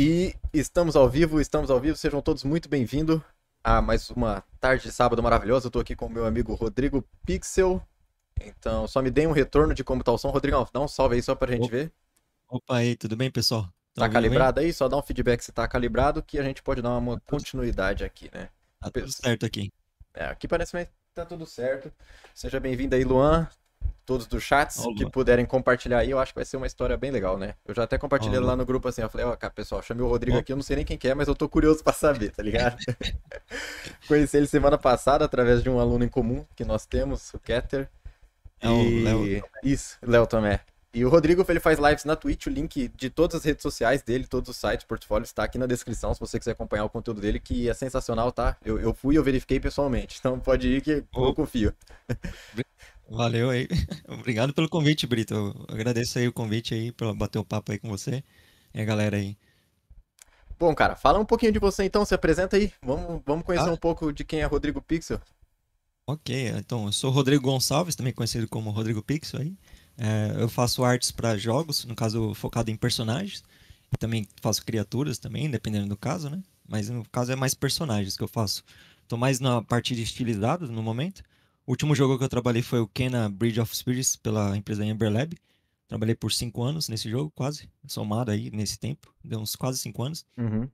E estamos ao vivo, estamos ao vivo, sejam todos muito bem-vindos a mais uma tarde de sábado maravilhosa. Eu tô aqui com o meu amigo Rodrigo Pixel. Então, só me deem um retorno de como tá o som. Rodrigão, dá um salve aí só pra gente Opa. ver. Opa, aí, tudo bem, pessoal? Tá, tá calibrado aí? Só dá um feedback se tá calibrado que a gente pode dar uma tá continuidade aqui, né? Tá tudo certo aqui. É, aqui parece que tá tudo certo. Seja bem-vindo aí, Luan todos do chats que puderem compartilhar aí, eu acho que vai ser uma história bem legal, né? Eu já até compartilhei Olá. lá no grupo assim, eu falei, ó, oh, pessoal, chamei o Rodrigo aqui, eu não sei nem quem que é, mas eu tô curioso para saber, tá ligado? Conheci ele semana passada através de um aluno em comum que nós temos, o Keter. É e... o Léo. Isso, Léo Tomé. E o Rodrigo, ele faz lives na Twitch, o link de todas as redes sociais dele, todos os sites, portfólio, está aqui na descrição, se você quiser acompanhar o conteúdo dele, que é sensacional, tá? Eu, eu fui, eu verifiquei pessoalmente, então pode ir que eu confio. Valeu aí. Obrigado pelo convite, Brito. Eu agradeço aí o convite aí para bater o papo aí com você e a galera aí. Bom, cara, fala um pouquinho de você então, se apresenta aí. Vamos, vamos conhecer ah. um pouco de quem é Rodrigo Pixel. Ok, então eu sou Rodrigo Gonçalves, também conhecido como Rodrigo Pixel aí. É, eu faço artes para jogos, no caso focado em personagens. Também faço criaturas também, dependendo do caso, né? Mas no caso é mais personagens que eu faço. Tô mais na parte de estilizado no momento. O último jogo que eu trabalhei foi o Kena Bridge of Spirits pela empresa Ember Lab. Trabalhei por cinco anos nesse jogo, quase, somado aí nesse tempo, deu uns quase cinco anos. Uhum.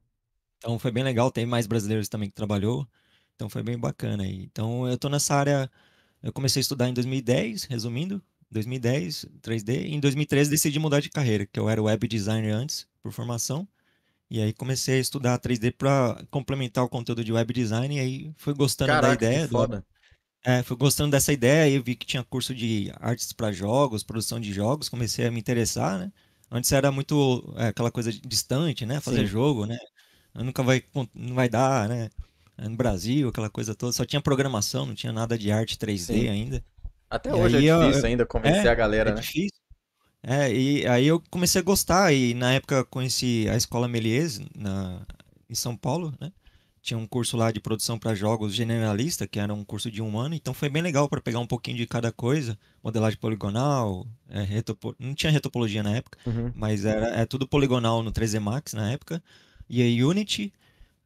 Então foi bem legal, tem mais brasileiros também que trabalhou, então foi bem bacana. Aí. Então eu tô nessa área, eu comecei a estudar em 2010, resumindo, 2010, 3D, e em 2013 decidi mudar de carreira, que eu era web designer antes, por formação, e aí comecei a estudar 3D para complementar o conteúdo de web design, e aí fui gostando Caraca, da ideia, do, é, fui gostando dessa ideia, eu vi que tinha curso de artes para jogos, produção de jogos, comecei a me interessar, né? Antes era muito é, aquela coisa distante, né? Fazer Sim. jogo, né? Nunca vai, não vai dar, né? É, no Brasil, aquela coisa toda, só tinha programação, não tinha nada de arte 3D Sim. ainda. Até e hoje é difícil eu, ainda convencer é, a galera, é né? Difícil. É, e aí eu comecei a gostar, e na época conheci a Escola Melies, na, em São Paulo, né? tinha um curso lá de produção para jogos generalista, que era um curso de um ano, então foi bem legal para pegar um pouquinho de cada coisa, modelagem poligonal, é, retopo... não tinha retopologia na época, uhum. mas era é tudo poligonal no 3D Max na época, e a Unity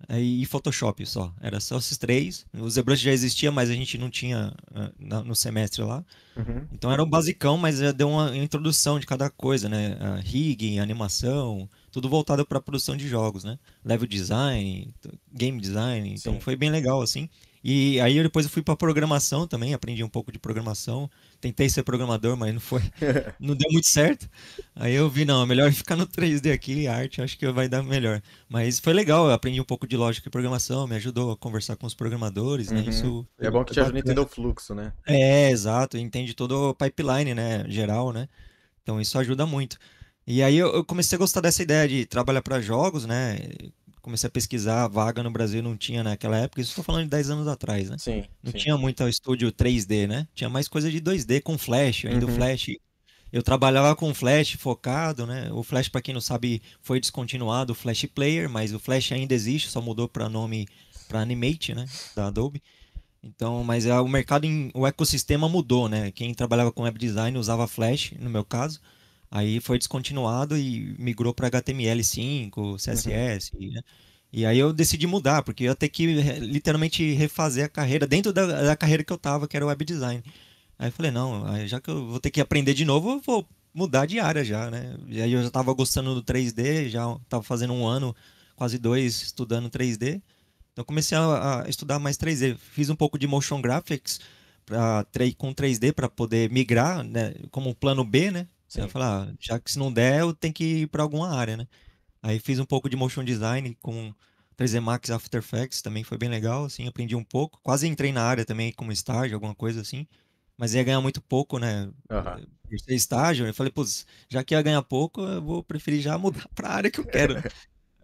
é, e Photoshop só, era só esses três, o ZBrush já existia, mas a gente não tinha é, no semestre lá, uhum. então era um basicão, mas já deu uma introdução de cada coisa, né, rig, animação, tudo voltado para produção de jogos, né? Level design, game design, então Sim. foi bem legal assim. E aí eu depois eu fui para programação também, aprendi um pouco de programação. Tentei ser programador, mas não foi, não deu muito certo. Aí eu vi, não, é melhor ficar no 3D aqui, arte, acho que vai dar melhor. Mas foi legal, eu aprendi um pouco de lógica e programação, me ajudou a conversar com os programadores, né? Uhum. Isso É bom que te ajuda a entender o fluxo, né? É, exato, entende todo o pipeline, né, geral, né? Então isso ajuda muito. E aí eu, eu comecei a gostar dessa ideia de trabalhar para jogos, né? Comecei a pesquisar, vaga no Brasil não tinha naquela época, isso estou falando de 10 anos atrás, né? Sim. Não sim. tinha muito estúdio 3D, né? Tinha mais coisa de 2D com flash, ainda uhum. o flash eu trabalhava com Flash focado, né? O Flash, para quem não sabe, foi descontinuado, o Flash Player, mas o Flash ainda existe, só mudou para nome para Animate, né? Da Adobe. Então, mas é, o mercado, o ecossistema mudou, né? Quem trabalhava com web design usava Flash, no meu caso. Aí foi descontinuado e migrou para HTML5, CSS, uhum. né? E aí eu decidi mudar, porque eu ia ter que literalmente refazer a carreira dentro da, da carreira que eu estava que era web design. Aí eu falei, não, já que eu vou ter que aprender de novo, eu vou mudar de área já, né? E aí eu já estava gostando do 3D, já estava fazendo um ano, quase dois, estudando 3D. Então comecei a, a, estudar mais 3D. Fiz um pouco de motion graphics pra, com 3D para poder migrar, né? Como um plano B, né? Você vai falar, já que se não der, eu tenho que ir para alguma área, né? Aí fiz um pouco de motion design com 3D Max After Effects, também foi bem legal, assim, aprendi um pouco. Quase entrei na área também como estágio, alguma coisa assim. Mas ia ganhar muito pouco, né? Uhum. estágio, eu falei, pô, já que ia ganhar pouco, eu vou preferir já mudar para a área que eu quero.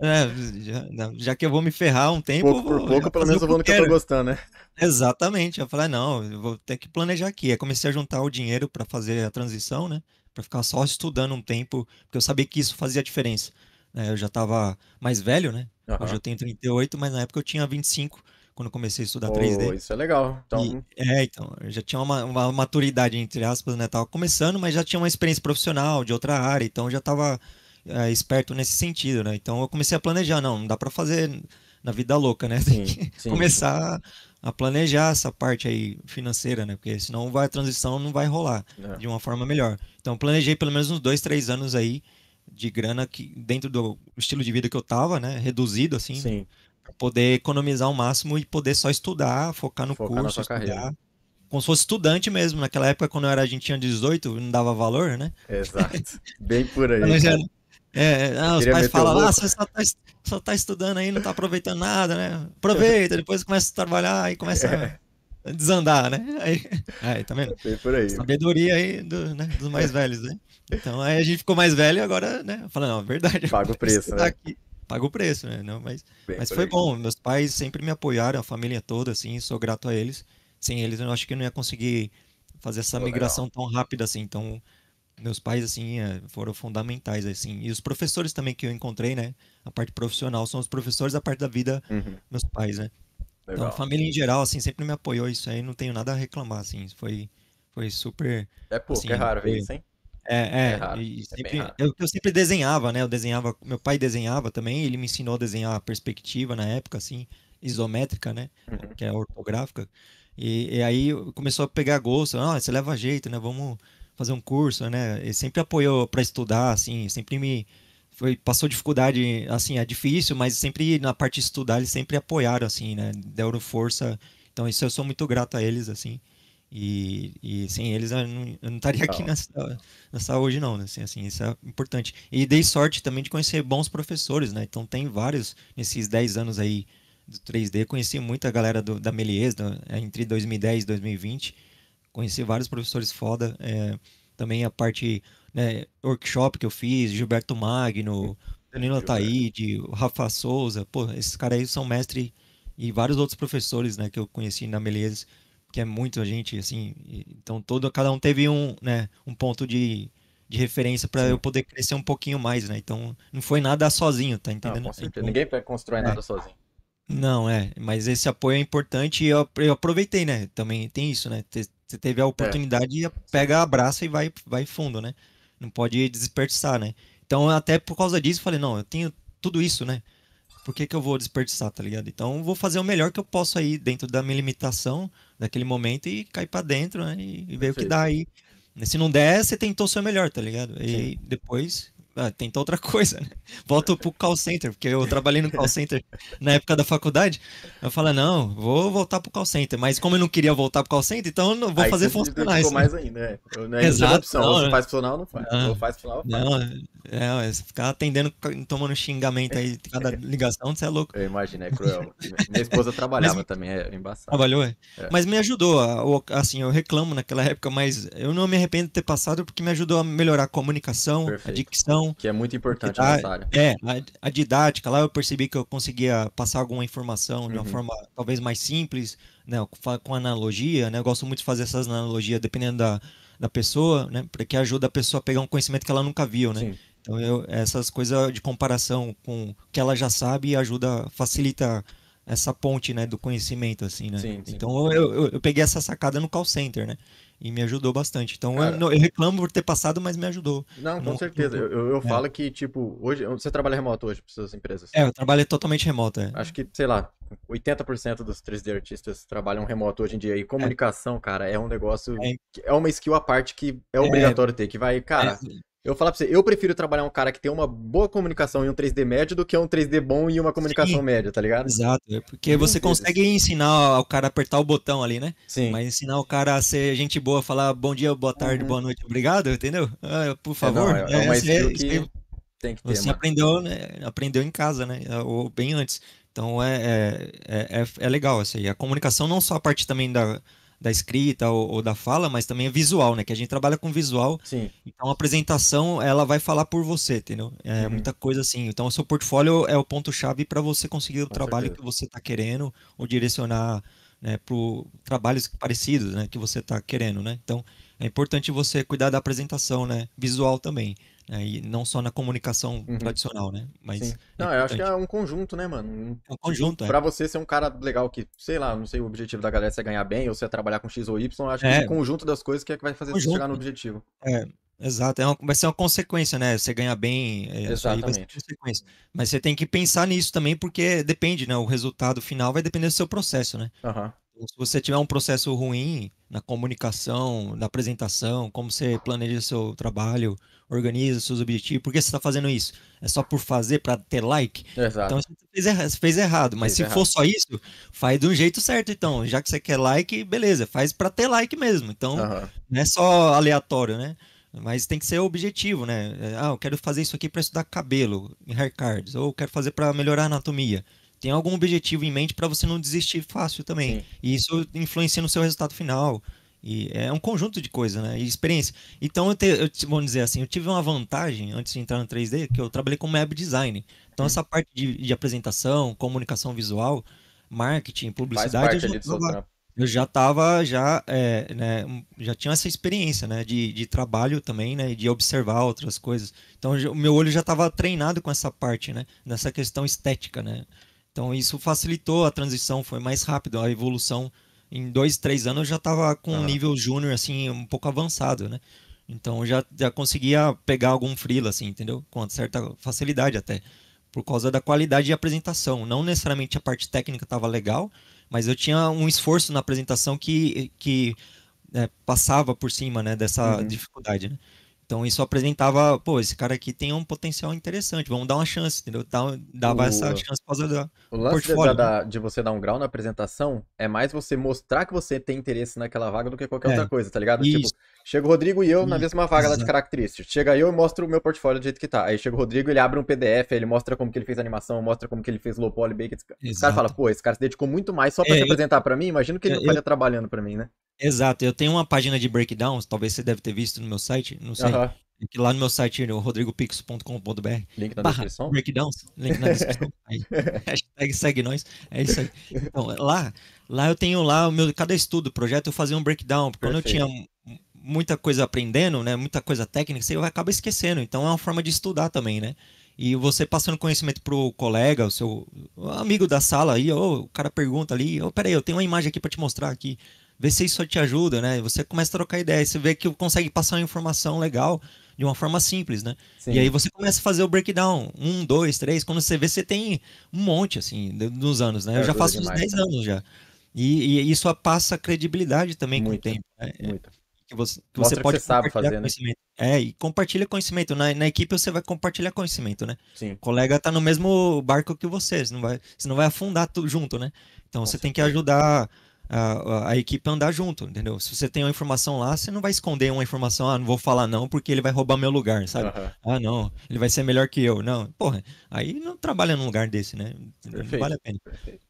É, já, já, que eu vou me ferrar um tempo. Pouco por pouco, pelo menos eu vou no que eu tô gostando, né? Exatamente. Eu falei, ah, não, eu vou ter que planejar aqui. Aí comecei a juntar o dinheiro para fazer a transição, né? para ficar só estudando um tempo, porque eu sabia que isso fazia diferença. É, eu já estava mais velho, né? Uhum. Hoje eu tenho 38, mas na época eu tinha 25 quando comecei a estudar oh, 3D. Isso é legal. Então... E, é, então, eu já tinha uma, uma, maturidade, entre aspas, né? Tava começando, mas já tinha uma experiência profissional de outra área, então já estava é, esperto nesse sentido, né? Então eu comecei a planejar, não, não dá para fazer na vida louca, né? Tem sim, que sim. começar a planejar essa parte aí financeira, né? Porque senão vai, a transição não vai rolar é. de uma forma melhor. Então planejei pelo menos uns dois, três anos aí de grana que dentro do estilo de vida que eu tava, né? Reduzido assim, Sim. Pra poder economizar o máximo e poder só estudar, focar no focar curso, estudar. Carreira. Como se fosse estudante mesmo. Naquela época, quando eu era, a gente tinha 18, não dava valor, né? Exato. Bem por aí. Então, é, é ah, os pais falam, ah, você só tá, só tá, estudando aí, não tá aproveitando nada, né? Aproveita, depois começa a trabalhar e começa é. a desandar, né? Aí, aí tá vendo? Aí. Sabedoria aí do, né, dos mais velhos, né? Então aí a gente ficou mais velho e agora, né? Fala, não, é verdade. Paga o preço, né? Aqui. Paga o preço, né? Não, mas mas foi aí. bom, meus pais sempre me apoiaram, a família toda, assim, sou grato a eles. Sem eles eu acho que não ia conseguir fazer essa migração legal. tão rápida assim, então meus pais assim é, foram fundamentais assim e os professores também que eu encontrei né a parte profissional são os professores a parte da vida uhum. meus pais né Legal. então a família em geral assim sempre me apoiou isso aí não tenho nada a reclamar assim foi foi super é pouco assim, é raro ver isso hein é, é, é, raro, e é sempre, é eu, eu, sempre desenhava, né? Eu desenhava, meu pai desenhava também, ele me ensinou a desenhar a perspectiva na época, assim, isométrica, né? Uhum. Que é ortográfica. E, e, aí começou a pegar gosto, ah, você leva jeito, né? Vamos fazer um curso, né? Ele sempre apoiou para estudar, assim, sempre me foi passou dificuldade, assim, é difícil, mas sempre na parte de estudar eles sempre apoiaram, assim, né? Deram força. Então isso eu sou muito grato a eles, assim. E, e sem eles eu não, eu não estaria aqui nessa, nessa hoje não, né? Assim, assim, isso é importante. E dei sorte também de conhecer bons professores, né? Então tem vários nesses 10 anos aí do 3D, conheci muita galera do, da Melies é, entre 2010 e 2020 conheci vários professores foda. É, também a parte, né, workshop que eu fiz, Gilberto Magno, Danilo Ataíde, Rafa Souza. Pô, esses caras aí são mestre e vários outros professores, né, que eu conheci na Melezes, que é muita gente, assim. Então, todo, cada um teve um, né, um ponto de de referência para eu poder crescer um pouquinho mais, né? Então, não foi nada sozinho, tá entendendo? Não, tipo, então, Ninguém constrói é. nada sozinho. Não, é, mas esse apoio é importante e eu, eu aproveitei, né? Também tem isso, né? Ter, você teve a é. oportunidade, é. pega, abraça e vai, vai fundo, né? Não pode desperdiçar, né? Então, até por causa disso, falei, não, eu tenho tudo isso, né? Por que, que eu vou desperdiçar, tá ligado? Então, vou fazer o melhor que eu posso aí dentro da minha limitação, daquele momento, e cair para dentro, né? E, ver Perfeito. o que dá aí. Se não der, você tentou o seu melhor, tá ligado? E depois ah, tenta outra coisa, né? Volto pro call center, porque eu trabalhei no call center na época da faculdade. Eu falei, não, vou voltar pro call center. Mas como eu não queria voltar pro call center, então eu vou Aí fazer funcionais. Né? mais ainda, é. é Eu, né? Exato. Não, ou faz funcional não faz. Não, ou faz funcional faz. Não, é, é, ficar atendendo, tomando xingamento aí de cada ligação, você é louco. Eu imagino, é cruel. Minha esposa trabalhava mas, também, é embaçado. Trabalhou, é. é. Mas me ajudou, assim, eu reclamo naquela época, mas eu não me arrependo de ter passado porque me ajudou a melhorar a comunicação, Perfeito. a dicção, que é muito importante a, nessa área. É, a, a, didática. Lá eu percebi que eu conseguia passar alguma informação uhum. de uma uhum. forma talvez mais simples, né, com analogia. Né? Eu gosto muito de fazer essas analogias, dependendo da, da pessoa, né? Porque ajuda a pessoa a pegar um conhecimento que ela nunca viu, né? Sim. Então, eu, essas coisas de comparação com o que ela já sabe ajuda, facilita essa ponte, né, do conhecimento, assim, né? Sim, sim. Então, eu, eu, eu, peguei essa sacada no call center, né? e me ajudou bastante. Então Cara, eu, eu, reclamo por ter passado, mas me ajudou. Não, com certeza. Eu, eu, eu é. falo que, tipo, hoje você trabalha remoto hoje para suas empresas. É, eu trabalho totalmente remoto. É. Acho que, sei lá, 80% dos 3D artistas trabalham remoto hoje em dia. E é. comunicação, é. cara, é um negócio. É. é uma skill à parte que é, é. obrigatório ter. Que vai, é, cara, eu vou falar pra você, eu prefiro trabalhar um cara que tem uma boa comunicação e um 3D médio do que um 3D bom e uma comunicação Sim, média, tá ligado? Exato, é porque você consegue ensinar o cara a apertar o botão ali, né? Sim. Mas ensinar o cara a ser gente boa, falar bom dia, boa tarde, uhum. boa noite, obrigado, entendeu? Ah, por é, favor. É, não, é, né? é uma é skill que você, tem que ter. Você mano. aprendeu, né? Aprendeu em casa, né? Ou bem antes. Então é, é, é, é legal isso aí. A comunicação não só a parte também da da escrita ou, ou, da fala, mas também é visual, né? Que a gente trabalha com visual. Sim. Então a apresentação, ela vai falar por você, entendeu? É uhum. muita coisa assim. Então o seu portfólio é o ponto-chave para você conseguir o com trabalho certeza. que você está querendo ou direcionar né, para trabalhos parecidos né, que você está querendo, né? Então é importante você cuidar da apresentação, né? Visual também. É, e não só na comunicação uhum. tradicional, né? Mas Sim. É não, eu acho que é um conjunto, né, mano? É um conjunto. Para é. você ser um cara legal que, sei lá, não sei o objetivo da galera se é ganhar bem ou se é trabalhar com X ou Y, acho que é, é um conjunto das coisas que é que vai fazer conjunto. você chegar no objetivo. É, exato. É uma, vai ser uma consequência, né? Você ganhar bem, é, Exatamente. consequência. Mas você tem que pensar nisso também, porque depende, né? O resultado final vai depender do seu processo, né? Uhum. Então, se você tiver um processo ruim na comunicação, na apresentação, como você planeja seu trabalho, organiza seus objetivos, por que você está fazendo isso? É só por fazer para ter like? Exato. Então você fez, erra fez errado, mas fez se errado. for só isso, faz do jeito certo então, já que você quer like, beleza, faz para ter like mesmo. Então uhum. não é só aleatório, né? Mas tem que ser objetivo, né? É, ah, eu quero fazer isso aqui para estudar cabelo em hair cards, ou eu quero fazer para melhorar a anatomia tem algum objetivo em mente para você não desistir fácil também. Sim. E isso influencia no seu resultado final. E é um conjunto de coisas, né? E experiência. Então, eu, te, eu vamos dizer assim, eu tive uma vantagem antes de entrar no 3D, que eu trabalhei com web design. Então, uhum. essa parte de, de, apresentação, comunicação visual, marketing, publicidade, eu já, tava, eu já tava, já, é, né, já tinha essa experiência, né? De, de trabalho também, né? de observar outras coisas. Então, o meu olho já estava treinado com essa parte, né? Nessa questão estética, né? Então isso facilitou a transição, foi mais rápido a evolução. Em dois, três anos eu já estava com ah. um nível júnior assim um pouco avançado, né? Então já, já conseguia pegar algum frila assim, entendeu? Com certa facilidade até. Por causa da qualidade de apresentação. Não necessariamente a parte técnica estava legal, mas eu tinha um esforço na apresentação que, que é, passava por cima né, dessa uhum. dificuldade. Né? Então isso apresentava, pô, esse cara aqui tem um potencial interessante, vamos dar uma chance, entendeu? Dava o... essa chance pra fazer O lance da, da, né? de você dar um grau na apresentação é mais você mostrar que você tem interesse naquela vaga do que qualquer é. outra coisa, tá ligado? Tipo, isso. Tipo, Chega o Rodrigo e eu na mesma vaga lá de características. Chega eu e mostro o meu portfólio do jeito que tá. Aí chega o Rodrigo, ele abre um PDF, ele mostra como que ele fez animação, mostra como que ele fez low poly, bacon. O cara fala, pô, esse cara se dedicou muito mais só pra é, se apresentar é, eu... para mim. Imagino que ele eu... estaria trabalhando para mim, né? Exato. Eu tenho uma página de breakdowns, talvez você deve ter visto no meu site, não sei. Uh -huh. Lá no meu site, no né, rodrigopix.com.br. Link na barra, descrição. Breakdowns. Link na descrição. hashtag segue nós. É isso aí. Então, lá, lá eu tenho lá o meu, cada estudo, projeto, eu fazia um breakdown. Quando Perfeito. eu tinha muita coisa aprendendo, né? Muita coisa técnica, você acaba esquecendo. Então é uma forma de estudar também, né? E você passando conhecimento pro colega, o seu amigo da sala aí, o cara pergunta ali, oh, peraí, eu tenho uma imagem aqui para te mostrar aqui. Vê se isso te ajuda, né? Você começa a trocar ideia, você vê que consegue passar uma informação legal de uma forma simples, né? Sim. E aí você começa a fazer o breakdown. Um, dois, três. Quando você vê, você tem um monte, assim, nos anos, né? Eu, é, já faço demais, uns 10 né? anos já. E, e, isso passa credibilidade também muito, com o tempo. Né? Muito que você, que você pode que você sabe fazer, né? É, e compartilha conhecimento. Na, na equipe você vai compartilhar conhecimento, né? Sim. O colega tá no mesmo barco que você, você não vai, você não vai afundar tudo junto, né? Então Com você certeza. tem que ajudar a, a, equipe andar junto, entendeu? Se você tem uma informação lá, você não vai esconder uma informação, ah, não vou falar não, porque ele vai roubar meu lugar, sabe? Uhum. Ah, não, ele vai ser melhor que eu. Não, porra, aí não trabalha num lugar desse, né? Perfeito. Não vale a pena. Perfeito.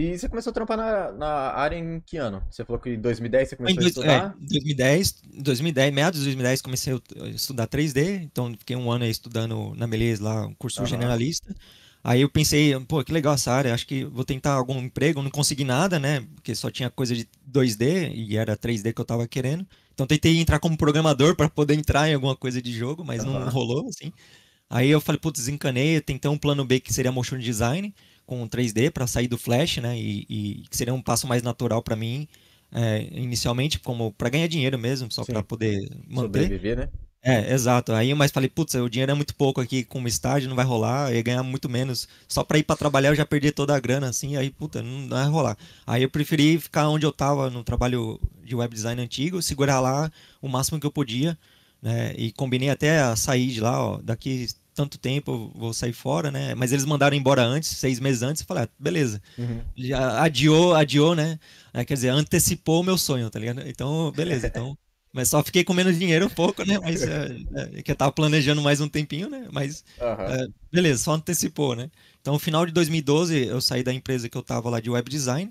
E você começou a trampar na, na área em que ano? Você falou que em 2010 você começou em, a estudar? É, 2010, 2010, meados de 2010 comecei a estudar 3D, então fiquei um ano aí estudando na Beleza lá, um curso uhum. generalista. Aí eu pensei, pô, que legal essa área, acho que vou tentar algum emprego, não consegui nada, né? Porque só tinha coisa de 2D e era 3D que eu tava querendo. Então tentei entrar como programador para poder entrar em alguma coisa de jogo, mas uhum. não rolou, assim. Aí eu falei, putz, desencanei, tentei um plano B que seria motion design com 3D para sair do Flash, né? E, que seria um passo mais natural para mim é, inicialmente, como para ganhar dinheiro mesmo, só para poder manter. Sobreviver, né? É, exato. Aí mas falei, putz, o dinheiro é muito pouco aqui com o estágio, não vai rolar, eu ia ganhar muito menos. Só para ir para trabalhar eu já perdi toda a grana, assim, aí, puta, não vai rolar. Aí eu preferi ficar onde eu tava no trabalho de web design antigo, segurar lá o máximo que eu podia, né? E combinei até a sair de lá, ó, daqui tanto tempo, eu vou sair fora, né? Mas eles mandaram embora antes, seis meses antes, eu falei, ah, beleza. Uhum. Já adiou, adiou, né? Ah, quer dizer, antecipou o meu sonho, tá ligado? Então, beleza, então. Mas só fiquei com menos dinheiro um pouco, né? Mas é, é, que eu tava planejando mais um tempinho, né? Mas uhum. é, beleza, só antecipou, né? Então, no final de 2012, eu saí da empresa que eu tava lá de web design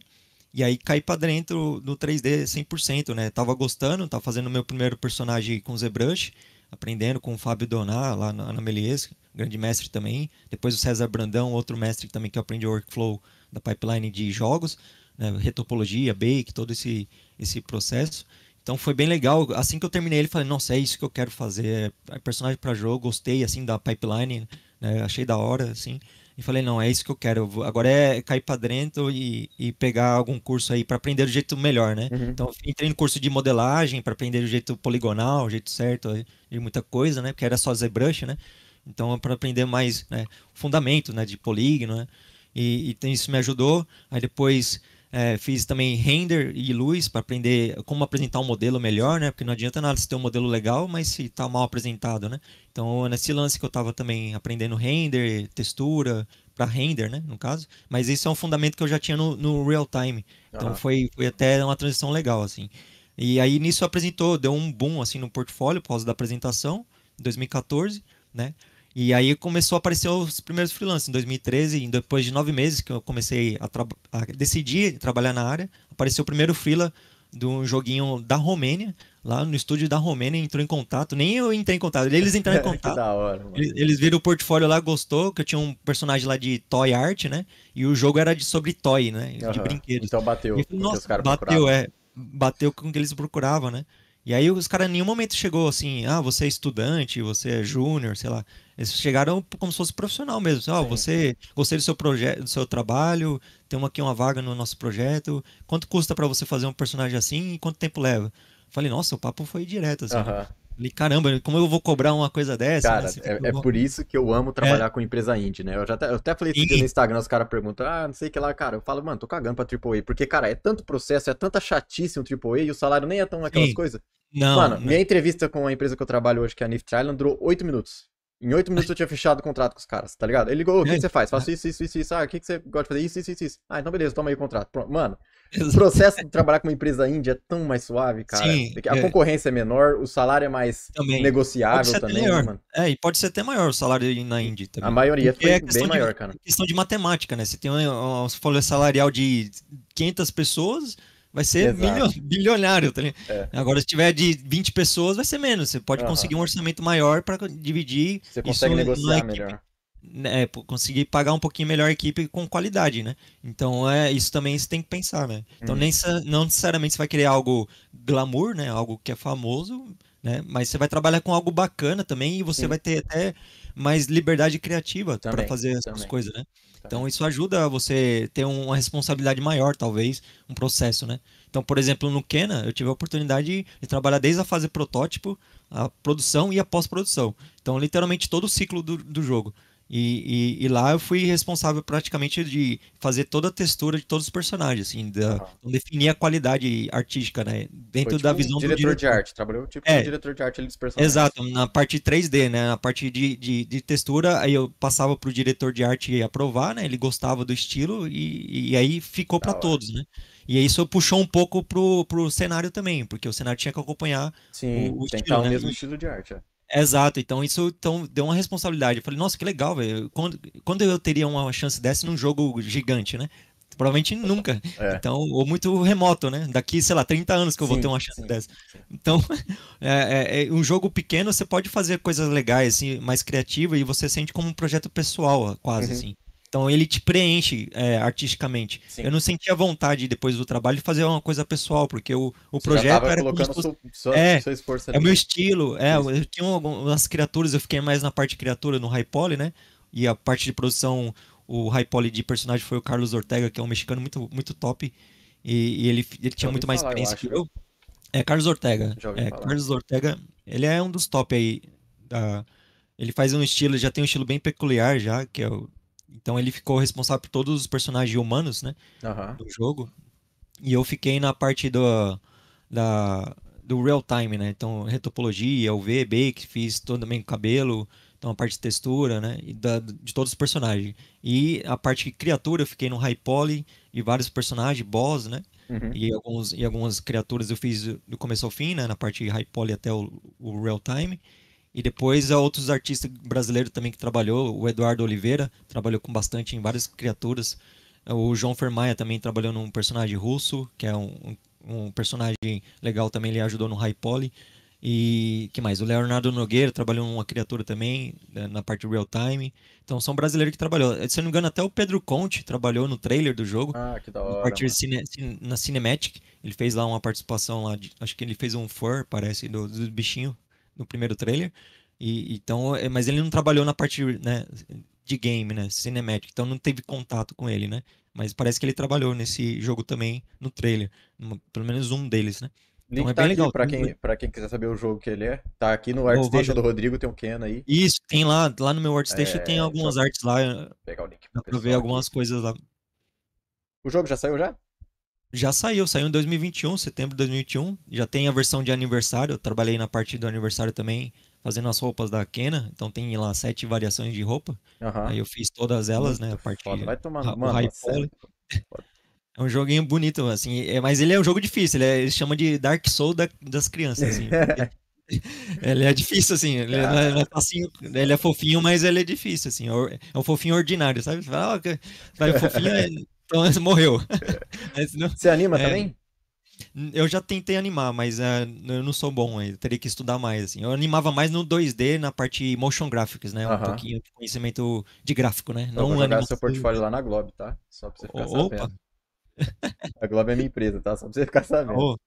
e aí caí para dentro do 3D 100%, né? Tava gostando, tava fazendo meu primeiro personagem com ZBrush aprendendo com o Fábio Doná, lá na, na Melies, grande mestre também. Depois o César Brandão, outro mestre também que aprende o workflow da pipeline de jogos, né, retopologia, bake, todo esse, esse processo. Então foi bem legal. Assim que eu terminei ele, falei, nossa, é isso que eu quero fazer. É, é personagem para jogo, gostei assim da pipeline, né, achei da hora, assim. E falei, não, é isso que eu quero. Eu agora é cair para dentro e, e, pegar algum curso aí para aprender do jeito melhor, né? Uhum. Então, entrei no curso de modelagem para aprender o jeito poligonal, o jeito certo eh, e muita coisa, né? Porque era só ZBrush, né? Então, para aprender mais né, fundamento né, de polígono, né? E, e isso me ajudou. Aí depois é, fiz também render e luz para aprender como apresentar um modelo melhor, né? Porque não adianta nada se ter um modelo legal, mas se está mal apresentado, né? Então, nesse lance que eu estava também aprendendo render, textura, para render, né? No caso. Mas isso é um fundamento que eu já tinha no, no real time. Então, uhum. foi, foi até uma transição legal, assim. E aí, nisso apresentou, deu um boom, assim, no portfólio por causa da apresentação, em 2014, né? E aí começou a aparecer os primeiros freelancers em 2013, depois de nove meses que eu comecei a, a decidir trabalhar na área, apareceu o primeiro freela de um joguinho da Romênia, lá no estúdio da Romênia, entrou em contato. Nem eu entrei em contato, eles entraram em contato. hora, eles, eles, viram o portfólio lá, gostou, que eu tinha um personagem lá de toy art, né? E o jogo era de, sobre toy, né? De uhum. brinquedos. Então bateu. E, nossa, bateu, é. Bateu com o que eles procuravam, né? E aí os caras em nenhum momento chegou assim, ah, você é estudante, você é júnior, sei lá. Eles chegaram como se fosse profissional mesmo. Assim, ó, oh, você gostei do seu projeto, do seu trabalho, tem uma, aqui uma vaga no nosso projeto. Quanto custa para você fazer um personagem assim e quanto tempo leva? Falei, nossa, o papo foi direto, assim. Falei, caramba, como eu vou cobrar uma coisa dessa? Cara, né? Assim, é, é, por isso que eu amo é. trabalhar é. com empresa indie, né? Eu, já até, eu até falei isso no Instagram, os caras perguntam, ah, não sei o que lá, cara. Eu falo, mano, tô cagando pra AAA, porque, cara, é tanto processo, é tanta chatice um AAA e o salário nem é tão aquelas Sim. coisas. Não, Mano, não. minha entrevista com a empresa que eu trabalho hoje, que é a Nift Island, durou oito minutos. Em oito minutos eu tinha fechado o contrato com os caras, tá ligado? Ele ligou, o que, que você faz? Faço né? isso, isso, isso, isso. Ah, o que, que você gosta de fazer? Isso, isso, isso, isso. Ah, então beleza, toma aí o contrato. Pronto. Mano, o processo de trabalhar com uma empresa índia é tão mais suave, cara. Sim, a é. concorrência é menor, o salário é mais também. negociável também. Maior. Mano. É, e pode ser até maior o salário na Índia também. A maioria Porque foi é bem de, maior, cara. É questão de matemática, né? Você tem um é salarial de 500 pessoas vai ser milho, bilionário. Tá é. Agora, se tiver de 20 pessoas, vai ser menos. Você pode uhum. conseguir um orçamento maior para dividir. Você consegue negociar melhor. Né, é, conseguir pagar um pouquinho melhor a equipe com qualidade, né? Então é isso também você tem que pensar, né? Então hum. nem, não necessariamente você vai querer algo glamour, né? Algo que é famoso, né? Mas você vai trabalhar com algo bacana também e você Sim. vai ter até mas liberdade criativa para fazer também. as coisas, né? Também. Então isso ajuda você ter uma responsabilidade maior, talvez, um processo, né? Então, por exemplo, no Kena, eu tive a oportunidade de trabalhar desde a fase protótipo, a produção e a pós-produção. Então, literalmente todo o ciclo do, do jogo. E, e, e, lá eu fui responsável praticamente de fazer toda a textura de todos os personagens, assim, da, então definir a qualidade artística, né? Dentro Foi, tipo, da visão um diretor do diretor de arte. Trabalhou tipo é, um diretor de arte ali dos personagens. Exato, na parte 3D, né? Na parte de, de, de textura, aí eu passava para o diretor de arte aprovar, né? Ele gostava do estilo e, e aí ficou para todos, né? E isso puxou um pouco pro, pro cenário também, porque o cenário tinha que acompanhar Sim, o, o estilo. Sim, né? o mesmo estilo de arte, é. Exato, então isso então, deu uma responsabilidade. Eu falei, nossa, que legal, velho. Quando, quando eu teria uma chance dessa num jogo gigante, né? Provavelmente nunca. É. Então, ou muito remoto, né? Daqui, sei lá, 30 anos que eu sim, vou ter uma chance sim. dessa. Então, é, é, é, um jogo pequeno, você pode fazer coisas legais, assim, mais criativa, e você sente como um projeto pessoal, quase, uhum. assim. Então ele te preenche é, artisticamente. Sim. Eu não sentia vontade depois do trabalho de fazer uma coisa pessoal, porque o, o Você projeto era colocando como fosse... seu, é, seu esforço é ali. é meu estilo. É, eu, tinha algumas criaturas, eu fiquei mais na parte de criatura no High Poly, né? E a parte de produção, o High Poly de personagem foi o Carlos Ortega, que é um mexicano muito, muito top. E, e ele, ele tinha muito falar, mais experiência eu que eu. É Carlos Ortega. É, Carlos Ortega, ele é um dos top aí da ele faz um estilo, já tem um estilo bem peculiar já, que é o então ele ficou responsável por todos os personagens humanos, né? Uhum. Do jogo. E eu fiquei na parte do, da, do real time, né? Então, retopologia, UV, bake, fiz todo também o cabelo, então a parte de textura, né? E da, de todos os personagens. E a parte de criatura, eu fiquei no high poly e vários personagens, boss, né? Uhum. E, alguns, e algumas criaturas eu fiz do começo ao fim, né? Na parte high poly até o, o real time. E depois há é outros artistas brasileiros também que trabalhou, o Eduardo Oliveira trabalhou com bastante em várias criaturas. O João Fermaia também trabalhou num personagem russo, que é um, um personagem legal também, ele ajudou no High Poly. E que mais? O Leonardo Nogueira trabalhou numa criatura também, né, na parte real time. Então são brasileiros que trabalhou. Se eu não me engano, até o Pedro Conte trabalhou no trailer do jogo. Ah, que da hora. Partir cine, na Cinematic. Ele fez lá uma participação lá. De, acho que ele fez um fur, parece, do, do bichinho no primeiro trailer. E, então, é, mas ele não trabalhou na parte né, de game, né? Cinematic. Então não teve contato com ele, né? Mas parece que ele trabalhou nesse jogo também no trailer. pelo menos um deles, né? Então, link então é tá bem legal. Pra quem, né. pra quem quiser saber o jogo que ele é, tá aqui no Artstation do Rodrigo, tem um Ken aí. Isso, tem lá. Lá no meu Artstation é, tem algumas artes lá. Pegar o link. pra ver algumas coisas lá. O jogo já saiu já? Já saiu, saiu em 2021, setembro de 2021. Já tem a versão de aniversário. Eu trabalhei na parte do aniversário também, fazendo as roupas da Kena. Então tem lá sete variações de roupa. Uhum. Aí eu fiz todas elas, Muito né? A parte foda. Vai tomando, mano. É, é um joguinho bonito, assim. É, mas ele é um jogo difícil. Ele, é, ele chama de Dark Soul da, das crianças, assim. ele é difícil, assim. Ele, é, é facinho, ele é fofinho, mas ele é difícil, assim. É, é um fofinho ordinário, sabe? Você ah, vai fofinho. Então morreu. Você anima é, também? Eu já tentei animar, mas é, eu não sou bom eu Teria que estudar mais. Assim. Eu animava mais no 2D, na parte motion graphics, né? Uh -huh. Um pouquinho de conhecimento de gráfico, né? Eu então, não vou seu portfólio assim. lá na Globo, tá? Só pra você ficar Opa. sabendo. A Globo é minha empresa, tá? Só pra você ficar tá sabendo. Oh,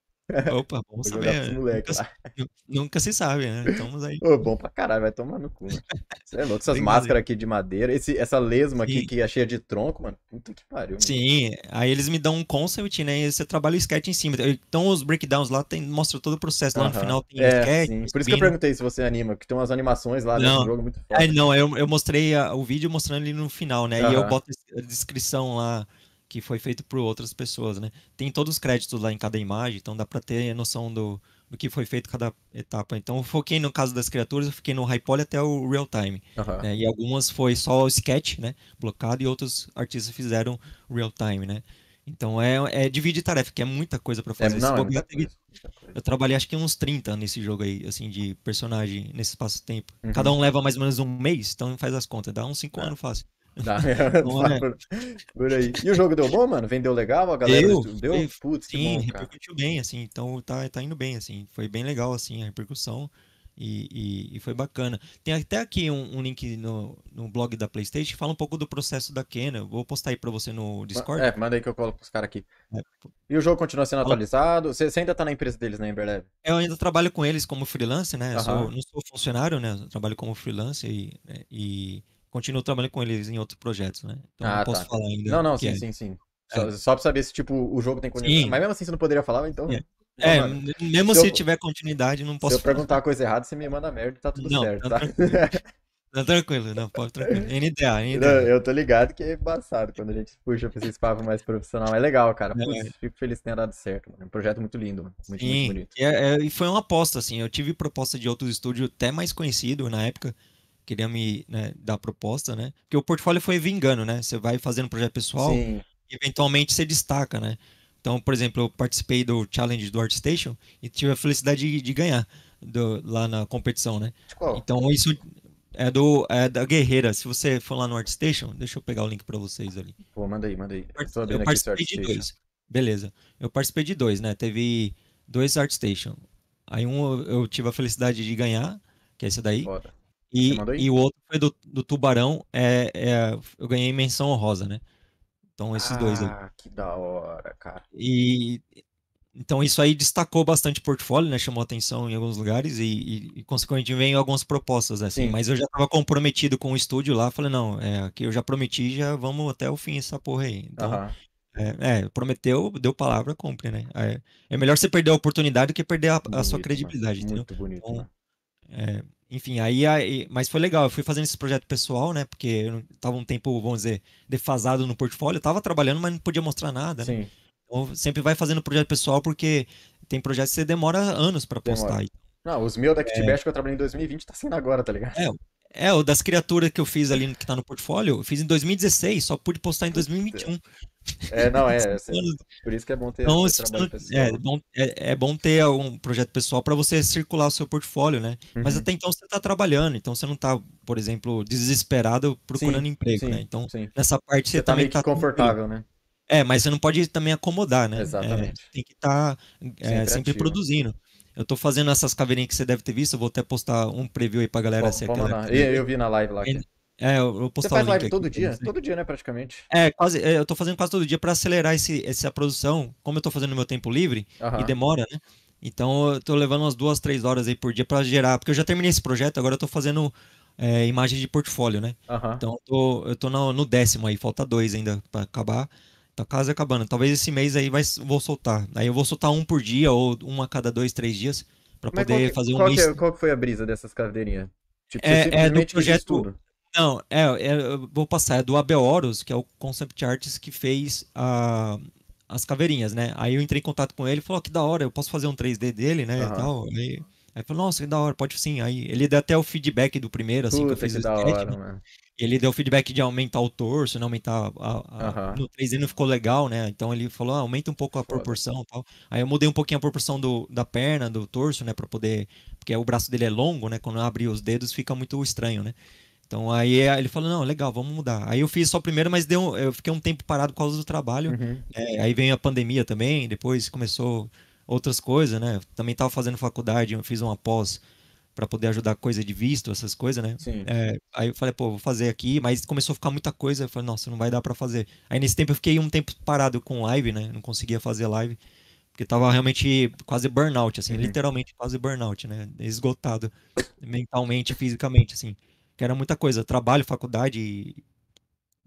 Opa, bom saber. Né? Moleque, nunca, nunca, se sabe, né? Estamos aí. Ô, bom pra caralho, vai tomar no cu. Você é louco, essas máscaras aqui de madeira, esse, essa lesma aqui que é cheia de tronco, mano. Puta que pariu. Mano. Sim, aí eles me dão um concept, né? E você trabalha o sketch em cima. Então os breakdowns lá tem, mostra todo o processo. Lá uh -huh. no final tem é, sketch. Sim. Por isso que eu perguntei se você anima, que tem umas animações lá não. jogo muito forte. É, não, eu, eu mostrei a, o vídeo mostrando ele no final, né? Uh -huh. E eu boto a descrição lá que foi feito por outras pessoas, né? Tem todos os créditos lá em cada imagem, então dá para ter noção do, do que foi feito cada etapa. Então eu foquei no caso das criaturas, eu fiquei no high poly até o real time. Uhum. Né? E algumas foi só o sketch, né? Blocado, e outros artistas fizeram real time, né? Então é, é dividir tarefa, que é muita coisa para é, fazer. É, não, é muita teve... coisa. Eu trabalhei acho que uns 30 nesse jogo aí, assim, de personagem nesse espaço-tempo. Uhum. Cada um leva mais ou menos um mês, então faz as contas, dá uns 5 é. anos fácil. Dá. É, é? por aí. E o jogo deu bom, mano? Vendeu legal? A galera deu? deu? deu? Putz, sim, bom, repercutiu bem, assim. Então tá, tá indo bem, assim. Foi bem legal, assim, a repercussão. E, e, e foi bacana. Tem até aqui um, um, link no, no blog da PlayStation que fala um pouco do processo da Kena. Eu vou postar aí pra você no Discord. É, manda aí que eu coloco pros caras aqui. É. E o jogo continua sendo atualizado? Você, você ainda tá na empresa deles, né, Emberlab? É, eu ainda trabalho com eles como freelance, né? Uhum. Sou, não sou funcionário, né? Eu trabalho como freelance e, e continuo trabalhando com eles em outros projetos, né? Então ah, não posso tá. falar ainda. Não, não, sim, é. sim, sim. É. Só, é. só pra saber se, tipo, o jogo tem continuidade. Sim. Mas mesmo assim você não poderia falar, então. É, então é mesmo se, se eu... tiver continuidade, não posso. Se eu perguntar a coisa errada, você me manda merda e tá tudo não, certo, tá? tá? não, tranquilo, não, pode tranquilo. NDA, ainda. eu tô ligado que é embaçado quando a gente puxa pra esse papo mais profissional. É legal, cara. É. fico feliz que tenha dado certo. Mano. É um projeto muito lindo, mano. Muito, Sim. muito bonito. É, e, foi uma aposta, assim. Eu tive proposta de outro estúdio até mais conhecido na época queria me né, dar proposta, né? Porque o portfólio foi vingando, né? Você vai fazendo projeto pessoal Sim. e eventualmente você destaca, né? Então, por exemplo, eu participei do challenge do ArtStation e tive a felicidade de, de ganhar do, lá na competição, né? Qual? Então, isso é do é da Guerreira. Se você for lá no ArtStation, deixa eu pegar o link para vocês ali. Pô, manda aí, manda aí. Eu, eu participei de dois. Beleza. Eu participei de dois, né? Teve dois ArtStation. Aí um eu tive a felicidade de ganhar, que é esse daí. Foda. E, e o outro foi do, do Tubarão, é, é, eu ganhei menção honrosa, né? Então esses ah, dois aí. Ah, que da hora, cara. E então isso aí destacou bastante o portfólio, né? Chamou atenção em alguns lugares e, e, e consequentemente veio algumas propostas, assim. Sim. Mas eu já estava comprometido com o estúdio lá, falei não, é, aqui eu já prometi, já vamos até o fim essa porra aí. Então uh -huh. é, é, prometeu, deu palavra, compre, né? É, é melhor você perder a oportunidade do que perder a, a sua credibilidade, entendeu? Muito bonito. Então, né? é, enfim, aí, aí, mas foi legal, eu fui fazendo esse projeto pessoal, né? Porque eu tava um tempo, vamos dizer, defasado no portfólio, eu tava trabalhando, mas não podia mostrar nada, né? Sim. Então, sempre vai fazendo projeto pessoal porque tem projetos que você demora anos para postar. Não, os meus da é. Kitbash é... que eu trabalhei em 2020 tá saindo agora, tá ligado? É, é, o das criaturas que eu fiz ali que tá no portfólio, eu fiz em 2016, só pude postar em 2021. É, não, é. Assim, por isso que é bom ter então, esse trabalho É bom, é, é bom ter um projeto pessoal para você circular o seu portfólio, né? Uhum. Mas até então você está trabalhando, então você não está, por exemplo, desesperado procurando sim, emprego, sim, né? Então, sim. nessa parte você, você tá também está. confortável, né? É, mas você não pode também acomodar, né? Exatamente. É, tem que estar tá, é, sempre, sempre produzindo. Eu tô fazendo essas caveirinhas que você deve ter visto, eu vou até postar um preview aí pra galera. Bom, se é eu, eu vi na live lá. É, eu postar Você faz live aqui, todo dia? Todo dia, né, praticamente. É, quase, é, eu tô fazendo quase todo dia para acelerar esse, essa produção, como eu tô fazendo no meu tempo livre e demora, né? Então eu tô levando umas duas, três horas aí por dia para gerar, porque eu já terminei esse projeto, agora eu tô fazendo é, imagem de portfólio, né? Então eu tô, eu tô no, no, décimo aí, falta dois ainda para acabar. Tá quase acabando. Talvez esse mês aí vai, vou soltar. Aí eu vou soltar um por dia ou um a cada dois, três dias para poder que, fazer um qual mês. Que, é, qual que foi a brisa dessas cadeirinhas? Tipo, é, é do projeto. Não, é, é, vou passar, é do Abel Horus, que é o concept artist que fez a, ah, as caveirinhas, né? Aí eu entrei em contato com ele, falou, oh, que da hora, eu posso fazer um 3D dele, né, uhum. tal. Aí, aí falou, nossa, que da hora, pode sim. Aí ele deu até o feedback do primeiro, assim, Puta, que eu fiz que o sketch, hora, né? Ele deu feedback de aumentar o torso, não né, aumentar a, a, uhum. no 3D não ficou legal, né? Então ele falou, ah, aumenta um pouco a proporção proporção, tal. Aí eu mudei um pouquinho a proporção do, da perna, do torso, né, para poder, porque o braço dele é longo, né? Quando abre os dedos fica muito estranho, né? Então aí eh, ele falou, não, legal, vamos mudar. Aí eu fiz só o primeiro, mas deu, eu fiquei um tempo parado por causa do trabalho. Uhum. É, aí veio a pandemia também, depois começou outras coisas, né? Também estava fazendo faculdade, eu fiz uma pós para poder ajudar coisa de visto, essas coisas, né? É, aí eu falei, pô, vou fazer aqui, mas começou a ficar muita coisa, eu falei, nossa, não vai dar para fazer. Aí nesse tempo eu fiquei um tempo parado com live, né? Não conseguia fazer live, porque tava realmente quase burnout, assim, uhum. literalmente quase burnout, né? Esgotado mentalmente, fisicamente, assim que era muita coisa, trabalho, faculdade e,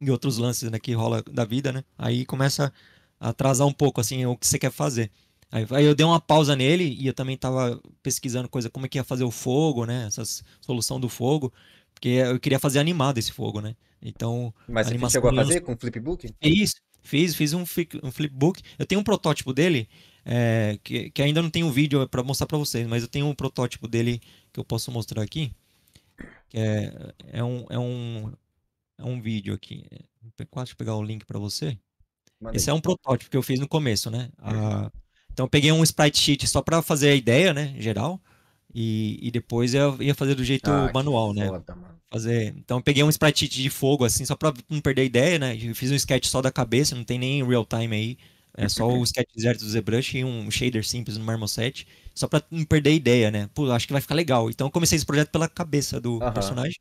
e outros lances né, que rola da vida, né? Aí começa a atrasar um pouco, assim, o que você quer fazer. Aí, aí eu dei uma pausa nele e eu também estava pesquisando coisa, como é que ia fazer o fogo, né? Essa solução do fogo, porque eu queria fazer animado esse fogo, né? Então... Mas você chegou a fazer com flipbook? É isso fiz, fiz um, um flipbook. Eu tenho um protótipo dele, é, que, que ainda não tem um vídeo para mostrar para vocês, mas eu tenho um protótipo dele que eu posso mostrar aqui que é, é, um, é, um, é um vídeo aqui. Quase pegar o link para você. Mano, Esse é um protótipo que eu fiz no começo, né? É. Ah, então, eu peguei um sprite sheet só para fazer a ideia, né, geral. E, e depois eu ia fazer do jeito ah, manual, né? Foda, fazer. Então, eu peguei um sprite sheet de fogo, assim, só para não perder a ideia, né? Eu fiz um sketch só da cabeça, não tem nem real time aí. É só o sketch deserto do ZBrush e um shader simples no Marmoset. Só pra não perder a ideia, né? Pô, acho que vai ficar legal. Então eu comecei esse projeto pela cabeça do uhum. personagem.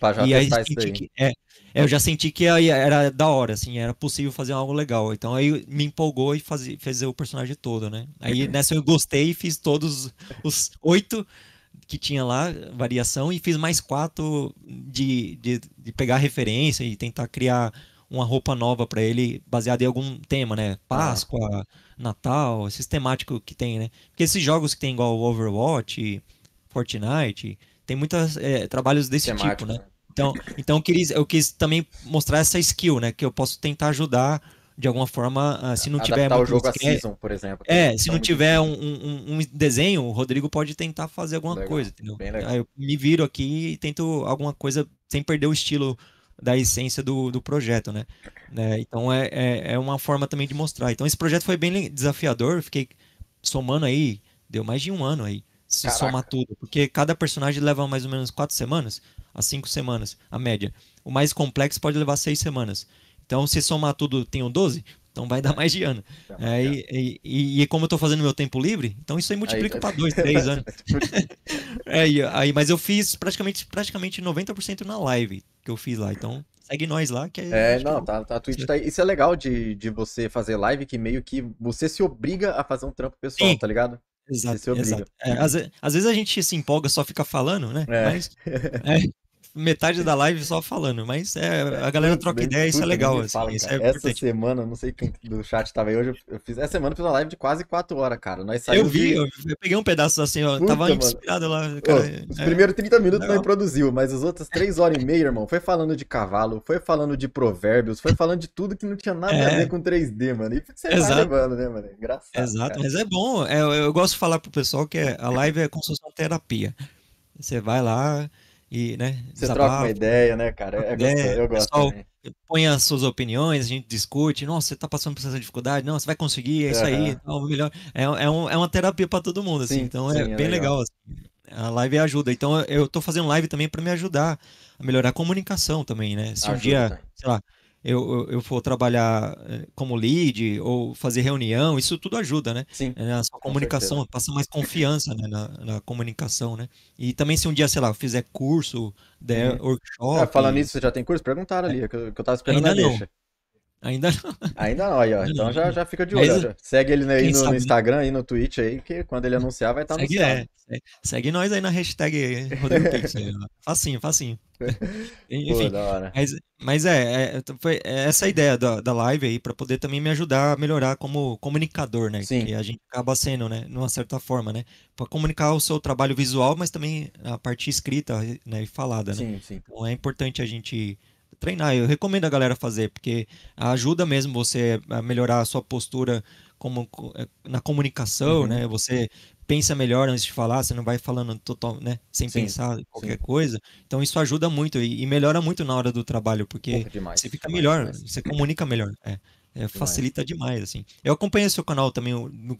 Pra e aí senti que, é, é, eu já senti que era da hora, assim, era possível fazer algo legal. Então aí me empolgou e faz, fez o personagem todo, né? Aí uhum. nessa eu gostei e fiz todos os oito que tinha lá, variação, e fiz mais quatro de, de, de pegar referência e tentar criar uma roupa nova para ele, baseada em algum tema, né? É. Páscoa, Natal, esses temáticos que tem, né? Porque esses jogos que tem igual Overwatch, Fortnite, tem muitos é, trabalhos desse tipo, né? Então, então eu, quis, eu quis também mostrar essa skill, né? Que eu posso tentar ajudar de alguma forma, ah, se não Adaptar tiver... o jogo a season, por exemplo. É, se não tiver um, um, um, desenho, o Rodrigo pode tentar fazer alguma legal, coisa, entendeu? Aí eu me viro aqui e tento alguma coisa sem perder o estilo da essência do, do projeto, né? né? Então é, é, é, uma forma também de mostrar. Então esse projeto foi bem desafiador, fiquei somando aí, deu mais de um ano aí, se Caraca. somar tudo, porque cada personagem leva mais ou menos quatro semanas a cinco semanas, a média. O mais complexo pode levar seis semanas. Então, se somar tudo, tenho 12, então vai dar é. mais de ano. É, E, e, e, como eu estou fazendo meu tempo livre, então isso aí multiplica para tá dois, três anos. é, aí, mas eu fiz praticamente, praticamente 90% na live que eu fiz lá. Então, segue nós lá. Que é, não, que... tá, tá, a Twitch tá aí. Isso é legal de, de você fazer live, que meio que você se obriga a fazer um trampo pessoal, Sim. tá ligado? Exato, exato. É, às, às, vezes a gente se empolga só fica falando, né? É. Mas, é, metade da live só falando, mas é, a galera troca bem, ideia, isso é legal. Assim, fala, isso é essa semana, não sei quem do chat tava aí hoje, eu fiz, essa semana eu fiz uma live de quase 4 horas, cara. Nós saímos eu vi, de... eu, peguei um pedaço assim, ó, Puta, tava inspirado mano. lá. Cara, Ô, os é, primeiros 30 minutos não produziu, mas as outras 3 horas e meia, irmão, foi falando de cavalo, foi falando de provérbios, foi falando de tudo que não tinha nada é. a ver com 3D, mano. E você Exato. levando, né, mano? Engraçado. Exato, cara. mas é bom. eu, é, eu gosto de falar pro pessoal que é, a live é construção terapia. Você vai lá, e, né? Você troca uma ideia, né, cara? É, eu gosto. Pessoal, põe as suas opiniões, a gente discute. Nossa, você tá passando por essa dificuldade? Não, você vai conseguir, é isso é. aí, tal, melhor. É, é, um, é uma terapia para todo mundo, assim. Sim, então é sim, é, é, bem legal. legal assim. A live ajuda. Então eu tô fazendo live também para me ajudar a melhorar a comunicação também, né? Se ajuda. um dia, sei lá, eu, eu for trabalhar eh, como lead ou fazer reunião, isso tudo ajuda, né? Sim. É, na sua comunicação, certeza. passa mais confiança né? na, na, comunicação, né? E também se um dia, sei lá, fizer curso, der Sim. Uhum. workshop. É, falando nisso, você já tem curso? Perguntaram é. ali, é. que eu, que eu tava esperando Ainda a deixa. Não. Ainda não. Ainda não, aí, ó. Então já, já fica de olho. Mas, segue ele aí no, no, né? Instagram e no Twitch aí, que quando ele anunciar vai estar tá segue, anunciado. É, segue nós aí na hashtag Rodrigo Pix. Né? facinho, facinho. Enfim, Pô, da hora. Mas, mas é, é, foi essa a ideia da, da live aí, para poder também me ajudar a melhorar como comunicador, né? Sim. Que a gente acaba sendo, né? uma certa forma, né? Para comunicar o seu trabalho visual, mas também a parte escrita né, e falada, né? Sim, sim. Então é importante a gente treinar. Eu recomendo a galera fazer, porque ajuda mesmo você a melhorar a sua postura como, na comunicação, uhum. né? Você pensa melhor antes de falar, você não vai falando total, né, sem sim, pensar qualquer sim. coisa. Então isso ajuda muito e, e, melhora muito na hora do trabalho, porque demais, você fica demais, melhor, demais. você comunica melhor. É. É, facilita demais, assim. Eu acompanhei seu canal também,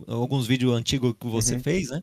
alguns vídeos antigos que você uhum. fez, né?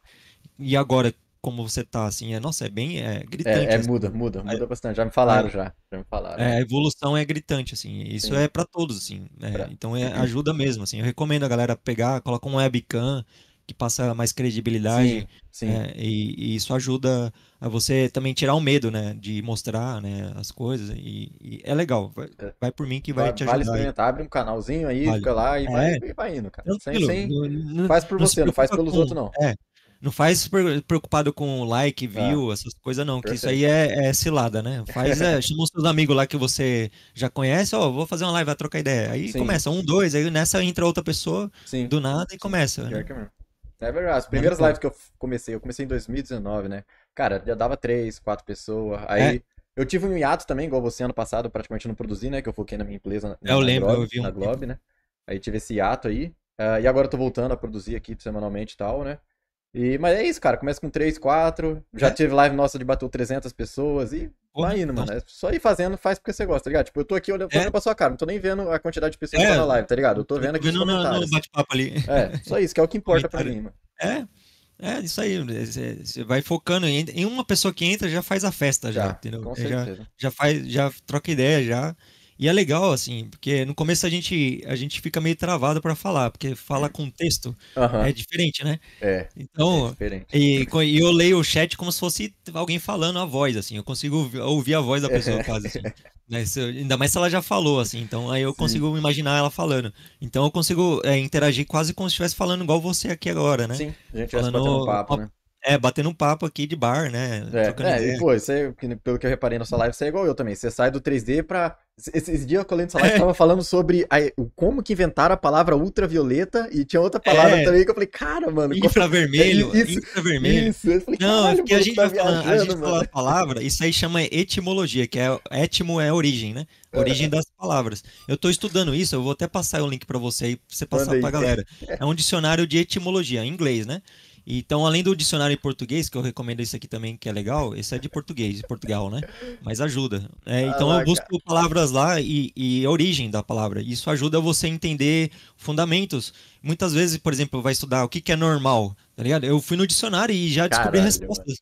E agora, como você tá, assim, é, nossa, é bem é, é gritante. É, é assim. muda, muda, muda bastante. Já me falaram, é, já. Já me falaram. É, a evolução é gritante, assim. Isso Sim. é para todos, assim. Né, pra... Então é, ajuda mesmo, assim. Eu recomendo a galera pegar, coloca um webcam que passa mais credibilidade. Sim, sim. É, e, e, isso ajuda a você também tirar o medo, né? De mostrar né, as coisas. E, e é legal. Vai, é. vai, por mim que vai, vai te ajudar. Vale experimentar, abre um canalzinho aí, vale. fica lá e, é. vai, e vai indo, cara. Sem, sem... não, faz por não você, não faz pelos com... outros, não. É. Não faz preocupado com like, é. view, ah, essas coisas, não. Perfeito. Que isso aí é, é, cilada, né? Faz, é, chama os seus amigos lá que você já conhece, ó, oh, vou fazer uma live, vai trocar ideia. Aí Sim. começa, um, dois, aí nessa entra outra pessoa Sim. do nada e começa. Né? É, é verdade. As primeiras lives que eu comecei, eu comecei em 2019, né? Cara, já dava três, quatro pessoas. Aí é. eu tive um hiato também, igual você ano passado, praticamente não produzi, né? Que eu foquei na minha empresa. Na, é, eu na lembro, Globo, eu vi um. Na Globe, né? Aí tive esse hiato aí. Uh, e agora eu tô voltando a produzir aqui semanalmente e tal, né? E, mas é isso, cara. Começa com 3, 4. Já é. tive live nossa de bateu 300 pessoas e Pô, vai indo, mano. Então. É só ir fazendo, faz porque você gosta, tá ligado? Tipo, eu tô aqui olhando, é. olhando pra sua cara, não tô nem vendo a quantidade de pessoas é. que tá na live, tá ligado? Eu tô vendo aqui eu tô vendo no, no bate-papo ali. É, só isso, que é o que importa pra mim, mano. É, é isso aí. Você vai focando em, em uma pessoa que entra, já faz a festa, já, já entendeu? Com certeza. Já, já, faz, já troca ideia, já. E é legal, assim, porque no começo a gente, a gente fica meio travado para falar, porque fala é. com texto uhum. é diferente, né? É. é então, é diferente. E, e, eu leio o chat como se fosse alguém falando a voz, assim, eu consigo ouvir a voz da é. pessoa quase, assim. ainda mais se ela já falou, assim, então aí eu Sim. consigo imaginar ela falando. Então eu consigo é, interagir quase como se estivesse falando igual você aqui agora, né? Sim, a gente falando, um papo, uma, né? É, batendo um papo aqui de bar, né? É, é e pô, pelo que eu reparei na sua live, você é igual eu também. Você sai do 3D pra. Esses dias colhendo eu sua live, é. tava falando sobre a, como que inventaram a palavra ultravioleta e tinha outra palavra é. também que eu falei, cara, mano. Infravermelho, como... isso, infravermelho. Isso. Eu falei, Não, é porque a gente, tá falando, a gente fala a palavra, isso aí chama etimologia, que é etimo é origem, né? Origem é. das palavras. Eu tô estudando isso, eu vou até passar o link para você aí, pra você passar Mandei. pra galera. É um dicionário de etimologia, em inglês, né? Então, além do dicionário em português, que eu recomendo esse aqui também, que é legal, esse é de português, de Portugal, né? Mas ajuda. É, ah, então, eu busco palavras lá e, e, a origem da palavra. Isso ajuda você a entender fundamentos. Muitas vezes, por exemplo, vai estudar o que, que é normal, tá ligado? Eu fui no dicionário e já descobri Caralho, respostas.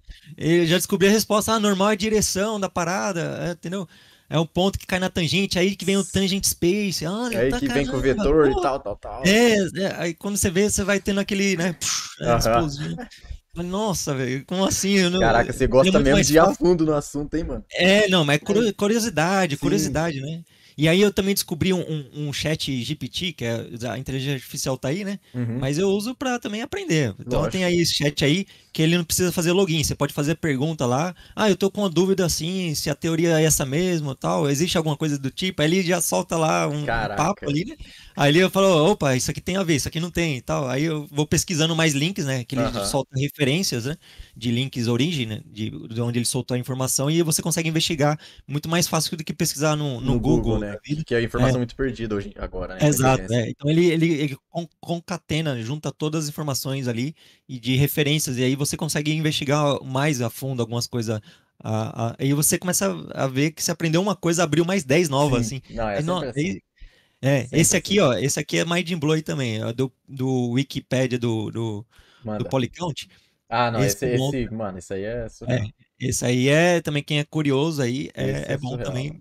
já descobri a resposta, ah, normal é direção da parada, é, entendeu? É o ponto que cai na tangente, aí que vem o tangent space. é aí tá que caramba, vem com o vetor e tal, tal, tal. É, é, aí quando você vê, você vai tendo aquele, né? Puf, é, Nossa, velho, como assim? Não... Caraca, você gosta é mesmo de ir a fundo no assunto, hein, mano? É, não, mas é curiosidade, Sim. curiosidade, né? E aí eu também descobri um, um, um chat GPT, que é a inteligência artificial tá aí, né? Uhum. Mas eu uso para também aprender. Então tem aí esse chat aí que ele não precisa fazer login, você pode fazer pergunta lá. Ah, eu tô com uma dúvida assim, se a teoria é essa mesmo, tal, existe alguma coisa do tipo. Aí ele já solta lá um, um papo ali, né? Aí eu falo, opa, isso aqui tem a ver, isso aqui não tem e tal. Aí eu vou pesquisando mais links, né? Que ele uhum. solta referências, né? De links origem, né? De, de onde ele soltou a informação. E você consegue investigar muito mais fácil do que pesquisar no, no, no Google, Google, né? Que é informação é. muito perdida hoje, agora, né? Exato, é. Então ele, ele, ele concatena, junta todas as informações ali e de referências. E aí você consegue investigar mais a fundo algumas coisas aí você começa a ver que se aprendeu uma coisa, abriu mais 10 novas, Sim. assim. Não, é, não, assim. É, esse aqui, ó, esse aqui é Mind Blow também, ó, do, do Wikipedia do, do, do Polycount. Ah, não, esse, esse, é esse mano, esse aí é, é Esse aí é também, quem é curioso aí, é, é, é, bom surreal. também.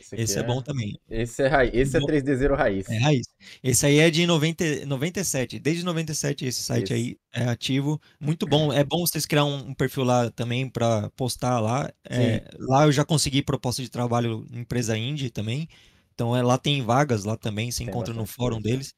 Esse, esse é, é, bom também. Esse é, raiz, esse é 3D0 raiz. É raiz. Esse aí é de 90, 97. Desde 97 esse site esse. aí é ativo. Muito bom. É bom vocês criar um, perfil lá também para postar lá. lá eu já consegui proposta de trabalho empresa indie também. Então é, lá tem vagas lá também, se encontra no fórum coisa. É. deles.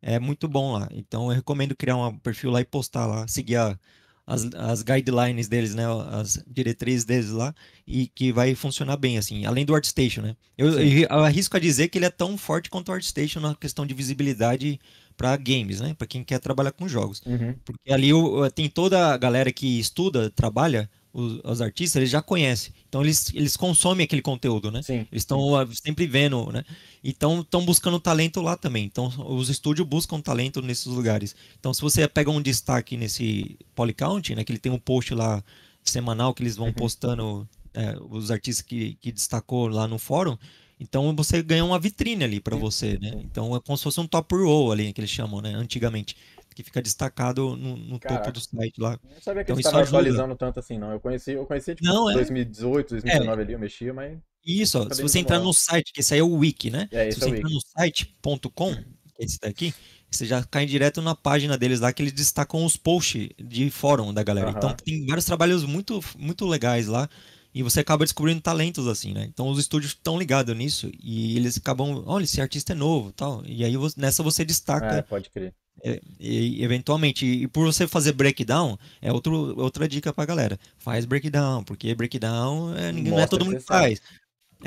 É muito bom lá. Então eu recomendo criar um perfil lá e postar lá, seguir a, as, as guidelines deles, né? As diretrizes deles lá, e que vai funcionar bem, assim, além do ArtStation, né? Eu, eu, arrisco a dizer que ele é tão forte quanto o ArtStation na questão de visibilidade para games, né? Para quem quer trabalhar com jogos. Uhum. Porque ali eu, eh, tem toda a galera que estuda, trabalha os, os, artistas, eles já conhecem. Então eles, eles consomem aquele conteúdo, né? Sim. Eles estão ah, sempre vendo, né? Então estão buscando talento lá também. Então os estúdios buscam talento nesses lugares. Então se você pega um destaque nesse Polycount, né? Que ele tem um post lá semanal que eles vão uhum. postando é, os artistas que, que destacou lá no fórum. Então você ganha uma vitrine ali para você, né? Então é como se fosse um top roll ali que eles chamam, né? Antigamente que fica destacado no, no topo do site lá. Não sabia que então, eles atualizando tanto assim, não. Eu conheci, eu conheci tipo, não, é... 2018, 2019 é... ali, eu mexia, mas. Isso, se você entrar no site, que esse aí é o Wiki, né? É, se é você é entrar no site.com, que é esse daqui, você já cai direto na página deles lá, que eles destacam os posts de fórum da galera. Então tem vários trabalhos muito, muito legais lá. E você acaba descobrindo talentos assim, né? Então os estúdios estão ligados nisso e eles acabam, olha, esse artista é novo, tal. E aí nessa você destaca. É, pode crer. É, e, eventualmente, e por você fazer breakdown, é outro, outra dica pra galera. Faz breakdown, porque breakdown é, ninguém, não é todo mundo que faz.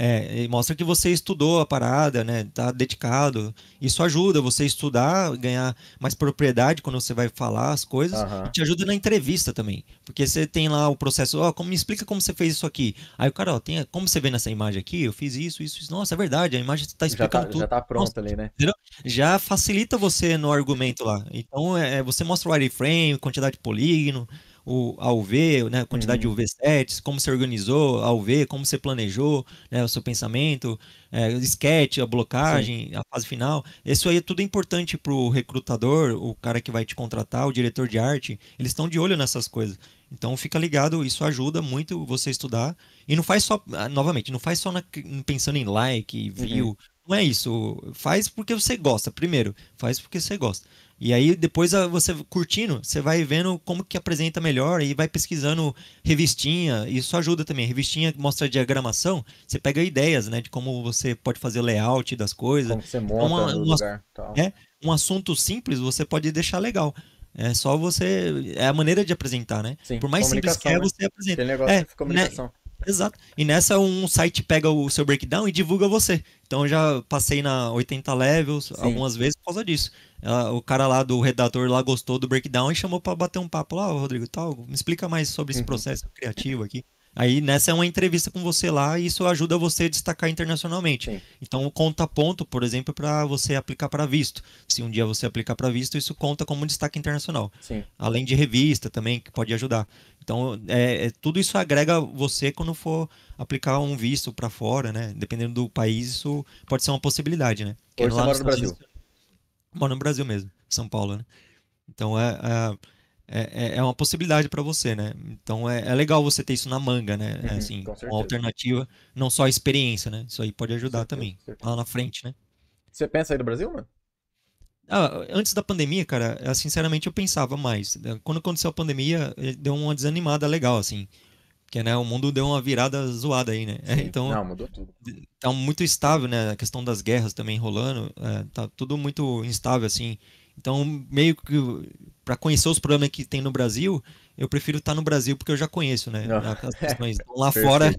É, mostra que você estudou a parada, né? Tá dedicado. Isso ajuda você estudar, ganhar mais propriedade quando você vai falar as coisas. Uhum. te ajuda na entrevista também. Porque você tem lá o processo, ó, oh, como, me explica como você fez isso aqui. Aí o cara, ó, tem, como você vê nessa imagem aqui, eu fiz isso, isso, isso. Nossa, é verdade, a imagem tá, tá explicando já tá, tudo. Já tá pronta ali, né? Entendeu? Já facilita você no argumento lá. Então, é, é você mostra o wireframe, quantidade de polígono, o, ver né, a quantidade uhum. de uv sets, como você organizou a UV, como você planejou né, o seu pensamento, é, o sketch, a blocagem, Sim. a fase final. Isso aí é tudo importante para o recrutador, o cara que vai te contratar, o diretor de arte, eles estão de olho nessas coisas. Então fica ligado, isso ajuda muito você estudar. E não faz só, ah, novamente, não faz só na, pensando em like, view. Uhum. Não é isso. Faz porque você gosta. Primeiro, faz porque você gosta. E aí depois você curtindo, você vai vendo como que apresenta melhor e vai pesquisando revistinha. Isso ajuda também. revistinha mostra diagramação, você pega ideias, né, de como você pode fazer o layout das coisas. Como você então, monta uma, uma, lugar, tal. É, um assunto simples, você pode deixar legal. É só você é a maneira de apresentar, né? Sim, Por mais simples que é, né? você apresenta. Tem negócio é, de comunicação. Né? Exato. E nessa um site pega o seu breakdown e divulga você. Então eu já passei na 80 levels Sim. algumas vezes por causa disso. Ela, o cara lá do redator lá gostou do breakdown e chamou para bater um papo lá, oh, Rodrigo, tal, tá, me explica mais sobre esse uhum. processo uhum. criativo aqui. Aí nessa é uma entrevista com você lá e isso ajuda você a destacar internacionalmente. Sim. Então conta ponto, por exemplo, é para você aplicar para visto. Se um dia você aplicar para visto, isso conta como destaque internacional. Sim. Além de revista também que pode ajudar. Então é, é tudo isso agrega você quando for aplicar um visto para fora, né? Dependendo do país, isso pode ser uma possibilidade, né? Hoje você mora no Brasil. Unidos, mora no Brasil mesmo, São Paulo, né? Então é, é, é, é, é uma possibilidade para você, né? Então é, é, legal você ter isso na manga, né? Uhum, assim, uma alternativa, não só a experiência, né? Isso aí pode ajudar certeza, também, certeza. lá na frente, né? Você pensa aí do Brasil, mano? Ah, antes da pandemia, cara, sinceramente eu pensava mais. Quando aconteceu a pandemia, eh, deu uma desanimada legal, assim. Porque né, o mundo deu uma virada zoada aí, né? É, Sim, então, não, mudou tudo. Tá muito estável, né? A questão das guerras também rolando, é, tá tudo muito instável, assim. Então, meio que para conhecer os problemas que tem no Brasil, eu prefiro estar tá no Brasil porque eu já conheço, né? As questões. Então, lá fora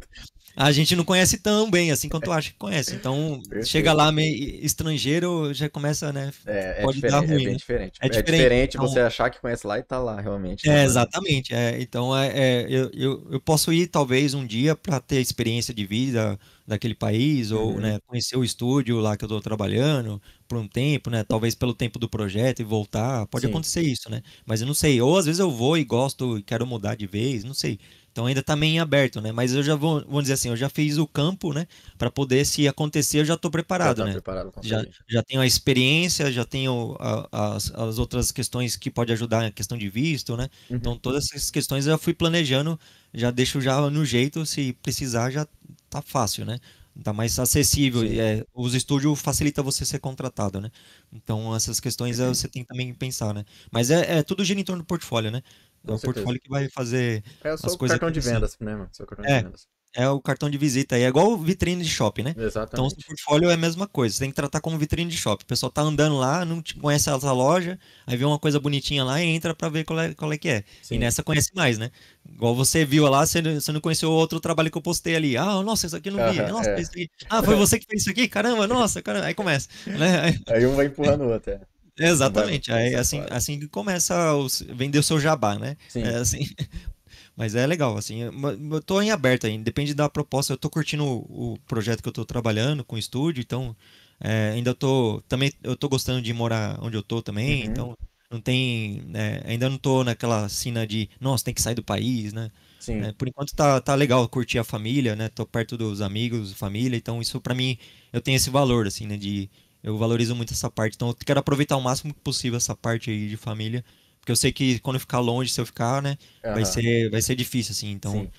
a gente não conhece tão bem assim quanto acha que conhece. Então, Perfeito. chega lá meio estrangeiro, já começa, né? É, é pode dar é ruim. É bem né? diferente. É, é diferente, então... você achar que conhece lá e tá lá, realmente. Tá é, né? exatamente. É, então, é, é, eu, eu, eu posso ir talvez um dia para ter experiência de vida daquele país, ou uhum. né, conhecer o estúdio lá que eu tô trabalhando por um tempo, né? Talvez pelo tempo do projeto e voltar. Pode Sim. acontecer isso, né? Mas eu não sei. Ou às vezes eu vou e gosto e quero mudar de vez, não sei. Então ainda está meio aberto, né? Mas eu já vou, vamos dizer assim, eu já fiz o campo, né? Para poder se acontecer, eu já estou preparado, já tá né? Preparado, já, já tenho a experiência, já tenho a, a, as, as outras questões que pode ajudar a questão de visto, né? Uhum. Então todas essas questões eu fui planejando, já deixo já no jeito, se precisar já tá fácil, né? Tá mais acessível. É, os estúdios facilita você ser contratado, né? Então essas questões é, você tem também que pensar, né? Mas é, é tudo gira em torno do portfólio, né? é um portfólio que vai fazer é as coisas. Cartão de vendas mesmo, seu cartão é, de vendas. É o cartão de visita aí. É igual vitrine de shopping, né? Então, Exatamente. Então, o portfólio é a mesma coisa. Você tem que tratar como vitrine de shopping. O pessoal tá andando lá, não conhece essa loja, aí vê uma coisa bonitinha lá e entra para ver qual é, qual é que é. Sim. E nessa conhece mais, né? Igual você viu lá, você, não conheceu outro trabalho que eu postei ali. Ah, nossa, isso aqui eu não vi. nossa, é. isso aqui. Ah, foi você que fez isso aqui? Caramba, nossa, caramba. Aí começa. Né? Aí um vai empurrando o outro. É. Exatamente. Aí, assim, assim que começa o, vender o seu jabá, né? Sim. É assim. Mas é legal, assim, eu tô em aberto ainda, depende da proposta. Eu tô curtindo o, o projeto que eu tô trabalhando com o estúdio, então é, ainda tô. Também eu tô gostando de morar onde eu tô também, uhum. então não tem. É, ainda não tô naquela cena de, nossa, tem que sair do país, né? Sim. É, por enquanto tá, tá legal curtir a família, né? Tô perto dos amigos, família, então isso para mim eu tenho esse valor, assim, né? De eu valorizo muito essa parte. Então eu quero aproveitar o máximo possível essa parte aí de família. Porque eu sei que quando eu ficar longe, se eu ficar, né? Uhum. Vai, ser, vai ser difícil, assim. Então, Sim.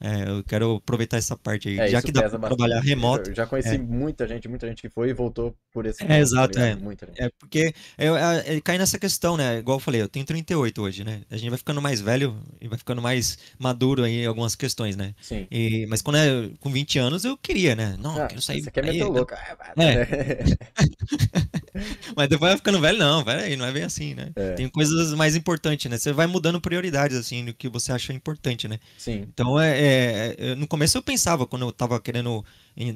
É, eu quero aproveitar essa parte aí. É, já que dá para trabalhar né, remoto. Eu já conheci é. muita gente, muita gente que foi e voltou por esse momento, É, tá exato, é. É porque eu, eu, eu, é, cai nessa questão, né? Igual eu falei, eu tenho 38 hoje, né? A gente vai ficando mais velho e vai ficando mais maduro aí em algumas questões, né? Sim. E, mas quando é com 20 anos eu queria, né? Não, ah, quero sair. Isso aqui é meio né? louco. É. Mas depois vai ficando velho, não, velho, não é bem assim, né? É. Tem coisas mais importantes, né? Você vai mudando prioridades, assim, do que você acha importante, né? Sim. Então, é, é, é no começo eu pensava, quando eu tava querendo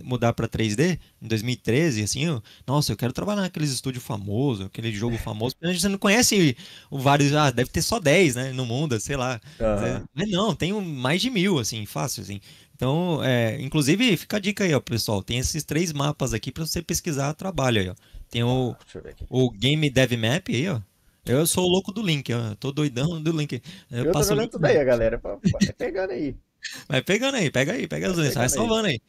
mudar para 3D, em 2013, assim, eu, nossa, eu quero trabalhar naqueles estúdios famosos, aquele jogo famoso. Você não conhece o vários, ah, deve ter só 10, né, no mundo, sei lá. Uhum. Mas não, tem mais de mil, assim, fácil, assim. Então, é, inclusive, fica a dica aí, ó, pessoal. Tem esses três mapas aqui para você pesquisar trabalho aí, ó. Tem o, ah, o Game Dev Map aí, ó. Eu sou o louco do link, eu tô doidão do link. Eu, eu passo tô olhando tudo aí, galera. Vai pegando aí. Vai pegando aí, pega aí, pega as vai salvando aí. aí.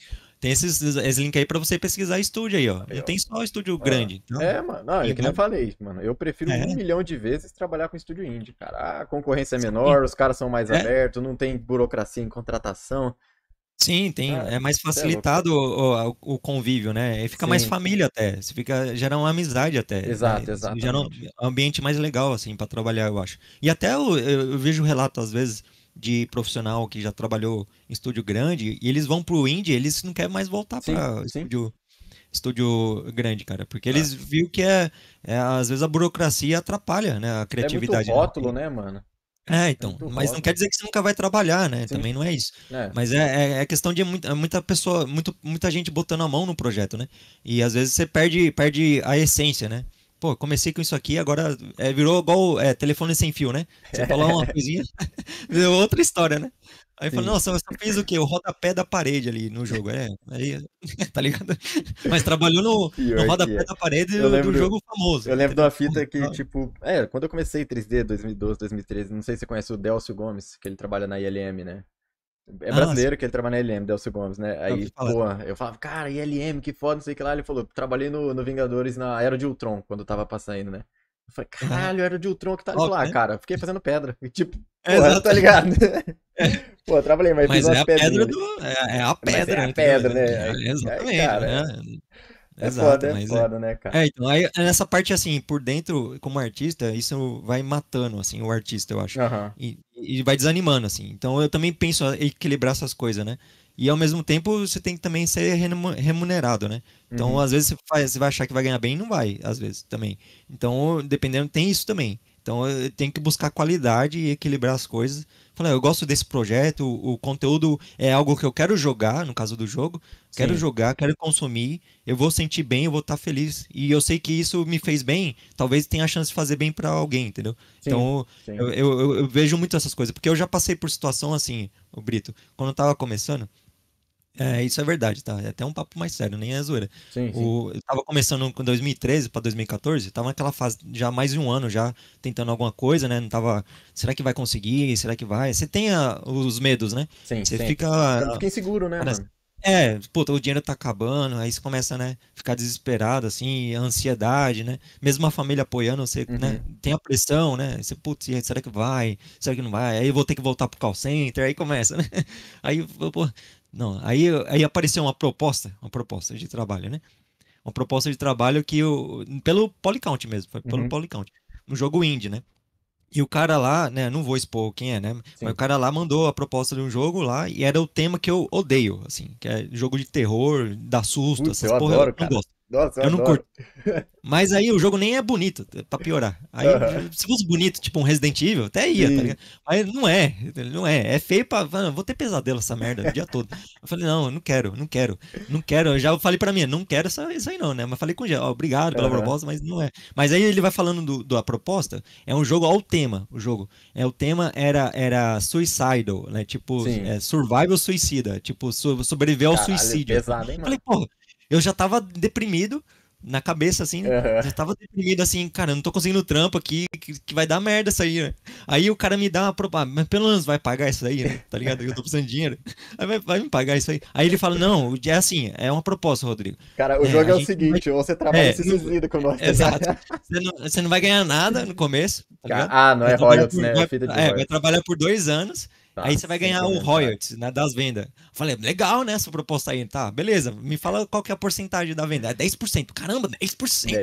Tem esses, esses links aí pra você pesquisar estúdio aí, ó. tem só estúdio ah, grande. Então... É, mano. Não, é que eu falei, mano. Eu prefiro é. um milhão de vezes trabalhar com estúdio indie, cara. a ah, concorrência é menor, Sim. os caras são mais é. abertos, não tem burocracia em contratação. Sim, tem. Ah, é mais é facilitado é o, o, o, convívio, né? E fica Sim. mais família até. Você fica, gera uma amizade até. Né? Exato, né? exato. Gera um ambiente mais legal, assim, para trabalhar, eu acho. E até eu, eu vejo relato, às vezes, de profissional que já trabalhou em estúdio grande e eles vão pro indie, eles não querem mais voltar para estúdio estúdio grande, cara, porque eles ah. viu que é, é, às vezes a burocracia atrapalha, né, a criatividade. É muito né? rótulo, né, mano? É, então, mas não quer dizer que você nunca vai trabalhar, né? Sim. Também não é isso. É. Mas é, é, é, questão de muita, muita pessoa, muito, muita gente botando a mão no projeto, né? E às vezes você perde, perde a essência, né? Pô, comecei com isso aqui, agora é, virou igual é, telefone sem fio, né? Você falar uma coisinha, outra história, né? Aí Sim. fala, nossa, você fez o quê? O rodapé da parede ali no jogo, é. Aí, tá ligado? Mas trabalhou no, no rodapé é. da parede eu lembro, do jogo famoso. Eu lembro de uma fita que, então tipo, é, quando eu comecei 3D, 2012, 2013, não sei se você conhece o Delcio Gomes, que ele trabalha na ILM, né? É ah, brasileiro ah, que ele trabalha na ILM, Delcio Gomes, né? Aí, pô, eu falava, cara, ILM, que foda, não sei o que lá. Ele falou, trabalhei no, no Vingadores na Era de Ultron, quando tava passando, né? Eu falei, caralho, era de Ultron que tá okay. lá, né? cara. Fiquei fazendo pedra. E, tipo, porra, tá ligado? Pô, eu trabalhei, mas, mas fiz é a pedra do, é, é, a pedra. Mas é a pedra, né? né? Exatamente, aí, cara, né? É Exato, foda, é, é foda, é. né, cara? É, então, aí, nessa parte, assim, por dentro, como artista, isso vai matando, assim, o artista, eu acho. Uhum. E, e vai desanimando, assim. Então, eu também penso em equilibrar essas coisas, né? e ao mesmo tempo você tem que também ser remunerado, né? Então, uhum. às vezes você, faz, você vai achar que vai ganhar bem e não vai, às vezes também. Então, dependendo, tem isso também. Então, tem que buscar qualidade e equilibrar as coisas. Falar, eu gosto desse projeto, o, o, conteúdo é algo que eu quero jogar, no caso do jogo, Sim. quero jogar, quero consumir, eu vou sentir bem, eu vou estar tá feliz. E eu sei que isso me fez bem, talvez tenha a chance de fazer bem para alguém, entendeu? Sim. Então, Sim. Eu, eu, eu, vejo muito essas coisas, porque eu já passei por situação assim, o Brito, quando eu tava começando, é, isso é verdade, tá? É até um papo mais sério, nem é zoeira. Sim, sim. O, eu tava começando com 2013 para 2014, tava naquela fase já mais de um ano já tentando alguma coisa, né? Não tava. Será que vai conseguir? Será que vai? Você tem a, os medos, né? Sim, você fica. Fica inseguro, né, parece, mano? É, puta, o dinheiro tá acabando, aí você começa, né, ficar desesperado, assim, ansiedade, né? Mesmo a família apoiando, você, né, uhum. né, tem a pressão, né? Você, putz, será que vai? Será que não vai? Aí eu vou ter que voltar pro call center, aí começa, né? Aí, pô, não, aí, aí apareceu uma proposta, uma proposta de trabalho, né? Uma proposta de trabalho que eu. Pelo Polycount mesmo, foi pelo uhum. Polycount. Um jogo indie, né? E o cara lá, né? Não vou expor quem é, né? Sim. Mas o cara lá mandou a proposta de um jogo lá e era o tema que eu odeio, assim, que é jogo de terror, dá susto, Putz, essas eu porra, adoro, eu não cara. gosto. Nossa, eu, eu não curto. Mas aí o jogo nem é bonito, é pra piorar. Aí, se fosse bonito, tipo um Resident Evil, até ia, tá Sim. tá ligado? Mas não é, não é. É feio pra. Ah, vou ter pesadelo essa merda o dia todo. Eu falei, não, eu não quero, não quero, não quero. Eu já falei pra mim, não quero essa, isso aí não, né? Mas falei com o obrigado pela proposta, mas não é. Mas aí ele vai falando do, do, da proposta, é um jogo ao tema, o jogo. É, o tema era, era suicidal, né? Tipo, é, survival suicida, tipo, so, sobreviver ao suicídio. É pesado, hein, mano? Falei, porra eu já tava deprimido na cabeça, assim, uhum. já tava deprimido, assim, cara, não tô conseguindo trampo aqui, que, que vai dar merda isso aí, né? Aí o cara me dá uma proposta, ah, mas pelo menos vai pagar isso aí, né? Tá ligado? Eu tô precisando de dinheiro. Aí vai, vai, me pagar isso aí. Aí ele fala, não, é assim, é uma proposta, Rodrigo. Cara, o é, jogo é o seguinte, vai... você trabalha é, se suicida com nós. Exato. você, não, você não, vai ganhar nada no começo. Tá ah, não é royalties, né? Vai, é, vai trabalhar por dois anos Tá, aí você vai ganhar o royalties né, das vendas. Falei, legal, né? Essa proposta aí, tá? Beleza, me fala qual que é a porcentagem da venda. É 10%. Caramba, 10%,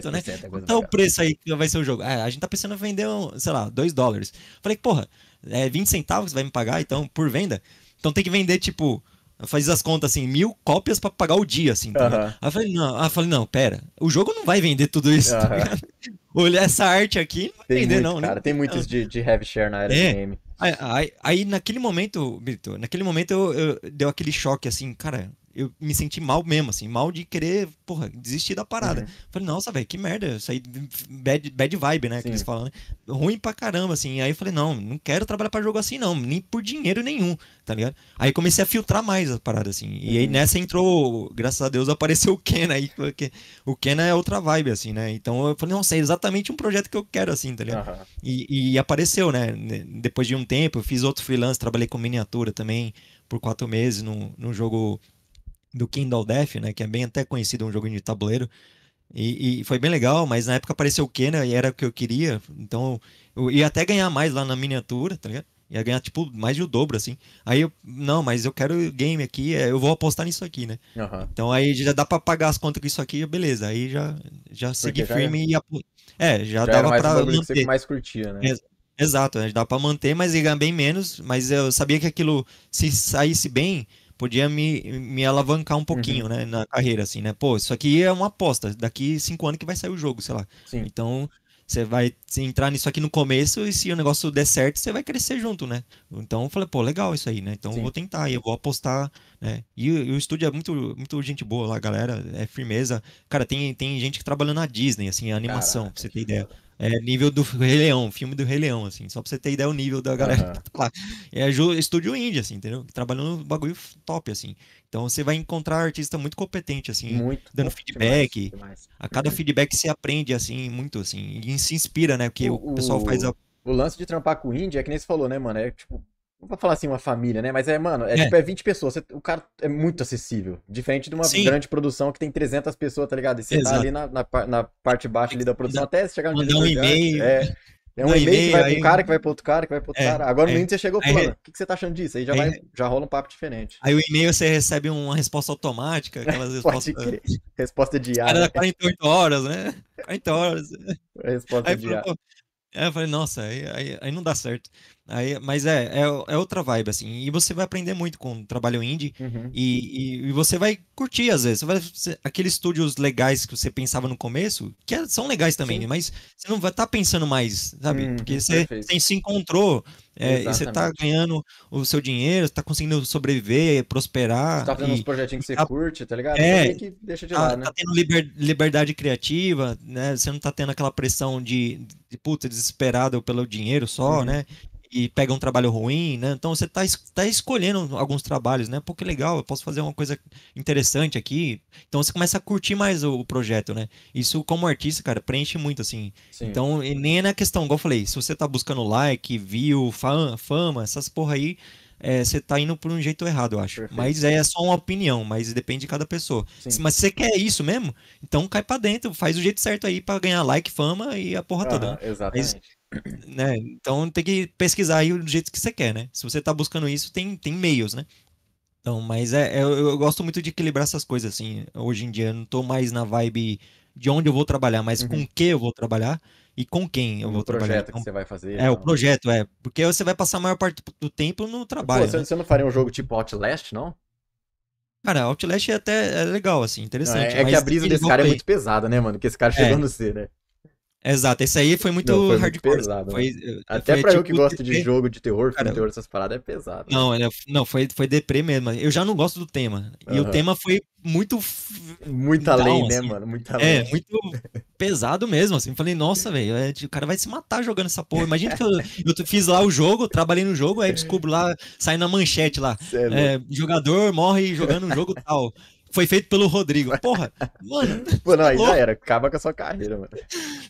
10% né? É então o preço aí que vai ser o jogo. É, a gente tá pensando em vender, um, sei lá, 2 dólares. Falei, porra, é 20 centavos que vai me pagar, então, por venda. Então tem que vender, tipo, faz as contas assim, mil cópias para pagar o dia, assim. Tá Aí eu falei, não, aí falei, não, pera, o jogo não vai vender tudo isso, tá Olha essa arte aqui, não vai tem vender, muito, não. Né? Cara, né? tem muitos de, de heavy share na era é. game. Aí, aí, naquele momento, Bito, naquele momento eu, eu, deu aquele choque assim, cara, eu me senti mal mesmo, assim, mal de querer, porra, desistir da parada. Uhum. Falei, nossa, velho, que merda, isso aí, bad, bad vibe, né, Sim. que eles falam, né? Ruim pra caramba, assim. Aí eu falei, não, não quero trabalhar pra jogo assim, não, nem por dinheiro nenhum, tá ligado? Aí comecei a filtrar mais a parada, assim. E aí uhum. nessa entrou, graças a Deus, apareceu o Ken aí, porque o Ken é outra vibe, assim, né? Então eu falei, nossa, é exatamente um projeto que eu quero, assim, tá ligado? Uhum. E, e apareceu, né? Depois de um tempo, eu fiz outro freelance, trabalhei com miniatura também por quatro meses num jogo do Kindle Death, né? Que é bem até conhecido, é um jogo de tabuleiro. E, e, foi bem legal, mas na época apareceu o Kena e era o que eu queria. Então, eu ia até ganhar mais lá na miniatura, tá ligado? Ia ganhar, tipo, mais de o dobro, assim. Aí eu, não, mas eu quero game aqui, é, eu vou apostar nisso aqui, né? Uhum. Então aí já dá pra pagar as contas com isso aqui, beleza. Aí já, já segui firme e... É, já, já dava mais pra manter. Que você mais curtia, né? Exato, né? dá para manter, mas ia ganhar bem menos. Mas eu sabia que aquilo, se saísse bem, podia me, me alavancar um pouquinho, uhum. né, na carreira, assim, né? Pô, isso aqui é uma aposta, daqui cinco anos que vai sair o jogo, sei lá. Sim. Então, você vai entrar nisso aqui no começo e se o negócio der certo, você vai crescer junto, né? Então, eu falei, pô, legal isso aí, né? Então, eu vou tentar e eu vou apostar, né? E, e, o estúdio é muito, muito gente boa lá, galera, é firmeza. Cara, tem, tem gente que trabalha na Disney, assim, a animação, Caraca, pra você ter ideia. É, nível do Rei Leão, filme do Rei Leão, assim, só pra você ter ideia o nível da galera uhum. que tá lá. É estúdio indie, assim, entendeu? Trabalhando bagulho top, assim. Então você vai encontrar artista muito competente, assim, muito, dando feedback. Demais, demais. A cada uhum. feedback você aprende, assim, muito, assim, e se inspira, né? Porque o, o pessoal faz a. O lance de trampar com o indie é que nem você falou, né, mano? É tipo, não vou falar assim uma família, né? Mas é, mano, é, é. tipo, é 20 pessoas. Você, o cara é muito acessível. Diferente de uma Sim. grande produção que tem 300 pessoas, tá ligado? E você tá Exato. tá ali na, na, na, parte baixa ali da produção, Exato. até chegar no Mandar um e-mail. É, é um e-mail que vai aí... pro cara, que vai pro outro cara, que vai pro outro é, cara. Agora é, no índice você chegou falando, o que, que, você tá achando disso? Aí já, vai, já rola um papo diferente. Aí o e-mail você recebe uma resposta automática, aquelas respostas... Né? Resposta diária. Era 48 horas, né? 40 horas. É resposta aí, diária. Pronto, é, eu falei, nossa, aí, aí, aí, não dá certo. Aí, mas é, é, é, outra vibe, assim. E você vai aprender muito com o trabalho indie. Uhum. E, e, e, você vai curtir, às vezes. Vai, aqueles estúdios legais que você pensava no começo, que é, são legais também, Sim. Né, mas você não vai estar tá pensando mais, sabe? Hum, Porque você, você, se encontrou é, você está ganhando o seu dinheiro, está conseguindo sobreviver, prosperar. Está fazendo e, uns projetinhos que você tá, curte, tá ligado? É, então que deixa de tá, lado, né? Tá tendo liber, liberdade criativa, né? Você não está tendo aquela pressão de, de puta, desesperado pelo dinheiro só, uhum. né? e pega um trabalho ruim, né? Então você está tá escolhendo alguns trabalhos, né? Pô, que legal, eu posso fazer uma coisa interessante aqui. Então você começa a curtir mais o, o projeto, né? Isso, como artista, cara, preenche muito, assim. Sim. Então, nem é na questão, igual eu falei, se você está buscando like, view, fama, fama essas porra aí, é, você está indo por um jeito errado, eu acho. Perfeito. Mas é só uma opinião, mas depende de cada pessoa. Sim. Mas se você quer isso mesmo, então cai para dentro, faz o jeito certo aí para ganhar like, fama e a porra ah, toda. Né? Exatamente. Mas, né? Então tem que pesquisar aí do jeito que você quer, né? Se você está buscando isso, tem, tem meios, né? Então, mas é, é, eu, gosto muito de equilibrar essas coisas, assim. Hoje em dia eu não estou mais na vibe de onde eu vou trabalhar, mas uhum. com que eu vou trabalhar e com quem eu vou trabalhar. O projeto que então, você vai fazer. É, o então. projeto, é. Porque você vai passar a maior parte do tempo no trabalho. Pô, né? Você não faria um jogo tipo Outlast, não? Cara, Outlast é até é legal, assim, interessante. Não, é, é que a brisa desse cara é muito pesada, né, mano? Que esse cara chegou é. no C, né? Exato, esse aí foi muito não, foi hardcore. Muito assim, pesado, foi, né? Eh, eh, Até foi, pra tipo, eu que gosto de jogo de terror, filme de terror, essas paradas é pesado. Né? Não, né? não foi, foi deprê mesmo. Eu já não gosto do tema. Uhum. E o tema foi muito. Muito além, né, assim. né, mano? Muito é, além. É, muito pesado mesmo, assim. Falei, nossa, velho, é, o cara vai se matar jogando essa porra. Imagina que eu, eu fiz lá o jogo, trabalhei no jogo, aí descubro lá, sai na manchete lá. É, é jogador morre jogando um jogo tal foi feito pelo Rodrigo. Porra, mano. Pô, não, aí já era. Acaba com a sua carreira, mano.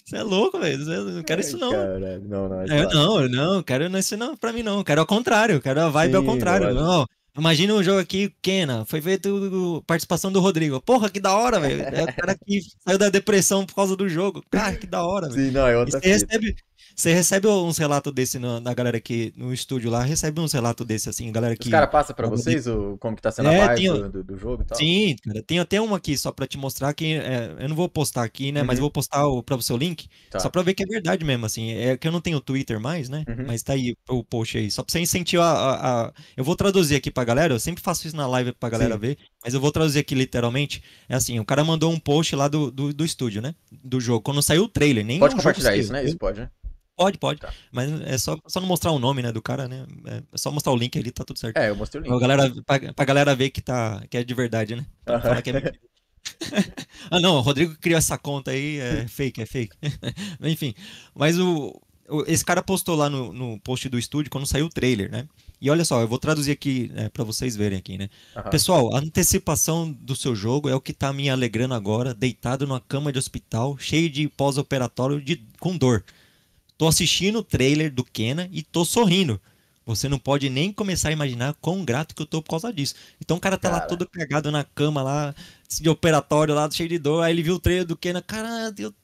Você é louco, velho. Não é quero Ai, isso, não. Cara, não, não, é eu, não, não, quero não, é isso não pra mim, não. Quero ao contrário. Quero a vibe Sim, ao contrário. Mano. Não. Imagina um jogo aqui, Kena, foi feito participação do Rodrigo. Porra, que da hora, velho. É o cara que saiu da depressão por causa do jogo. Cara, que da hora, velho. Sim, não, é outra coisa. Você recebe uns relatos desse na, na, galera que no estúdio lá, recebe uns relatos desse, assim, galera que. Os caras passam pra vocês o, como que tá sendo é, a vibe tem, do, do, jogo e tal? Sim, cara, tem até uma aqui só pra te mostrar que. É, eu não vou postar aqui, né? Uhum. Mas eu vou postar o, pra você o link, tá. só pra ver que é verdade mesmo, assim. É que eu não tenho Twitter mais, né? Uhum. Mas tá aí o post aí, só pra você incentivar a, a, Eu vou traduzir aqui pra galera, eu sempre faço isso na live pra galera sim. ver, mas eu vou traduzir aqui literalmente. É assim, o cara mandou um post lá do, do, do estúdio, né? Do jogo, quando saiu o trailer, nem. Pôs é compartilhar isso, né? Isso pode, né? Pode, pode. Tá. Mas é só, só não mostrar o nome, né, do cara, né? É, é só mostrar o link ali, tá tudo certo. É, eu mostrei o link. Pra galera, pra, pra galera ver que, tá, que é de verdade, né? uhum. que é ah, não, o Rodrigo criou essa conta aí, é fake, é fake. Enfim, mas o, o, esse cara postou lá no, no post do estúdio quando saiu o trailer, né? E olha só, eu vou traduzir aqui é, para vocês verem aqui, né? Uhum. Pessoal, a antecipação do seu jogo é o que tá me alegrando agora, deitado numa cama de hospital, cheio de pós-operatório com dor. Tô assistindo o trailer do Kena e tô sorrindo. Você não pode nem começar a imaginar quão grato que eu tô por causa disso. Então o cara tá cara. lá todo pegado na cama lá, de operatório lá, cheio de dor. Aí ele viu o trailer do Kena, Caralho,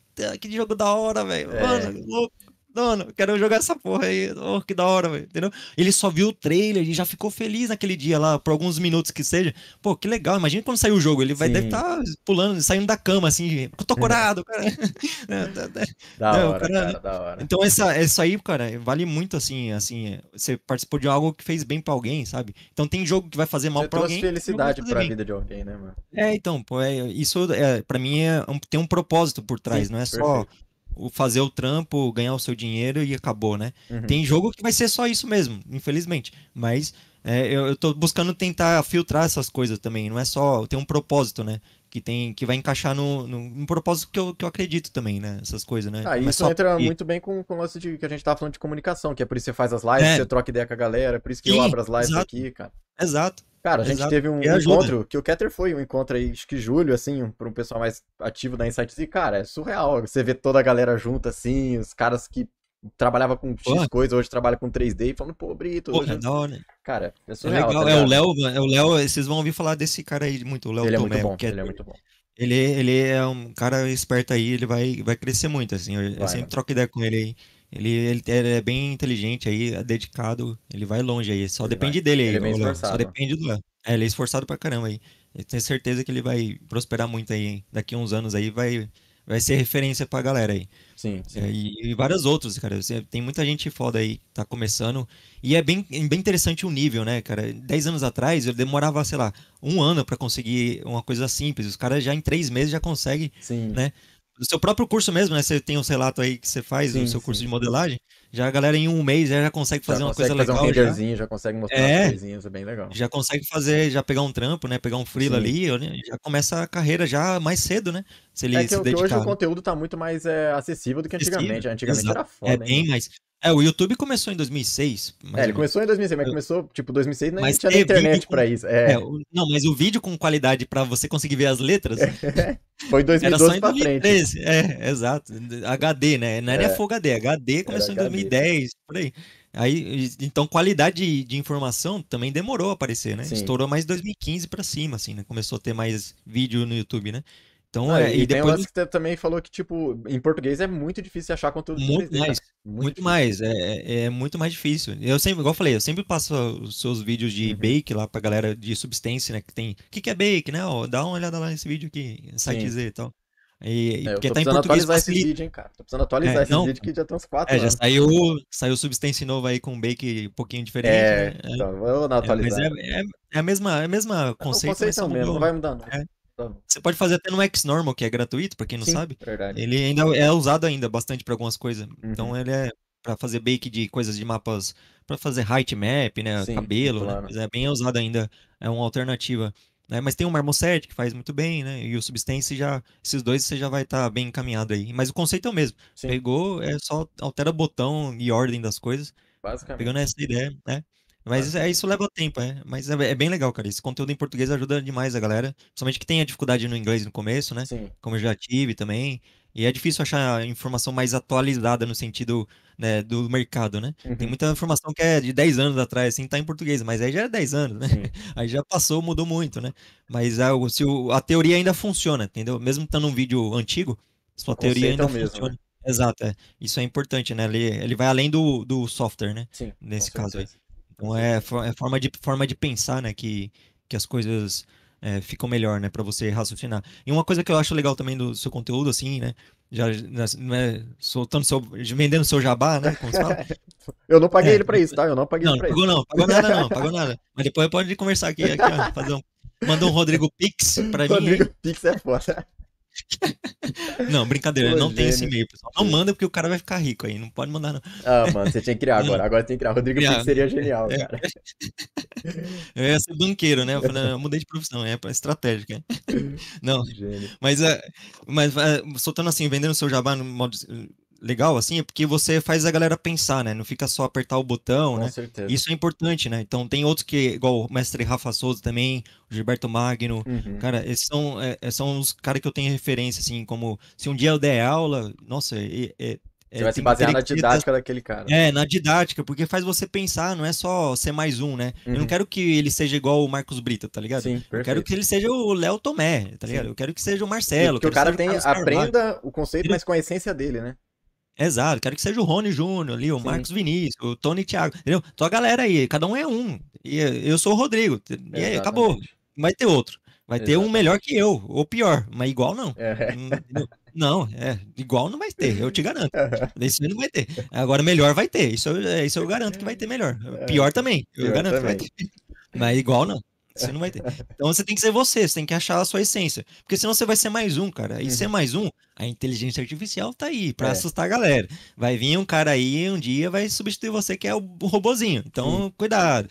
que jogo da hora, velho. É. Mano, louco mano, quero jogar essa porra aí. Oh, que da hora, velho. Entendeu? Ele só viu o trailer e já ficou feliz naquele dia lá, por alguns minutos que seja. Pô, que legal. Imagina quando sair o jogo. Ele vai, deve estar tá pulando, saindo da cama, assim, tô curado, cara. Tá, tá. da, Não, hora, cara... cara, da hora. Então, essa, isso aí, cara, vale muito, assim, assim, você participou de algo que fez bem pra alguém, sabe? Então, tem jogo que vai fazer mal você pra alguém. felicidade pra bem. vida de alguém, né, mano? É, então, pô, é, isso é, pra mim é, tem um propósito por trás, Sim, não é perfeito. só fazer o trampo, ganhar o seu dinheiro e acabou, né? Uhum. Tem jogo que vai ser só isso mesmo, infelizmente. Mas é, eu, eu tô buscando tentar filtrar essas coisas também. Não é só. Tem um propósito, né? Que, tem, que vai encaixar no, no, no propósito que eu, que eu acredito também, né? Essas coisas, né? Ah, é isso só... entra muito bem com, com o lance de que a gente tava tá falando de comunicação, que é por isso que você faz as lives, é. você troca ideia com a galera, por isso que Sim, eu abro as lives exato. aqui, cara. Exato. Cara, a gente Exato. teve um encontro, que o Keter foi um encontro aí, acho que julho, assim, para um pessoal mais ativo da Insights. E, cara, é surreal. Você vê toda a galera junta, assim, os caras que trabalhava com X Porra. coisa, hoje trabalha com 3D, falando, pô, Brito. Porra, né? é hoje... Cara, é, é surreal. É legal, tá é o Léo, é o Léo, vocês vão ouvir falar desse cara aí muito, o Léo ele é Tomé. É muito bom, Ele é muito bom. Ele, ele é um cara esperto aí, ele vai, vai crescer muito, assim. Eu, vai, eu sempre né? troco ideia com ele aí. Ele, ele, ele, é bem inteligente aí, é dedicado, ele vai longe aí. Só ele depende vai. dele aí. Ele é bem esforçado. Só depende do É, ele é esforçado pra caramba aí. Eu tenho certeza que ele vai prosperar muito aí, hein? Daqui uns anos aí vai, vai ser referência pra galera aí. Sim, sim. É, e, e, vários outros, cara. Tem muita gente foda aí que tá começando. E é bem, bem interessante o nível, né, cara? Dez anos atrás ele demorava, sei lá, um ano para conseguir uma coisa simples. Os caras já em três meses já conseguem, né? do seu próprio curso mesmo, né? Você tem um relato aí que você faz, sim, o seu curso de modelagem. Já a galera em um mês já, já consegue fazer já uma consegue coisa fazer legal. Um renderzinho, já. já consegue mostrar é, umas coisinhas, é bem legal. Já consegue fazer, já pegar um trampo, né? Pegar um freela ali, já começa a carreira já mais cedo, né? Se ele é que, se que hoje o né? conteúdo tá muito mais é, acessível do que antigamente. Acessível, né? antigamente exato. era é foda. É bem hein? mais. É, o YouTube começou em 2006. É, ele começou em 2006, mas começou, tipo, 2006 não mas tinha na internet com... pra isso. É. é o... Não, mas o vídeo com qualidade pra você conseguir ver as letras... Foi 2012 pra 2013. frente. É, exato. HD, né? Não era é. Full HD, HD começou em 2010, por aí. Aí, então, qualidade de informação também demorou a aparecer, né? Sim. Estourou mais 2015 para cima, assim, né? Começou a ter mais vídeo no YouTube, né? Então, ah, é, e, e depois... tem um que você também falou que, tipo, em português é muito difícil achar conteúdo Muito né? mais, muito, muito mais, é, é, é muito mais difícil. Eu sempre, igual eu falei, eu sempre passo os seus vídeos de uhum. bake lá pra galera de substância, né, que tem, o que, que é bake, né, ó, dá uma olhada lá nesse vídeo aqui, site então. Z e tal. E, é, porque tá em português atualizar facilita. esse vídeo, hein, cara. Tô precisando atualizar é, esse vídeo que já tem uns quatro. É, já saiu, saiu substância novo aí com um bake um pouquinho diferente. É, né? É. então, vou atualizar. É, mas é, é, é a mesma, é a mesma conceito. É, o conceito mesmo, não vai mudar. Não. É, você pode fazer até no X-Normal, que é gratuito, pra quem não Sim, sabe. Verdade. Ele ainda é usado ainda bastante para algumas coisas. Uhum. Então ele é para fazer bake de coisas de mapas, para fazer height map, né? Sim, cabelo, claro. né? Mas é bem usado ainda. É uma alternativa. Né. Mas tem o Marmoset, que faz muito bem, né? E o Substance já. Esses dois você já vai estar tá bem encaminhado aí. Mas o conceito é o mesmo. Sim. Pegou, é só altera botão e ordem das coisas. Basicamente. Pegando essa ideia, né? Mas tá. é, isso leva tempo, né? é. Mas é, bem legal, cara. Esse conteúdo em português ajuda demais a galera. Principalmente que tem a dificuldade no inglês no começo, né? Sim. Como eu já tive também. E é difícil achar informação mais atualizada no sentido né, do mercado, né? Uhum. Tem muita informação que é de 10 anos atrás, assim, tá em português, mas aí já é 10 anos, né? Aí já passou, mudou muito, né? Mas é a, se o, a teoria ainda funciona, entendeu? Mesmo estando tá um vídeo antigo, sua o teoria é ainda funciona. Mesmo, né? Exato, é. Isso é importante, né? Ele, ele vai além do, do software, né? Sim. Nesse caso certeza. aí. Então é, é forma, de, forma de pensar, né, que, que as coisas é, ficam melhor, né, para você raciocinar. E uma coisa que eu acho legal também do seu conteúdo, assim, né, já né, soltando seu, vendendo seu jabá, né, como você fala. eu não paguei é, ele para isso, tá? Eu não paguei não, ele pra não pagou, isso. Não, pagou nada não, pagou nada. Mas depois pode conversar aqui, aqui ó, fazer um, mandou um Rodrigo Pix para mim. Rodrigo Pix é foda. Não, brincadeira, não gênio. tem é, esse né? e-mail, pessoal. Não manda porque o cara vai ficar rico aí, não pode mandar não. Ah, mano, você tinha que criar agora, agora tem que criar. Rodrigo criar. seria né? genial, é. cara. Eu ia ser banqueiro, né? Eu, falei, ah, eu mudei de profissão, é estratégica. Né? Não, gênio. mas, é, mas é, soltando assim, vendendo seu jabá no modo legal, assim, é porque você faz a galera pensar, né? Não fica só apertar o botão, Com né? Certeza. Isso é importante, né? Então tem outros que, igual o mestre Rafa Souza também, o Gilberto Magno, uhum. cara, esses são, é, é são os caras que eu tenho referência, assim, como se um dia eu der aula, nossa, é, é você vai se basear na didática daquele cara. É, na didática, porque faz você pensar, não é só ser mais um, né? Uhum. Eu não uhum. quero que ele seja igual o Marcos Brito, tá ligado? Sim, perfeito. Eu quero que ele seja o Léo Tomé, tá ligado? Sim. Eu quero que seja o Marcelo. que o cara tem, o aprenda o conceito, mas com a essência dele, né? Exato, quero que seja o Rony Júnior ali, o Sim. Marcos Vinícius, o Tony Thiago, entendeu? Então a galera aí, cada um é um. E eu sou o Rodrigo, e Exatamente. aí, acabou. Vai ter outro. Vai ter um melhor que eu, ou pior, mas igual não. É. Hum, não, é, igual não vai ter, eu te garanto. Esse não vai ter. Agora melhor vai ter, isso, eu, é, isso eu garanto que vai é. ter melhor. É. Pior também, eu garanto também. que vai ter. Mas igual não. Você não vai ter. Então você tem que ser você, você tem que achar a sua essência. Porque senão você vai ser mais um, cara. E uhum. ser mais um, a inteligência artificial tá aí para é. assustar a galera. Vai vir um cara aí um dia vai substituir você que é o robozinho. Então, uhum. cuidado.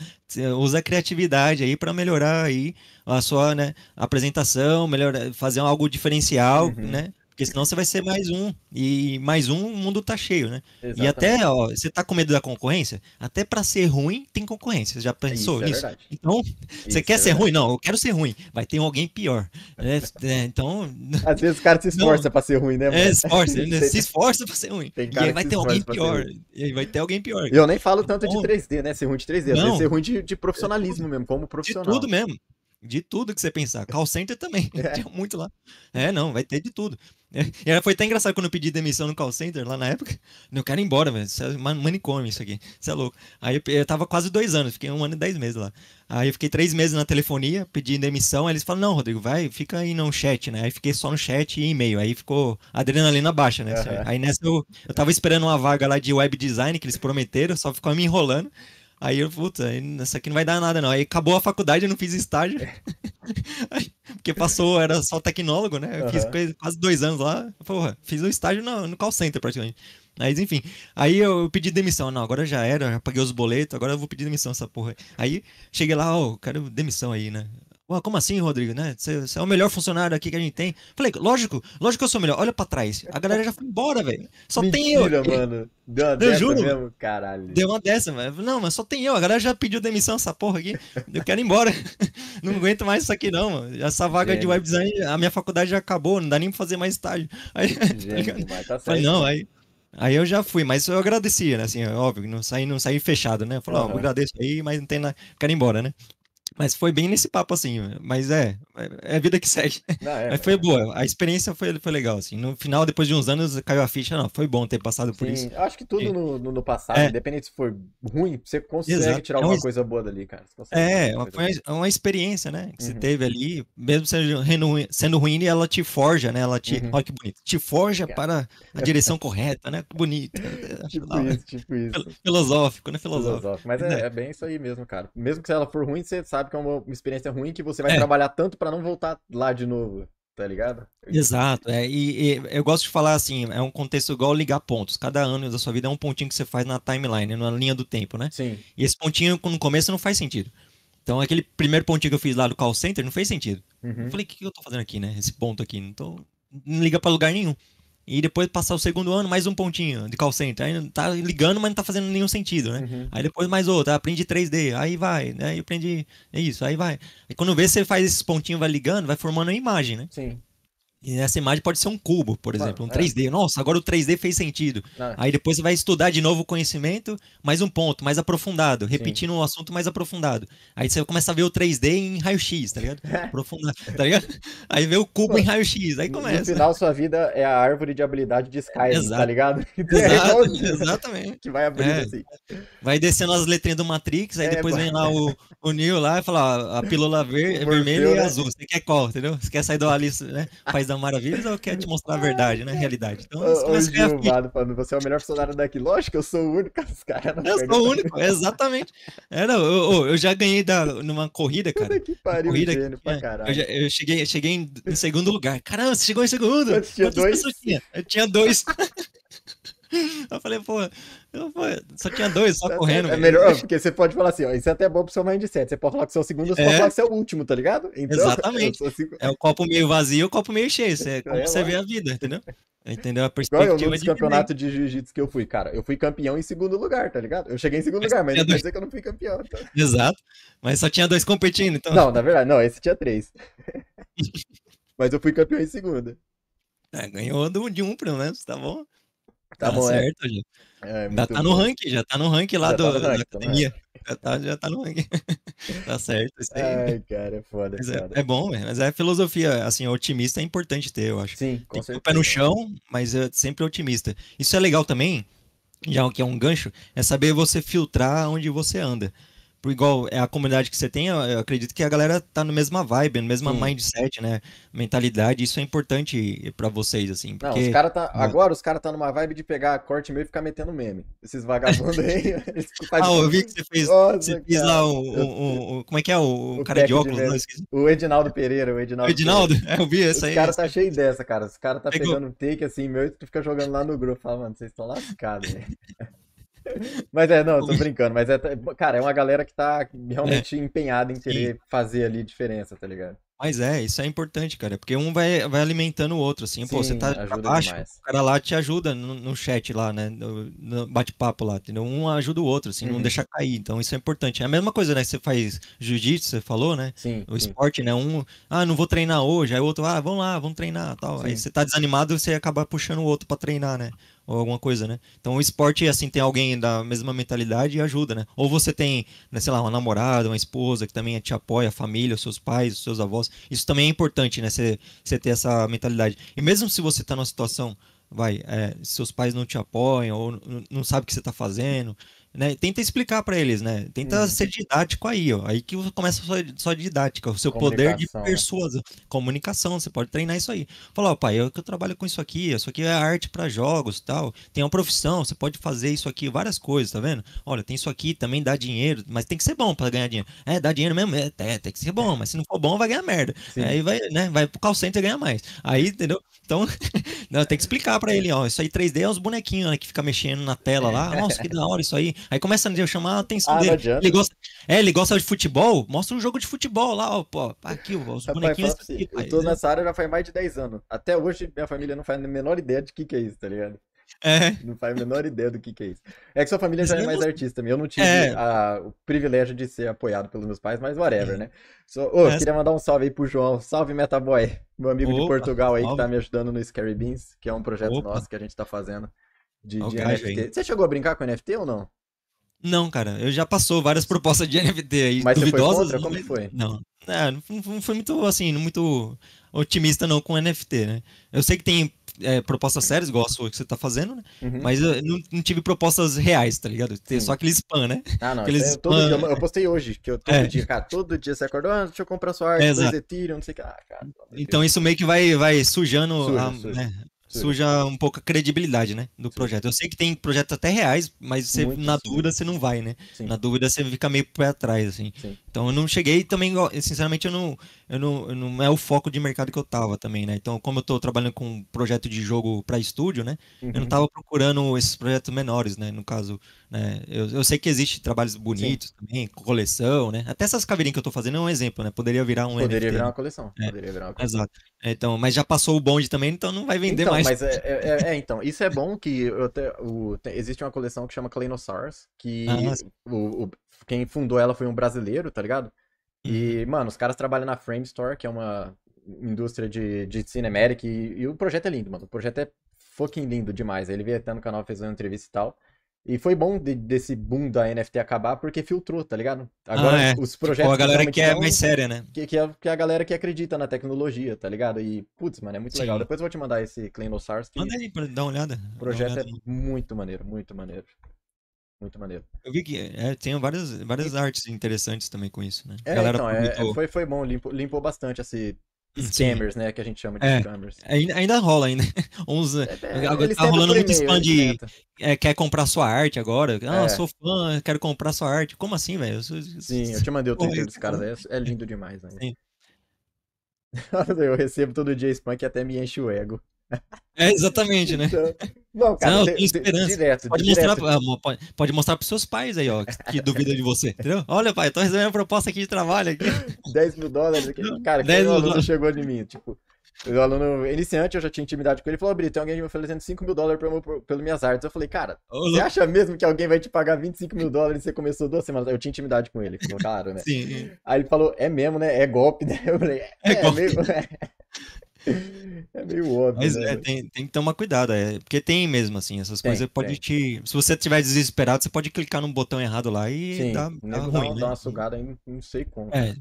Usa a criatividade aí para melhorar aí a sua, né, apresentação, melhorar, fazer algo diferencial, uhum. né? Porque senão você vai ser mais um. E mais um, o mundo tá cheio, né? Exatamente. E até, ó, você tá com medo da concorrência? Até para ser ruim, tem concorrência. Você já pensou Isso, é nisso? É então, Isso, você quer é ser ruim? Não, eu quero ser ruim. Vai ter alguém pior. Né? É, então. Às vezes o cara se esforça para ser ruim, né? É, mano? É, esforça, né? se esforça para ser ruim. e aí vai ter alguém pior. E aí vai ter alguém pior. E eu nem falo tanto então, de 3D, né? Ser ruim de 3D. ser ruim de, de profissionalismo mesmo, como profissional. De tudo mesmo. De tudo que você pensar. Call center também. É. Tinha muito lá. É, não, vai ter de tudo. E foi até engraçado quando eu pedi demissão no call center lá na época. Não quero ir embora, velho. Isso é manicômio isso aqui. Isso é louco. Aí eu, tava quase dois anos, fiquei um ano e dez meses lá. Aí eu fiquei três meses na telefonia, pedindo demissão. Aí eles falaram, não, Rodrigo, vai, fica aí no chat, né? Aí fiquei só no chat e e-mail. Aí ficou adrenalina baixa, né? Uhum. Aí nessa eu, eu tava esperando uma vaga lá de web design que eles prometeram, só ficou me enrolando. Aí eu, puta, isso aqui não vai dar nada, não. Aí acabou a faculdade, eu não fiz estágio. aí, Porque passou, era só tecnólogo, né? Eu uhum. fiz quase dois anos lá. Porra, fiz o um estágio no, no call center praticamente. Mas enfim, aí eu pedi demissão. Não, agora já era, já paguei os boletos, agora eu vou pedir demissão essa porra. Aí cheguei lá, ó, oh, quero demissão aí, né? Ué, como assim, Rodrigo, né? Você é o melhor funcionário aqui que a gente tem. Falei, lógico, lógico que eu sou o melhor. Olha pra trás. A galera já foi embora, velho. Só Mentira, tem eu. mano. Deu uma dessa juro. mesmo? Caralho. Deu uma dessa, mano. Não, mas só tem eu. A galera já pediu demissão, essa porra aqui. Eu quero ir embora. não aguento mais isso aqui, não, mano. Essa vaga de web design, a minha faculdade já acabou. Não dá nem pra fazer mais estágio. Aí, tá, tá Falei, não, aí... Aí eu já fui, mas eu agradecia, né? Assim, é óbvio, não saí, não saí fechado, né? Falei, ó, eu agradeço aí, mas não tem nada. Quero ir embora, né? Mas foi bem nesse papo assim, mas é, é a é vida que segue. Não, ah, é, mas né? foi boa, a experiência foi, foi legal, assim. No final, depois de uns anos, caiu a ficha, não, foi bom ter passado por Sim, isso. Acho que tudo e... É. no, no, passado, é... independente se for ruim, você consegue Exato. tirar é alguma é uma... coisa boa dali, cara. É, uma, foi uma experiência, né, que uhum. você teve ali, mesmo sendo, sendo ruim, ela te forja, né, ela te, uhum. olha que bonito, te forja cara. para a direção correta, né, que bonito. tipo isso, tipo isso. Filosófico, né, filosófico. filosófico. Mas é, bem isso aí mesmo, cara. Mesmo que se ela for ruim, você sabe que é uma experiência ruim que você vai trabalhar tanto pra para não voltar lá de novo, tá ligado? Exato, é, e, e, eu gosto de falar assim, é um contexto igual ligar pontos. Cada ano da sua vida é um pontinho que você faz na timeline, né, na linha do tempo, né? Sim. E esse pontinho no começo não faz sentido. Então aquele primeiro pontinho que eu fiz lá do call center não fez sentido. Uhum. Eu falei, o que, que eu tô fazendo aqui, né? Esse ponto aqui, não tô... Não liga para lugar nenhum e depois passar o segundo ano mais um pontinho de call center. Aí tá ligando, mas não tá fazendo nenhum sentido, né? Uhum. Aí depois mais outro, aprende 3D, aí vai, né? Aí aprendi, é isso, aí vai. E quando vê, você faz esses pontinhos, vai ligando, vai formando a imagem, né? Sim. E nessa imagem pode ser um cubo, por exemplo, um 3D. É. Nossa, agora o 3D fez sentido. É. Aí depois você vai estudar de novo o conhecimento, mais um ponto, mais aprofundado, repetindo um assunto mais aprofundado. Aí você começa a ver o 3D em raio-x, tá ligado? Aprofundado, tá ligado? Aí vê o cubo em raio-x, aí começa. No final, sua vida é a árvore de habilidade de Sky. Tá Exato. tá ligado? Então, Exato, é exatamente. Que vai abrindo é. assim. Vai descendo as letrinhas do Matrix, aí é, depois vem lá o, o lá e fala, ó, ah, a pílula ver, vermelha e né? azul. Você quer qual, entendeu? Você quer sair do Alice, né? Faz da das Maravilhas ou quer te mostrar a verdade, né? A realidade. Então, ô, ô, Gilvado, falando, você é o melhor funcionário daqui. Lógico, que eu sou o único, os caras Eu sou o único, exatamente. É, não, eu, eu, já ganhei da, numa corrida, cara. Que pariu, corrida, gênio, pra caralho. Eu, já, eu cheguei, eu cheguei em, segundo lugar. Caramba, você chegou em segundo. tinha Quantas dois? Tinha? Eu tinha dois. eu falei, pô, só tinha dois, só é, é correndo. É velho. melhor, porque você pode falar assim, ó, isso é até bom pro seu mindset. Você pode falar que o segundo, você é. pode falar que o último, tá ligado? Então, Exatamente. É, assim... é o copo meio vazio e o copo meio cheio. Você, é como é, você vê a vida, entendeu? Entendeu? A perspectiva do eu de jiu-jitsu que eu fui, cara. Eu fui campeão em segundo lugar, tá ligado? Eu cheguei em segundo mas lugar, mas não dois... quer dizer que eu não fui campeão. Tá? Exato. Mas só tinha dois competindo, então. Não, na verdade, não, esse tinha três. mas eu fui campeão em É, ganhou de um, pelo menos, tá bom? Tá, tá bom, é. certo, gente. É, é, já tá bom. no ranking, já tá no ranking lá já tá do, tá ranking, da academia. Né? Já, tá, já tá no ranking. tá certo isso aí. Ai, cara, é foda. É, cara. É, é, bom, mas é filosofia, assim, otimista é importante ter, eu acho. Sim, com Tem certeza. o pé no chão, mas é sempre otimista. Isso é legal também, já que é um gancho, é saber você filtrar onde você anda igual é a comunidade que você tem, eu acredito que a galera tá na mesma vibe, na mesma Sim. mindset, né? Mentalidade, isso é importante para vocês, assim. Porque... Não, os cara tá, né? agora os caras tá numa vibe de pegar corte meio e ficar metendo meme. Esses vagabundos aí. ah, eu vi que você fez, Nossa, você fez lá o, o, o, Como é que é? O, o cara de óculos, de não, O Edinaldo Pereira, o Edinaldo. O Edinaldo? É, eu vi essa aí. Os caras tá cheio dessa, cara. Os caras tá pegando um take assim, meu, e tu fica jogando lá no grupo. Fala, mano, vocês estão lascados, velho. Mas é, não, eu tô é? brincando, mas é, cara, é uma galera que tá realmente é. empenhada em querer e... fazer ali diferença, tá ligado? Mas é, isso é importante, cara, porque um vai, vai alimentando o outro, assim, Sim, pô, você tá abaixo, o cara lá te ajuda no, no chat lá, né, no, no bate-papo lá, entendeu? Um ajuda o outro, assim, uhum. não deixa cair, então isso é importante. É a mesma coisa, né, você faz jiu-jitsu, você falou, né, Sim. o esporte, né, um, ah, não vou treinar hoje, aí o outro, ah, vamos lá, vamos treinar, tal, Sim. aí você tá desanimado, você acaba puxando o outro para treinar, né ou alguma coisa, né? Então o esporte, assim, tem alguém da mesma mentalidade e ajuda, né? Ou você tem, né, sei lá, uma namorada, uma esposa que também te apoia, a família, os seus pais, os seus avós. Isso também é importante, né? Você ter essa mentalidade. E mesmo se você está numa situação vai, é, seus pais não te apoiam ou não sabe o que você está fazendo, né? Tenta explicar para eles, né? Tenta hum. ser didático aí, ó. Aí que começa a sua, sua didática, o seu poder de né? persuasão, né? comunicação. Você pode treinar isso aí. Falar, ó, pai, eu que eu trabalho com isso aqui, isso aqui é arte para jogos, tal. Tem uma profissão, você pode fazer isso aqui, várias coisas, tá vendo? Olha, tem isso aqui também dá dinheiro, mas tem que ser bom para ganhar dinheiro. É, dá dinheiro mesmo, é, é, tem que ser bom, mas se não for bom, vai ganhar merda. Sim. Aí vai, né, vai pro call center ganhar mais. Aí, entendeu? Então, não, tem que explicar para ele, ó, isso aí 3D é os bonequinhos né, que fica mexendo na tela lá. Nossa, que da hora isso aí. Aí começa a chamar a atenção ah, dele. Ele gosta, é, ele gosta de futebol, mostra um jogo de futebol lá, ó, pô. Tá aqui, ó, os bonequinhos. Assim, eu tô né? nessa área já faz mais de 10 anos. Até hoje minha família não faz a menor ideia de que que é isso, tá ligado? É. Não faz a menor ideia do que, que é isso. É que sua família já é mais artista Eu não tive é. a, o privilégio de ser apoiado pelos meus pais, mas whatever, é. né? So, oh, é. Queria mandar um salve aí pro João. Salve, Metaboy, meu amigo Opa, de Portugal aí salve. que tá me ajudando no Scary Beans, que é um projeto Opa. nosso que a gente tá fazendo de, de NFT. Você chegou a brincar com NFT ou não? Não, cara, eu já passou várias propostas de NFT aí, Mas duvidosas. Você foi contra? Como foi? Não, é, não, não foi muito assim, não muito otimista não com NFT, né? Eu sei que tem é, propostas sérias, gosto do que você tá fazendo, né? Uhum. Mas eu não, não, tive propostas reais, tá ligado? Tem só aquele spam, né? Ah, não. É spam... todo dia, eu postei hoje, que eu todo é. dia, cara, todo dia você acordou, ah, deixa eu comprar sua arte, é, dois Ethereum, não sei o que. Ah, cara, então isso meio que vai, vai sujando suja, a, suja. Né, suja um pouco a credibilidade, né, do Sim. projeto. Eu sei que tem projetos até reais, mas você, na dúvida você não vai, né? Sim. Na dúvida você fica meio para trás, assim. Sim. Então eu não cheguei também, sinceramente eu não eu não, eu não é o foco de mercado que eu tava também, né? Então, como eu tô trabalhando com um projeto de jogo para estúdio, né? Uhum. Eu não uhum. tava procurando esses projetos menores, né? No caso, né? Eu, eu sei que existe trabalhos bonitos Sim. também, coleção, né? Até essas caveirinhas que eu tô fazendo é um exemplo, né? Poderia virar um Poderia NFT, virar né? uma coleção. Né? Poderia virar uma coleção. Exato. Então, mas já passou o bonde também, então não vai vender então, mais. Mas é, é, é, é, então, isso é bom que te, o, te, existe uma coleção que chama Kleinosaurus, que ah, o, o, quem fundou ela foi um brasileiro, tá ligado? E, mano, os caras trabalham na Frame Store, que é uma indústria de, de cinematic, e, e o projeto é lindo, mano. O projeto é fucking lindo demais. Ele veio até no canal, fez uma entrevista e tal. E foi bom de, desse boom da NFT acabar porque filtrou, tá ligado? Agora ah, é. os projetos. Tipo, a galera que é não, mais séria, né? Que, que, é, que é a galera que acredita na tecnologia, tá ligado? E, putz, mano, é muito Sim. legal. Depois eu vou te mandar esse Kleinosaurus. Sars. Manda aí pra dar uma olhada. O projeto uma é olhada. é muito maneiro, muito maneiro. Muito maneiro. Eu vi que é, tem várias, várias e... artes interessantes também com isso, né? É, a Galera então, publicou... é, foi, foi bom, limpou, limpou bastante esse, scammers, Sim. né? Que a gente chama de é, scammers. Ainda, ainda rola ainda. Uns, é, eh, é, tá rolando muito spam de é, quer comprar sua arte agora. Ah, é. sou fã, quero comprar sua arte. Como assim, velho? Sim, eu te mandei o Twitter dos caras. É lindo demais, né? eu recebo todo dia spam que até me enche o ego. É, exatamente, né? Então, não, cara, não, eu tenho esperança. Direto, pode, direto. Ah, mostrar, pode, pode mostrar pros seus pais aí, ó, que duvidam de você, entendeu? Olha, pai, tô recebendo uma proposta aqui de trabalho. Aqui. 10 mil dólares aqui. Cara, 10 mil dólares. chegou de mim, tipo... O aluno iniciante, eu já tinha intimidade com ele, falou, Brito, tem alguém me oferecendo 5 mil dólares pelo minhas artes. Eu falei, cara, Olá. você acha mesmo que alguém vai te pagar 25 mil dólares e você começou duas semanas? Eu tinha intimidade com ele, falou, claro, né? Sim. Aí ele falou, é mesmo, né? É golpe, né? Eu falei, é, é, é golpe. mesmo, né? É meio óbvio. Mas né? é, tem, tem, que tomar cuidado, é, porque tem mesmo, assim, essas tem, coisas pode te. Se você estiver desesperado, você pode clicar num botão errado lá e Sim, dá, dá, ruim, dá, né? dá uma sugada em não sei como. É,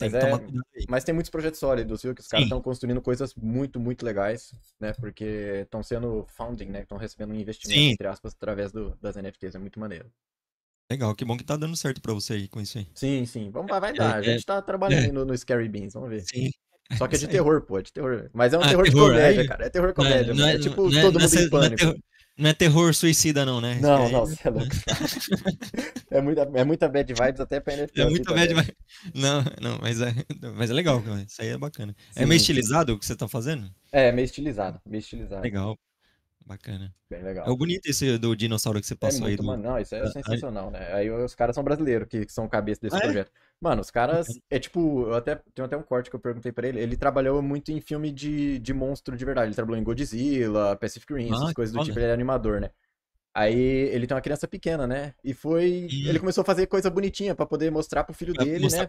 mas, tem é, mas, tem muitos projetos sólidos, viu? Que os caras estão construindo coisas muito, muito legais, né? Porque estão sendo founding né? Estão recebendo um investimento, Sim. entre aspas, através do, das NFTs. É muito maneiro. Legal, que bom que tá dando certo pra você aí com isso aí. Sim, sim. Vamos, lá vai é, dar. A é, gente tá trabalhando é. no, no Scary Beans, vamos ver. Sim. Só que é de terror, pô, é de terror. Mas é um ah, terror, terror, de comédia, aí... cara. É terror comédia. Não, não é, é, tipo não todo é, mundo é em pânico. Não é, terror, não é, terror, suicida, não, né? Não, não, você é louco. é, muita, é muita bad vibes até pra NFL. É muita bad vibes. Não, não, mas é, mas é legal, cara. Isso aí é bacana. Sim, é meio estilizado o que você tá fazendo? É, meio estilizado, meio estilizado. Legal. Bacana. Bem legal. É o bonito esse do dinossauro que você é passou é muito, aí. Do... Mano, não, isso é sensacional, né? Aí os caras são brasileiros que, que são cabeça desse ah, projeto. É? Mano, os caras. Uhum. É tipo, eu até tem até um corte que eu perguntei pra ele. Ele trabalhou muito em filme de, de monstro de verdade. Ele trabalhou em Godzilla, Pacific Rim, essas ah, coisas do olha. tipo, ele é animador, né? Aí ele tem uma criança pequena, né? E foi. E... Ele começou a fazer coisa bonitinha para poder mostrar pro filho pra dele, né?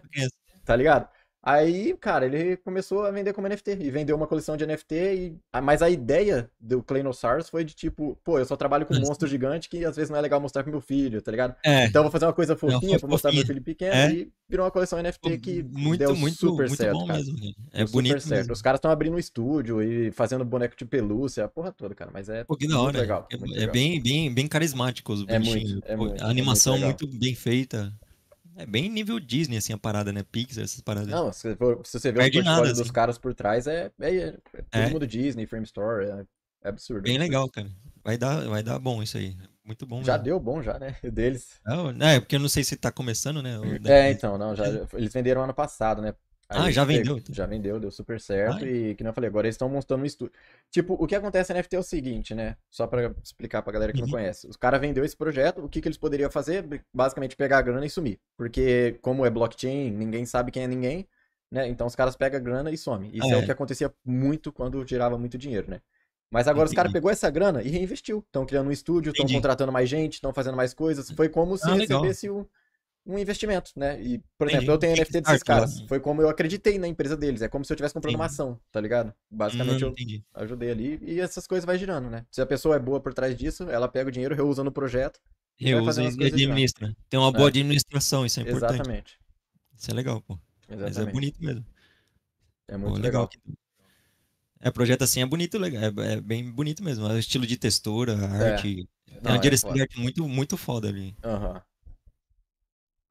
Tá ligado? Aí, cara, ele começou a vender como NFT e vendeu uma coleção de NFT. E... Mas a ideia do Claynosaurus foi de tipo, pô, eu só trabalho com um monstro é. gigante que às vezes não é legal mostrar pro meu filho, tá ligado? É. Então eu vou fazer uma coisa fofinha pra mostrar pro meu filho pequeno é. e virou uma coleção NFT que muito, deu muito, super muito certo, bom cara. mesmo. Né? É deu bonito. Super certo. Os caras estão abrindo um estúdio e fazendo boneco de pelúcia, a porra toda, cara. Mas é pô, que da hora. legal. É, é, legal. bem, bem, bem carismático os é bichinhos. É muito, é muito, a animação muito, muito bem feita. É bem nível Disney, assim, a parada, né? Pixar, essas paradas. Não, se, se você vê o portfólio nada, dos assim. caras por trás, é, é, é, é todo mundo Disney, Frame Store, é, é absurdo. Bem legal, cara. Vai dar, vai dar bom isso aí. Muito bom. Já deu bom, já, né? Deles. Não, é, porque eu não sei se tá começando, né? É, então, não, já. Eles venderam ano passado, né? Ah, Aí ah, já vendeu? Então. já vendeu, deu super certo. Ai. E, que não falei, agora eles estão montando um estúdio. Tipo, o que acontece na NFT é o seguinte, né? Só para explicar pra galera que não uhum. conhece. Os caras vendeu esse projeto, o que, que eles poderiam fazer? Basicamente pegar a grana e sumir. Porque, como é blockchain, ninguém sabe quem é ninguém, né? Então os caras pegam a grana e somem. Isso ah, é. é. o é. que acontecia muito quando girava muito dinheiro, né? Mas agora Entendi. os caras pegou essa grana e reinvestiu. Estão criando um estúdio, estão contratando mais gente, estão fazendo mais coisas. Foi como se ah, recebesse legal. um um investimento, né? E, por Entendi. exemplo, eu tenho NFT desses caras. Foi como eu acreditei na empresa deles. É como se eu tivesse comprando Entendi. uma ação, tá ligado? Basicamente, hum, eu ajudei ali e essas coisas vai girando, né? Se a pessoa é boa por trás disso, ela pega o dinheiro, reusa no projeto. Reusa e, administra. Girando. Tem uma boa é. administração, isso é importante. Exatamente. Isso é legal, pô. Exatamente. Mas é bonito mesmo. É muito pô, legal. legal. É, projeto assim é bonito, é, é bem bonito mesmo. É o estilo de textura, a é. arte. É. Não, tem uma direção de arte muito, muito foda ali. Aham. Uhum.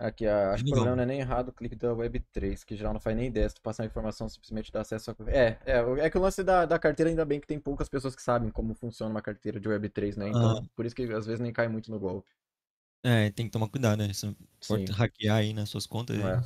Aqui, acho que o problema não é nem errado o clique da Web3, que geral não faz nem ideia se tu passar a informação simplesmente dá acesso a... É, é, é que o lance da, da carteira ainda bem que tem poucas pessoas que sabem como funciona uma carteira de Web3, né? Então, ah. por isso que às vezes nem cai muito no golpe. É, tem que tomar cuidado, né? Você é pode hackear aí nas suas contas. É.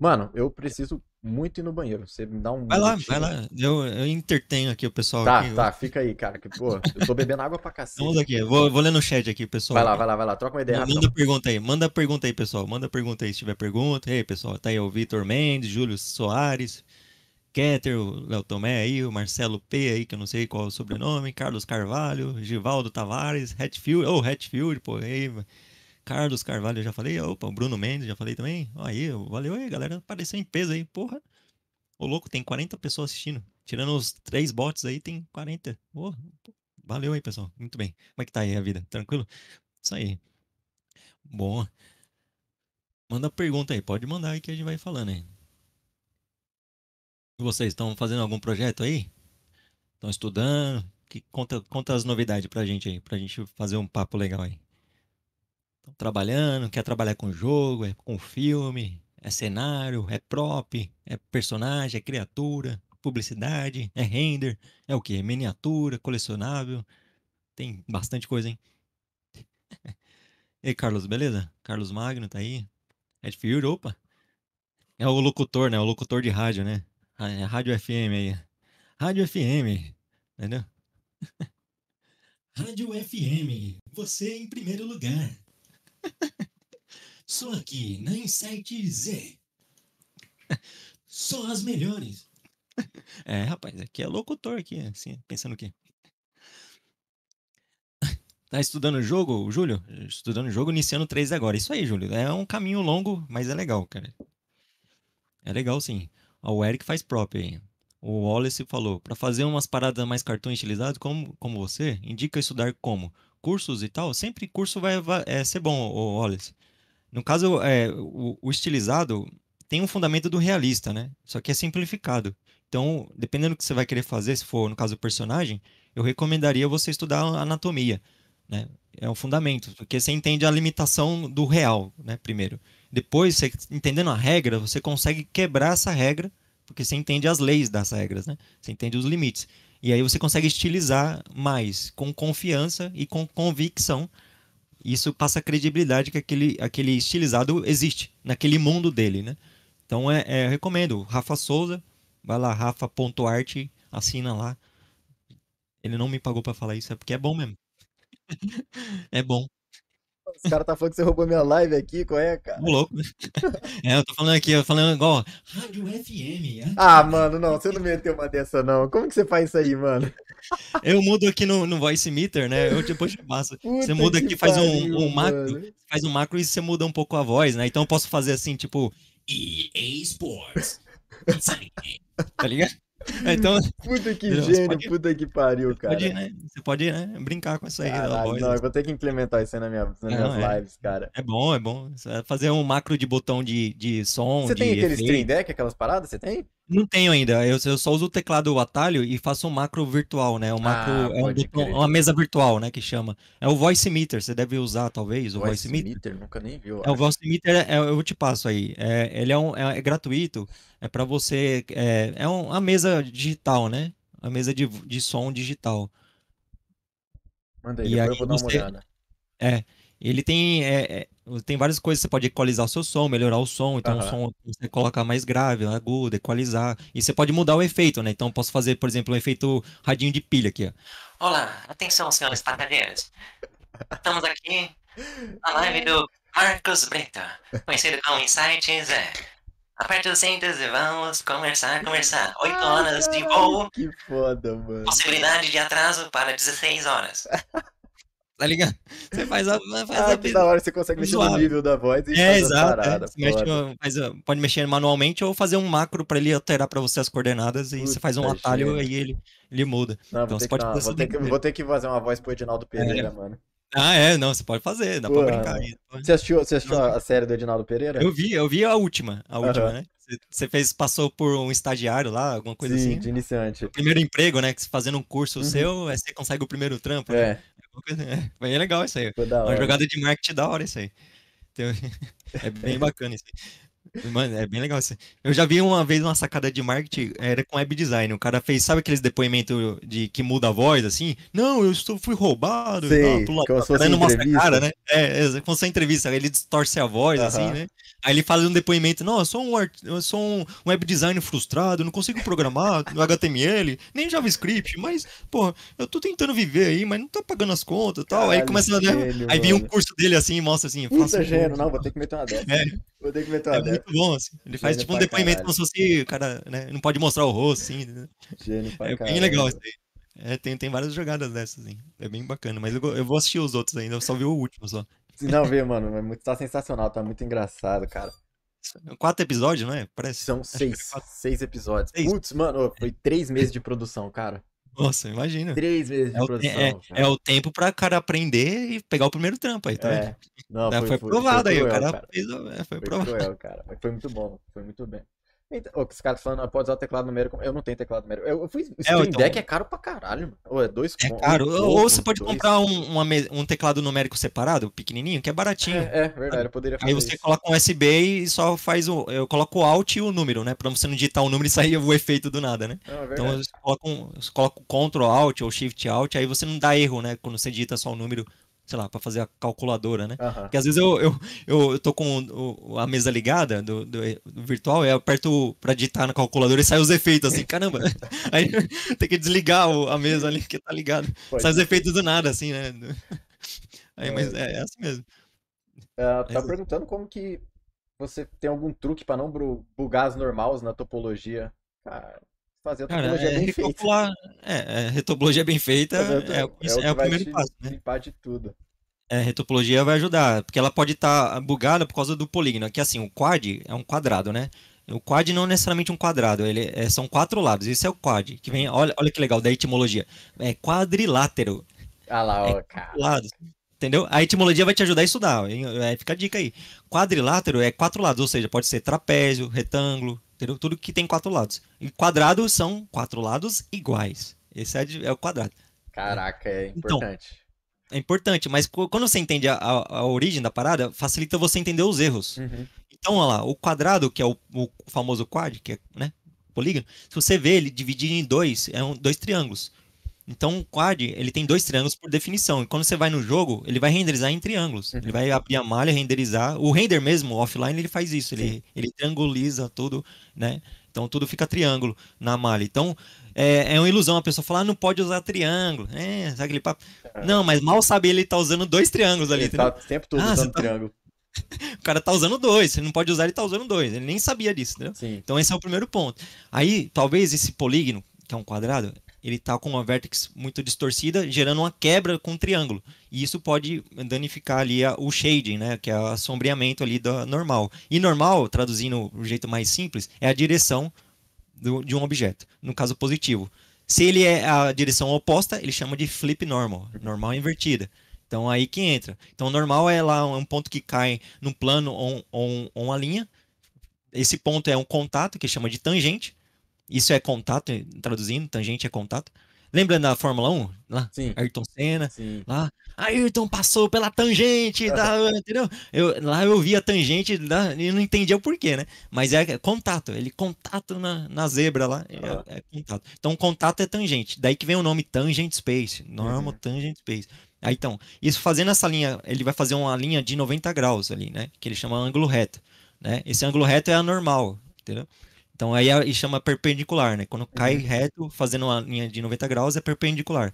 Mano, eu preciso muito ir no banheiro. Você me dá um. Vai lá, vai lá. Eu, eu entretenho aqui o pessoal. Tá, aqui, tá, eu... fica aí, cara. Que, pô, eu tô bebendo água pra cacete. Vamos aqui, vou, vou ler no chat aqui, pessoal. Vai lá, vai lá, vai lá. Troca uma ideia. Manda rápido. pergunta aí, manda pergunta aí, pessoal. Manda pergunta aí se tiver pergunta. Ei, pessoal, tá aí o Vitor Mendes, Júlio Soares, Keter, o Léo Tomé aí, o Marcelo P aí, que eu não sei qual é o sobrenome, Carlos Carvalho, Givaldo Tavares, Hatfield. Ô, oh, Hatfield, pô, aí. Carlos Carvalho, já falei. Opa, o Bruno Mendes, já falei também. Aí, valeu aí, galera. Apareceu em peso aí, porra. Ô, louco, tem 40 pessoas assistindo. Tirando os três bots aí, tem 40. Oh, valeu aí, pessoal. Muito bem. Como é que tá aí a vida? Tranquilo? Isso aí. Bom. Manda pergunta aí. Pode mandar aí que a gente vai falando aí. E vocês estão fazendo algum projeto aí? Estão estudando? Que, conta, conta as novidades pra gente aí, pra gente fazer um papo legal aí estão trabalhando, quer trabalhar com jogo, é com filme, é cenário, é prop, é personagem, é criatura, publicidade, é render, é o que? Miniatura, colecionável. Tem bastante coisa, hein? e Carlos, beleza? Carlos Magno tá aí. Ed Fury, opa! É o locutor, né? O locutor de rádio, né? Ah, é rádio FM aí. Rádio FM, entendeu? Rádio FM, você em primeiro lugar. Só aqui na Insight Z. Só as melhores. É, rapaz, aqui é locutor aqui, assim, pensando o quê? Tá estudando o jogo, Júlio? Estudando jogo, iniciando 3 agora. Isso aí, Júlio. É um caminho longo, mas é legal, cara. É legal, sim. O Eric faz próprio aí. O Wallace falou: para fazer umas paradas mais cartões estilizados, como, como você, indica estudar como? cursos e tal, sempre curso vai, vai é, ser bom, Wallace. No caso, é, o, o, estilizado tem um fundamento do realista, né? Só que é simplificado. Então, dependendo do que você vai querer fazer, se for, no caso, o personagem, eu recomendaria você estudar anatomia, né? É um fundamento, porque você entende a limitação do real, né? Primeiro. Depois, você, entendendo a regra, você consegue quebrar essa regra, porque você entende as leis das regras, né? Você entende os limites. E aí você consegue estilizar mais, com confiança e com convicção. Isso passa a credibilidade que aquele, aquele estilizado existe, naquele mundo dele, né? Então é, é recomendo. Rafa Souza, vai lá, rafa.art, assina lá. Ele não me pagou para falar isso, é porque é bom mesmo. é bom. O cara tá falando que você roubou minha live aqui, qual é, cara? Tô louco. É, eu tô falando aqui, eu tô falando igual Rádio FM. É? Ah, mano, não, você não meteu uma dessa, não. Como que você faz isso aí, mano? Eu mudo aqui no, no Voice Meter, né? Eu depois tipo, te passo. Puta você muda aqui, faz pariu, um, um macro, mano. faz um macro e você muda um pouco a voz, né? Então eu posso fazer assim, tipo, EA Sports. É? tá ligado? É, então, puta que gênio, pode, puta que pariu, cara. Pode, né? Você pode né, brincar com isso aí. Caralho, voz, não, né? eu vou ter que implementar isso aí na minha, nas não, minhas é, lives, cara. É bom, é bom. fazer um macro de botão de, de som. Você de tem aqueles 3 deck, aquelas paradas? Você tem? Não tenho ainda. Eu, eu, só uso o teclado atalho e faço um macro virtual, né? O macro ah, é um botão, uma mesa virtual, né? Que chama. É o voice meter. Você deve usar, talvez. O voice, voice meter. meter. Nunca nem viu. É o voice meter. É, é, eu te passo aí. É, ele é, um, é, é gratuito. É para você. É, é um, uma mesa digital, né? Uma mesa de, de som digital. Manda aí, e aí eu vou dar uma olhada. É. Ele tem. É, é tem várias coisas, você pode equalizar o seu som, melhorar o som, então uhum. É o som você coloca mais grave, agudo, equalizar. E você pode mudar o efeito, né? Então posso fazer, por exemplo, um efeito radinho de pilha aqui, ó. Olá, atenção, senhores passageiros. Estamos aqui na live do Marcos Brito, conhecido como Insights. É. Aperte os cintos e vamos conversar, conversar. 8 horas de voo. Que foda, mano. Possibilidade de atraso para 16 horas tá ligado? Você faz a. Faz ah, a... que da hora você consegue mexer Suave. no nível da voz e é, exato, parada, é. Mexe, faz, ah, pode mexer manualmente ou fazer um macro para ele alterar para você as coordenadas e Puta você faz um atalho e ele, ele muda. Não, então você pode não, vou, ter assim que, vou ter que fazer uma voz pro Edinaldo Pereira, é. mano. Ah, é, não, você pode fazer, dá Pô, pra brincar aí. Você assistiu, você assistiu a série do Edinaldo Pereira? Eu vi, eu vi a última, a última, né? Você fez, passou por um estagiário lá, alguma coisa Sim, assim? de iniciante. primeiro emprego, né? Que fazendo um curso uhum. seu, você consegue o primeiro trampo. Né? É. Né? Né? É, bem legal isso aí. uma jogada de marketing da hora isso aí. é bem bacana isso aí. Mano, é bem legal isso. Eu já vi uma vez uma sacada de marketing, era com web design. O cara fez, sabe aqueles depoimentos de que muda a voz, assim? Não, eu estou, fui roubado. Sei, tá, pula, como tá, se fosse uma cara, né? É, é, com essa entrevista, ele distorce a voz, uh -huh. assim, né? Aí ele fala de um depoimento, não, eu sou um, art... eu sou um web designer frustrado, eu não consigo programar no HTML, nem JavaScript, mas, pô, eu tô tentando viver aí, mas não tô tá pagando as contas e tal. Caralho, aí começa, né? aí vem um curso dele assim, mostra assim, faça. gênio, assim, não, vou ter que meter uma dessa. É. Vou ter que meter é uma é dessa. muito bom, assim. Ele faz gênio tipo um depoimento caralho. como se fosse, cara, né? Não pode mostrar o rosto, assim. Né? Gênio pai. é bem legal isso aí. É, tem, tem várias jogadas dessas, assim. É bem bacana, mas eu, eu vou assistir os outros ainda, eu só vi o último só. Não, vê, mano, é tá sensacional, tá muito engraçado, cara. Quatro episódios, não é? Parece. São seis. É quatro... Seis episódios. Seis. Putz, mano, foi três meses de produção, cara. Nossa, imagina. Três meses de é produção. É, é, o tempo pra cara aprender e pegar o primeiro trampo aí, tá é. Não, foi, foi, provado foi, aí, o cara, cara. Fez, é, foi, foi provado. Cruel, cara. Foi muito bom, foi muito bem. Então, oh, os caras tá falando, ah, pode usar o teclado numérico. Eu não tenho teclado numérico. Eu, eu fui. O é, então... Deck é caro pra caralho, mano. Ou é dois É caro. Um, ou, ou você pode dois. comprar um, uma, um teclado numérico separado, pequenininho, que é baratinho. É, é verdade, eu poderia fazer. Aí você isso. coloca um USB e só faz o. Eu coloco o Alt e o número, né? Pra você não digitar o número e sair o efeito do nada, né? Não, ah, é então você coloca, um, você coloca o Ctrl Alt ou Shift Alt, aí você não dá erro, né? Quando você digita só o número sei lá, para fazer a calculadora, né? Uhum. Porque às vezes eu, eu, eu, eu tô com a mesa ligada do, do, do virtual, eu aperto para digitar na calculadora e sai os efeitos assim, caramba. Aí tem que desligar o, a mesa ali que tá ligado. Sai os efeitos do nada assim, né? Aí, mas é, é, é assim mesmo. Uh, tá é. perguntando como que você tem algum truque para não bugar as normais na topologia. Cara, fazer a topologia Cara, é, bem feita. É, é, retopologia bem feita é, é, o, é, é o primeiro passo. Né? de tudo. É, retopologia vai ajudar, porque ela pode estar tá bugada por causa do polígono. Aqui, assim, o quad é um quadrado, né? O quad não é necessariamente um quadrado, ele é, é são quatro lados. Isso é o quad, que vem, olha, olha que legal, da etimologia. É quadrilátero. Ah lá, ó, cara. Lados, entendeu? A etimologia vai te ajudar a estudar, hein? fica a dica aí. Quadrilátero é quatro lados, ou seja, pode ser trapézio, retângulo, Entendeu? Tudo que tem quatro lados. E quadrados são quatro lados iguais. Esse é, é o quadrado. Né? Caraca, é então, importante. Então, é importante, mas quando você entende a, a, a, origem da parada, facilita você entender os erros. Uhum. Então, olha lá, o quadrado, que é o, o famoso quad, que é né, polígono, se você vê ele dividido em dois, é um, dois triângulos. Então, o quad, ele tem dois triângulos por definição. E quando você vai no jogo, ele vai renderizar em triângulos. Uhum. Ele vai abrir a malha, renderizar. O render mesmo, offline, ele faz isso. Ele, ele trianguliza tudo, né? Então, tudo fica triângulo na malha. Então, é, é uma ilusão a pessoa falar, ah, não pode usar triângulo. É, sabe aquele papo? É. Não, mas mal sabe ele tá usando dois triângulos ali. Ele tá o tempo todo ah, usando tá... triângulo. O cara tá usando dois, ele não pode usar, ele tá usando dois. Ele nem sabia disso, entendeu? Sim. Então esse é o primeiro ponto. Aí, talvez esse polígono, que é um quadrado, ele está com uma vértex muito distorcida, gerando uma quebra com o um triângulo. E isso pode danificar ali a, o shading, né, que é o assombreamento ali da normal. E normal, traduzindo o jeito mais simples, é a direção do, de um objeto, no caso positivo. Se ele é a direção oposta, ele chama de flip normal, normal invertida. Então aí que entra. Então normal é lá um ponto que cai num plano ou, ou, ou uma linha. Esse ponto é um contato que chama de tangente isso é contato, traduzindo, tangente é contato. Lembra da Fórmula 1? Lá? Sim. Ayrton Senna. Sim. Lá. Ayrton passou pela tangente. da, entendeu? Eu, lá eu vi a tangente da, e não entendia o porquê, né? Mas é, é contato. Ele contato na, na zebra lá. Ah. É, é, contato. Então, contato é tangente. Daí que vem o nome Tangent Space. Normal uhum. Tangent Space. Aí, então, isso fazendo essa linha, ele vai fazer uma linha de 90 graus ali, né? Que ele chama ângulo reto. Né? Esse ângulo reto é anormal, entendeu? Então aí a, chama perpendicular, né? Quando cai uhum. reto, fazendo uma linha de 90 graus, é perpendicular.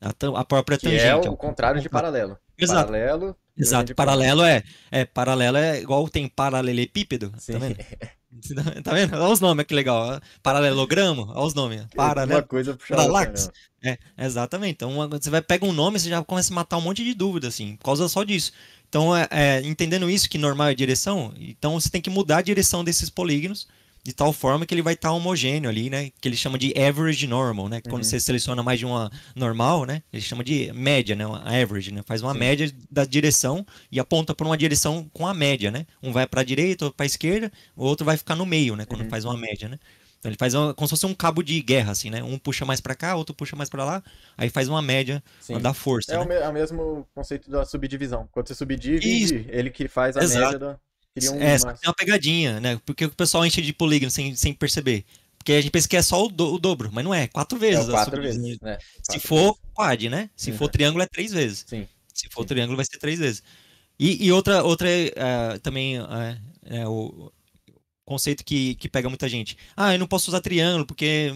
A, a própria que é tangente. É o, é o contrário de paralelo. Exato. Paralelo. Exato. Paralelo é, é. Paralelo é igual tem paralelepípedo. Tá Sim. Tá vendo? tá vendo? Olha os nomes, que legal. Paralelogramo, olha os nomes. Paralelo. Uma coisa puxada. Né? É, exatamente. Então você vai pega um nome, você já começa a matar um monte de dúvida, assim, por causa só disso. Então, é, é, entendendo isso, que normal é direção, então você tem que mudar a direção desses polígonos de tal forma que ele vai estar tá homogêneo ali, né? Que ele chama de average normal, né? Uhum. Quando você seleciona mais de uma normal, né? Ele chama de média, né? Uma average, né? Faz uma Sim. média da direção e aponta para uma direção com a média, né? Um vai para a direita, outro para a esquerda, o outro vai ficar no meio, né? Quando uhum. faz uma média, né? Então ele faz uma, como se fosse um cabo de guerra, assim, né? Um puxa mais para cá, outro puxa mais para lá, aí faz uma média Sim. da força. É né? o, me é o mesmo conceito da subdivisão. Quando você subdivide, Isso. ele que faz a Exato. média da é, uma... tem uma pegadinha, né? Porque o pessoal enche de polígono sem, sem perceber. Porque a gente pensa que é só o, do, o dobro, mas não é, quatro é vezes. É quatro vezes, né? quatro né? Se for vezes. quad, né? Se uhum. for triângulo é três vezes. Sim. Se for Sim. triângulo vai ser três vezes. E, e outra, outra uh, também uh, é o conceito que, que pega muita gente. Ah, eu não posso usar triângulo, porque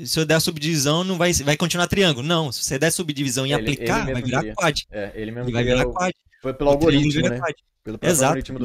eh, se eu der subdivisão, não vai, vai continuar triângulo. Não, se você der subdivisão e ele, aplicar, ele vai virar quad. É, ele mesmo ele vai virar o... quad. Foi pelo o algoritmo, né? Pelo Exato. algoritmo do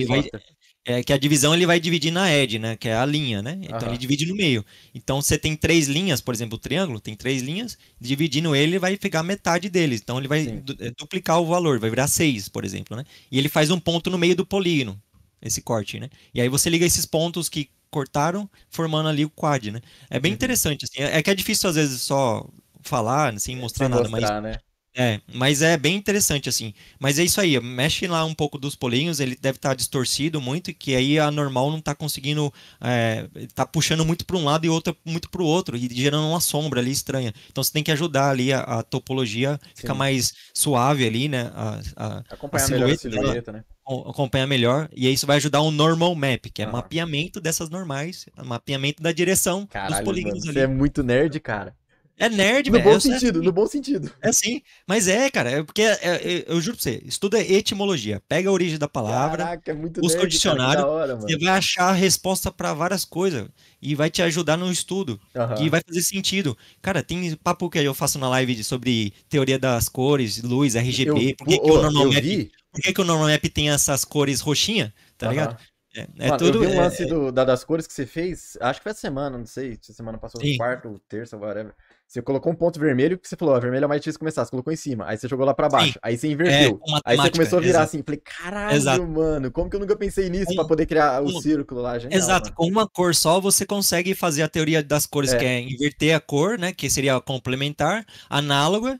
é que a divisão ele vai dividir na edge, né? Que é a linha, né? Então uhum. ele divide no meio. Então você tem três linhas, por exemplo, o triângulo tem três linhas, dividindo ele, ele vai pegar metade deles. Então ele vai é, duplicar o valor, vai virar seis, por exemplo, né? E ele faz um ponto no meio do polígono, esse corte, né? E aí você liga esses pontos que cortaram, formando ali o quad, né? É bem uhum. interessante, assim. É, é que é difícil às vezes só falar, sem assim, mostrar sem nada, mas né? É, mas é bem interessante, assim. Mas é isso aí, mexe lá um pouco dos polinhos, ele deve estar tá distorcido muito, que aí a normal não está conseguindo. É, tá puxando muito para um lado e outra muito para o outro, e gerando uma sombra ali estranha. Então você tem que ajudar ali a, a topologia, ficar mais suave ali, né? A, a, Acompanhar a silhueta, melhor a silhueta, né? acompanhar melhor. E isso vai ajudar o normal map, que é ah. mapeamento dessas normais, mapeamento da direção Caralho, dos polinhos mano, ali. Você é muito nerd, cara. É nerd, velho. Assim. No bom sentido, é, no bom sentido. É sim, mas é, cara, é porque é, é, eu juro pra você, estuda é etimologia, pega a origem da palavra, Caraca, é muito busca nerd, o dicionário, você vai achar a resposta para várias coisas e vai te ajudar no estudo, uhum. vai fazer sentido. Cara, tem papo que eu faço na live sobre teoria das cores, luz, RGB, eu, por que, o Normal Map, por que, que o normalmap tem essas cores roxinha, tá uhum. ligado? É, é Mano, tudo. Eu vi um é, lance é do, da, das cores que você fez, acho que foi essa semana, não sei, semana passou, quarto, terça, whatever. Você colocou um ponto vermelho, que você falou, vermelho é mais difícil começar, você colocou em cima, aí você jogou lá pra baixo, Sim. aí você é, inverteu. É, aí você começou a virar exato. assim, falei, caralho, exato. mano, como que eu nunca pensei nisso para pra poder criar o um, círculo lá, genial, Exato, mano. com uma cor só você consegue fazer a teoria das cores, é. que é inverter a cor, né, que seria complementar, análoga,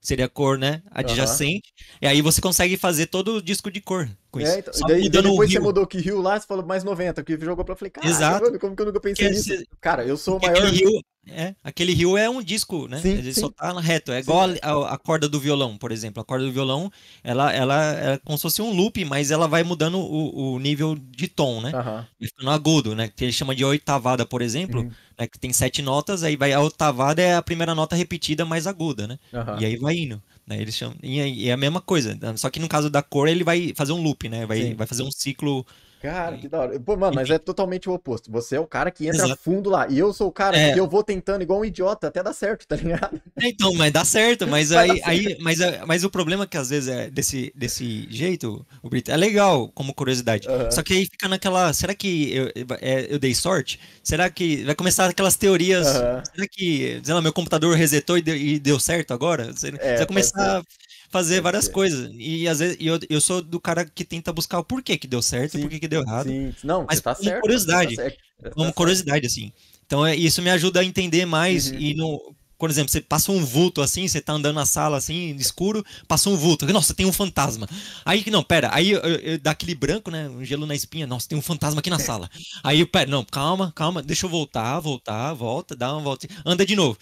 seria a cor, né, adjacente, e aí você consegue fazer todo o disco de cor com isso. É, então, Só daí, daí depois você mudou que Rio lá, você falou mais 90, que jogou pra. Eu falei, cara, Exato. Mano, como que eu nunca pensei nisso? Esse... Cara, eu sou o maior. Aquele Rio, é, aquele Rio é um disco, né? Sim, Ele sim. só tá reto. É sim. igual a, a, corda do violão, por exemplo. A corda do violão, ela, ela é como se fosse um loop, mas ela vai mudando o, o nível de tom, né? Uh -huh. ficando agudo, né? Que ele chama de oitavada, por exemplo. Né, que tem sete notas, aí vai a oitavada é a primeira nota repetida mais aguda, né? Uhum. E aí vai indo. Né? Eles chamam, e é, é a mesma coisa, né? só que no caso da cor ele vai fazer um loop, né? Vai, vai fazer um ciclo Cara, que da hora. Pô, mano, mas é totalmente o oposto. Você é o cara que entra Exato. fundo lá. E eu sou o cara é. que eu vou tentando igual um idiota até dar certo, tá ligado? É, então, mas dá certo, mas aí, certo. aí mas, é, mas o problema é que às vezes é desse, desse jeito, o Brito, é legal como curiosidade. Uhum. Só que aí fica naquela. Será que eu, é, eu dei sorte? Será que. Vai começar aquelas teorias. Uhum. Será que, sei lá, meu computador resetou e deu, e deu certo agora? Você, vai começar fazer várias coisas. E às vezes eu, eu sou do cara que tenta buscar o porquê que deu certo e porquê que deu errado. Sim. Não, mas tá, tá certo, é, curiosidade. Tá certo, tá como certo. curiosidade, assim. Então é, isso me ajuda a entender mais uhum. e no Por exemplo, você passa um vulto assim, você tá andando na sala assim, escuro, passa um vulto. Nossa, tem um fantasma. Aí que não, pera, aí eu, eu, dá aquele branco, né? Um gelo na espinha. Nossa, tem um fantasma aqui na sala. Aí, pera, não, calma, calma, deixa eu voltar, voltar, volta, dá uma volta. Anda de novo.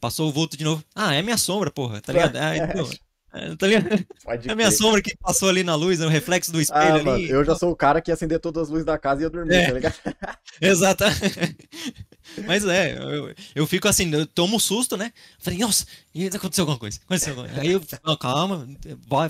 Passou o vulto de novo. Ah, é minha sombra, porra, tá ligado? É, é, é, tá ligado? É a minha sombra que passou ali na luz, no é reflexo do espelho ah, ali. Mano, eu já sou o cara que ia acender todas as luzes da casa e ia dormir, é. tá ligado? Exatamente. Mas é, eu, eu, fico assim, eu tomo um susto, né? Falei, nossa, aconteceu alguma coisa. Aconteceu alguma coisa. Aí eu, oh, calma,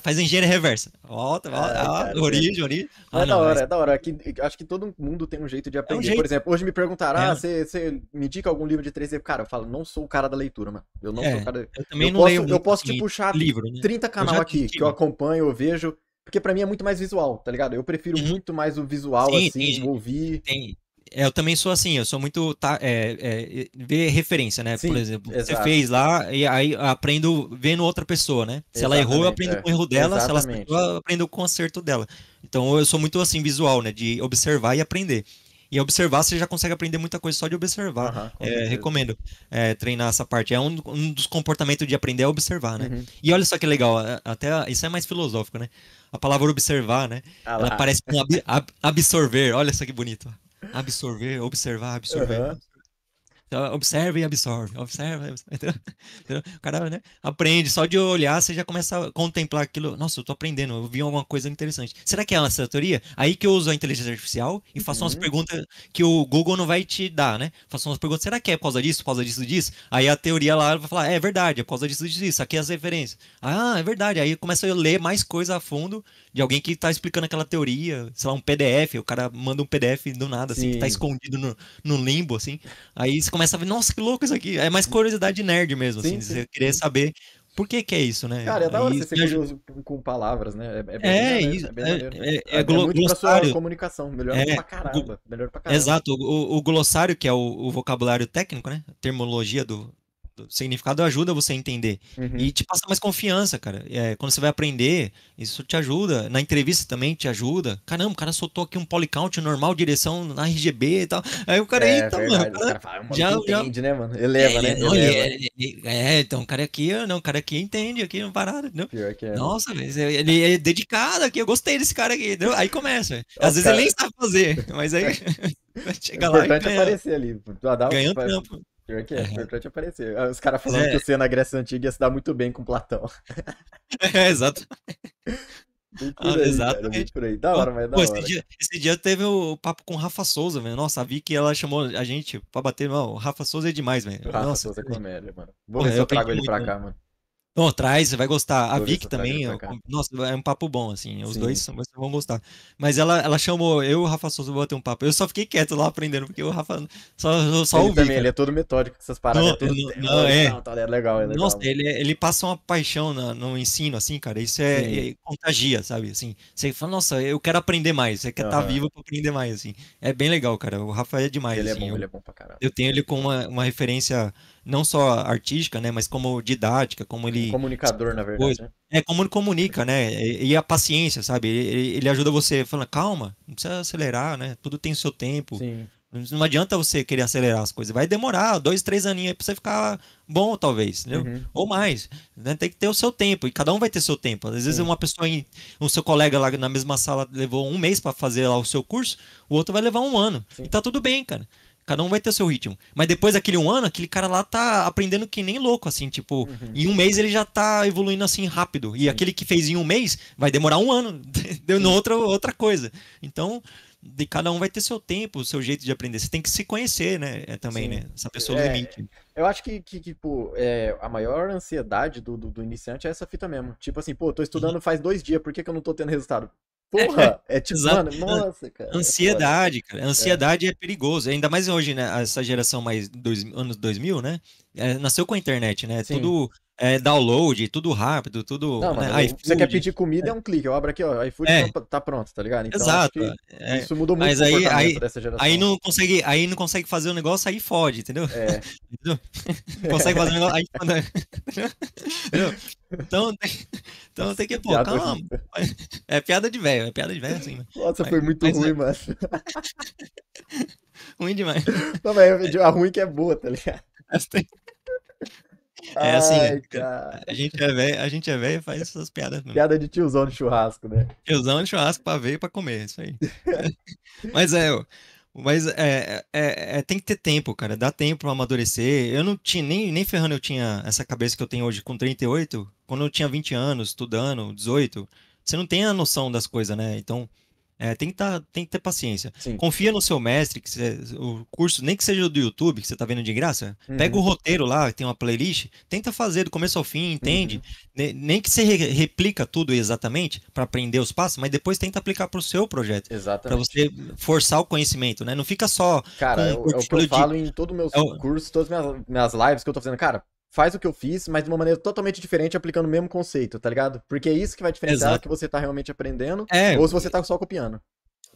faz a engenharia reversa. Volta, volta, ah, é, é, ah, origem, origem. Ah, é da hora, mas... é da hora. Aqui, acho que todo mundo tem um jeito de aprender. É um jeito. Por exemplo, hoje me perguntaram, ah, é. você, me indica algum livro de 3D? Cara, eu falo, não sou o cara da leitura, mano. Eu não é, sou o cara da... Eu também eu não posso, leio Eu posso te assim, puxar livro, né? 30 canal aqui, que eu né? acompanho, eu vejo... Porque para mim é muito mais visual, tá ligado? Eu prefiro uhum. muito mais o visual, Sim, assim, tem, ouvir. Tem, é, eu também sou assim, eu sou muito tá, é, é, ver referência, né? Sim, Por exemplo, exato. você fez lá e aí aprendo vendo outra pessoa, né? Se exatamente, ela errou, eu aprendo é. com o erro dela, exatamente. se ela acertou, eu aprendo com o acerto dela. Então eu sou muito assim, visual, né? De observar e aprender. E observar, você já consegue aprender muita coisa só de observar. Uhum, é, recomendo é, treinar essa parte. É um, um, dos comportamentos de aprender é observar, né? Uhum. E olha só que legal, até isso é mais filosófico, né? A palavra observar, né? Ah, Ela parece com ab ab absorver, olha só que bonito absorver, observar, absorver. Uhum. Então, observa e absorve, observa. o cara né, aprende, só de olhar você já começa a contemplar aquilo. Nossa, eu tô aprendendo, eu vi alguma coisa interessante. Será que é essa teoria? Aí que eu uso a inteligência artificial e faço uhum. umas perguntas que o Google não vai te dar, né? Faço umas perguntas, será que é por causa disso, por causa disso, disso? Aí a teoria lá vai falar, é, é verdade, é por causa disso, disso, aqui é as referências. Ah, é verdade. Aí começa a ler mais coisa a fundo de alguém que tá explicando aquela teoria, sei lá, um PDF, o cara manda um PDF do nada, Sim. assim, que tá escondido no, no limbo, assim. Aí você começa a ver, nossa, que louco isso aqui. É mais curiosidade nerd mesmo, assim, Sim, assim, você querer saber por que, que é isso, né? Cara, é da hora você ser curioso com palavras, né? É, é, bem é, é maneiro, é, é, é, é glo muito glossário. Pra comunicação, melhor é, pra caramba. Melhor pra caramba. Exato, o, o glossário, que é o, o, vocabulário técnico, né? A termologia do, significado ajuda você a entender. Uhum. E te passa mais confiança, cara. É, quando você vai aprender, isso te ajuda. Na entrevista também te ajuda. Caramba, o cara soltou aqui um polycount normal, direção na RGB e tal. Aí o cara, é, eita, verdade, mano. O cara, fala, mano, já, já... entende, né, mano? Eleva, é, né? Não, é, é, então o cara aqui, não, o cara aqui entende aqui, não parado entendeu? Pior que é, Nossa, ele é dedicado aqui, eu gostei desse cara aqui. Entendeu? Aí começa. É, Às vezes cara... ele nem sabe fazer, mas aí... Chega é importante lá e aparecer ali. ganha o tempo. Pior que é, é. pra te aparecer. Ah, os caras falando é. que o na Grécia Antiga ia se dar muito bem com Platão. É, Exato. ah, Da hora, mas é da Pô, hora. Esse dia, esse dia, teve o papo com o Rafa Souza, velho. Nossa, vi que ela chamou a gente pra bater. Não, o Rafa Souza é demais, velho. Rafa Souza é comédia, mano. Vou Porra, ver se eu, eu trago ele muito, pra né? mano. cá, mano. Oh, traz, vai gostar. A Vic também, é, nossa, é um papo bom, assim. Os Sim. dois vocês vão gostar. Mas ela, ela chamou, eu e o Rafa Souza vou bater um papo. Eu só fiquei quieto lá aprendendo, porque o Rafa só, só ele ouvi. Também, ele é todo metódico com essas paradas. Não, é tudo, não, não, é. Não, tá, legal, é, é legal. Nossa, ele, é, ele passa uma paixão na, no ensino, assim, cara. Isso é, é, contagia, sabe? Assim, você fala, nossa, eu quero aprender mais. Você quer estar uhum. tá vivo pra aprender mais, assim. É bem legal, cara. O Rafa é demais. Ele é assim, é bom, eu, ele é bom pra caralho. Eu tenho ele como uma, uma referência não só artística, né, mas como didática, como ele... Comunicador, na verdade, né? É, como ele comunica, né, e a paciência, sabe, ele, ele ajuda você, falando, calma, não precisa acelerar, né, tudo tem o seu tempo. Sim. Não adianta você querer acelerar as coisas. Vai demorar dois, três aninhos aí pra você ficar bom, talvez, uhum. Ou mais. Né? Tem que ter o seu tempo. E cada um vai ter seu tempo. Às vezes Sim. uma pessoa, em, o seu colega lá na mesma sala levou um mês para fazer lá o seu curso, o outro vai levar um ano. Sim. E tá tudo bem, cara. Cada um vai ter o seu ritmo. Mas depois daquele um ano, aquele cara lá tá aprendendo que nem louco, assim, tipo, uhum. em um mês ele já tá evoluindo assim rápido. E Sim. aquele que fez em um mês vai demorar um ano, deu outra, outra coisa. Então, de cada um vai ter seu tempo, seu jeito de aprender. Você tem que se conhecer, né? É, também, Sim. né? Essa pessoa é, limite. Eu acho que, que tipo, é, a maior ansiedade do, do, do, iniciante é essa fita mesmo. Tipo assim, pô, tô estudando uhum. faz dois dias, por que, que eu não tô tendo resultado? Porra, é, é tipo, mano, nossa, cara. É ansiedade, cara. É. Ansiedade é. é perigoso. Ainda mais hoje, né? Essa geração mais dois anos 2000, né? É, nasceu com a internet, né? Sim. Tudo é, download, tudo rápido, tudo. Não, né? você quer pedir comida, é um clique. Eu abro aqui, ó, iFood é. tá, tá pronto, tá ligado? Então, Exato. É. Isso mudou muito Mas aí, aí, dessa geração. Aí não, consegue, aí não consegue fazer o negócio, aí fode, entendeu? É. consegue fazer o negócio, aí fode. Então, então tem que, pô, piada calma. É piada de velho, é piada de velho, assim. Nossa, mas, foi muito mas, é. ruim, mas... mano. ruim demais. Não, mas é a ruim que é boa, tá ligado? É assim, Ai, a gente é velho, a gente é velho e faz essas piadas. Mesmo. Piada de tiozão de churrasco, né? Tiozão de churrasco pra ver e pra comer, isso aí. mas é, mas é, é, é, é, tem que ter tempo, cara. Dá tempo pra amadurecer. Eu não tinha, nem, nem ferrando eu tinha essa cabeça que eu tenho hoje com 38, quando eu tinha 20 anos, estudando, 18. Você não tem a noção das coisas, né? Então, é, tem, que tá, tem que ter paciência. Sim. Confia no seu mestre, que cê, o curso, nem que seja do YouTube, que você tá vendo de graça, uhum. pega o roteiro lá, tem uma playlist, tenta fazer do começo ao fim, entende? Uhum. Nem que você re replica tudo exatamente para aprender os passos, mas depois tenta aplicar para o seu projeto. Exatamente. Para você forçar o conhecimento, né? Não fica só. Cara, eu, é o que eu de... falo em todos os meus é o... todas as minhas, minhas lives que eu tô fazendo. Cara, faz o que eu fiz, mas de uma maneira totalmente diferente, aplicando o mesmo conceito, tá ligado? Porque é isso que vai diferenciar Exato. que você tá realmente aprendendo é, ou se você tá só copiando.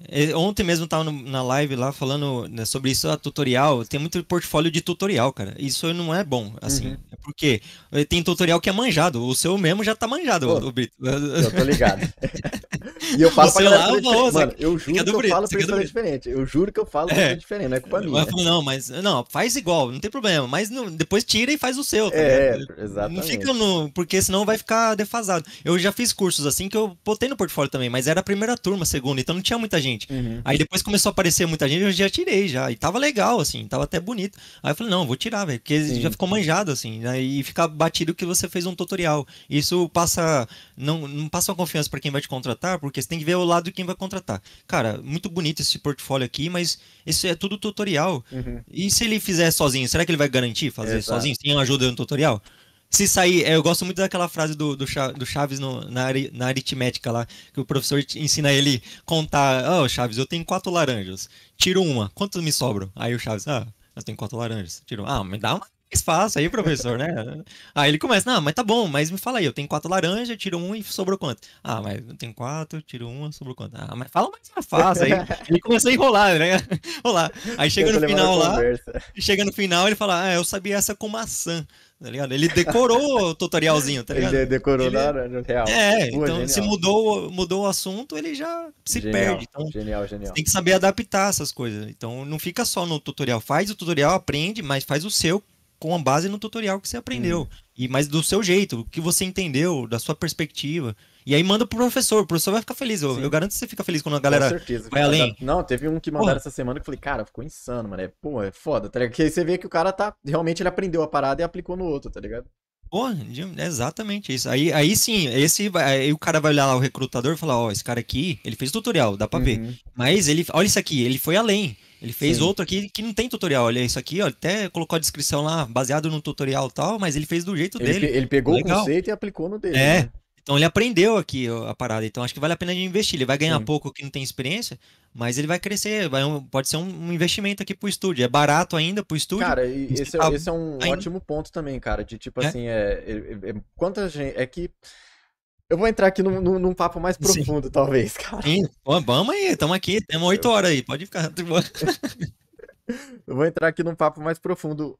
É, ontem mesmo tava no, na live lá falando né, sobre isso, a tutorial. Tem muito portfólio de tutorial, cara. Isso não é bom, assim. Uhum. É porque eh, tem tutorial que é manjado. O seu mesmo já tá manjado, Pô, o Brito. Eu tô ligado. E eu falo você pra galera lá, ou Mano, eu juro que eu falo pra história diferente. Eu juro que eu falo é. diferente, não é culpa minha. não, mas não, faz igual, não tem problema. Mas não, depois tira e faz o seu. Tá é, exatamente. Não fica no. Porque senão vai ficar defasado. Eu já fiz cursos assim que eu botei no portfólio também, mas era a primeira turma, segunda, então não tinha muita gente. Uhum. Aí depois começou a aparecer muita gente, eu já tirei já. E tava legal, assim, tava até bonito. Aí eu falei, não, vou tirar, velho, porque Sim. já ficou manjado, assim, né? E fica batido que você fez um tutorial. Isso passa. Não, não passa uma confiança para quem vai te contratar, porque porque você tem que ver o lado de quem vai contratar. Cara, muito bonito esse portfólio aqui, mas isso é tudo tutorial. Uhum. E se ele fizer sozinho, será que ele vai garantir fazer Exato. sozinho, sem ajuda no tutorial? Se sair, é, eu gosto muito daquela frase do, do, Chaves no, na, na aritmética lá, que o professor ensina ele contar: Ó, oh, Chaves, eu tenho quatro laranjas, tiro uma, quantos me sobram? Aí o Chaves, ah, eu tenho quatro laranjas, tiro uma, ah, me dá uma Espaço aí, professor, né? Aí ele começa, não, mas tá bom, mas me fala aí, eu tenho quatro laranjas, tiro um e sobrou quanto? Ah, mas eu tenho quatro, tiro uma, sobrou quanto? Ah, mas fala mais fácil. Aí ele começa a enrolar, né? Rolar. Aí chega no final lá, chega no final ele fala, ah, eu sabia essa com maçã tá ligado? Ele decorou o tutorialzinho, tá ligado? Ele decorou ele... laranja real. É, então genial. se mudou, mudou o assunto, ele já se genial, perde. Então, genial, genial. Tem que saber adaptar essas coisas. Então não fica só no tutorial. Faz o tutorial, aprende, mas faz o seu com a base no tutorial que você aprendeu. Hum. E, mas do seu jeito, o que você entendeu, da sua perspectiva. E aí manda pro professor, o professor vai ficar feliz. Eu, eu garanto que você fica feliz quando a galera Com certeza. vai além. Não, teve um que mandaram Porra. essa semana que eu falei, cara, ficou insano, mano. É, pô, é foda, tá ligado? Porque aí você vê que o cara tá. Realmente ele aprendeu a parada e aplicou no outro, tá ligado? Pô, exatamente isso. Aí, aí sim, esse aí o cara vai olhar lá o recrutador e falar, ó, esse cara aqui, ele fez tutorial, dá pra uhum. ver. Mas ele, olha isso aqui, ele foi além. Ele fez Sim. outro aqui que não tem tutorial. Olha isso aqui, ó, até colocou a descrição lá baseado no tutorial e tal, mas ele fez do jeito ele, dele. Ele pegou Legal. o conceito e aplicou no dele. É. Né? Então ele aprendeu aqui a parada. Então acho que vale a pena de investir. Ele vai ganhar Sim. pouco que não tem experiência, mas ele vai crescer. Vai um, pode ser um, investimento aqui pro estúdio. É barato ainda pro estúdio. Cara, esse, tá... esse é um ainda... ótimo ponto também, cara. De tipo é? assim, é, é, é, quanta gente. É que eu vou entrar aqui num, num, num papo mais profundo, Sim. talvez, cara. Sim, vamos aí, estamos aqui, temos oito horas aí, pode ficar. eu vou entrar aqui num papo mais profundo.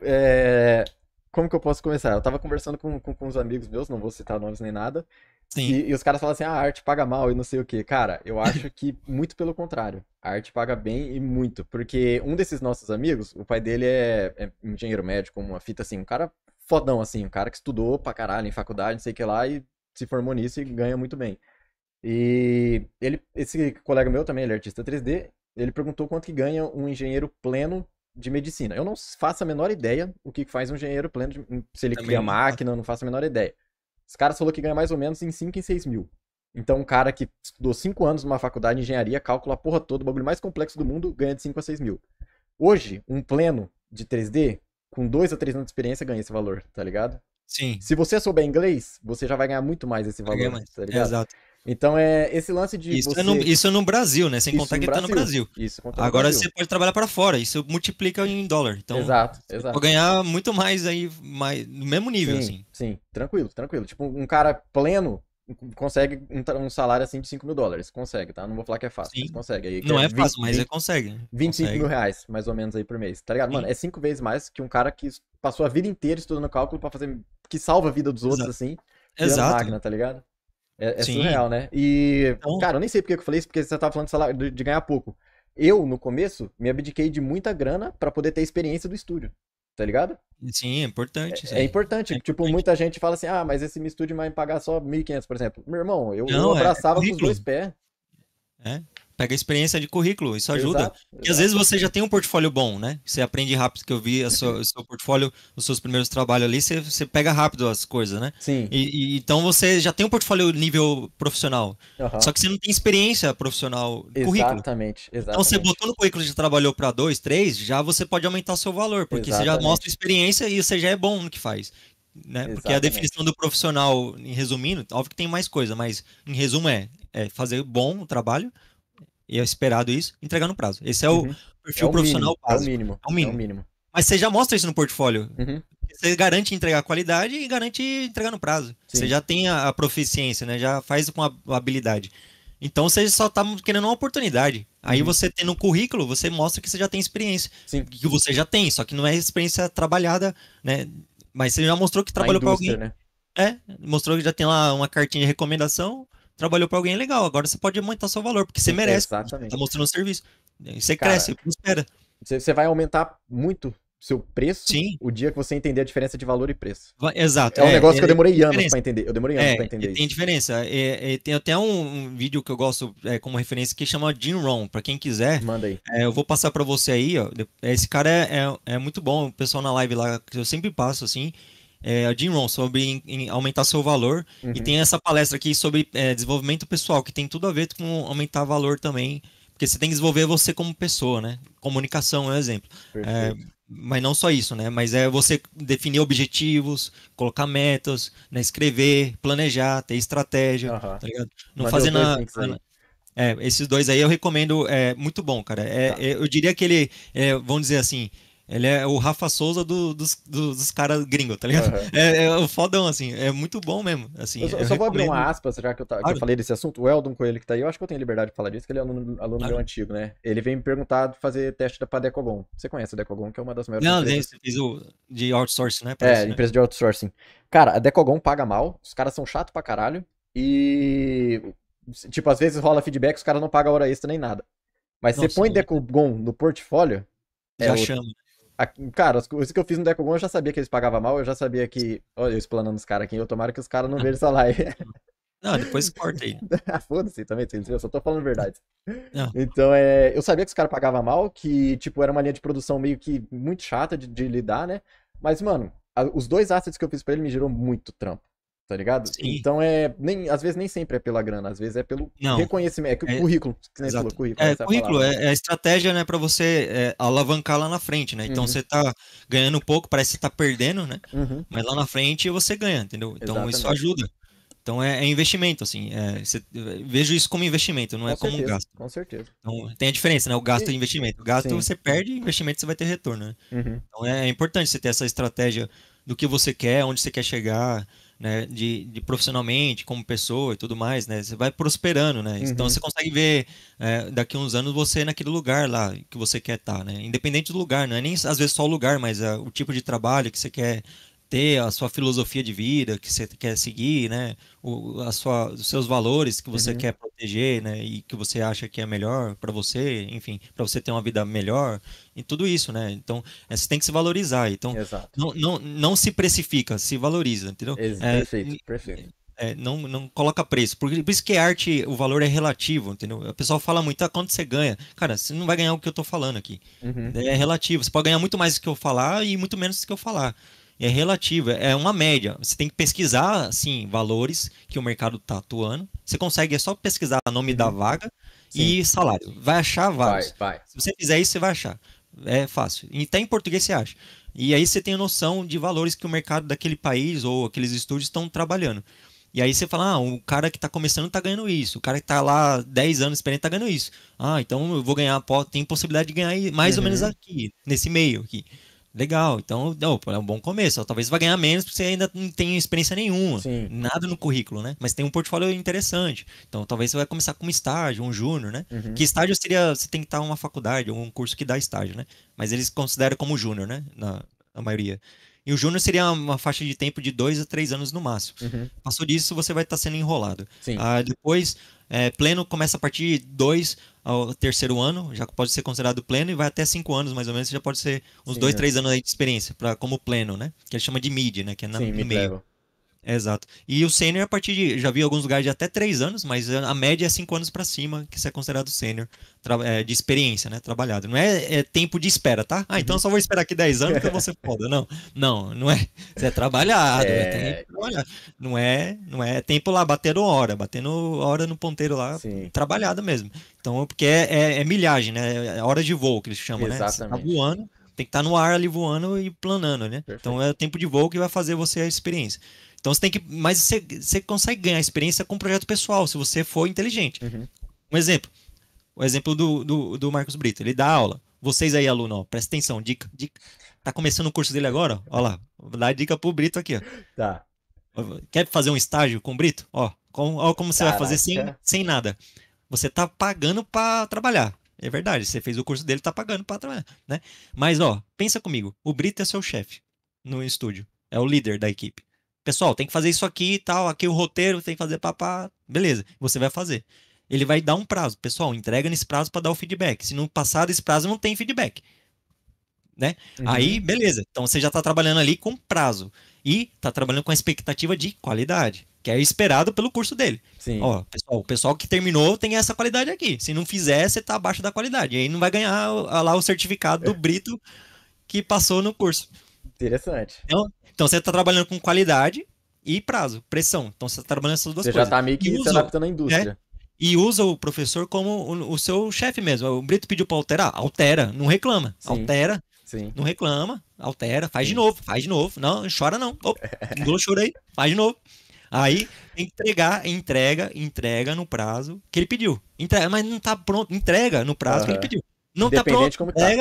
É... Como que eu posso começar? Eu tava conversando com, com, com uns amigos meus, não vou citar nomes nem nada. Sim. E, e os caras falam assim, ah, a arte paga mal e não sei o que. Cara, eu acho que muito pelo contrário. A arte paga bem e muito. Porque um desses nossos amigos, o pai dele é, é engenheiro médico, uma fita assim, um cara fodão, assim, um cara que estudou pra caralho em faculdade, não sei o que lá, e se formou nisso e ganha muito bem. E ele, esse colega meu também, ele é artista 3D, ele perguntou quanto que ganha um engenheiro pleno de medicina. Eu não faço a menor ideia o que faz um engenheiro pleno, de, se ele também cria máquina, eu não faço a menor ideia. Os caras falaram que ganha mais ou menos em 5 em 6 mil. Então, um cara que estudou 5 anos numa faculdade de engenharia, calcula a porra toda, o bagulho mais complexo do mundo, ganha de 5 a 6 mil. Hoje, um pleno de 3D, com 2 a 3 anos de experiência, ganha esse valor, tá ligado? Sim. Se você souber inglês, você já vai ganhar muito mais esse valor, mais. tá ligado? Exato. Então é esse lance de. Isso, é você... é, no, isso é no Brasil, né? Sem isso contar que Brasil. tá no Brasil. Isso, Agora Brasil. você pode trabalhar para fora, isso multiplica em dólar. Então, exato, exato. Vou ganhar muito mais aí, mais, no mesmo nível, sim, assim. Sim, tranquilo, tranquilo. Tipo, um cara pleno consegue um, salário assim de 5 mil dólares. Consegue, tá? Não vou falar que é fácil, Sim. mas consegue. Aí, não é, é fácil, 20, mas é consegue. 25 né? consegue. mil reais, mais ou menos, aí por mês, tá ligado? Sim. Mano, é cinco vezes mais que um cara que passou a vida inteira estudando cálculo para fazer. que salva a vida dos outros, assim. Exato. máquina, tá ligado? É, é surreal, né? E, então... cara, eu nem sei porque eu falei isso, porque você tava falando de, salário, de, de ganhar pouco. Eu, no começo, me abdiquei de muita grana para poder ter experiência do estúdio, tá ligado? Sim, é importante. É, é importante. É tipo, importante. muita gente fala assim, ah, mas esse Me vai me pagar só 1.500, por exemplo. Meu irmão, eu, não, eu é abraçava é com os dois pés. É, Pega experiência de currículo, isso ajuda. Exato, E às vezes você já tem um portfólio bom, né? Você aprende rápido, que eu vi sua, o seu portfólio, os seus primeiros trabalhos ali, você, você pega rápido as coisas, né? Sim. E, e, então você já tem um portfólio nível profissional. Uhum. Só que você não tem experiência profissional currículo. Exatamente, Então você botou no currículo e trabalhou para dois, três, já você pode aumentar o seu valor, porque exatamente. você já mostra experiência e você já é bom no que faz. Né? Porque a definição do profissional, em resumindo, óbvio que tem mais coisa, mas em resumo é, é fazer bom o trabalho, e é esperado isso, entregar no prazo. Esse é uhum. o perfil é o profissional mínimo, básico. É o, mínimo, é o mínimo. É o mínimo. Mas você já mostra isso no portfólio. Uhum. Você garante entregar qualidade e garante entregar no prazo. Sim. Você já tem a, a, proficiência, né? Já faz com a, a habilidade. Então você só está querendo uma oportunidade. Aí uhum. você tendo no currículo, você mostra que você já tem experiência. Sim. Que você já tem, só que não é experiência trabalhada, né? Mas você já mostrou que trabalhou com alguém. Né? É, mostrou que já tem lá uma cartinha de recomendação trabalhou para alguém legal, agora você pode aumentar seu valor, porque você merece. Exatamente. Tá mostrando serviço. Você Cara, cresce, espera. Você vai aumentar muito seu preço Sim. o dia que você entender a diferença de valor e preço. Exato. É um é, negócio é, que eu é demorei anos para entender. Eu demorei anos é, para entender isso. Tem diferença. É, é, tem até um, um, vídeo que eu gosto como referência que chama Jim Rohn, para quem quiser. Manda aí. eu vou passar para você aí. Ó. Esse cara é, é, muito bom. O pessoal na live lá, que eu sempre passo assim é, Jim Rohn, sobre em, em aumentar seu valor. Uhum. E tem essa palestra aqui sobre é, desenvolvimento pessoal, que tem tudo a ver com aumentar valor também. Porque você tem que desenvolver você como pessoa, né? Comunicação é um exemplo. É, mas não só isso, né? Mas é você definir objetivos, colocar metas, né? escrever, planejar, ter estratégia, uhum. tá Não mas fazer nada. É, esses dois aí eu recomendo, é muito bom, cara. É, tá. É, eu diria que ele, é, vamos dizer assim, ele é o Rafa Souza do, dos, dos caras gringos, tá ligado? Uhum. É, é, o fodão, assim. É muito bom mesmo. Assim, eu só, é eu só vou abrir uma aspas, já que eu, tá, que eu, falei desse assunto. O Eldon Coelho que tá aí, eu acho que eu tenho liberdade de falar disso, que ele é aluno, aluno meu antigo, né? Ele vem me perguntar de fazer teste pra Decogon. Você conhece a Decogon, que é uma das maiores Não, empresas. Não, fez o de outsourcing, né? é, né? empresa de outsourcing. Cara, a Decogon paga mal, os caras são chato pra caralho, e... Tipo, às vezes rola feedback, os caras não pagam hora extra nem nada. Mas Nossa, você põe Decogon no portfólio... Já é chama. Outro. A, cara, as coisas que eu fiz no Decagon eu já sabia que eles pagavam mal, eu já sabia que. Olha, eu explanando os caras aqui, eu tomara que os caras não vejam essa live. Não, depois corta aí. ah, foda-se também, eu só tô falando verdade. Não. Então, é, eu sabia que os caras pagavam mal, que, tipo, era uma linha de produção meio que muito chata de, de lidar, né? Mas, mano, a, os dois assets que eu fiz pra ele me gerou muito trampo. Tá ligado? Sim. Então é. Nem, às vezes nem sempre é pela grana, às vezes é pelo Não. reconhecimento. É, é currículo. nem falou, currículo, é, é currículo é, é, a estratégia, né, pra você é, alavancar lá na frente, né? Então uhum. você tá ganhando pouco, parece que você tá perdendo, né? Uhum. Mas lá na frente você ganha, entendeu? Então Exatamente. isso ajuda. Então é, é investimento, assim. Você, é, vejo isso como investimento, não com é certeza, como um gasto. Com certeza. Então tem a diferença, né? O gasto e, investimento. O gasto sim. você perde, investimento você vai ter retorno, né? Uhum. Então é importante você ter essa estratégia do que você quer, onde você quer chegar né, de, de, profissionalmente, como pessoa e tudo mais, né? Você vai prosperando, né? Então, uhum. Então você consegue ver é, daqui uns anos você naquele lugar lá que você quer estar, tá, né? Independente do lugar, não é nem às vezes só o lugar, mas é, o tipo de trabalho que você quer ter a sua filosofia de vida que você quer seguir, né? O, a sua, os seus valores que você uhum. quer proteger, né? E que você acha que é melhor para você, enfim, para você ter uma vida melhor e tudo isso, né? Então, é, você tem que se valorizar. Então, não, não, não, se precifica, se valoriza, entendeu? Ex é, perfeito, perfeito. É, não, não coloca preço. Por, por isso que arte, o valor é relativo, entendeu? O pessoal fala muito, ah, quanto você ganha? Cara, você não vai ganhar o que eu tô falando aqui. Uhum. É relativo. Você pode ganhar muito mais do que eu falar e muito menos do que eu falar é relativa, é uma média. Você tem que pesquisar, assim, valores que o mercado está atuando. Você consegue é só pesquisar nome da uhum. vaga Sim. e salário. Vai achar vários. Vai, vai. Se você fizer isso, você vai achar. É fácil. E até em português você acha. E aí você tem noção de valores que o mercado daquele país ou aqueles estúdios estão trabalhando. E aí você fala, ah, o cara que está começando está ganhando isso, o cara que está lá 10 anos experiente está ganhando isso. Ah, então eu vou ganhar, tem possibilidade de ganhar mais uhum. ou menos uhum. aqui, nesse meio aqui. Legal, então não, é um bom começo. Talvez vai ganhar menos porque você ainda não tem experiência nenhuma, Sim. nada no currículo, né? Mas tem um portfólio interessante. Então talvez você vai começar com um estágio, um júnior, né? Uhum. Que estágio seria, você tem que estar uma faculdade, um curso que dá estágio, né? Mas eles consideram como júnior, né? Na, na maioria. E o júnior seria uma faixa de tempo de dois a três anos no máximo. Uhum. Passou disso, você vai estar sendo enrolado. Ah, depois, é, pleno começa a partir de dois ao terceiro ano, já pode ser considerado pleno, e vai até cinco anos, mais ou menos, já pode ser uns Sim, dois, é. três anos aí de experiência, para como pleno, né? Que ele chama de mid, né? Que é na, Sim, no meio. Level. Exato. E o sênior, a partir de. Já vi alguns lugares de até três anos, mas a média é cinco anos para cima, que você é considerado sênior é, de experiência, né? Trabalhado. Não é, é, tempo de espera, tá? Ah, então eu só vou esperar aqui dez anos que você foda. Não, não, não é. Você é trabalhado, é... é. trabalhado. Não é, não é tempo lá batendo hora, batendo hora no ponteiro lá, Sim. trabalhado mesmo. Então, é porque é, é, é, milhagem, né? É hora de voo que eles chamam, né? Tá Exatamente. né? Exatamente. tá voando, tem que estar tá no ar ali voando e planando, né? Então, Perfeito. Então é o tempo de voo que vai fazer você a experiência. Então você tem que. Mas você, você consegue ganhar experiência com um projeto pessoal, se você for inteligente. Uhum. Um exemplo. O exemplo do, do, do, Marcos Brito. Ele dá aula. Vocês aí, aluno, ó, presta atenção, dica, dica. Tá começando o curso dele agora, ó. lá. Vou dar dica pro Brito aqui, ó. Tá. Quer fazer um estágio com o Brito? Ó, com, ó como você Caraca. vai fazer sem, sem nada. Você tá pagando para trabalhar. É verdade, você fez o curso dele, tá pagando para trabalhar, né? Mas, ó, pensa comigo. O Brito é seu chefe no estúdio. É o líder da equipe pessoal, tem que fazer isso aqui e tal, aqui o roteiro, tem que fazer papá, beleza, você vai fazer. Ele vai dar um prazo, pessoal, entrega nesse prazo para dar o feedback. Se não passar desse prazo, não tem feedback. Né? Uhum. Aí, beleza. Então você já está trabalhando ali com prazo e está trabalhando com a expectativa de qualidade, que é esperado pelo curso dele. Sim. Ó, pessoal, o pessoal que terminou tem essa qualidade aqui. Se não fizer, você está abaixo da qualidade. E aí não vai ganhar lá o certificado do é. Brito que passou no curso. Interessante. Então, então você está trabalhando com qualidade e prazo, pressão. Então você está trabalhando essas duas você coisas. Você já está meio que se adaptando à indústria. É. E usa o professor como o, o seu chefe mesmo. O Brito pediu para alterar, altera, não reclama, Sim. altera. Sim. Não reclama, altera, faz Sim. de novo, faz de novo. Não, chora não. Opa, engolou, chorei, faz de novo. Aí entregar, entrega, entrega no prazo que ele pediu. Entrega, mas não tá pronto, entrega no prazo uhum. que ele pediu. Não tá pronto, como tá. é,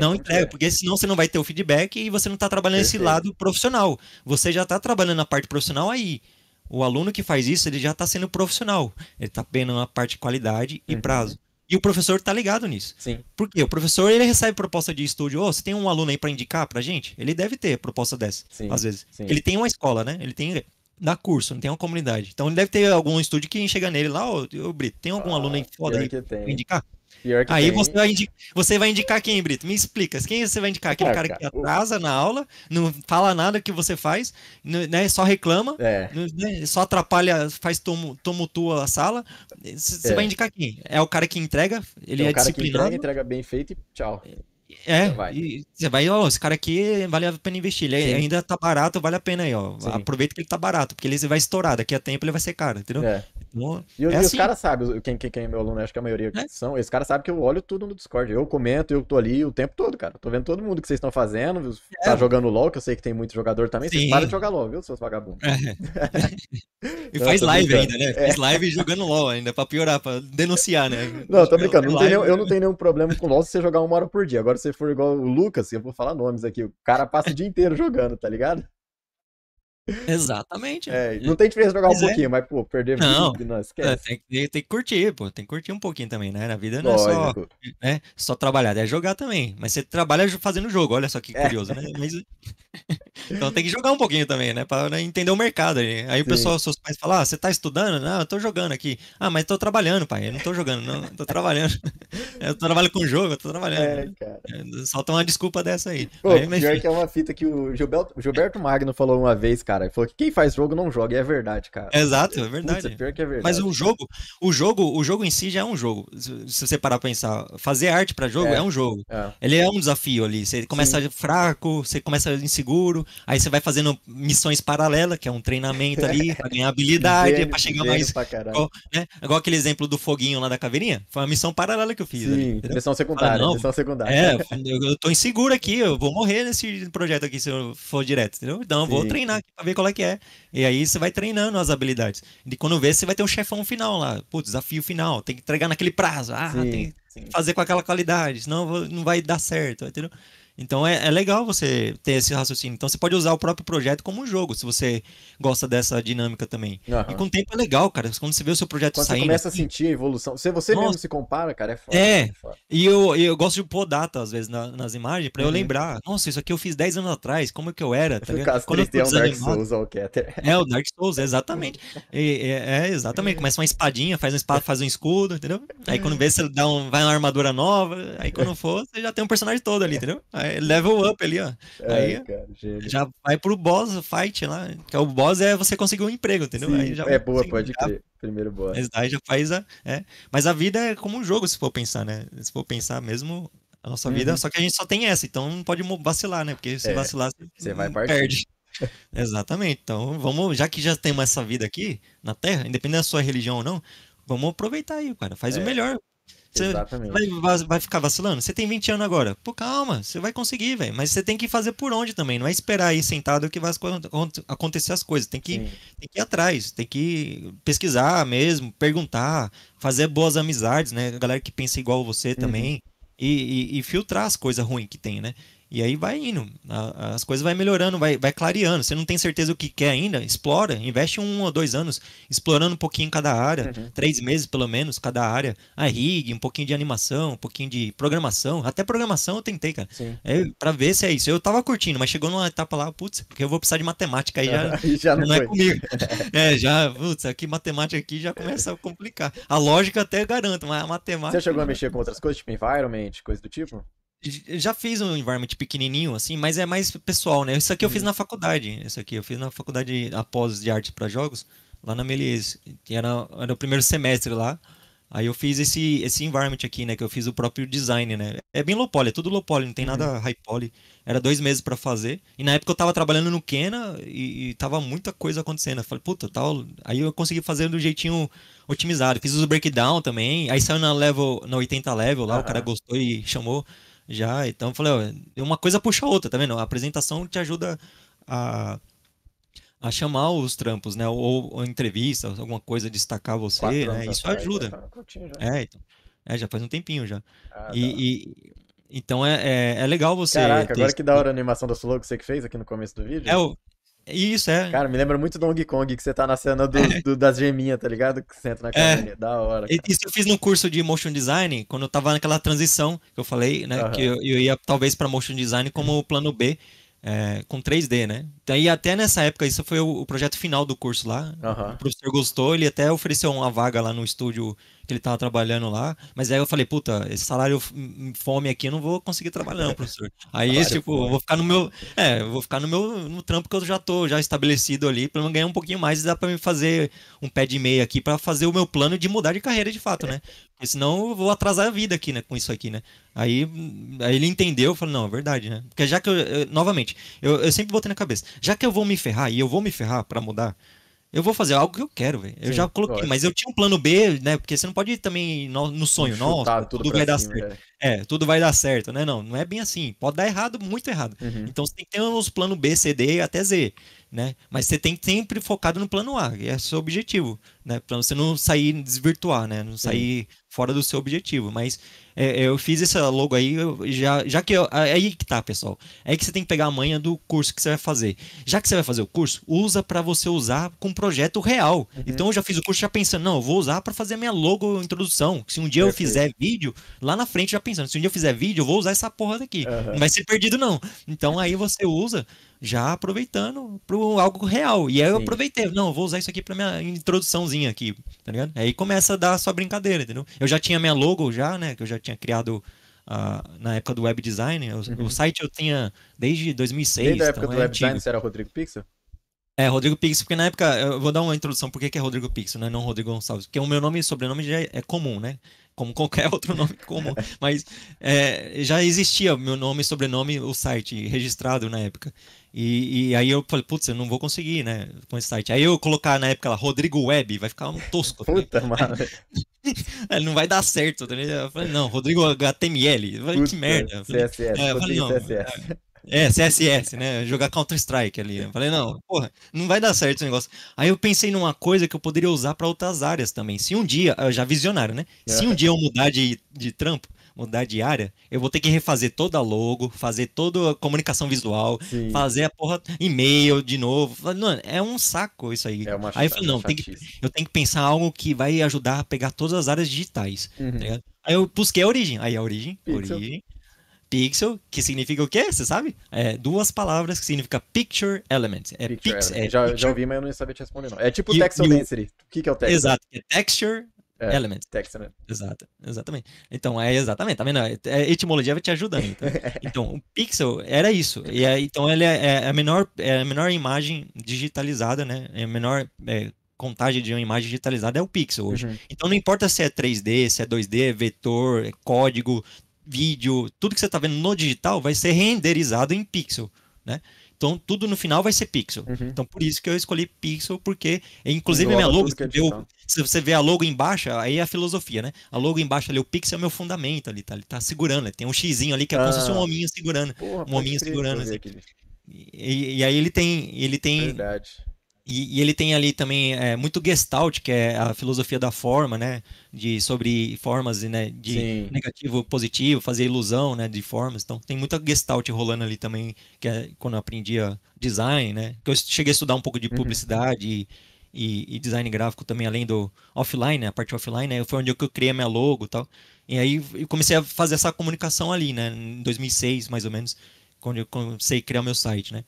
não entrega, é. porque senão você não vai ter o feedback e você não está trabalhando Perfeito. esse lado profissional. Você já está trabalhando a parte profissional aí. O aluno que faz isso, ele já está sendo profissional. Ele está apenas a parte de qualidade e uhum. prazo. E o professor está ligado nisso. Sim. Por quê? O professor, ele recebe proposta de estúdio. Ô, oh, você tem um aluno aí para indicar pra gente? Ele deve ter proposta dessa, sim, às vezes. Sim. Ele tem uma escola, né? Ele tem dá curso, não tem uma comunidade. Então ele deve ter algum estúdio que chega nele lá, ô, oh, Brito, tem algum ah, aluno aí foda aí pra indicar? Aí você vai, indicar, você vai indicar quem, Brito? Me explica. Quem você vai indicar? Aquele cara, ah, cara, que atrasa na aula, não fala nada que você faz, né? Só reclama, é. né? só atrapalha, faz tum, tumultua a sala. Você é. vai indicar quem? É o cara que entrega, ele é, é o cara disciplinado. Que entrega, entrega bem feito e tchau. É. É, vai. e você vai, ó, esse cara aqui vale a pena investir. Ele Sim. ainda tá barato, vale a pena aí, ó. Sim. Aproveita que ele tá barato, porque ele vai estourar, daqui a tempo ele vai ser caro, entendeu? É. Então, e, é e assim. os caras sabem, quem, quem, quem é meu aluno, acho que a maioria é. são, esses caras sabem que eu olho tudo no Discord. Eu comento, eu tô ali o tempo todo, cara. Tô vendo todo mundo que vocês estão fazendo, tá é. tá jogando LOL, que eu sei que tem muito jogador também. Vocês param de jogar LOL, viu, seus vagabundos? É. e faz live brincando. ainda, né? Faz live jogando LOL ainda, pra piorar, pra denunciar, né? Não, tô brincando. Não eu não tenho nenhum problema com LOL se você jogar uma hora por dia. Agora, você for igual o Lucas, eu vou falar nomes aqui, o cara passa o dia inteiro jogando, tá ligado? Exatamente. É, não tem diferença jogar mas um é. pouquinho, mas, pô, perder não, vida, não é, esquece. Tem que, tem que curtir, pô, tem que curtir um pouquinho também, né? Na vida não Lógico. é só, né, só trabalhar, é jogar também. Mas você trabalha fazendo jogo, olha só que é. curioso, né? Mas, então tem que jogar um pouquinho também, né? Pra né, entender o mercado. Aí Sim. o pessoal, seus pais falam, ah, você tá estudando? Não, eu tô jogando aqui. Ah, mas tô trabalhando, pai. Eu não tô jogando, não, tô trabalhando. eu trabalho com jogo, eu tô trabalhando. É, cara. Solta uma desculpa dessa aí. Pô, aí mas... pior que é uma fita que o Gilberto, o Gilberto Magno falou uma vez, cara cara. Ele falou que quem faz jogo não joga, e é verdade, cara. Exato, é verdade. Putz, é pior que é verdade. Mas o jogo, o jogo, o jogo em si já é um jogo. Se você parar pra pensar, fazer arte para jogo é. é, um jogo. É. Ele é um desafio ali. Você começa Sim. fraco, você começa inseguro, aí você vai fazendo missões paralelas, que é um treinamento ali pra ganhar habilidade, para chegar mais. Igual, né? igual aquele exemplo do foguinho lá da caveirinha. Foi uma missão paralela que eu fiz. Sim, ali, missão secundária, ah, missão secundária. É, eu, eu tô inseguro aqui, eu vou morrer nesse projeto aqui se eu for direto, entendeu? Então eu vou treinar aqui pra saber qual é que é. E aí você vai treinando as habilidades. E quando vê, você vai ter um chefão final lá. Putz, desafio final, tem que entregar naquele prazo. Ah, sim, tem que fazer com aquela qualidade, senão não vai dar certo, entendeu? Então é, é, legal você ter esse raciocínio. Então você pode usar o próprio projeto como um jogo, se você gosta dessa dinâmica também. Uhum. E com o tempo é legal, cara. Quando você vê o seu projeto Quando saindo. Você começa a sentir a evolução. Se você Nossa. mesmo se compara, cara, é foda. É. é foda. E eu, eu gosto de pôr data, às vezes, na, nas imagens, para uhum. eu lembrar. Nossa, isso aqui eu fiz 10 anos atrás, como é que eu era? Tá caso Quando eu tô é o Dark Souls ou o Keter. É, o Dark Souls, exatamente. E, é, é, exatamente. Começa uma espadinha, faz uma espada, faz um escudo, entendeu? Aí quando vê, você dá um, vai uma armadura nova. Aí quando for, você já tem um personagem todo ali, entendeu? É, level up ali, ó. É, aí cara, já vai pro boss fight lá. Que é o boss é você conseguir um emprego, entendeu? Sim, é boa, pode crer. Primeiro boss. aí já faz a. É. Mas a vida é como um jogo, se for pensar, né? Se for pensar mesmo, a nossa uhum. vida. Só que a gente só tem essa, então não pode vacilar, né? Porque se é, vacilar, você vai partir. perde. Exatamente. Então, vamos, já que já temos essa vida aqui na Terra, independente da sua religião ou não, vamos aproveitar aí, cara. Faz é. o melhor. Você Exatamente. Vai, vai, ficar vacilando? Você tem 20 anos agora. Pô, calma, você vai conseguir, velho. Mas você tem que fazer por onde também. Não é esperar aí sentado que vai acontecer as coisas. Tem que, tem que ir atrás, tem que pesquisar mesmo, perguntar, fazer boas amizades, né? Galera que pensa igual você uhum. também. Uhum. E, e, e, filtrar as coisas ruins que tem, né? E aí vai indo, as coisas vai melhorando, vai, vai clareando. Você não tem certeza o que quer ainda, explora, investe um ou dois anos explorando um pouquinho cada área, uhum. três meses pelo menos cada área. A ah, rig, um pouquinho de animação, um pouquinho de programação, até programação eu tentei, cara. É, para ver se é isso. Eu tava curtindo, mas chegou numa etapa lá, putz, é porque eu vou precisar de matemática aí já, já não, não é comigo. é, já, putz, aqui matemática aqui já começa a complicar. A lógica até garanto, mas a matemática Você chegou a mexer com outras coisas, tipo environment, coisa do tipo? já fiz um environment pequenininho, assim, mas é mais pessoal, né? Isso aqui eu fiz uhum. na faculdade. Isso aqui eu fiz na faculdade após de arte para jogos, lá na Melies. Era, era o primeiro semestre lá. Aí eu fiz esse, esse environment aqui, né? Que eu fiz o próprio design, né? É bem low poly, é tudo low poly, não tem uhum. nada high poly. Era dois meses para fazer. E na época eu tava trabalhando no Kena e, e tava muita coisa acontecendo. Eu falei, puta, tal. Aí eu consegui fazer do jeitinho otimizado. Fiz os breakdown também. Aí saiu na level, na 80 level lá, uhum. o cara gostou e chamou já. Então falei, ó, uma coisa puxa a outra, tá vendo? A apresentação te ajuda a, a chamar os trampos, né? Ou, ou entrevista, alguma coisa destacar você, né? Isso atrás, ajuda. Né? Já. É, então, é, já faz um tempinho já. Ah, e, tá. e, então é, é, é, legal você. Caraca, agora esse... que da hora a animação da Suloco que você que fez aqui no começo do vídeo. É, isso, é. Cara, me lembra muito do Hong Kong, que você tá na cena do, é. do, das geminhas, tá ligado? Que você entra na caminha, é. da hora. Cara. Isso eu fiz no curso de motion design, quando eu tava naquela transição que eu falei, né? Uhum. Que eu, eu, ia talvez pra motion design como plano B, é, com 3D, né? Então, até nessa época, isso foi o, o projeto final do curso lá. Uhum. O professor gostou, ele até ofereceu uma vaga lá no estúdio que ele tava trabalhando lá, mas aí eu falei, puta, esse salário fome aqui eu não vou conseguir trabalhar, não, professor. Aí, claro, tipo, eu vou ficar no meu. É, eu vou ficar no meu no trampo que eu já tô já estabelecido ali, pra não ganhar um pouquinho mais, e dá pra me fazer um pé de meia aqui para fazer o meu plano de mudar de carreira de fato, né? Porque senão eu vou atrasar a vida aqui, né, com isso aqui, né? Aí, aí ele entendeu, falou, não, é verdade, né? Porque já que eu, eu novamente, eu, eu sempre botei na cabeça, já que eu vou me ferrar e eu vou me ferrar para mudar, eu vou fazer algo que eu quero, velho. Eu já coloquei, lógico. mas eu tinha um plano B, né? Porque você não pode ir também no, no sonho, não. tudo, tudo vai dar cima, certo. É. é. tudo vai dar certo, né? Não, não é bem assim. Pode dar errado, muito errado. Uhum. Então você tem que ter os planos B, C, D até Z, né? Mas você tem que sempre focado no plano A, que é o seu objetivo, né? Pra você não sair desvirtuar, né? Não sair uhum. fora do seu objetivo. Mas é, é, eu fiz essa logo aí, eu, já, já que. Eu, é, é aí que tá, pessoal. É que você tem que pegar a manha do curso que você vai fazer. Já que você vai fazer o curso, usa para você usar com projeto real. Uhum. Então eu já fiz o curso já pensando, não, eu vou usar para fazer a minha logo introdução. Se um dia Perfeito. eu fizer vídeo, lá na frente já pensando, se um dia eu fizer vídeo, eu vou usar essa porra daqui. Uhum. Não vai ser perdido, não. Então aí você usa já aproveitando para algo real. E aí eu Sim. aproveitei, não, vou usar isso aqui para minha introduçãozinha aqui, tá ligado? Aí começa a dar a sua brincadeira, entendeu? Eu já tinha minha logo já, né, que eu já tinha criado uh, na época do web design, eu, uhum. o site eu tinha desde 2006. Desde a então época então, do é web antigo. design, você era Rodrigo Pixel? É, Rodrigo Pixel, porque na época, eu vou dar uma introdução porque que é Rodrigo Pixel, né, não Rodrigo Gonçalves, porque o meu nome e sobrenome já é comum, né? como qualquer outro nome comum, mas é, já existia meu nome e sobrenome, o site registrado na época. E, e, aí eu falei, putz, eu não vou conseguir, né? Com esse site. Aí eu colocar na época lá, Rodrigo Web, vai ficar um tosco. Tá Puta, mano. não vai dar certo. Né? Eu falei, não, Rodrigo HTML. Eu falei, que merda. CSS, é, falei, não, CSS. É, é CSS, né? Jogar Counter-Strike ali. Eu falei, não, porra, não vai dar certo esse negócio. Aí eu pensei numa coisa que eu poderia usar para outras áreas também. Se um dia, já visionário, né? Se um é. dia eu mudar de, de trampo, mudar de área, eu vou ter que refazer toda a logo, fazer toda a comunicação visual, Sim. fazer a porra e-mail de novo. Mano, é um saco isso aí. É uma aí eu falei, não, tem que, eu tenho que pensar algo que vai ajudar a pegar todas as áreas digitais. Tá uhum. Tá aí eu busquei a origem. Aí a origem, Pixel. origem. Pixel, que significa o quê? Você sabe? É duas palavras que significa picture element. É picture pix, element. É já, picture. já ouvi, mas eu não sabia te responder, não. É tipo e, o... density. O que, que é o texture? Exato. É texture é, Element. Text, Exato, exatamente. Então, é exatamente, tá vendo? A é, é etimologia vai te ajudando. Então, então o pixel era isso. E é, então, ele é, é, a menor, é a menor imagem digitalizada, né? É a menor é, contagem de uma imagem digitalizada é o pixel hoje. Uhum. Então, não importa se é 3D, se é 2D, vetor, código, vídeo, tudo que você está vendo no digital vai ser renderizado em pixel, né? Então, tudo no final vai ser pixel. Uhum. Então, por isso que eu escolhi pixel, porque, inclusive, é a minha logo, você se você vê a logo embaixo, aí é a filosofia, né? A logo embaixo ali, o pixel é meu fundamento ali, tá? Ele tá segurando, ele tem um xizinho ali que é como se fosse um ah. hominho segurando. Porra, um hominho segurando. Assim. E, e, aí ele tem, ele tem Verdade. E, e, ele tem ali também é, muito gestalt, que é a filosofia da forma, né? De, sobre formas, né? De Sim. negativo, positivo, fazer ilusão, né? De formas. Então tem muita gestalt rolando ali também, que é quando eu aprendia design, né? Que eu cheguei a estudar um pouco de uhum. publicidade uhum. e, e, design gráfico também, além do offline, né? A parte offline, né? Foi onde eu criei a minha logo e tal. E aí eu comecei a fazer essa comunicação ali, né? Em 2006, mais ou menos, quando eu comecei a criar meu site, né?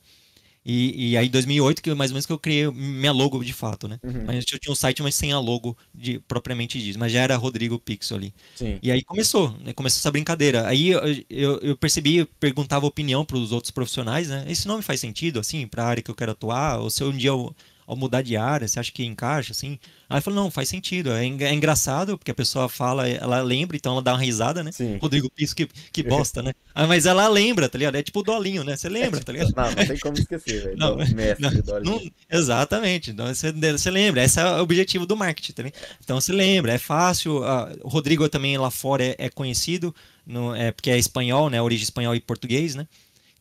E, e aí, em 2008, que é mais ou menos que eu criei minha logo de fato, né? Uhum. Mas eu tinha um site, mas sem a logo de, propriamente dito. Mas já era Rodrigo Pixel ali. Sim. E aí começou, né? Começou essa brincadeira. Aí eu, eu, eu percebi, eu perguntava opinião para os outros profissionais, né? Esse nome faz sentido, assim, para a área que eu quero atuar? Ou se um dia eu ao mudar de área, você acha que encaixa, assim? Aí eu falo, não, faz sentido, é, en é, engraçado, porque a pessoa fala, ela lembra, então ela dá uma risada, né? Sim. Rodrigo isso que, que bosta, né? Ah, mas ela lembra, tá ligado? É tipo o Dolinho, né? Você lembra, tá ligado? Não, não tem como esquecer, velho. Não, não, não, exatamente, então você, você lembra, esse é o objetivo do marketing também. Tá então você lembra, é fácil, a, ah, o Rodrigo também lá fora é, é conhecido, no, é, porque é espanhol, né? Origem espanhol e português, né?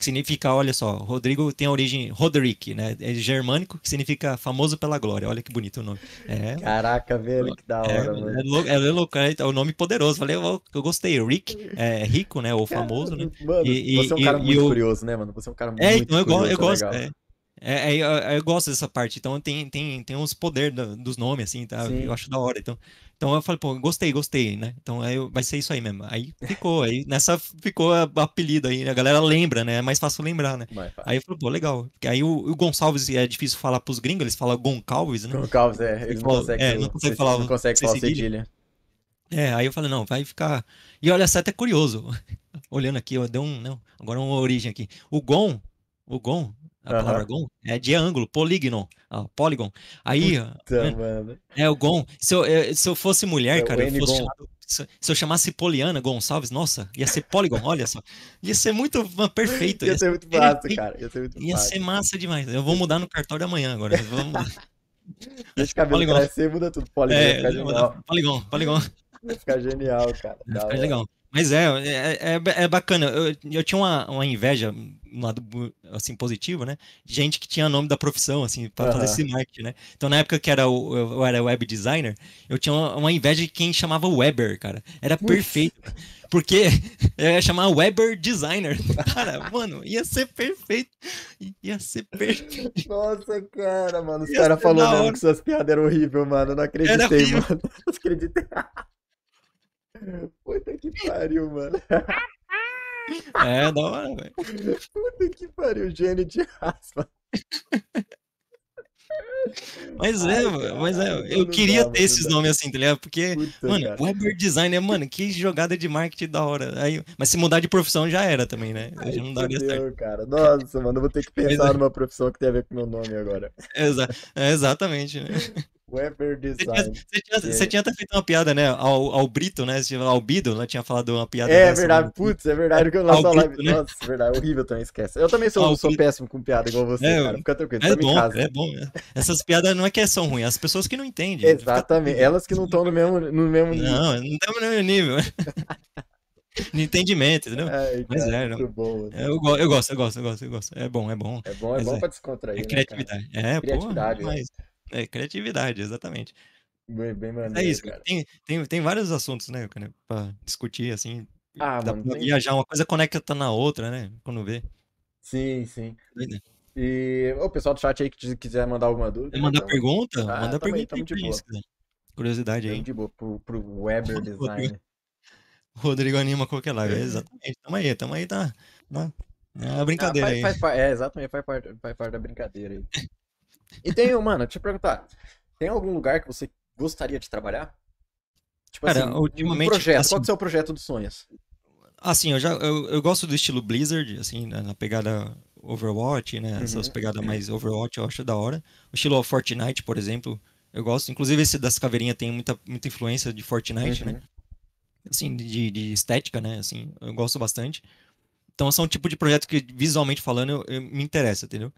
significa, olha só, Rodrigo tem a origem Roderick, né? É germânico, que significa famoso pela glória. Olha que bonito o nome. É, Caraca, velho, que da é, hora, é, mano. É, louco, é, é, o nome poderoso. Falei, eu, eu gostei. Rick, é rico, né? Ou famoso, né? Mano, e, você é um cara e, muito curioso, né, mano? Você é um cara é, muito curioso. Então, é, eu, curioso, eu tá gosto. É. é, é, eu, eu gosto dessa parte. Então tem, tem, tem uns poderes dos nomes, assim, tá? Sim. Eu acho da hora. Então, então eu falei, pô, gostei, gostei, né? Então aí vai ser isso aí mesmo. Aí ficou, aí nessa ficou o apelido aí, a galera lembra, né? É mais fácil lembrar, né? aí eu falei, pô, legal. Porque aí o, o, Gonçalves é difícil falar pros gringos, eles falam Goncalves, né? Goncalves, é. Eles não conseguem é, consegue falar, consegue falar cedilha. É, aí eu falei, não, vai ficar. E olha, até é curioso. Olhando aqui, eu dei um. Não, agora uma origem aqui. O Gon, o Gon a palavra gon, é de ângulo, polígono, ó, polygon. Aí, Puta, é, é, o gon. Se eu, é, se eu fosse mulher, é cara, eu fosse chamado, se, se eu chamasse Poliana Gonçalves, nossa, ia ser Polygon, olha só. Ia ser muito perfeito. Ia, ser, muito massa, cara. Ia ser muito Ia massa. ser massa demais. Eu vou mudar no cartório amanhã agora. Vamos... Deixa o cabelo crescer, muda tudo. Polygon, é, fica genial. Polygon, Polygon. Vai ficar genial, cara. Vai ficar legal. Mas é é, é, é, é, bacana. Eu, eu tinha uma, uma inveja, um lado assim, positivo, né? De gente que tinha nome da profissão, assim, para uhum. fazer esse marketing, né? Então, na época que era o, eu era web designer, eu tinha uma inveja de quem chamava Weber, cara. Era Ui. perfeito. Porque eu ia chamar Weber Designer. Cara, mano, ia ser perfeito. Ia ser perfeito. Nossa, cara, mano. Os caras falaram que suas piadas eram horríveis, mano. Eu não acreditei, mano. Não acreditei. Puta que pariu, mano. É, da hora, velho. Puta que pariu, gênio de raspa. Mas é, Ai, mas é, eu queria ter esses nomes assim, tá ligado? Porque, Puta, mano, cara. Weber Design é, mano, que jogada de marketing da hora. Aí, mas se mudar de profissão já era também, né? Ai, já não daria certo. cara. Nossa, mano, eu vou ter que pensar é. numa profissão que tem a ver com meu nome agora. Exa é, exatamente, né? Weber Design. Você tinha, você, é. você tinha até feito uma piada, né? Ao, ao Brito, né? ao Bido, né? Tinha falado uma piada. É, dessa, né? verdade, né? putz, é verdade que eu lancei a live. Né? Nossa, é verdade, horrível também, esquece. Eu também sou, sou péssimo com piada igual você, é, cara. Fica tranquilo, é tá bom, casa. É bom, Essas piadas não é que são ruins, as pessoas que não entendem. Né? Exatamente, fica... elas que não estão no mesmo, no mesmo nível. Não, não estão no mesmo nível. no entendimento, entendeu? Ai, cara, Mas é, não. Bom, né? eu, eu, gosto, eu gosto, eu gosto, eu gosto. É bom, é bom. É bom, é bom é, pra descontrair. É, né, é criatividade. Né, é, criatividade, mas... né? É, criatividade, exatamente. Bem, bem é maneiro, é isso, cara. Tem, tem, tem vários assuntos, né, é pra discutir, assim. Ah, dá mano, pra tem... viajar, uma coisa conecta tá na outra, né, quando vê. Sim, sim. Né. E o pessoal do chat aí que quiser mandar alguma dúvida. Manda então... pergunta, ah, manda pergunta. Aí, de boa. Isso, Curiosidade tamo aí. de boa, pro, pro Weber Design. Rodrigo anima qualquer live, é. exatamente. Tamo aí, tamo aí, tá. tá. É uma ah, brincadeira ah, faz, aí. Faz, faz, é, exatamente, faz parte, faz parte da brincadeira aí. E tem, mano, deixa eu perguntar. Tem algum lugar que você gostaria de trabalhar? Tipo Cara, assim, ultimamente, um projeto. Assim, Qual que é o projeto dos sonhos? Assim, eu já eu, eu gosto do estilo Blizzard, assim, na, né, na pegada Overwatch, né? Uhum. Essas pegadas uhum. mais Overwatch eu acho da hora. O estilo Fortnite, por exemplo, eu gosto. Inclusive esse das caveirinhas tem muita, muita influência de Fortnite, né? uhum. né? Assim, de, de estética, né? Assim, eu gosto bastante. Então, são um tipo de projeto que, visualmente falando, eu, eu me interessa, entendeu?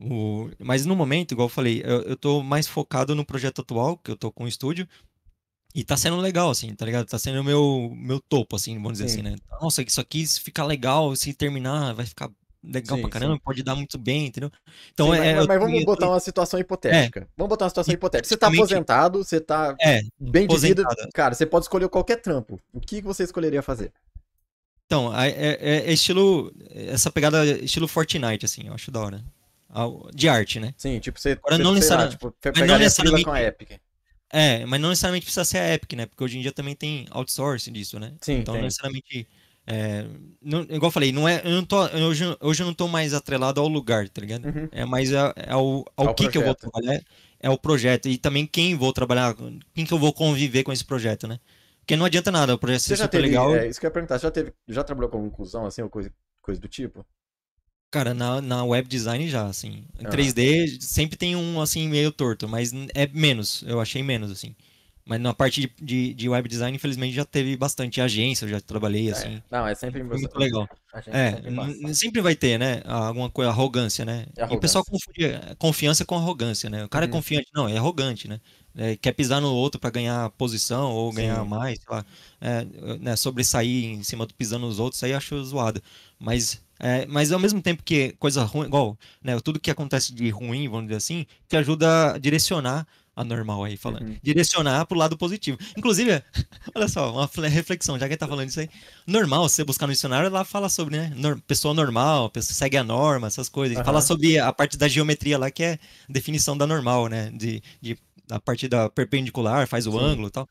O... Mas no momento, igual eu falei, eu, eu tô mais focado no projeto atual, que eu tô com o estúdio. E tá sendo legal, assim, tá ligado? Tá sendo o meu, meu topo, assim, vamos dizer sim. assim, né? Nossa, isso aqui, se ficar legal, se terminar, vai ficar legal sim, pra caramba, sim. pode dar muito bem, entendeu? Então, sim, mas, é, mas, mas vamos eu, botar uma situação hipotética. É, vamos botar uma situação hipotética. Você tá aposentado, você tá é, bem de vida. Cara, você pode escolher qualquer trampo. O que você escolheria fazer? Então, é, é, é estilo. Essa pegada é estilo Fortnite, assim, eu acho da hora de arte, né? Sim, tipo, você, Agora, você não necessariamente, tipo, mas não necessariamente com a Epic. É, mas não necessariamente precisa ser a Epic, né? Porque hoje em dia também tem outsourcing disso, né? Sim, então, tem. não necessariamente... É, não, igual eu falei, não é, eu não tô, hoje, hoje eu não tô mais atrelado ao lugar, tá ligado? Uhum. É mais ao, é ao, ao, ao que, que eu vou trabalhar, é o projeto. E também quem vou trabalhar, quem que eu vou conviver com esse projeto, né? Porque não adianta nada o projeto você ser já teve, legal. É, isso que eu ia perguntar, você já, teve, já trabalhou com conclusão, assim, ou coisa, coisa do tipo? Cara, na, na web design já, assim. Em 3D ah. sempre tem um, assim, meio torto, mas é menos. Eu achei menos, assim. Mas na parte de, de, de web design, infelizmente, já teve bastante agência, eu já trabalhei, é. assim. Não, é sempre muito você... legal. É, sempre, sempre, vai ter, né? Alguma coisa, arrogância, né? É arrogância. E o pessoal confunde é, confiança com arrogância, né? O cara é uhum. confiante, não, é arrogante, né? É, quer pisar no outro para ganhar posição ou Sim. ganhar mais, sei lá, é, né, sobressair em cima do pisando nos outros, aí acho zoado. Mas é, mas ao mesmo tempo que coisa ruim, igual, né, tudo que acontece de ruim, vamos dizer assim, te ajuda a direcionar a normal aí falando, uhum. direcionar pro lado positivo. Inclusive, olha só, uma reflexão, já que tá falando isso aí, normal, você buscar no dicionário, lá fala sobre, né, pessoa normal, pessoa segue a norma, essas coisas. Uhum. Fala sobre a parte da geometria lá, que é definição da normal, né, de, de a partir da perpendicular, faz o Sim. ângulo e tal.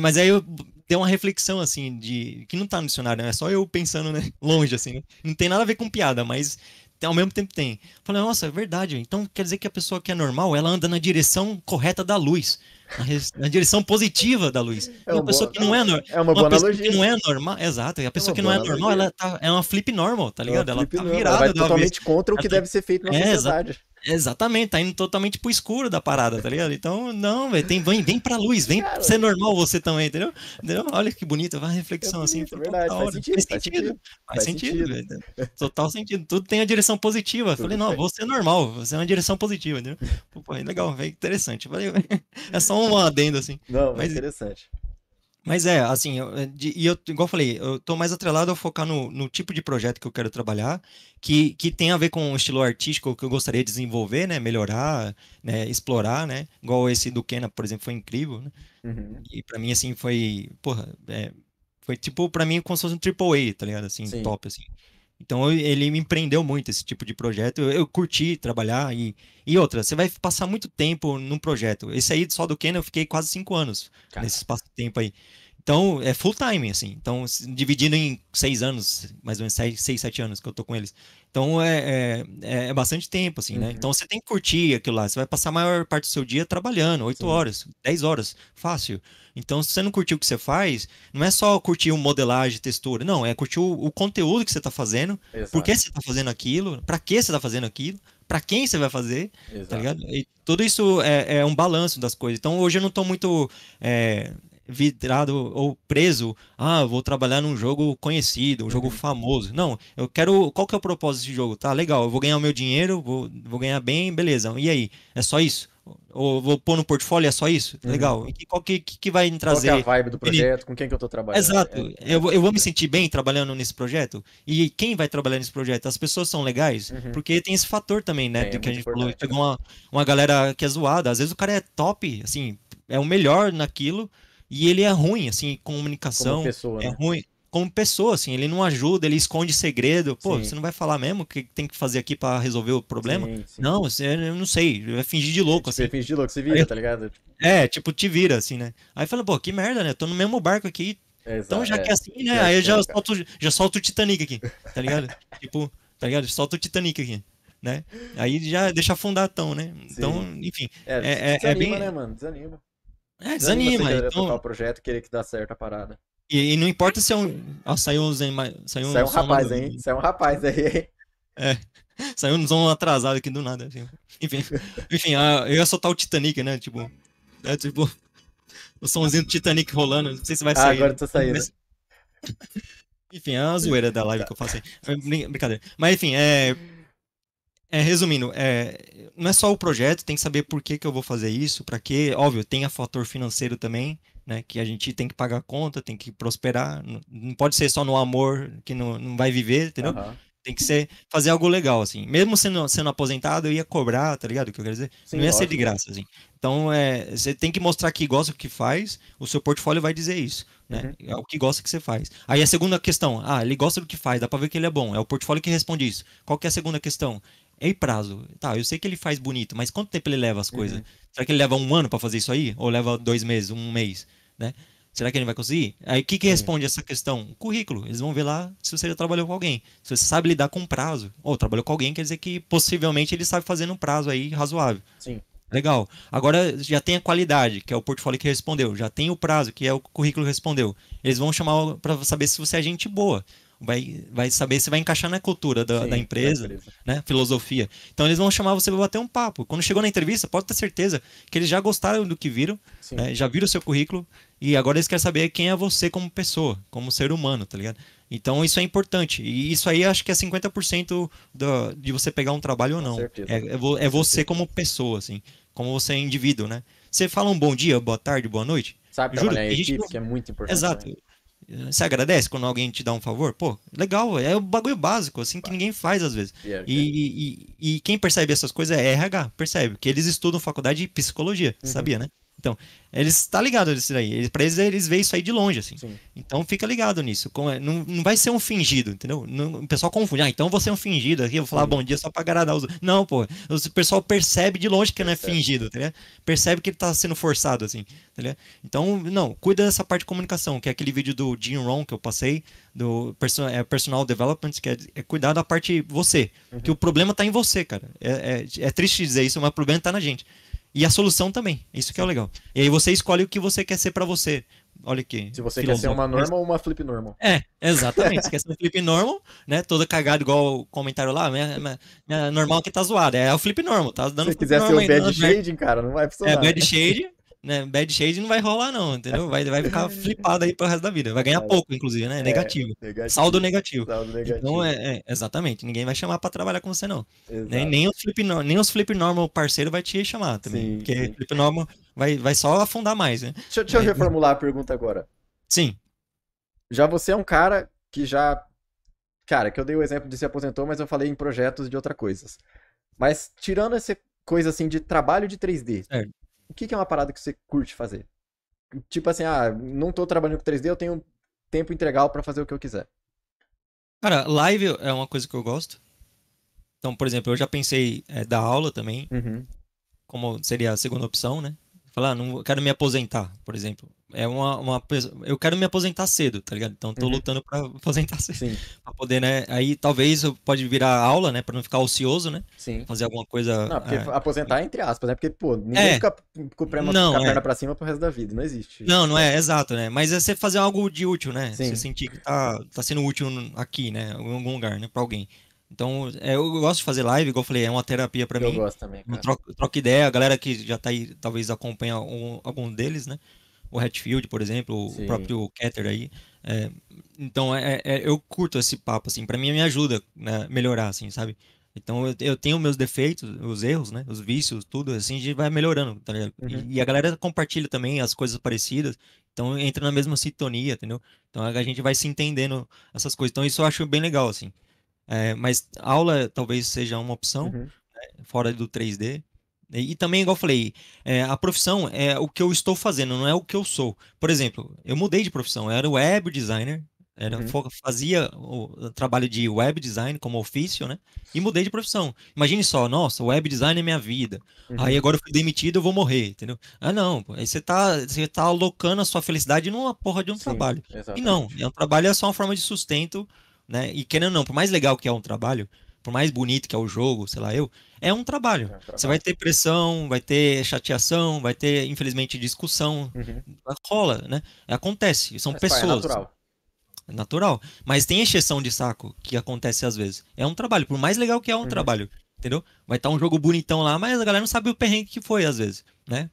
Mas aí eu ter uma reflexão, assim, de. que não tá no dicionário, né? É só eu pensando, né? Longe, assim, né? Não tem nada a ver com piada, mas ao mesmo tempo tem. Falei, nossa, é verdade. Então quer dizer que a pessoa que é normal, ela anda na direção correta da luz, na, na direção positiva da luz. É uma, pessoa boa, que não é normal. É uma, boa analogia. não é normal, exato. E a é pessoa que não é normal, ela tá, é uma flip normal, tá é ligado? É ela tá normal. virada. Ela vai totalmente vez. contra o que ela deve ser feito na é, sociedade. Exato. Exatamente, tá indo totalmente pro escuro da parada, tá ligado? Então, não, tem, vem, vem pra luz, vem Cara, ser é normal você também, entendeu? entendeu? Olha que bonito, vai reflexão é assim, bonito, assim. É verdade, faz, hora. sentido, faz, sentido, faz sentido, faz sentido, Total sentido, tudo tem a direção positiva. Tudo Falei, não, vou ser é normal, você é uma direção positiva, entendeu? Pô, legal, velho, interessante. Falei, é só um adendo, assim. Não, é mas interessante. Mas é, assim, eh, de, e eu, igual eu falei, eu tô mais atrelado a focar no, no tipo de projeto que eu quero trabalhar, que, que tem a ver com o estilo artístico que eu gostaria de desenvolver, né? Melhorar, né? explorar, né? Igual esse do Kena, por exemplo, foi incrível, né? Uhum. E para mim, assim, foi, porra, é, foi tipo, para mim, como se fosse um triple A, tá ligado? Assim, Sim. top, assim. Então ele me empreendeu muito esse tipo de projeto. Eu, eu curti trabalhar e, e outra, você vai passar muito tempo num projeto. Esse aí só do Ken eu fiquei quase cinco anos nesse espaço de tempo aí. Então, é full time, assim. Então, dividindo em seis anos, mais ou menos seis, seis sete anos que eu tô com eles. Então, é, é, é, é bastante tempo, assim, né? uhum. né? Então, você tem que curtir aquilo lá. Você vai passar a maior parte do seu dia trabalhando, oito horas, dez horas, fácil. Então, se você não curtir o que você faz, não é só curtir o modelagem, textura. Não, é curtir o, o conteúdo que você tá fazendo. Exato. Tá por que você tá fazendo aquilo? Para que você tá fazendo aquilo? para quem você vai fazer, tá Exato. tá ligado? E tudo isso é, é, um balanço das coisas. Então hoje eu não tô muito é, vidrado ou preso, ah, vou trabalhar num jogo conhecido, um jogo uhum. famoso. Não, eu quero. Qual que é o propósito desse jogo? Tá, legal, eu vou ganhar o meu dinheiro, vou, vou ganhar bem, beleza. E aí? É só isso? Ou vou pôr no portfólio, é só isso? Uhum. Legal. E qual que, que, vai me trazer? Qual é a vibe do projeto? Com quem que eu tô trabalhando? Exato. É. é eu, eu vou me sentir bem trabalhando nesse projeto? E quem vai trabalhar nesse projeto? As pessoas são legais? Uhum. Porque tem esse fator também, né? do é que é a gente falou. Chegou uma, uma galera que é zoada. Às vezes o cara é top, assim, é o melhor naquilo, e ele é ruim, assim, comunicação. Pessoa, é né? ruim. Como pessoa, assim, ele não ajuda, ele esconde segredo. Pô, sim. você não vai falar mesmo o que tem que fazer aqui para resolver o problema? Sim, sim. Não, você, eu não sei, vai fingir de louco, tipo, assim. Você fingir de louco, se vira, Aí, tá ligado? Tipo, é, tipo, te vira, assim, né? Aí fala, pô, que merda, né? tô no mesmo barco aqui. então, já é, que é assim, né? Aí eu já é, solto, já solto o Titanic aqui, tá ligado? tipo, tá ligado? Solta o Titanic aqui né? Aí já deixa afundar tão, né? Sim. Então, enfim. É, é, é, é bem... né, mano? Desanima. É, desanima. desanima então... o projeto, querer que dá certo a parada. E, e não importa se é um. Ah, saiu um Zen. Saiu, saiu um, um rapaz, hein? Saiu um rapaz aí, É. Saiu um Zon atrasado aqui do nada. Assim. Enfim, enfim a... Ah, eu ia soltar o Titanic, né? Tipo. É, tipo. O somzinho do Titanic rolando. Não sei se vai ah, sair. Ah, agora tô tá né? saindo. Mas... enfim, é uma zoeira da live que eu faço aí. Brincadeira. Mas enfim, é. É, resumindo, é, não é só o projeto, tem que saber por que, que eu vou fazer isso, para quê. Óbvio, tem a fator financeiro também, né? Que a gente tem que pagar a conta, tem que prosperar. Não, não pode ser só no amor que não, não vai viver, entendeu? Uhum. Tem que ser fazer algo legal, assim. Mesmo sendo, sendo aposentado, eu ia cobrar, tá ligado? O que eu quero dizer? Sim, não ia ser de graça, assim. Então, é, você tem que mostrar que gosta do que faz, o seu portfólio vai dizer isso. Né? Uhum. É o que gosta que você faz. Aí a segunda questão, ah, ele gosta do que faz, dá pra ver que ele é bom. É o portfólio que responde isso. Qual que é a segunda questão? é prazo. Tá, eu sei que ele faz bonito, mas quanto tempo ele leva as uhum. coisas? Uhum. Será que ele leva um ano para fazer isso aí? Ou leva dois meses, um mês, né? Será que ele vai conseguir? Aí o que, que responde essa questão? O currículo. Eles vão ver lá se você já trabalhou com alguém. Se você sabe lidar com prazo. Ou trabalhou com alguém, quer dizer que possivelmente ele sabe fazer num prazo aí razoável. Sim. Legal. Agora já tem a qualidade, que é o portfólio que respondeu. Já tem o prazo, que é o currículo que respondeu. Eles vão chamar para saber se você é gente boa vai, vai saber se vai encaixar na cultura da, Sim, da empresa, da empresa. Né? filosofia. Então eles vão chamar você para bater um papo. Quando chegou na entrevista, pode ter certeza que eles já gostaram do que viram, né? já viram o seu currículo e agora eles querem saber quem é você como pessoa, como ser humano, tá ligado? Então isso é importante. E isso aí acho que é 50% do, de você pegar um trabalho ou não. É, é, é você como pessoa, assim, como você é indivíduo, né? Você fala um bom dia, boa tarde, boa noite. Sabe Juro, trabalhar em equipe, que é muito importante. Exato. Né? Você agradece quando alguém te dá um favor? Pô, legal, é um bagulho básico, assim, que ninguém faz às vezes. e, e, e, quem percebe essas coisas é RH, percebe, que eles estudam faculdade de psicologia, uhum. sabia, né? Então, eles tá ligado nisso daí. Para pra eles, eles veem isso aí de longe, assim. Sim. Então fica ligado nisso. É, não, não vai ser um fingido, entendeu? Não, o pessoal confunde. Ah, então você é um fingido aqui, eu vou falar Sim. bom dia só pra agradar os Não, pô. O pessoal percebe de longe que não é fingido, entendeu? Tá percebe que ele tá sendo forçado, assim, entendeu? Tá então, não, cuida dessa parte de comunicação, que é aquele vídeo do Jim Rohn que eu passei, do é Personal Development, que é, é, cuidar da parte você. Uhum. Que o problema tá em você, cara. É, é, é triste dizer isso, mas o problema tá na gente. E a solução também. Isso que é o legal. E aí você escolhe o que você quer ser para você. Olha aqui. Se você quer ser uma normal ou uma flip normal. É, exatamente. Se quer ser flip normal, né? Toda cagada, igual o comentário lá, minha, minha normal que tá zoada. É o flip normal, tá dando Se quiser ser o bad né? shade, cara, não vai funcionar. É, bad shade, né, bad shade não vai rolar, não, entendeu? Vai, vai ficar flipado aí pro resto da vida. Vai ganhar é. pouco, inclusive, né? É, negativo. negativo. Saldo negativo. Saldo então, negativo. Então, é, é, exatamente. Ninguém vai chamar para trabalhar com você, não. Né? Nem, nem, os flip, nem os flip normal parceiro vai te chamar também. Sim, porque sim. flip normal vai, vai só afundar mais, né? Deixa, deixa eu né? reformular a pergunta agora. Sim. Já você é um cara que já. Cara, que eu dei o exemplo de se aposentou, mas eu falei em projetos de outras coisas. Mas tirando essa coisa assim de trabalho de 3D, certo o que, que é uma parada que você curte fazer? Tipo assim, ah, não tô trabalhando com 3D, eu tenho tempo integral para fazer o que eu quiser. Cara, live é uma coisa que eu gosto. Então, por exemplo, eu já pensei é, dar aula também, uhum. como seria a segunda opção, né? Falar, ah, não quero me aposentar, por exemplo é uma, uma eu quero me aposentar cedo, tá ligado? Então tô uhum. lutando para aposentar cedo. Sim. Pra poder, né? Aí talvez eu pode virar aula, né, para não ficar ocioso, né? Sim. Fazer alguma coisa Não, porque é... aposentar é entre aspas, né? Porque pô, ninguém é. fica com, prema, não, com a é. perna para cima pro resto da vida, não existe. Não, não é, exato, né? Mas é você fazer algo de útil, né? Sim. Você sentir que tá, tá sendo útil aqui, né, em algum lugar, né, para alguém. Então, é, eu gosto de fazer live, igual eu falei, é uma terapia para mim. Eu gosto também. Cara. Eu troco, troco, ideia, a galera que já tá aí, talvez acompanha algum, algum deles, né? o Hatfield, por exemplo, Sim. o próprio Keter aí. É, então, é, é, eu curto esse papo, assim, para mim me ajuda né, melhorar, assim, sabe? Então, eu, eu, tenho meus defeitos, os erros, né, os vícios, tudo, assim, a gente vai melhorando, tá ligado? Uhum. E, e, a galera compartilha também as coisas parecidas, então entra na mesma sintonia, entendeu? Então, a gente vai se entendendo essas coisas. Então, isso eu acho bem legal, assim. É, mas aula talvez seja uma opção, uhum. né, fora do 3D, e, também, igual eu falei, é, a profissão é o que eu estou fazendo, não é o que eu sou. Por exemplo, eu mudei de profissão, eu era web designer, era, uhum. fazia o trabalho de web design como ofício, né? E mudei de profissão. Imagine só, nossa, web design é minha vida. Uhum. Aí agora eu fui demitido, eu vou morrer, entendeu? Ah, não, aí você tá, você tá alocando a sua felicidade numa porra de um Sim, trabalho. Exatamente. E não, é um trabalho é só uma forma de sustento, né? E querendo ou não, por mais legal que é um trabalho, por mais bonito que é o jogo, sei lá eu, é um trabalho. É um trabalho. Você vai ter pressão, vai ter chateação, vai ter, infelizmente, discussão. Uhum. Rola, né? Acontece, são Mas, é pessoas. é natural. É natural. Mas tem exceção de saco que acontece às vezes. É um trabalho, por mais legal que é um uhum. trabalho, entendeu? Vai estar tá um jogo bonitão lá, mas a galera não sabe o perrengue que foi às vezes, né?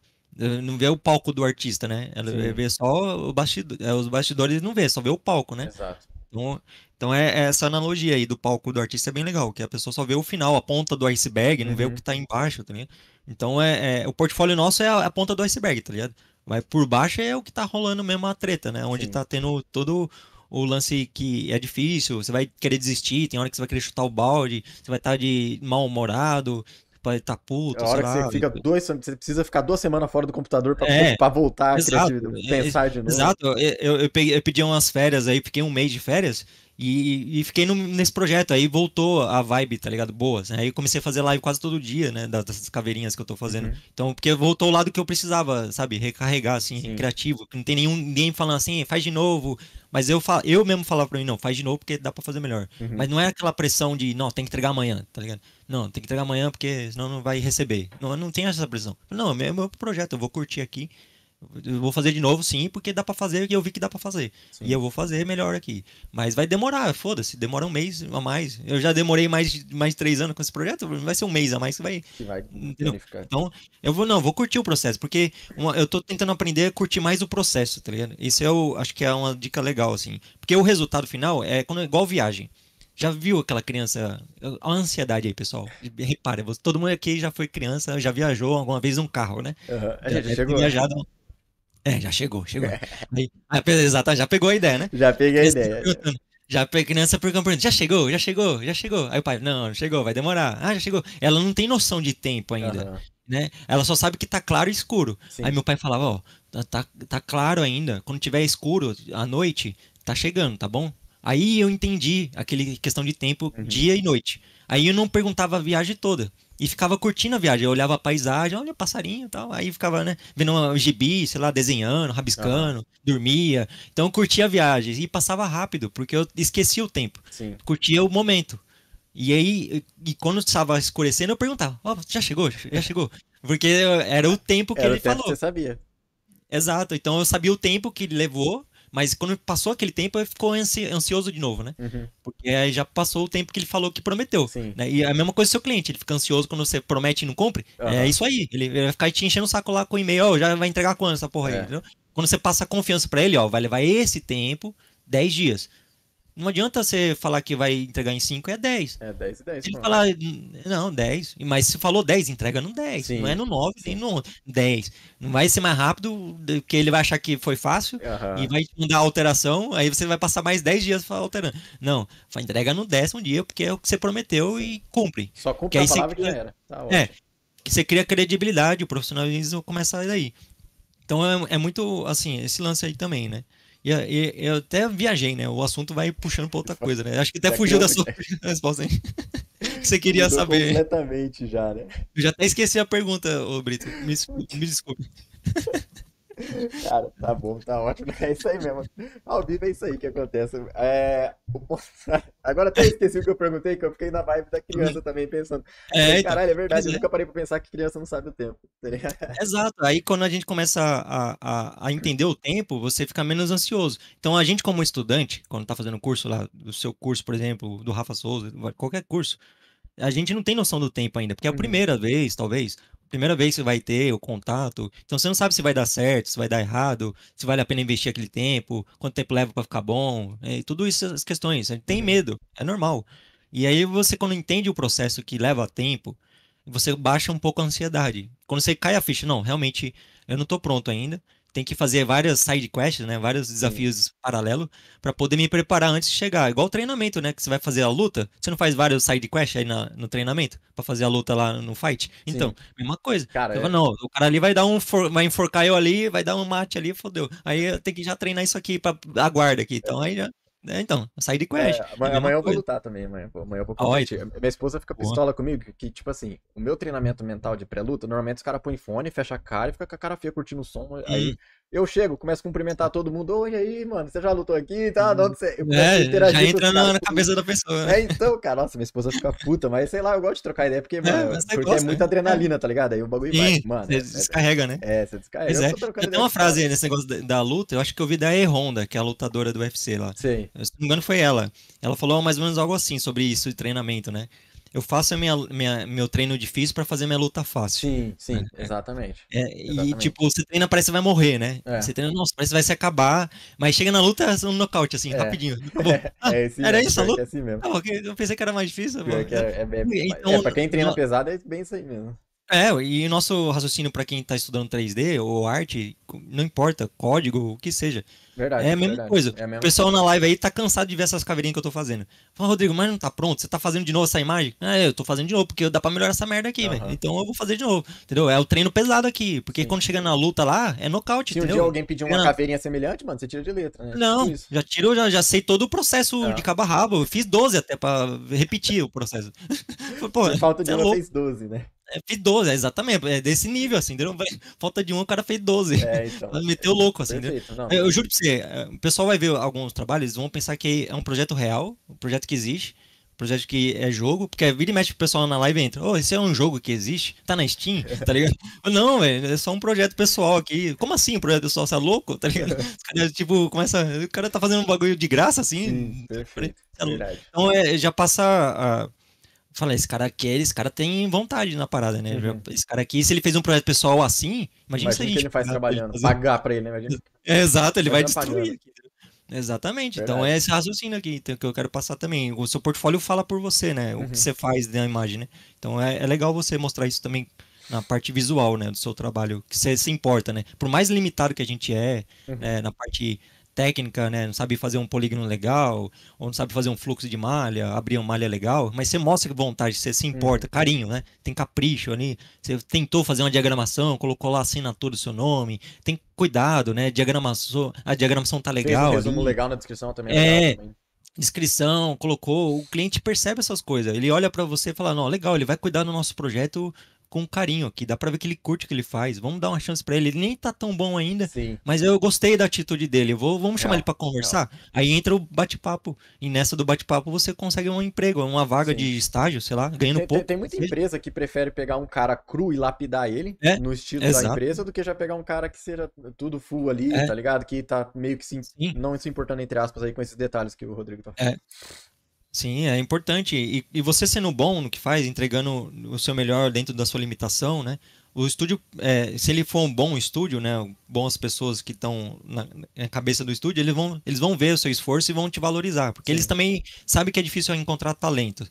Não vê o palco do artista, né? Ela Sim. vê só o é, os bastidores não vê, só vê o palco, né? Exato. Então, então é, é, essa analogia aí do palco do artista é bem legal, que a pessoa só vê o final, a ponta do iceberg, não uhum. vê o uhum. que tá embaixo, tá ligado? Então é, é o portfólio nosso é a, a, ponta do iceberg, tá ligado? Mas por baixo é o que tá rolando mesmo a treta, né? Onde Sim. tá tendo todo o lance que é difícil, você vai querer desistir, tem hora que você vai querer chutar o balde, você vai estar tá de mal-humorado, pode estar tá puto, é a hora que você fica dois, você precisa ficar duas semanas fora do computador para é, voltar exato, a criatividade, é, pensar de novo. Exato, eu, eu, eu, peguei, eu pedi umas férias aí, fiquei um mês de férias, e, e fiquei no, nesse projeto, aí voltou a vibe, tá ligado? Boas. Né? Aí comecei a fazer live quase todo dia, né? Das, dessas caveirinhas que eu tô fazendo. Uhum. Então, porque voltou o lado que eu precisava, sabe? Recarregar, assim, Sim. criativo. Não tem nenhum, ninguém falando assim, faz de novo. Mas eu, fal, eu mesmo falava pra mim, não, faz de novo porque dá pra fazer melhor. Uhum. Mas não é aquela pressão de, não, tem que entregar amanhã, tá ligado? Não, tem que entregar amanhã porque senão não vai receber. Não, não tem essa pressão. Não, é, é meu projeto, eu vou curtir aqui. Eu vou fazer de novo, sim, porque dá para fazer e eu vi que dá para fazer. Sim. E eu vou fazer melhor aqui. Mas vai demorar, foda-se, demora um mês a mais. Eu já demorei mais mais três anos com esse projeto, vai ser um mês a mais que vai. Que vai então, eu vou, não, vou curtir o processo, porque uma, eu tô tentando aprender a curtir mais o processo, tá ligado? Isso eu é acho que é uma dica legal, assim. Porque o resultado final é quando é igual viagem. Já viu aquela criança? A ansiedade aí, pessoal. Repara, todo mundo aqui já foi criança, já viajou alguma vez num carro, né? Uhum. Já, já chegou. Viajado, é, já chegou, chegou. É. Aí, ah, exatamente, tá, já pegou a ideia, né? Já peguei a ideia. Já a criança perguntando, já chegou, já chegou, já chegou. Aí o pai, não, não chegou, vai demorar. Ah, já chegou. Ela não tem noção de tempo ainda, uhum. né? Ela só sabe que tá claro e escuro. Sim. Aí meu pai falava, ó, tá, tá, tá claro ainda. Quando tiver escuro, à noite, tá chegando, tá bom? Aí eu entendi aquele questão de tempo, uhum. dia e noite. Aí eu não perguntava a viagem toda. E ficava curtindo a viagem. Eu olhava a paisagem, olha o passarinho e tal. Aí ficava, né, vendo um gibi, sei lá, desenhando, rabiscando, dormia. Então curtia a viagem. E passava rápido, porque eu esquecia o tempo. Sim. Curtia o momento. E aí, e quando estava escurecendo, eu perguntava: Ó, oh, já chegou? Já chegou? Porque era o tempo que era ele o tempo falou. Que você sabia. Exato. Então eu sabia o tempo que ele levou mas quando passou aquele tempo, ele ficou ansioso de novo, né? Uhum. Porque aí já passou o tempo que ele falou que prometeu. Né? E é a mesma coisa do seu cliente, ele fica ansioso quando você promete e não cumpre. Uhum. É isso aí. Ele vai ficar te enchendo o saco lá com e-mail, oh, já vai entregar quando essa porra é. aí, entendeu? Quando você passa confiança para ele, ó, vai levar esse tempo, 10 dias. Não adianta você falar que vai entregar em 5, é 10. É 10 e 10. Se falar, não, 10. Mas se falou 10, entrega no 10. Sim. Não é no 9, Sim. nem no 10. Não vai ser mais rápido, porque ele vai achar que foi fácil uhum. e vai mudar a alteração. Aí você vai passar mais 10 dias alterando. Não, entrega no décimo dia, porque é o que você prometeu e cumpre. Só cumpre a palavra cria... que já era. Tá é. Que você cria credibilidade, o profissionalismo começa daí. Então é, é muito, assim, esse lance aí também, né? E, e, eu até viajei, né? O assunto vai puxando pra outra coisa, né? Acho que até já fugiu da sua resposta, hein? você queria Mudou saber. Completamente já, né? Eu já até esqueci a pergunta, ô Brito. Me, me desculpe. Cara, tá bom, tá ótimo. É isso aí mesmo. Ao vivo é isso aí que acontece. É, agora até esqueci o que eu perguntei, que eu fiquei na vibe da criança também pensando. É, então, Caralho, é verdade, eu é. nunca parei pra pensar que criança não sabe o tempo. Tá Exato. Aí quando a gente começa a, a, a entender o tempo, você fica menos ansioso. Então a gente, como estudante, quando tá fazendo curso lá, do seu curso, por exemplo, do Rafa Souza, qualquer curso, a gente não tem noção do tempo ainda, porque é a uhum. primeira uhum. vez, talvez, primeira vez que você vai ter o contato. Então você não sabe se vai dar certo, se vai dar errado, se vale a pena investir aquele tempo, quanto tempo leva para ficar bom. Né, tudo isso, as questões. A gente tem uhum. medo, é normal. E aí você, quando entende o processo que leva tempo, você baixa um pouco a ansiedade. Quando você cai a ficha, não, realmente eu não estou pronto ainda tem que fazer várias side quests, né? Vários desafios paralelos para poder me preparar antes de chegar. Igual treinamento, né? Que você vai fazer a luta, você não faz vários side quests aí na, no treinamento para fazer a luta lá no fight. Então, mesma coisa. Cara, eu... É falo, não, o cara ali vai dar um for... vai enforcar eu ali, vai dar um mate ali, fodeu. Aí eu tenho que já treinar isso aqui para aguarda aqui. Então aí já é, então, sair de quest. É, amanhã, é amanhã eu vou lutar também, amanhã, amanhã eu vou Ah, tipo, Minha esposa fica pistola Boa. comigo, que, tipo assim, o meu treinamento mental de pré-luta, normalmente os caras põem fone, fecha a cara e fica com a cara feia curtindo o som. Aí eu chego, começo a cumprimentar todo mundo. Oi, aí, mano, você já lutou aqui e tá? de onde hum. Você... Eu é, já entra na, na, cabeça da pessoa. Né? É, então, cara, nossa, minha esposa fica puta, mas sei lá, eu gosto de trocar ideia, porque, é, mano, é, porque gosta, é muita né? adrenalina, tá ligado? Aí o bagulho Sim, vai, mano. Você é, é descarrega, né? É, você descarrega. é. Eu Tem uma, uma frase aí nesse negócio da, da, luta, eu acho que eu vi da E Honda, que é a lutadora do UFC lá. Sim. Se não me engano, foi ela. Ela falou mais ou menos algo assim sobre isso de treinamento, né? eu faço minha, minha, meu treino difícil para fazer minha luta fácil. Sim, sim, é, é. exatamente. É, exatamente. E tipo, você treina, parece que vai morrer, né? É. Você treina, nossa, parece que vai se acabar. Mas chega na luta, é um nocaute, assim, é. rapidinho. Ah, era isso a luta? É assim mesmo. Ah, eu pensei que era mais difícil. Mano. É, é, então é, então, pra quem treina não... pesado, é bem isso aí mesmo. É, e o nosso raciocínio para quem está estudando 3D ou arte, não importa, código, o que seja. Verdade, é a mesma verdade. coisa. É a mesma o pessoal coisa. na live aí tá cansado de ver essas caveirinhas que eu tô fazendo. Fala, Rodrigo, mas não tá pronto? Você tá fazendo de novo essa imagem? Ah, eu tô fazendo de novo, porque dá pra melhorar essa merda aqui, uhum. velho. Então eu vou fazer de novo. Entendeu? É o treino pesado aqui. Porque Sim. quando chega na luta lá, é nocaute. Se um dia alguém pedir uma caveirinha semelhante, mano, você tira de letra, né? Não, tipo Isso. já tirou já, já sei todo o processo tá. de cabo a rabo. Eu fiz 12 até pra repetir o processo. Pô, falta de é vocês 12, né? É, fiz 12, é exatamente, é desse nível, assim, entendeu? Falta de um, o cara fez 12. É, então, Meteu louco, assim, perfeito, eu, eu juro pra você, é, o pessoal vai ver alguns trabalhos, vão pensar que é um projeto real, um projeto que existe, um projeto que é jogo, porque é vira e mexe o pessoal na live entra, ô, oh, esse é um jogo que existe, tá na Steam, tá ligado? Não, velho, é só um projeto pessoal aqui. Como assim um projeto pessoal? Você é louco, tá ligado? tipo, começa, o cara tá fazendo um bagulho de graça, assim. Sim, perfeito, é, então, é, já passa... A, Fala, esse cara aqui, esse cara tem vontade na parada, né? Uhum. Esse cara aqui, se ele fez um projeto pessoal assim, imagina, imagina se a gente. Que ele faz trabalhando, fazer... pagar pra ele, né? Imagina. exato, ele imagina tá vai destruir. Pagando. Né? Exatamente. Então Verdade. Então é esse raciocínio aqui então, que eu quero passar também. O seu portfólio fala por você, né? O uhum. que você faz na imagem, né? Então é, é, legal você mostrar isso também na parte visual, né? Do seu trabalho, que você se importa, né? Por mais limitado que a gente é, uhum. É, na parte técnica, né? Não sabe fazer um polígono legal, ou não sabe fazer um fluxo de malha, abrir uma malha legal, mas você mostra vontade, você se uhum. importa, hum. carinho, né? Tem capricho ali, você tentou fazer uma diagramação, colocou lá a assinatura do seu nome, tem cuidado, né? Diagramação, a diagramação tá legal. Fez um resumo ali. legal na descrição também. É, descrição, colocou, o cliente percebe essas coisas, ele olha para você e fala, não, legal, ele vai cuidar do nosso projeto com carinho aqui. Dá pra ver que ele curte o que ele faz. Vamos dar uma chance para ele. Ele nem tá tão bom ainda, Sim. mas eu gostei da atitude dele. Vou, vamos chamar é, ele para conversar? É. Aí entra o bate-papo. E nessa do bate-papo você consegue um emprego, uma vaga Sim. de estágio, sei lá, ganhando tem, pouco. Tem, tem muita empresa que prefere pegar um cara cru e lapidar ele é, no estilo exato. da empresa do que já pegar um cara que seja tudo full ali, é. tá ligado? Que tá meio que se, não se importando, entre aspas, aí com esses detalhes que o Rodrigo tá é. falando. Sim, é importante. E, e, você sendo bom no que faz, entregando o seu melhor dentro da sua limitação, né? O estúdio, é, se ele for um bom estúdio, né? Boas pessoas que estão na, na, cabeça do estúdio, eles vão, eles vão ver o seu esforço e vão te valorizar. Porque Sim. eles também sabem que é difícil encontrar talento.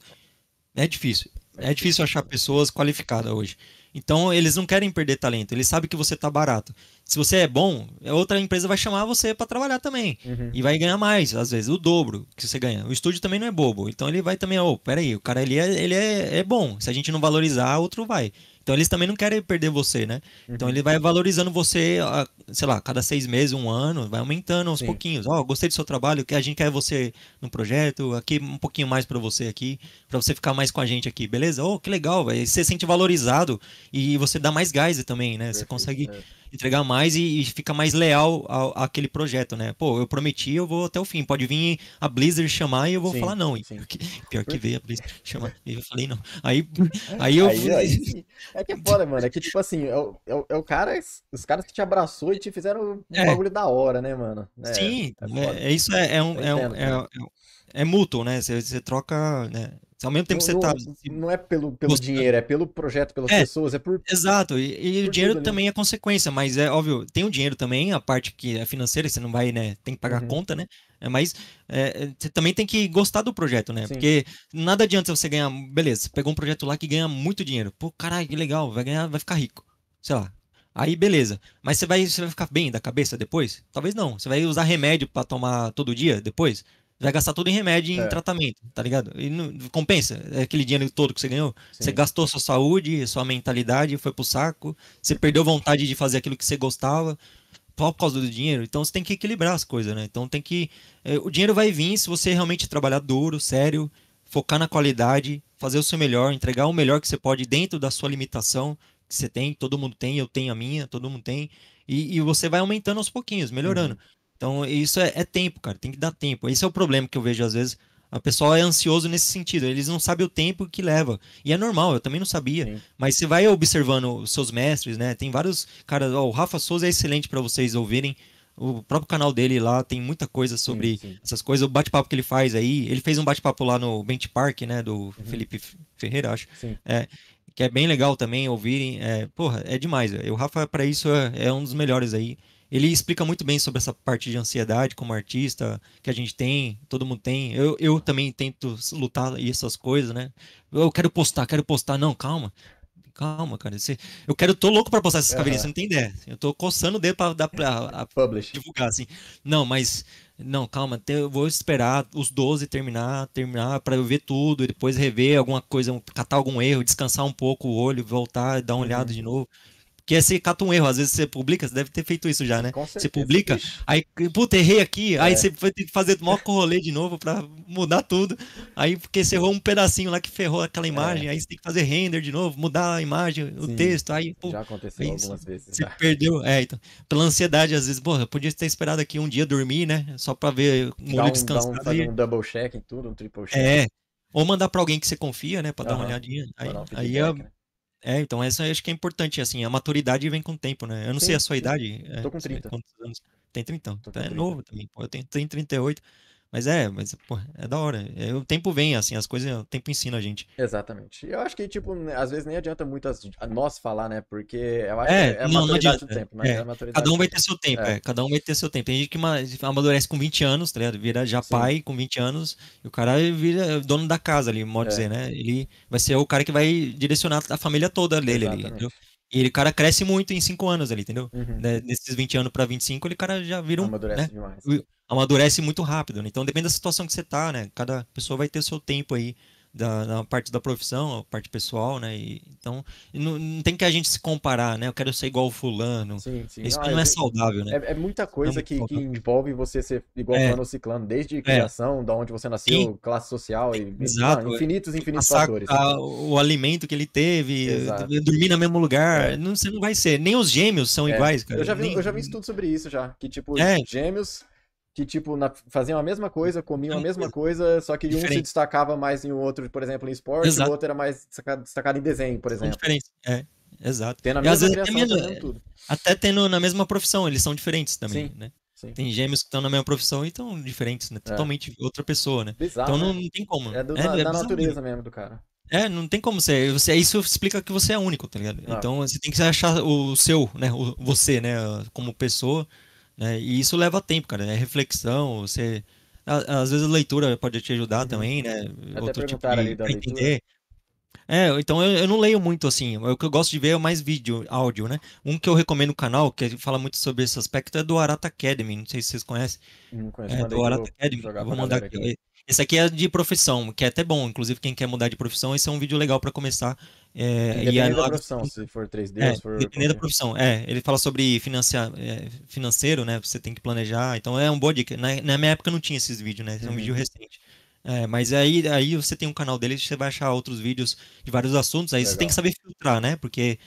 É difícil. É, é difícil achar pessoas qualificadas hoje. Então eles não querem perder talento, eles sabem que você está barato. Se você é bom, outra empresa vai chamar você para trabalhar também. Uhum. E vai ganhar mais, às vezes, o dobro que você ganha. O estúdio também não é bobo. Então ele vai também, ô, oh, peraí, o cara ele, é, ele é, é bom. Se a gente não valorizar, outro vai. Então eles também não querem perder você, né? Então, uhum. Então ele vai valorizando você, ah, sei lá, cada seis meses, um ano, vai aumentando aos Sim. pouquinhos. Ó, oh, gostei do seu trabalho, a gente quer você no projeto, aqui um pouquinho mais para você aqui, para você ficar mais com a gente aqui, beleza? Oh, que legal, véio. você se sente valorizado e você dá mais gás também, né? Perfeito, você consegue. É entregar mais e, e fica mais leal ao, àquele projeto, né? Pô, eu prometi, eu vou até o fim. Pode vir a Blizzard chamar e eu vou sim, falar não. Pior que, pior que, veio a Blizzard chamar e eu falei não. Aí, aí eu... Aí, aí, é que é foda, mano. É que, tipo assim, é, é o, é o cara, os caras que te abraçou e te fizeram um é. bagulho da hora, né, mano? É, sim, é, é, é isso é, um... É, um, é, mútuo, né? Você, você troca, né? Ao mesmo tempo não, você está tá. Não é pelo, pelo dinheiro, é pelo projeto, pelas é, pessoas, é por. Exato, e, e por o dinheiro né? também é consequência, mas é óbvio, tem o dinheiro também, a parte que é financeira, você não vai, né? Tem que pagar uhum. a conta, né? É, mas é, você também tem que gostar do projeto, né? Sim. Porque nada adianta você ganhar. Beleza, você pegou um projeto lá que ganha muito dinheiro. Pô, caralho, que legal, vai ganhar, vai ficar rico. Sei lá, Aí beleza. Mas você vai, você vai ficar bem da cabeça depois? Talvez não. Você vai usar remédio para tomar todo dia depois? vai gastar tudo em remédio e é. em tratamento, tá ligado? E não, compensa. É aquele dinheiro todo que você ganhou, Sim. você gastou sua saúde, sua mentalidade, foi pro saco, você perdeu vontade de fazer aquilo que você gostava só por causa do dinheiro. Então você tem que equilibrar as coisas, né? Então tem que. É, o dinheiro vai vir se você realmente trabalhar duro, sério, focar na qualidade, fazer o seu melhor, entregar o melhor que você pode dentro da sua limitação que você tem, todo mundo tem, eu tenho a minha, todo mundo tem. E, e você vai aumentando aos pouquinhos, melhorando. Uhum. Então, isso é, é, tempo, cara. Tem que dar tempo. Esse é o problema que eu vejo às vezes. A pessoa é ansioso nesse sentido. Eles não sabem o tempo que leva. E é normal, eu também não sabia. Sim. Mas você vai observando os seus mestres, né? Tem vários caras. o Rafa Souza é excelente para vocês ouvirem. O próprio canal dele lá tem muita coisa sobre sim, sim. essas coisas. O bate-papo que ele faz aí. Ele fez um bate-papo lá no Bench Park, né? Do uhum. Felipe Ferreira, acho. É, que é bem legal também ouvirem. É, porra, é demais. O Rafa, para isso, é, é um dos melhores aí. Ele explica muito bem sobre essa parte de ansiedade como artista que a gente tem, todo mundo tem. Eu, eu também tento lutar e essas coisas, né? Eu quero postar, quero postar. Não, calma. Calma, cara. Você, eu quero, tô louco para postar essas uhum. cabelinhas, você não tem ideia. Eu tô coçando o dedo pra dar pra a, Publish. divulgar, assim. Não, mas não, calma, eu vou esperar os 12 terminar, terminar para eu ver tudo e depois rever alguma coisa, catar algum erro, descansar um pouco o olho, voltar e dar uma uhum. olhada de novo. Que é você cata um erro. Às vezes você publica, você deve ter feito isso já, né? Com certeza, você publica, bicho. aí, puta, errei aqui. É. Aí você vai ter que fazer maior rolê de novo pra mudar tudo. Aí porque você errou um pedacinho lá que ferrou aquela imagem. É. Aí você tem que fazer render de novo, mudar a imagem, Sim. o texto. Aí, pô, já aconteceu algumas vezes. Você já. Né? perdeu. É, então. Pela ansiedade, às vezes, porra, eu podia ter esperado aqui um dia dormir, né? Só pra ver o um, descansado. Um, fazer um double check em tudo, um triple check. É. Ou mandar pra alguém que você confia, né? Pra uhum. dar uma olhadinha. Aí, aí é, né? É, então, essa acho que é importante, assim, a maturidade vem com o tempo, né? Eu não sim, sei a sua sim. idade. É, Tô é, com 30. Quantos anos? Tem 30, então. Tá, é 30. novo também. eu tenho, tenho 38. Mas é, mas, pô, é da hora. É, o tempo vem, assim, as coisas, o tempo ensina a gente. Exatamente. Eu acho que, tipo, né, às vezes nem adianta muito a nós falar, né? Porque eu acho é, que é a não, maturidade não do tempo, né? É. é cada um vai ter seu tempo, é. é. Cada um vai ter seu tempo. Tem gente que amadurece com 20 anos, tá ligado? Vira já Sim. pai com 20 anos, e o cara vira dono da casa ali, pode dizer, é. né? Ele vai ser o cara que vai direcionar a família toda dele Exatamente. ali. Entendeu? E ele, cara, cresce muito em 5 anos ali, entendeu? Uhum. Desses né, 20 anos para 25, ele, cara, já vira um... Amadurece né? demais. Amadurece muito rápido, né? Então, depende da situação que você tá, né? Cada pessoa vai ter o seu tempo aí da, da, parte da profissão, a parte pessoal, né? E, então, não, não, tem que a gente se comparar, né? Eu quero ser igual o fulano. Sim, sim. Isso ah, não é, é, saudável, né? É, é muita é coisa é que, que, envolve você ser igual é. fulano ciclano, desde é. criação, da onde você nasceu, sim. classe social e ah, Exato. Ah, infinitos, infinitos Passar fatores. A, o alimento que ele teve, Exato. dormir no mesmo lugar, é. não, você não vai ser. Nem os gêmeos são iguais, cara. Eu já vi, Nem... eu já vi estudo sobre isso já, que tipo, gêmeos que, tipo, na, faziam a mesma coisa, comiam a mesma coisa, só que Diferente. um se destacava mais em outro, por exemplo, em esporte, Exato. o outro era mais destacado, destacado em desenho, por exemplo. Diferente. É. Exato. Tendo a mesma às vezes até, mesmo, tudo. até tendo na mesma profissão, eles são diferentes também, Sim. né? Sim. Tem gêmeos que estão na mesma profissão e estão diferentes, né? É. Totalmente é. outra pessoa, né? Bizarro, então não, né? não, tem como. É, do, é, da, é da natureza mesmo do cara. É, não tem como ser. Você, isso explica que você é único, tá ligado? Ah. Então você tem que achar o seu, né? O, você, né? Como pessoa né? E isso leva tempo, cara. É reflexão, você. Às vezes a leitura pode te ajudar uhum. também, né? Até Outro tipo de... ali da entender. Leitura. É, então eu, eu, não leio muito assim. O que eu gosto de ver é mais vídeo, áudio, né? Um que eu recomendo o canal, que fala muito sobre esse aspecto, é do Arata Academy. Não sei se vocês conhecem. Não conheço, é, do Arata vou Vou mandar aqui. aqui. Esse aqui é de profissão, que é até bom. Inclusive, quem quer mudar de profissão, esse é um vídeo legal para começar. É, e a da profissão, se for 3D, é, se for... Dependendo da profissão, é. Ele fala sobre financia, é, financeiro, né? Você tem que planejar. Então, é uma boa dica. Na, na minha época não tinha esses vídeos, né? Esse é um uhum. vídeo recente. É, mas aí, aí você tem um canal dele, você vai achar outros vídeos de vários assuntos, aí Legal. você tem que saber filtrar, né? Porque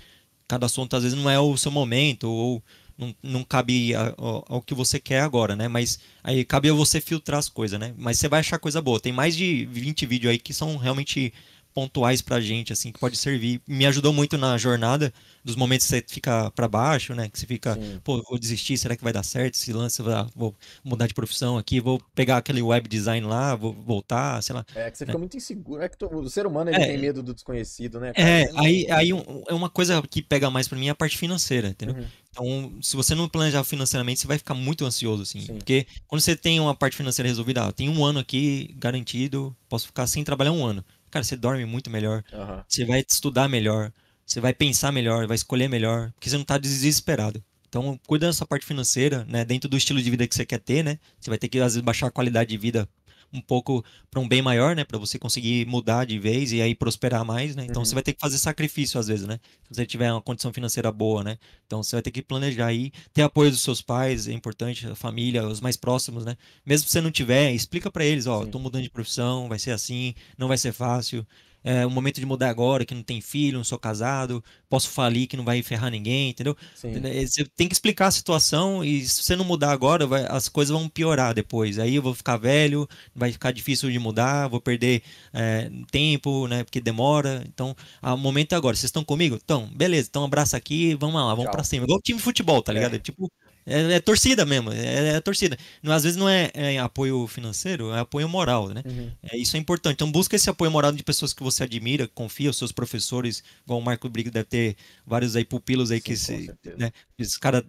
cada assunto às vezes não é o seu momento, ou não, não cabe ao, ao que você quer agora, né? Mas aí cabe a você filtrar as coisas, né? Mas você vai achar coisa boa. Tem mais de 20 vídeos aí que são realmente pontuais pra gente, assim, que pode servir. Me ajudou muito na jornada dos momentos que você fica para baixo, né? Que você fica, Sim. pô, vou desistir, será que vai dar certo? Se lança, vou mudar de profissão aqui, vou pegar aquele web design lá, vou voltar, sei lá. É que você é. fica muito inseguro. É que o ser humano ele é. tem medo do desconhecido, né? Cara? É, aí, aí é uma coisa que pega mais para mim é a parte financeira, entendeu? Uhum. Então, se você não planejar financeiramente, você vai ficar muito ansioso, assim. Sim. Porque quando você tem uma parte financeira resolvida, ah, tem um ano aqui garantido, posso ficar sem trabalhar um ano cara, você dorme muito melhor, uhum. você vai estudar melhor, você vai pensar melhor, vai escolher melhor, porque você não está desesperado. Então, cuida da sua parte financeira, né? Dentro do estilo de vida que você quer ter, né? Você vai ter que, às vezes, baixar a qualidade de vida um pouco para um bem maior, né? Para você conseguir mudar de vez e aí prosperar mais, né? Então uhum. você vai ter que fazer sacrifício às vezes, né? Se você tiver uma condição financeira boa, né? Então você vai ter que planejar aí, ter apoio dos seus pais, é importante, a família, os mais próximos, né? Mesmo se você não tiver, explica para eles, ó, oh, tô mudando de profissão, vai ser assim, não vai ser fácil é, o momento de mudar agora, que não tem filho, não sou casado, posso falir que não vai ferrar ninguém, entendeu? Sim. Né, é, você tem que explicar a situação e se você não mudar agora, vai, as coisas vão piorar depois. Aí eu vou ficar velho, vai ficar difícil de mudar, vou perder é, tempo, né? Porque demora. Então, ah, o momento é agora. Vocês estão comigo? Então, beleza. Então, abraça aqui, vamos lá, vamos Tchau. pra cima. Igual time de futebol, tá é. ligado? É. Tipo, é, é torcida mesmo, é, é torcida. Não, às vezes não é, é, apoio financeiro, é apoio moral, né? Uhum. É, isso é importante. Então busca esse apoio moral de pessoas que você admira, confia, os seus professores, igual o Marco Briga deve ter vários aí pupilos aí Sim, que se, né, esse cara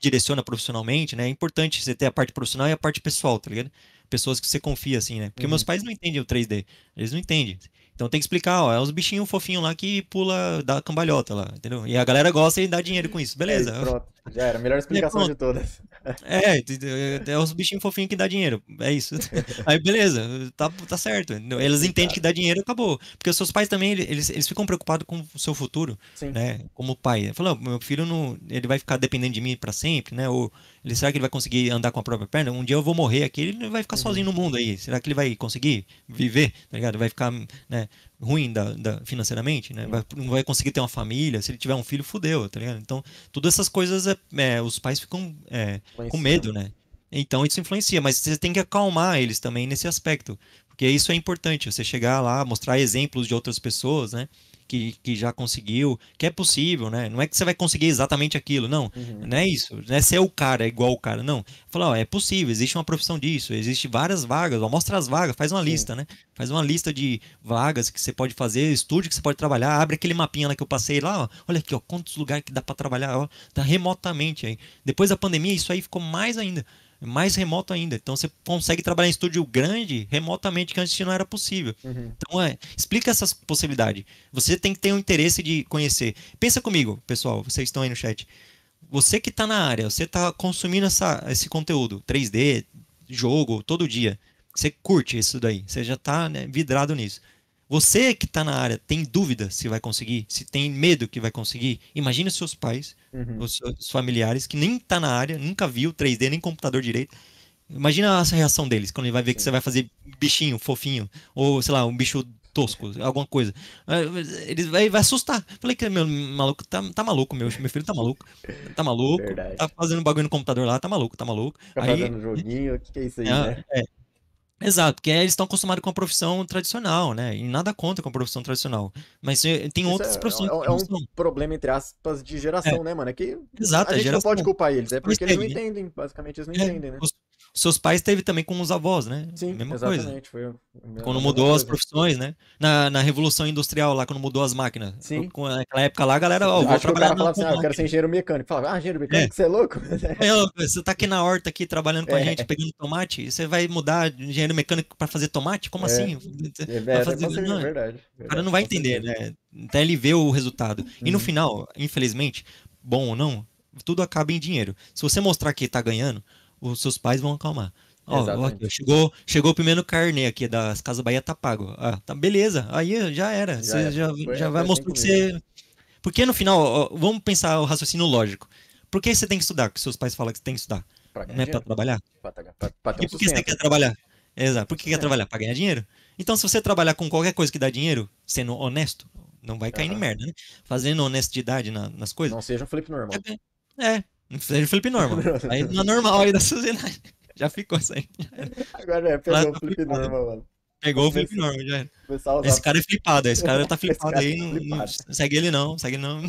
direciona profissionalmente, né? É importante você ter a parte profissional e a parte pessoal, tá ligado? Pessoas que você confia, assim, né? Porque uhum. meus pais não entendem o 3D, eles não entendem. Então tem que explicar, ó, é uns bichinhos fofinhos lá que pula da cambalhota lá, entendeu? E a galera gosta e dá dinheiro com isso, beleza. É, pronto. Já era, melhor explicação de todas. É, é, é os bichinhos fofinhos que dá dinheiro. É isso. Aí, beleza, tá, tá certo. Eles entendem que dá dinheiro acabou. Porque os seus pais também, eles, eles ficam preocupados com o seu futuro, Sim. né? Como pai. Falou, meu filho não, ele vai ficar dependendo de mim para sempre, né? Ou ele, será que ele vai conseguir andar com a própria perna? Um dia eu vou morrer aqui, ele vai ficar uhum. sozinho no mundo aí. Será que ele vai conseguir viver? Tá ligado? Vai ficar, né? ruim da, da, financeiramente, né? Vai, não vai conseguir ter uma família, se ele tiver um filho, fudeu, tá ligado? Então, todas essas coisas, é, é, os pais ficam é, com medo, né? Então, isso influencia, mas você tem que acalmar eles também nesse aspecto, porque isso é importante, você chegar lá, mostrar exemplos de outras pessoas, né? que, que já conseguiu, que é possível, né? Não é que você vai conseguir exatamente aquilo, não. Uhum. Não é isso. Não é ser o cara, é igual o cara, não. Falar, ó, é possível, existe uma profissão disso, existe várias vagas, ó, mostra as vagas, faz uma Sim. lista, né? Faz uma lista de vagas que você pode fazer, estúdio que você pode trabalhar, abre aquele mapinha lá que eu passei lá, ó, olha aqui, ó, quantos lugares que dá para trabalhar, ó, tá remotamente aí. Depois da pandemia, isso aí ficou mais ainda. É mais remoto ainda. Então você consegue trabalhar em estúdio grande remotamente, que antes não era possível. Uhum. Então é, explica essa possibilidade. Você tem que ter o um interesse de conhecer. Pensa comigo, pessoal, vocês estão aí no chat. Você que está na área, você está consumindo essa, esse conteúdo 3D, jogo, todo dia. Você curte isso daí, você já está né, vidrado nisso. Você que está na área tem dúvida se vai conseguir, se tem medo que vai conseguir. Imagina seus pais uhum. os, familiares, que nem tá na área, nunca viu 3D, nem computador direito. Imagina essa reação deles, quando ele vai ver que você vai fazer bichinho, fofinho, ou sei lá, um bicho tosco, alguma coisa. Ah, ele vai, vai assustar. Falei que meu maluco tá, tá maluco, meu, meu filho tá maluco. Tá maluco. Verdade. Tá fazendo bagulho no computador lá, tá maluco, tá maluco. Tá aí, fazendo joguinho, o que, que é isso aí, é, né? É, Exato, porque eles estão acostumados com a profissão tradicional, né? E nada contra com a profissão tradicional. Mas tem Isso outras é, profissões. É, é um problema, entre aspas, de geração, é. né, mano? É que Exato, é a gente não pode culpar eles, é porque eles não entendem, basicamente eles não é. entendem, né? Seus pais teve também com os avós, né? Sim, mesma exatamente, coisa. quando mudou coisa. as profissões, né? Na, na Revolução Industrial, lá, quando mudou as máquinas. Sim. Com, naquela época lá, a galera. Ó, vou trabalhar que o cara falava assim, ah, eu quero ser engenheiro mecânico. Falava, ah, engenheiro mecânico, é. você é louco? É, você tá aqui na horta aqui trabalhando com é. a gente, pegando tomate, você vai mudar de engenheiro mecânico para fazer tomate? Como é. assim? É, é fazer... verdade, verdade, O cara não vai entender, né? Até ele ver o resultado. Uhum. E no uhum. final, infelizmente, bom ou não, tudo acaba em dinheiro. Se você mostrar que tá ganhando, os seus pais vão acalmar. Ó, ó, chegou, chegou o primeiro carnê aqui das Casas Bahia, tá pago. Ah, tá, beleza, aí já era. Já, já, foi, já vai mostrar que você. Porque no final, ó, vamos pensar o raciocínio lógico. Por que você tem que estudar? Que seus pais falam que você tem que estudar. Pra não é pra trabalhar? Pra, tá, pra, pra um e por que você quer trabalhar? Exato. Por que quer é. trabalhar? Pra ganhar dinheiro? Então, se você trabalhar com qualquer coisa que dá dinheiro, sendo honesto, não vai cair uhum. em merda, né? Fazendo honestidade na, nas coisas. Não seja um Felipe normal. É, é, não de Felipe normal aí na normal aí da Suzanne. Já ficou isso aí. Agora é, pegou o Felipe normal mano. Pegou o Felipe Norman, já era. Esse cara é flipado, esse cara tá flipado cara aí. flipado. Tá não, não, segue ele não, segue ele não.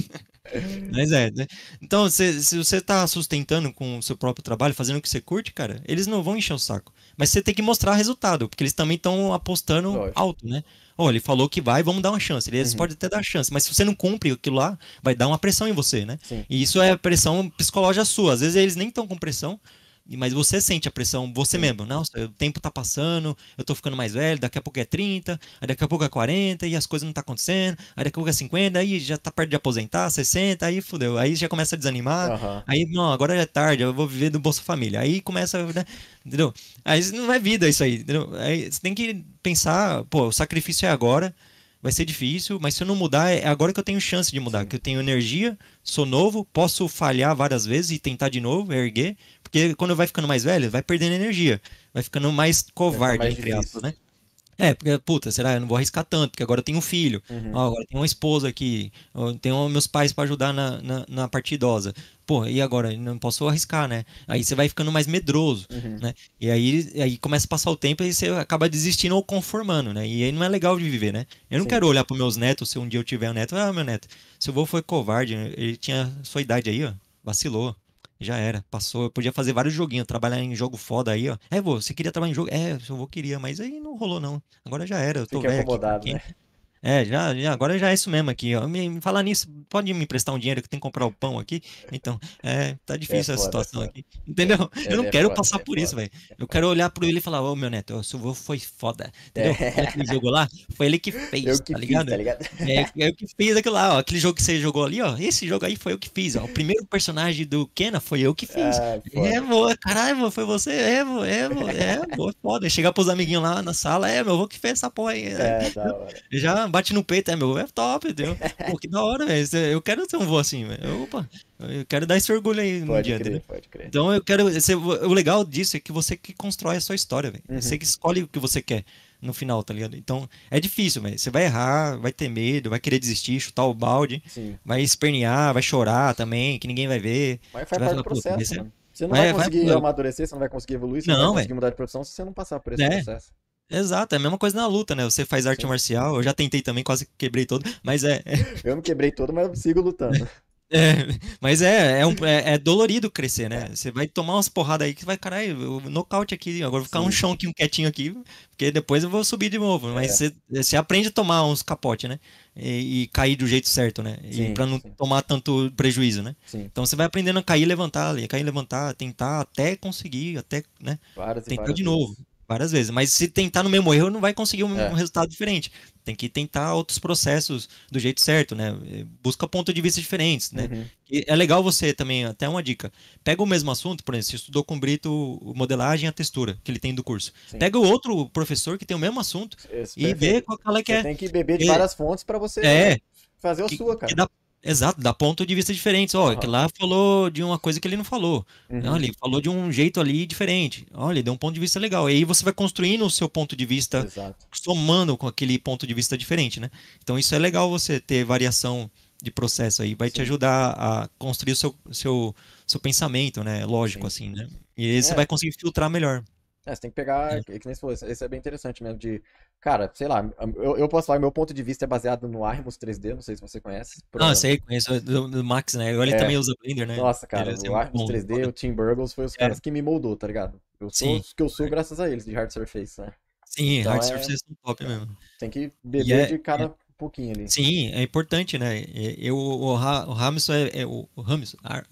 Mas é. Né? Então, se, se, você tá sustentando com o seu próprio trabalho, fazendo o que você curte, cara, eles não vão encher o saco. Mas você tem que mostrar resultado, porque eles também estão apostando Lógico. alto, né? Oh, ele falou que vai, vamos dar uma chance. Ele uhum. pode até dar chance, mas se você não cumpre aquilo lá, vai dar uma pressão em você, né? Sim. E isso é pressão psicológica sua. Às vezes eles nem estão com pressão, mas você sente a pressão, você mesmo, não, o tempo tá passando, eu tô ficando mais velho, daqui a pouco é 30, aí daqui a pouco é 40, e as coisas não tá acontecendo, aí daqui a pouco é 50, aí já tá perto de aposentar, 60, aí fudeu, aí já começa a desanimar, aí não, agora já é tarde, eu vou viver do Bolsa Família, aí começa, né, entendeu? Aí não é vida isso aí, entendeu? Aí você tem que pensar, pô, o sacrifício é agora, vai ser difícil, mas se eu não mudar, é agora que eu tenho chance de mudar, Sim. que eu tenho energia, sou novo, posso falhar várias vezes e tentar de novo, erguer, porque quando vai ficando mais velho, vai perdendo energia. Vai ficando mais covarde, mais entre aspas, né? É, porque, puta, será? Eu não vou arriscar tanto, porque agora eu tenho um filho, uhum. ó, agora eu tenho uma esposa aqui, eu tenho meus pais para ajudar na, na, na, parte idosa. Pô, e agora? Não posso arriscar, né? Aí você vai ficando mais medroso, uhum. né? E aí, aí começa a passar o tempo e você acaba desistindo ou conformando, né? E aí não é legal de viver, né? Eu não Sim. quero olhar para meus netos, se um dia eu tiver um neto, ah, meu neto, seu avô foi covarde, ele tinha sua idade aí, ó, vacilou já era, passou. Eu podia fazer vários joguinhos, trabalhar em jogo foda aí, ó. É, vô, você queria trabalhar em jogo? É, eu vou queria, mas aí não rolou não. Agora já era, eu tô Fiquei é velho. Aqui, né? É, já, já, agora já é isso mesmo aqui. Ó. Me, falar nisso, pode me emprestar um dinheiro que tem que comprar o pão aqui? Então, é, tá é difícil é a foda, situação foda. aqui. Entendeu? É, eu não é quero foda, passar por isso, velho. Eu quero olhar pro ele e falar, ô oh, meu neto, o seu vô foi foda. Entendeu? Aquele jogo lá, foi ele que fez, eu que tá, fiz, ligado? tá ligado? É, eu que fiz aquilo lá, ó. Aquele jogo que você jogou ali, ó. Esse jogo aí foi eu que fiz, ó. O primeiro personagem do Kena foi eu que fiz. Ah, é, vô, caralho, foi você. É, vô, é, vô, é, vô, foda. Chegar pros amiguinhos lá na sala, é, meu vô que fez essa porra aí. Né? É, tá, Já bate no peito, é meu, é top, entendeu? Pô, que da hora, velho. Eu quero ter um voo assim, velho. Opa, eu quero dar esse orgulho aí pode no dia crer, dele. Pode crer. Então eu quero. Esse, o legal disso é que você que constrói a sua história, velho. Uhum. Você que escolhe o que você quer no final, tá ligado? Então, é difícil, velho. Você vai errar, vai ter medo, vai querer desistir, chutar o balde, Sim. vai espernear, vai chorar também, que ninguém vai ver. Mas faz parte do processo, é Você não vai, é, vai conseguir vai... amadurecer, você não vai conseguir evoluir, você não, não vai conseguir véio. mudar de profissão se você não passar por esse é. processo. Exato, é a mesma coisa na luta, né? Você faz arte Sim. marcial, eu já tentei também, quase quebrei todo, mas é. Eu me quebrei todo, mas sigo lutando. É, mas é, é, um, é, é, dolorido crescer, né? Você vai tomar umas porradas aí que vai, caralho, nocaute aqui, agora vou ficar Sim. um chão aqui, um quietinho aqui, porque depois eu vou subir de novo. Mas é. você, você aprende a tomar uns capote, né? E, e cair do jeito certo, né? Sim, pra não sim. tomar tanto prejuízo, né? Então você vai aprendendo a cair e levantar ali, cair e levantar, tentar até conseguir, até, né? Várias tentar de novo. Vezes. Várias vezes. Mas se tentar no mesmo erro, não vai conseguir um, é. resultado diferente. Tem que tentar outros processos do jeito certo, né? É, busca pontos de vista diferentes, né? Uhum. é legal você também, até uma dica. Pega o mesmo assunto, por exemplo, você estudou com o Brito modelagem e a textura que ele tem do curso. Sim. Pega o outro professor que tem o mesmo assunto Isso, e perfeito. vê qual é que é. Você tem que beber de é. várias fontes para você é, fazer o que, sua, cara. Exato, dá ponto de vista diferente. Olha, uhum. que lá falou de uma coisa que ele não falou. Uhum. Não, ele falou de um jeito ali diferente. Olha, ele deu um ponto de vista legal. E aí você vai construindo o seu ponto de vista, Exato. somando com aquele ponto de vista diferente, né? Então isso é legal você ter variação de processo aí. Vai Sim. te ajudar a construir o seu, seu, seu pensamento, né? Lógico, Sim. assim, né? E aí é. você vai conseguir filtrar melhor. É, você tem que pegar, é. que nem você falou, é bem interessante mesmo, de Cara, sei lá, eu, eu posso falar, meu ponto de vista é baseado no Armos 3D, não sei se você conhece. Ah, sei, conheço é do, do Max, né? Ele é. também usa Blender, né? Nossa, cara, é o Armos 3D, o Tim Burgles foi os é. caras que me moldou, tá ligado? Eu sou que eu sou graças a eles, de Hard Surface, né? Sim, então Hard é... Surface é top mesmo. Tem que beber é de cada pouquinho ali. Sim, é importante, né? Eu, o, Ra, é, é, o, o Ar,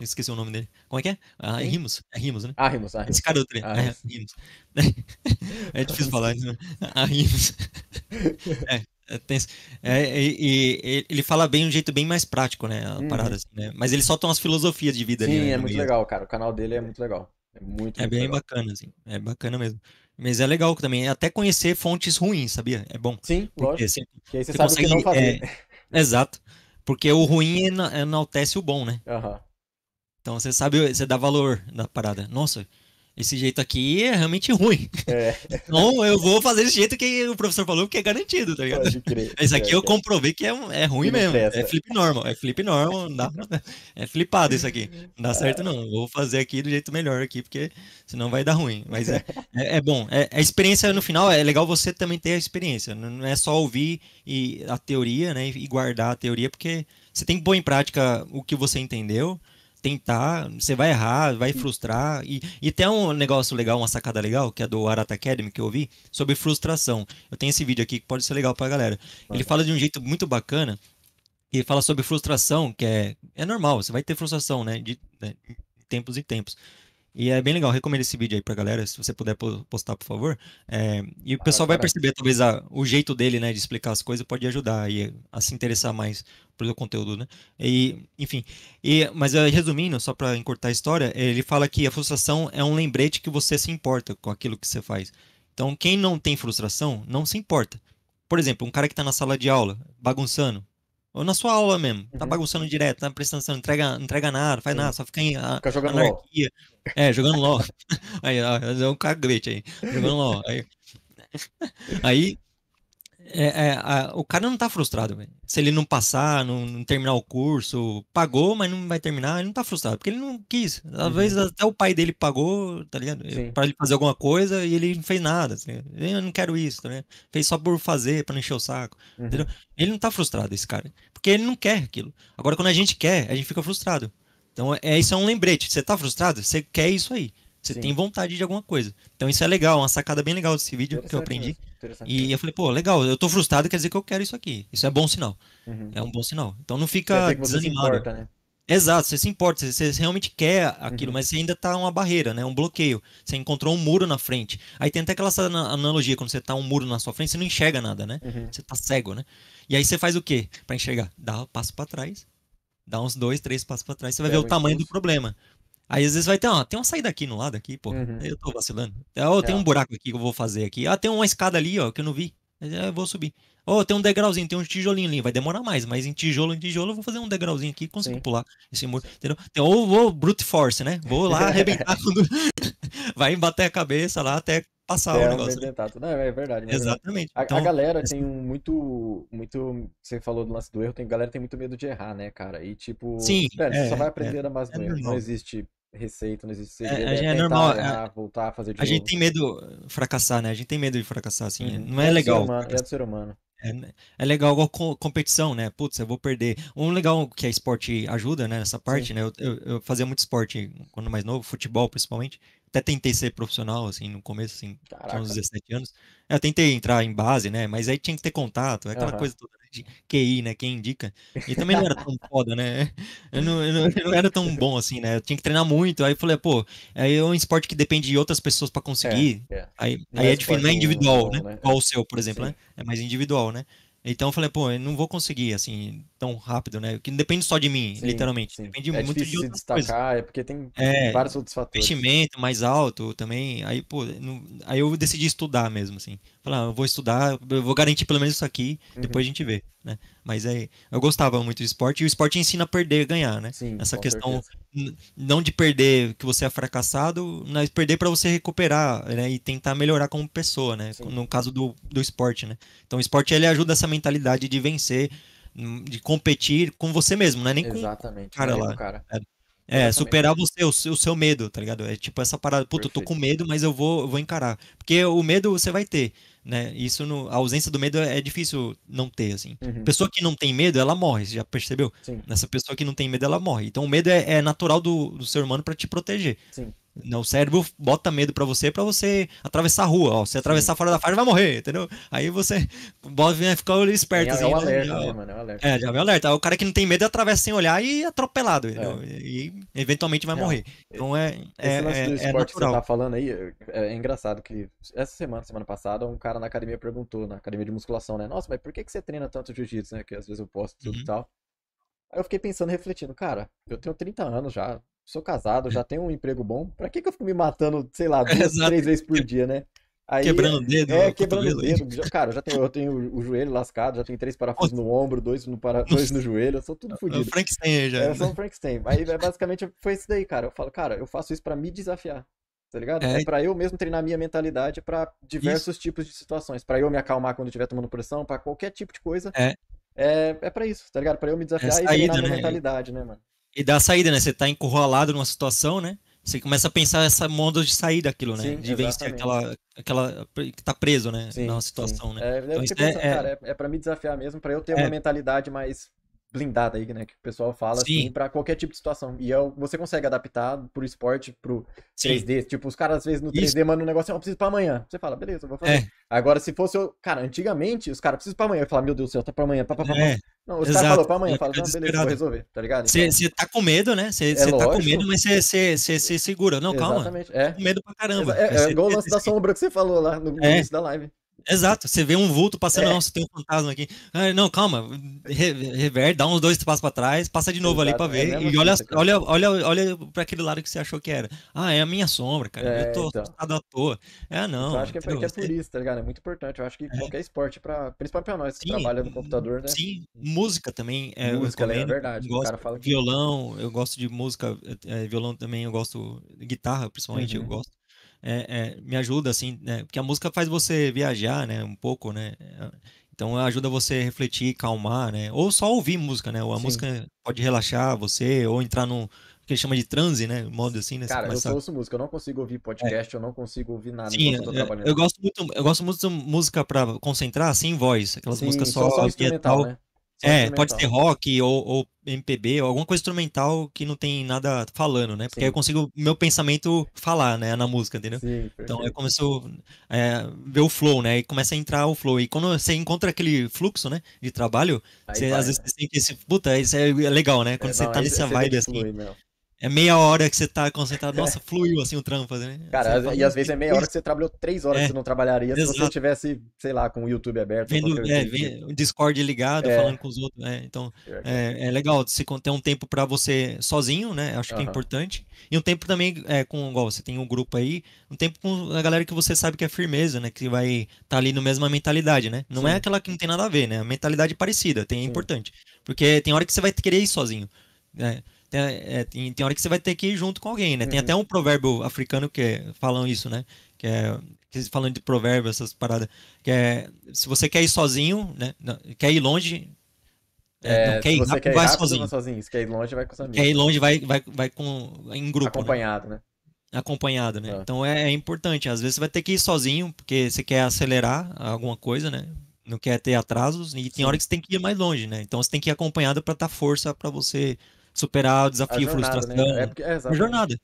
esqueci o nome dele. Como é que é? Ah, Rimos, é Rimos, né? Arrimos, Esse cara do é treino, ah, é. É, é difícil falar isso, né? É. É, é, e, ele fala bem um jeito bem mais prático, né? A uhum. parada, assim, né? Mas ele solta umas filosofias de vida Sim, ali. Sim, né? é muito legal, cara. O canal dele é muito legal. É muito, é muito bem legal. bacana, assim. É bacana mesmo. Mas é legal também, é até conhecer fontes ruins, sabia? É bom. Sim, porque, lógico. Assim, porque aí você, você sabe consegue, o que não é, fazer. É, exato. Porque o ruim enaltece o bom, né? Uhum. Então você sabe, você dá valor da parada. Nossa, esse jeito aqui é realmente ruim. É. Então eu vou fazer esse jeito que o professor falou, porque é garantido, tá ligado? Esse aqui eu comprovei que é, é ruim mesmo. É flip normal. É flip normal, não dá É flipado isso aqui. Não dá certo, não. Vou fazer aqui do jeito melhor aqui, porque senão vai dar ruim. Mas é, é, é bom. É, a experiência no final é legal você também ter a experiência. Não é só ouvir e, a teoria, né? E guardar a teoria, porque você tem que pôr em prática o que você entendeu tentar, você vai errar, vai frustrar. E, e tem um negócio legal, uma sacada legal, que é do Arata Academy, que eu vi, sobre frustração. Eu tenho esse vídeo aqui que pode ser legal pra galera. Ele fala de um jeito muito bacana, e fala sobre frustração, que é, é normal, você vai ter frustração, né? De, né, tempos em tempos. E é bem legal, recomendo esse vídeo aí pra galera, se você puder postar, por favor. É, e o pessoal vai perceber, talvez, a, o jeito dele, né, de explicar as coisas pode ajudar aí a se interessar mais produtor de conteúdo, né? E, enfim. E, mas eh, resumindo, só para encurtar a história, eh, ele fala que a frustração é um lembrete que você se importa com aquilo que você faz. Então, quem não tem frustração não se importa. Por exemplo, um cara que está na sala de aula, bagunçando, ou na sua aula mesmo. Tá uhum. bagunçando direto, tá prestando atenção, entrega, entrega nada, faz nada, só fica em a, ah, fica jogando anarquia. LOL. É, jogando LOL. aí, ó, é um caguete aí. Jogando LOL. Aí, aí é, é, a, o cara não tá frustrado, velho. Se ele não passar, não, não, terminar o curso, pagou, mas não vai terminar, ele não tá frustrado, porque ele não quis. Às uhum. até o pai dele pagou, tá ligado? Sim. Pra ele fazer alguma coisa e ele não fez nada. Assim. eu não quero isso, tá ligado? Fez só por fazer, pra não encher o saco. Uhum. Ele não tá frustrado, esse cara. Porque ele não quer aquilo. Agora, quando a gente quer, a gente fica frustrado. Então, é, isso é um lembrete. Você tá frustrado? Você quer isso aí. Você Sim. tem vontade de alguma coisa. Então isso é legal, é uma sacada bem legal desse vídeo que eu aprendi. E eu falei, pô, legal, eu tô frustrado, quer dizer que eu quero isso aqui. Isso é bom sinal. Uhum. É um bom sinal. Então não fica desanimado. Importa, né? Exato, você se importa, você realmente quer aquilo, uhum. mas você ainda tá uma barreira, né? Um bloqueio. Você encontrou um muro na frente. Aí tem até aquela analogia, quando você tá um muro na sua frente, você não enxerga nada, né? Uhum. Você tá cego, né? E aí você faz o quê? para enxergar? Dá um passo para trás, dá uns dois, três passos para trás, você vai é ver o tamanho do problema. Aí às vezes vai ter, ó, ah, tem uma saída aqui no lado aqui, pô. Uhum. Eu tô vacilando. Ó, tem é. um buraco aqui que eu vou fazer aqui. Ah, tem uma escada ali, ó, que eu não vi. Ah, eu vou subir. Ó, oh, tem um degrauzinho, tem um tijolinho ali. Vai demorar mais, mas em tijolo, em tijolo, eu vou fazer um degrauzinho aqui e consigo Sim. pular esse muro. Entendeu? Então, ou vou brute force, né? Vou lá arrebentar. vai bater a cabeça lá até passar é o negócio. Né? Não, é verdade. É Exatamente. A, então, a, galera tem um muito, muito. Você falou do lance do erro, tem, a galera tem muito medo de errar, né, cara? E tipo, Sim, é, só vai é, aprender a mais é, erro. Não existe receita, não existe é, segredo. É, é, é normal. Errar, é, voltar a fazer de A novo. gente tem medo de fracassar, né? A gente tem medo de fracassar, assim. Uhum. Não é, legal. Humano, é do ser humano. Né? É, legal igual competição, né? Putz, eu vou perder. Um legal que a esporte ajuda, né? Nessa parte, Sim. né? Eu, eu, eu fazia muito esporte quando mais novo, futebol principalmente até tentei ser profissional, assim, no começo, assim, uns 17 anos. Eu tentei entrar em base, né? Mas aí tinha que ter contato, aquela uhum. coisa toda né, de QI, né? Quem indica. E também não era tão foda, né? Eu não, eu, não, eu não, era tão bom assim, né? Eu tinha que treinar muito. Aí eu falei, pô, aí é um esporte que depende de outras pessoas para é, conseguir. É, é. Aí, aí é, difícil, não é individual, né? né? Qual o seu, por exemplo, Sim. né? É mais individual, né? Então eu falei, pô, eu não vou conseguir, assim, tão rápido, né? Que não depende só de mim, sim, literalmente. Sim. Depende é muito difícil de se destacar, é porque tem, é, vários outros fatores. Investimento mais alto também. Aí, pô, não, aí eu decidi estudar mesmo, assim. Falar, ah, eu vou estudar, eu vou garantir pelo menos isso aqui, uhum. depois a gente vê, né? Mas aí, é, eu gostava muito do esporte e o esporte ensina a perder e ganhar, né? Sim, Essa questão não de perder que você é fracassado, mas perder para você recuperar, né? E tentar melhorar como pessoa, né? Sim. No caso do, do esporte, né? Então o esporte ele ajuda essa mentalidade de vencer de competir com você mesmo, né? nem Exatamente, é com o cara lá. Cara. É, é superar você, o seu, o seu, medo, tá ligado? É tipo essa parada, puta, eu tô com medo, mas eu vou, eu vou encarar. Porque o medo você vai ter, né? Isso, no, a ausência do medo é difícil não ter, assim. Uhum. Pessoa que não tem medo, ela morre, você já percebeu? Sim. Essa pessoa que não tem medo, ela morre. Então o medo é, é natural do, do ser humano para te proteger. Sim. Não, o cérebro bota medo para você para você atravessar a rua. Ó. Se atravessar Sim. fora da faixa, vai morrer, entendeu? Aí você bota, né, fica esperto. É, é assim, né, né, é um alerta, né, mano? É um alerta. É, já vem alerta. O cara que não tem medo atravessa sem olhar e é atropelado. É. E, eventualmente vai é. morrer. Então é. é Esse lance do esporte que você tá falando aí, é, engraçado que essa semana, semana passada, um cara na academia perguntou, na academia de musculação, né? Nossa, mas por que, que você treina tanto jiu-jitsu, né? Que às vezes eu posto tudo uhum. e tal. Aí eu fiquei pensando, refletindo, cara, eu tenho 30 anos já, sou casado, já tenho um emprego bom, pra que, que eu fico me matando, sei lá, duas, três vezes por dia, né? Aí, quebrando o dedo. É, quebrando o é dedo. Aí. Cara, eu já tenho, eu tenho o joelho lascado, já tenho três parafusos Nossa. no ombro, dois no, para, dois no joelho, eu sou tudo fodido. É Frankenstein já. É, eu né? sou um Frankenstein. Aí é, basicamente foi isso daí, cara. Eu falo, cara, eu faço isso pra me desafiar. Tá ligado? É, é pra eu mesmo treinar minha mentalidade pra diversos isso. tipos de situações. Pra eu me acalmar quando estiver tomando pressão, pra qualquer tipo de coisa. É. É, é pra isso, tá ligado? Pra eu me desafiar é saída, e treinar minha né? mentalidade, né, mano? E dá a saída, né? Você tá encurralado numa situação, né? Você começa a pensar essa modo de sair daquilo, né? Sim, de vencer aquela, aquela que tá preso, né? Sim, Na situação, sim. né? É, é então, é, pensa, é, cara, é, é para me desafiar mesmo, para eu ter uma é. mentalidade mais blindada aí, né? Que o pessoal fala assim, Sim. assim, pra qualquer tipo de situação. E eu, é você consegue adaptar pro esporte, pro Sim. 3D. Tipo, os caras às vezes no 3D Isso. mandam um negócio assim, oh, eu preciso pra amanhã. Você fala, beleza, eu vou fazer. É. Agora, se fosse eu. Cara, antigamente, os caras precisam pra amanhã. Eu falava, meu Deus do céu, tá pra amanhã, pra, pra, pra, é. Não, os caras falaram pra amanhã, fala não, beleza, vou resolver, tá ligado? Você então, tá com medo, né? Você é tá com medo, mas você segura. Não, Exatamente. calma. É. Tá com medo pra caramba. É, é, é igual o lance da sombra que você falou lá no é. início da live. Exato, você vê um vulto passando, é. nossa, tem um fantasma aqui. Ah, não, calma, re, reverte, dá uns dois passos para trás, passa de novo Exato, ali é para ver é e olha, olha, olha, olha, para aquele lado que você achou que era. Ah, é a minha sombra, cara, é, eu tô então. assustado à toa. É, então, não. Eu acho que é, que é por isso, tá ligado? É muito importante, eu acho que é. qualquer esporte, é pra, principalmente para nós que sim, trabalha no computador, né? Sim, música também. É, música, né, é verdade, gosto o cara fala que... Violão, eu gosto de música, violão também, eu gosto, guitarra principalmente, uhum. eu gosto é, é, me ajuda, assim, né? Porque a música faz você viajar, né? Um pouco, né? Então ajuda você a refletir, calmar, né? Ou só ouvir música, né? Ou a Sim. música pode relaxar você, ou entrar num que ele chama de transe, né? Modo assim, né? Cara, começa... eu ouço música, eu não consigo ouvir é. podcast, é. eu não consigo ouvir nada Sim, eu, é, eu, gosto muito, eu gosto muito de música para concentrar, sem assim, voz, aquelas Sim, músicas só, só, só instrumental, né? É, pode ser rock ou, ou, MPB, ou alguma coisa instrumental que não tem nada falando, né? Porque aí eu consigo meu pensamento falar, né, na música, entendeu? Sim, então é eu começo a é, ver o flow, né? E começa a entrar o flow. E quando você encontra aquele fluxo, né, de trabalho, aí você, vai, às né? vezes você sente esse, puta, isso é, é legal, né? É, quando é, você não, tá nessa vibe assim é meia hora que você tá concentrado. Nossa, fluiu assim o trampo, né? Cara, você e às vezes é meia hora que você trabalhou três horas é, que você é. não trabalharia exato. se você tivesse, sei lá, com o YouTube aberto. Vendo, é, vendo, o Discord ligado, é. falando com os outros, né? Então, é, é. é, legal se ter um tempo para você sozinho, né? Acho que é importante. E um tempo também é, com, igual, você tem um grupo aí, um tempo com a galera que você sabe que é firmeza, né? Que vai estar tá ali na mesma mentalidade, né? Não Sim. é aquela que não tem nada a ver, né? A mentalidade parecida, tem, é Sim. importante. Porque tem hora que você vai querer ir sozinho. né? Tem, é, tem, tem, hora que você vai ter que ir junto com alguém, né? Uhum. Tem até um provérbio africano que falam isso, né? Que é falando de provérbio, essas paradas, que é se você quer ir sozinho, né? Não, quer ir longe, é, não, é, quer ir rápido, quer ir vai rápido, sozinho. sozinho. Se quer ir longe, vai com os amigos. Quer ir longe, vai, vai, vai com, em grupo. Né? Acompanhado, né? né? Acompanhado, né? Ah. Então é, é, importante. Às vezes você vai ter que ir sozinho, porque você quer acelerar alguma coisa, né? Não quer ter atrasos. E tem Sim. hora que você tem que ir mais longe, né? Então você tem que ir acompanhado para dar força para você superar o desafio, a jornada, né? frustração. Né? É, porque, é jornada.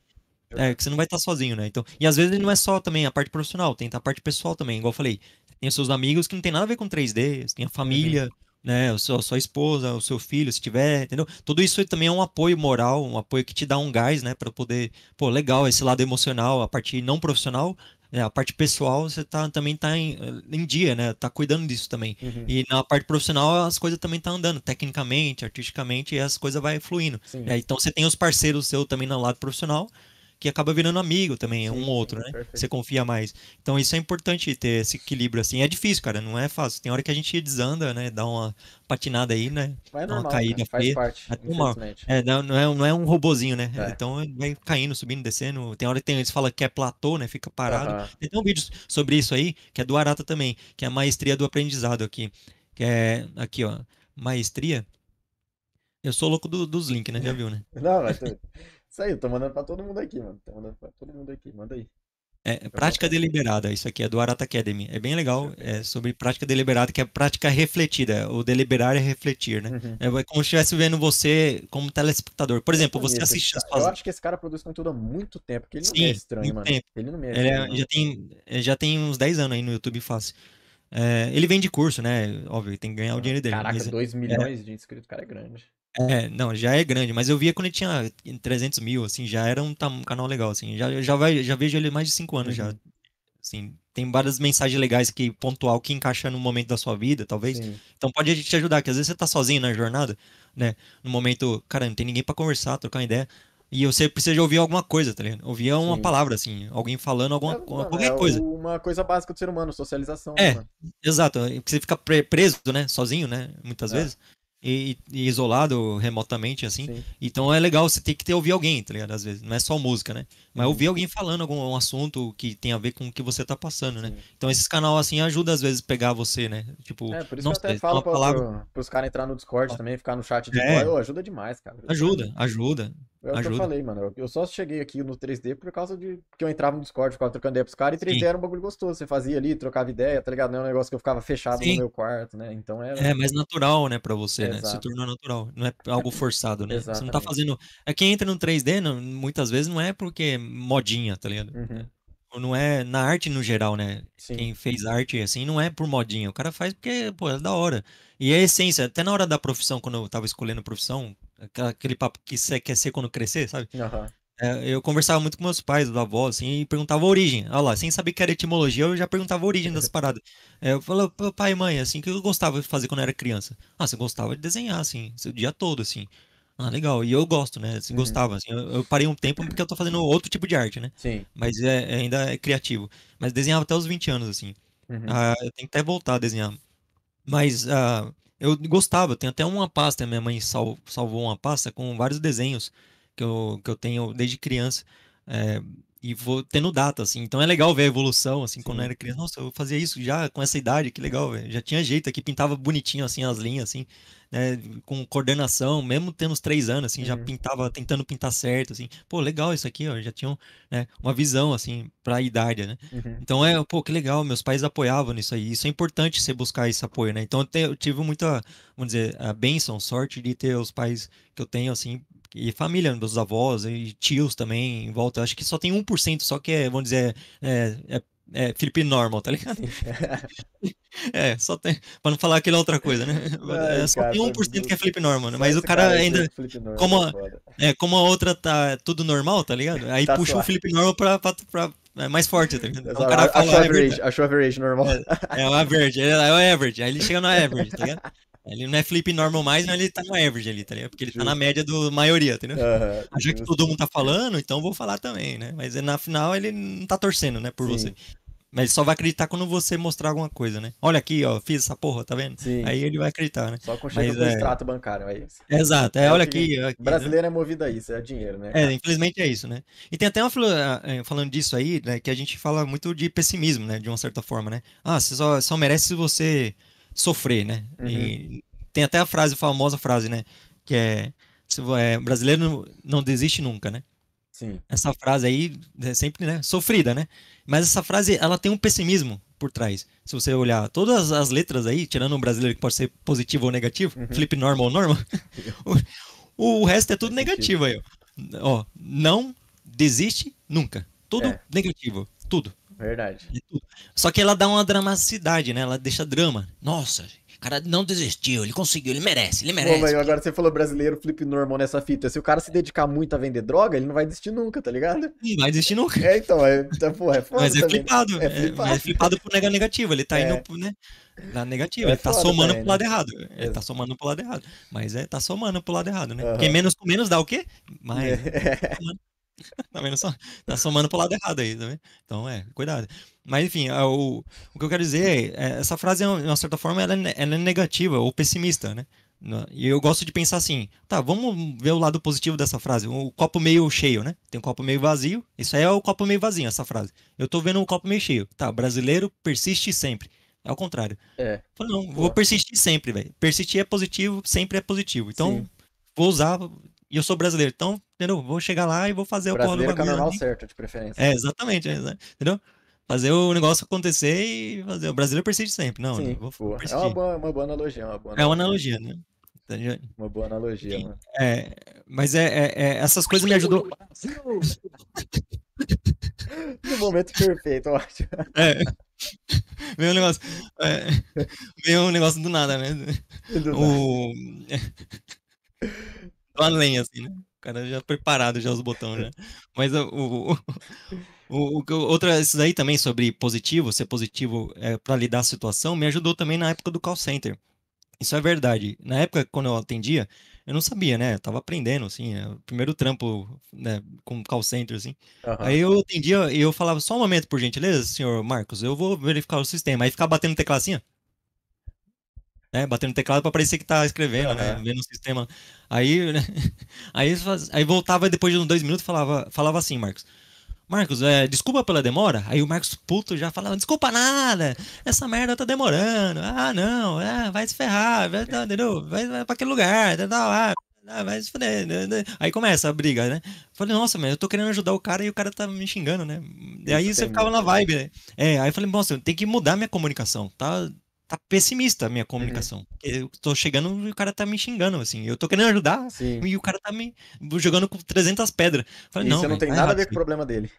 É, que você não vai estar sozinho, né? Então, e às vezes não é só também a parte profissional, tem a parte pessoal também, igual eu falei. Tem os seus amigos que não tem nada a ver com 3D, tem a família, é né? O seu, a sua esposa, o seu filho, se tiver, entendeu? Tudo isso também é um apoio moral, um apoio que te dá um gás, né? Para poder, pô, legal esse lado emocional, a parte não profissional, é, a parte pessoal você tá, também tá em, em dia, né? Tá cuidando disso também. Uhum. E na parte profissional as coisas também tá andando, tecnicamente, artisticamente, e as coisas vai fluindo. É, então você tem os parceiros seu também no lado profissional que acaba virando amigo também, sim, um outro, né? Perfeito. Você confia mais. Então isso é importante ter esse equilíbrio, assim. É difícil, cara, não é fácil. Tem hora que a gente desanda, né? Dá uma patinada aí, né? Vai normal, é dá uma caída Faz parte, é, é, não, é, não é um robozinho, né? É. Então vai caindo, subindo, descendo. Tem hora que tem, eles falam que é platô, né? Fica parado. Tem, tem um vídeo sobre isso aí, que é do Arata também, que é a maestria do aprendizado aqui. Que é, aqui, ó, maestria... Eu sou louco do, dos links, né? Já viu, né? Não, mas... Isso aí, eu tô mandando pra todo mundo aqui, mano. Tô mandando pra todo mundo aqui, manda aí. É, prática deliberada, isso aqui é do Arata Academy. É bem legal, é sobre prática deliberada, que é prática refletida. O deliberar é refletir, né? Uhum. É, é como se estivesse vendo você como telespectador. Por exemplo, você assiste as Eu acho que esse cara produz conteúdo há muito tempo, porque ele não Sim, é estranho, mano. Tempo. Ele não é ele é, estranho, é, já, tem, já tem uns 10 anos aí no YouTube fácil. É, ele vende curso, né? Óbvio, tem que ganhar o ah, dinheiro dele. Caraca, 2 é milhões de inscritos, o cara é grande. É, não, já é grande, mas eu via quando ele tinha 300 mil, assim, já era um, um canal legal, assim, já, já, vai, já vejo ele mais de 5 anos uhum. já, assim, tem várias mensagens legais que pontual que encaixa no momento da sua vida, talvez, Sim. então pode a gente te ajudar, que às vezes você tá sozinho na jornada, né, no momento, cara, não tem ninguém para conversar, trocar uma ideia, e você precisa ouvir alguma coisa, tá ligado? Ouvir uma Sim. palavra, assim, alguém falando alguma, é, mano, qualquer é coisa. Uma coisa básica do ser humano, socialização. É, né? exato. Porque é, você fica preso, né? Sozinho, né? Muitas é. vezes e, e isolado remotamente, assim. Sim. Então é legal, você tem que ter, ouvir alguém, tá ligado? Às vezes, não é só música, né? Mas uhum. ouvir alguém falando algum um assunto que tem a ver com o que você tá passando, né? Então esses canal assim, ajuda às vezes pegar você, né? Tipo, é, por isso não, que eu até falo palavra... pros caras entrar no Discord ah. também, ficar no chat de é. oh, ajuda demais, cara. Ajuda, ajuda. É eu ajuda. falei, mano. Eu só cheguei aqui no 3D por causa de. que eu entrava no Discord, ficava trocando ideia pros caras, e 3D Sim. era um bagulho gostoso. Você fazia ali, trocava ideia, tá ligado? Não é um negócio que eu ficava fechado Sim. no meu quarto, né? Então era. É mais natural, né, pra você, é, né? Exato. Se tornou natural. Não é algo forçado, né? Você não tá fazendo. É quem entra no 3D, não, muitas vezes, não é porque é modinha, tá ligado? Uhum. Não é na arte no geral, né? Sim. Quem fez arte assim não é por modinha. O cara faz porque, pô, é da hora. E é a essência, até na hora da profissão, quando eu tava escolhendo profissão, Aquele papo que você quer ser quando crescer, sabe? Uhum. É, eu conversava muito com meus pais, da avó, assim, e perguntava a origem. Olha lá, sem saber que era etimologia, eu já perguntava a origem das paradas. É, eu falava, pai, mãe, assim, o que eu gostava de fazer quando era criança? Ah, você gostava de desenhar, assim, o dia todo, assim. Ah, legal. E eu gosto, né? Assim, uhum. Gostava. Assim, eu, eu, parei um tempo porque eu tô fazendo outro tipo de arte, né? Sim. Mas é, é ainda é criativo. Mas desenhava até os 20 anos, assim. Uhum. Ah, eu tenho que até voltar a desenhar. Mas ah, eu gostava, tem até uma pasta, minha mãe sal, salvou uma pasta com vários desenhos que eu, que eu tenho desde criança. É, e vou tendo data, assim. Então é legal ver a evolução, assim, Sim. quando eu era criança. Nossa, eu fazia isso já com essa idade, que legal, velho. Já tinha jeito aqui, pintava bonitinho, assim, as linhas, assim, né? Com coordenação, mesmo tendo uns três anos, assim, uhum. já pintava, tentando pintar certo, assim. Pô, legal isso aqui, ó. Já tinham, né, uma visão, assim, pra idade, né? Uhum. Então é, pô, que legal, meus pais apoiavam nisso aí. Isso é importante você buscar esse apoio, né? Então eu, te, eu tive muita, vamos dizer, a benção, sorte de ter os pais que eu tenho, assim, e família né, dos avós e tios também em volta. Acho que só tem 1% só que é, vamos dizer, é, é, é Felipe Normal, tá ligado? é, só tem. Pra não falar aquela outra coisa, né? Ai, é, só cara, tem 1% que é Felipe Normal, né? Mas o cara, cara ainda. Normal, como, é a, é, como a outra tá tudo normal, tá ligado? Aí tá puxa suave. o Felipe Normal pra, pra, pra é mais forte, tá ligado? a então o cara achou average, average normal. É, é o average, é, é, o average. Aí ele chega na average, tá ligado? Ele não é flip normal mais, mas ele tá no average ali, tá ligado? Porque ele tá na média da maioria, entendeu? Uhum, Já que todo mundo tá falando, então vou falar também, né? Mas na final ele não tá torcendo, né, por Sim. você. Mas ele só vai acreditar quando você mostrar alguma coisa, né? Olha aqui, ó, fiz essa porra, tá vendo? Sim. Aí ele vai acreditar, né? Só com chega do é... extrato bancário, é isso. Exato, é, é olha aqui, aqui. Né? Brasileiro né? é movido a isso, é dinheiro, né? É, infelizmente é isso, né? E tem até uma é, falando disso aí, né, que a gente fala muito de pessimismo, né? De uma certa forma, né? Ah, você só, só merece se você sofrer, né? Uhum. tem até a frase, a famosa frase, né? Que é, é brasileiro não, não desiste nunca, né? Sim. Essa frase aí é sempre né, sofrida, né? Mas essa frase, ela tem um pessimismo por trás. Se você olhar todas as letras aí, tirando um brasileiro que pode ser positivo ou negativo, uhum. flip normal ou normal, o, o, resto é tudo negativo aí. Ó, não desiste nunca. Tudo é. negativo, tudo. Verdade. Só que ela dá uma dramaticidade, né? Ela deixa drama. Nossa, o cara não desistiu, ele conseguiu, ele merece, ele merece. Pô, mas agora você falou brasileiro, flip normal nessa fita. Se o cara se dedicar muito a vender droga, ele não vai desistir nunca, tá ligado? Não vai desistir nunca. É, então, é, é porra, é foda Mas é também. flipado. É, é flipado. É, é flipado pro nega negativo, ele tá é. indo pro, né? Na negativa, é ele tá somando também, pro lado né? errado. Ele tá Exato. tá somando pro lado errado. Mas é, tá somando pro lado errado, né? Uhum. Porque menos com menos dá o quê? Mais. É. Tá tá vendo só? Tá somando pro lado errado aí, também tá Então, é, cuidado. Mas, enfim, o, o que eu quero dizer é, é essa frase, de uma certa forma, ela, é, ela é negativa ou pessimista, né? E eu gosto de pensar assim, tá, vamos ver o lado positivo dessa frase. O copo meio cheio, né? Tem um copo meio vazio. Isso aí é o copo meio vazio, essa frase. Eu tô vendo o um copo meio cheio. Tá, brasileiro persiste sempre. É o contrário. É. não, vou persistir sempre, velho. Persistir é positivo, sempre é positivo. Então, Sim. vou usar. E eu sou brasileiro, então entendeu? Vou chegar lá e vou fazer o, o porra do bagulho. normal certo, de preferência. É, exatamente, é, né, entendeu? Fazer o negócio acontecer e fazer. O brasileiro persiste sempre, não. Sim, não, vou É uma boa, uma boa analogia, uma boa analogia. É uma analogia, né? Uma boa analogia, Sim, É, mas é, é, é, essas coisas me ajudou. no momento perfeito, ótimo. É. Veio um negócio. É, veio um negócio do nada, né? Do o. Nada. Do além, assim, né? cara já preparado já os botões, né? Mas ah, o, o, o, outra, isso daí também sobre positivo, ser positivo é, para lidar a situação, me ajudou também na época do call center. Isso é verdade. Na época, quando eu atendia, eu não sabia, né? Eu tava aprendendo, assim, é o primeiro trampo né, com call center, assim. Uhum. Aí eu atendia e eu falava, só um momento, por gentileza, senhor Marcos, eu vou verificar o sistema. Aí ficava batendo teclacinha. Assim, né, batendo teclado para parecer que tá escrevendo, uhum. né, vendo o sistema. Aí, né, aí, aí voltava depois de uns dois minutos falava falava assim, Marcos. Marcos, é, desculpa pela demora? Aí o Marcos puto já falava, desculpa nada, essa merda tá demorando. Ah, não, é, vai se ferrar, vai, tá, vai, vai pra aquele lugar, tá, tá ah, tá, vai se né, né. Aí começa a briga, né? Falei, nossa, mano, eu tô querendo ajudar o cara e o cara tá me xingando, né? E aí você ficava na vibe, né? É, aí falei, nossa, tem que mudar minha comunicação, tá? tá pessimista a minha comunicação. Uhum. Eu tô chegando e o cara tá me xingando, assim. Eu tô querendo ajudar Sim. e o cara tá me jogando com 300 pedras. Falei, não, você não véio, tem nada a ver com o problema dele.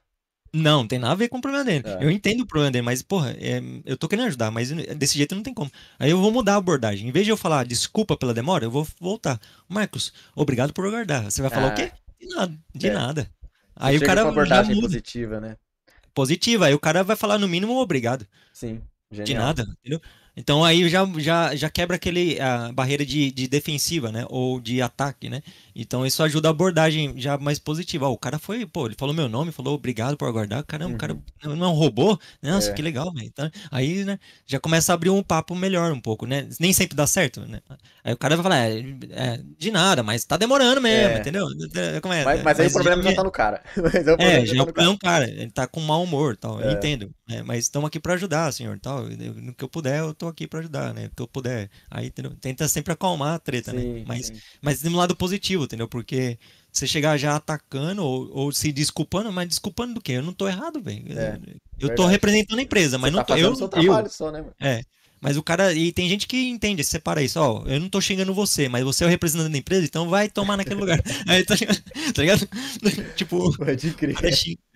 Não, tem nada a ver com o problema dele. É. Eu entendo o problema dele, mas, porra, é, eu tô querendo ajudar, mas desse jeito não tem como. Aí eu vou mudar a abordagem. Em vez de eu falar desculpa pela demora, eu vou voltar. Marcos, obrigado por aguardar. Você vai falar ah. o quê? Ah. De nada. De é. nada. Aí Chega o cara. Uma abordagem positiva, né? Positiva. Aí o cara vai falar, no mínimo, obrigado. Sim. Genial. De nada, entendeu? Então aí já, já, já quebra aquele a barreira de, de defensiva, né? Ou de ataque, né? Então isso ajuda a abordagem já mais positiva. o cara foi, pô, ele falou meu nome, falou obrigado por aguardar. Caramba, uhum. o cara uhum. não é um robô? Nossa, é. que legal, velho. Então, aí, né, já começa a abrir um papo melhor um pouco, né? Nem sempre dá certo, né? Aí o cara vai falar, é, é de nada, mas tá demorando mesmo, é. entendeu? É, como é, mas, né? mas aí mas o problema já, tá no cara. é, tá o problema é, já, tá no cara. cara. Ele tá com mau humor tal. Eu é. entendo. É, mas estamos aqui para ajudar, senhor, tal. No que eu puder, eu tô aqui para ajudar, né? Que eu puder. Aí entendeu? tenta sempre acalmar a treta, né? sim, né? Mas, mas de um lado positivo, entendeu? Porque você chegar já atacando ou, ou se desculpando, mas desculpando do quê? Eu não tô errado, velho. É, eu verdade. tô representando a empresa, mas você não tá tô. Eu, seu trabalho eu, só, né, mano? É. Mas o cara. E tem gente que entende, separa isso. Ó, eu não tô xingando você, mas você é o representante da empresa, então vai tomar naquele lugar. Aí, tá, ligado? Tá ligado? tipo. Pode crer.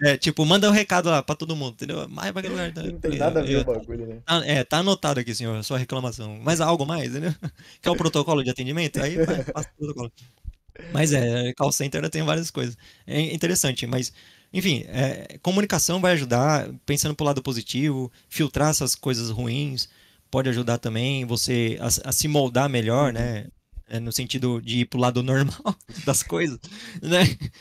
É, tipo, manda um recado lá pra todo mundo, entendeu? Mas pra aquele lugar. Tá? Não tem nada a ver eu, o bagulho, né? Tá, é, tá anotado aqui, senhor, sua reclamação. Mas algo mais, entendeu? Quer o protocolo de atendimento? Aí vai, passa o protocolo. Mas é, call center tem várias coisas. É interessante, mas enfim, é, comunicação vai ajudar, pensando pro lado positivo, filtrar essas coisas ruins, pode ajudar também você a, a se moldar melhor, né? É no sentido de ir pro lado normal das coisas, né?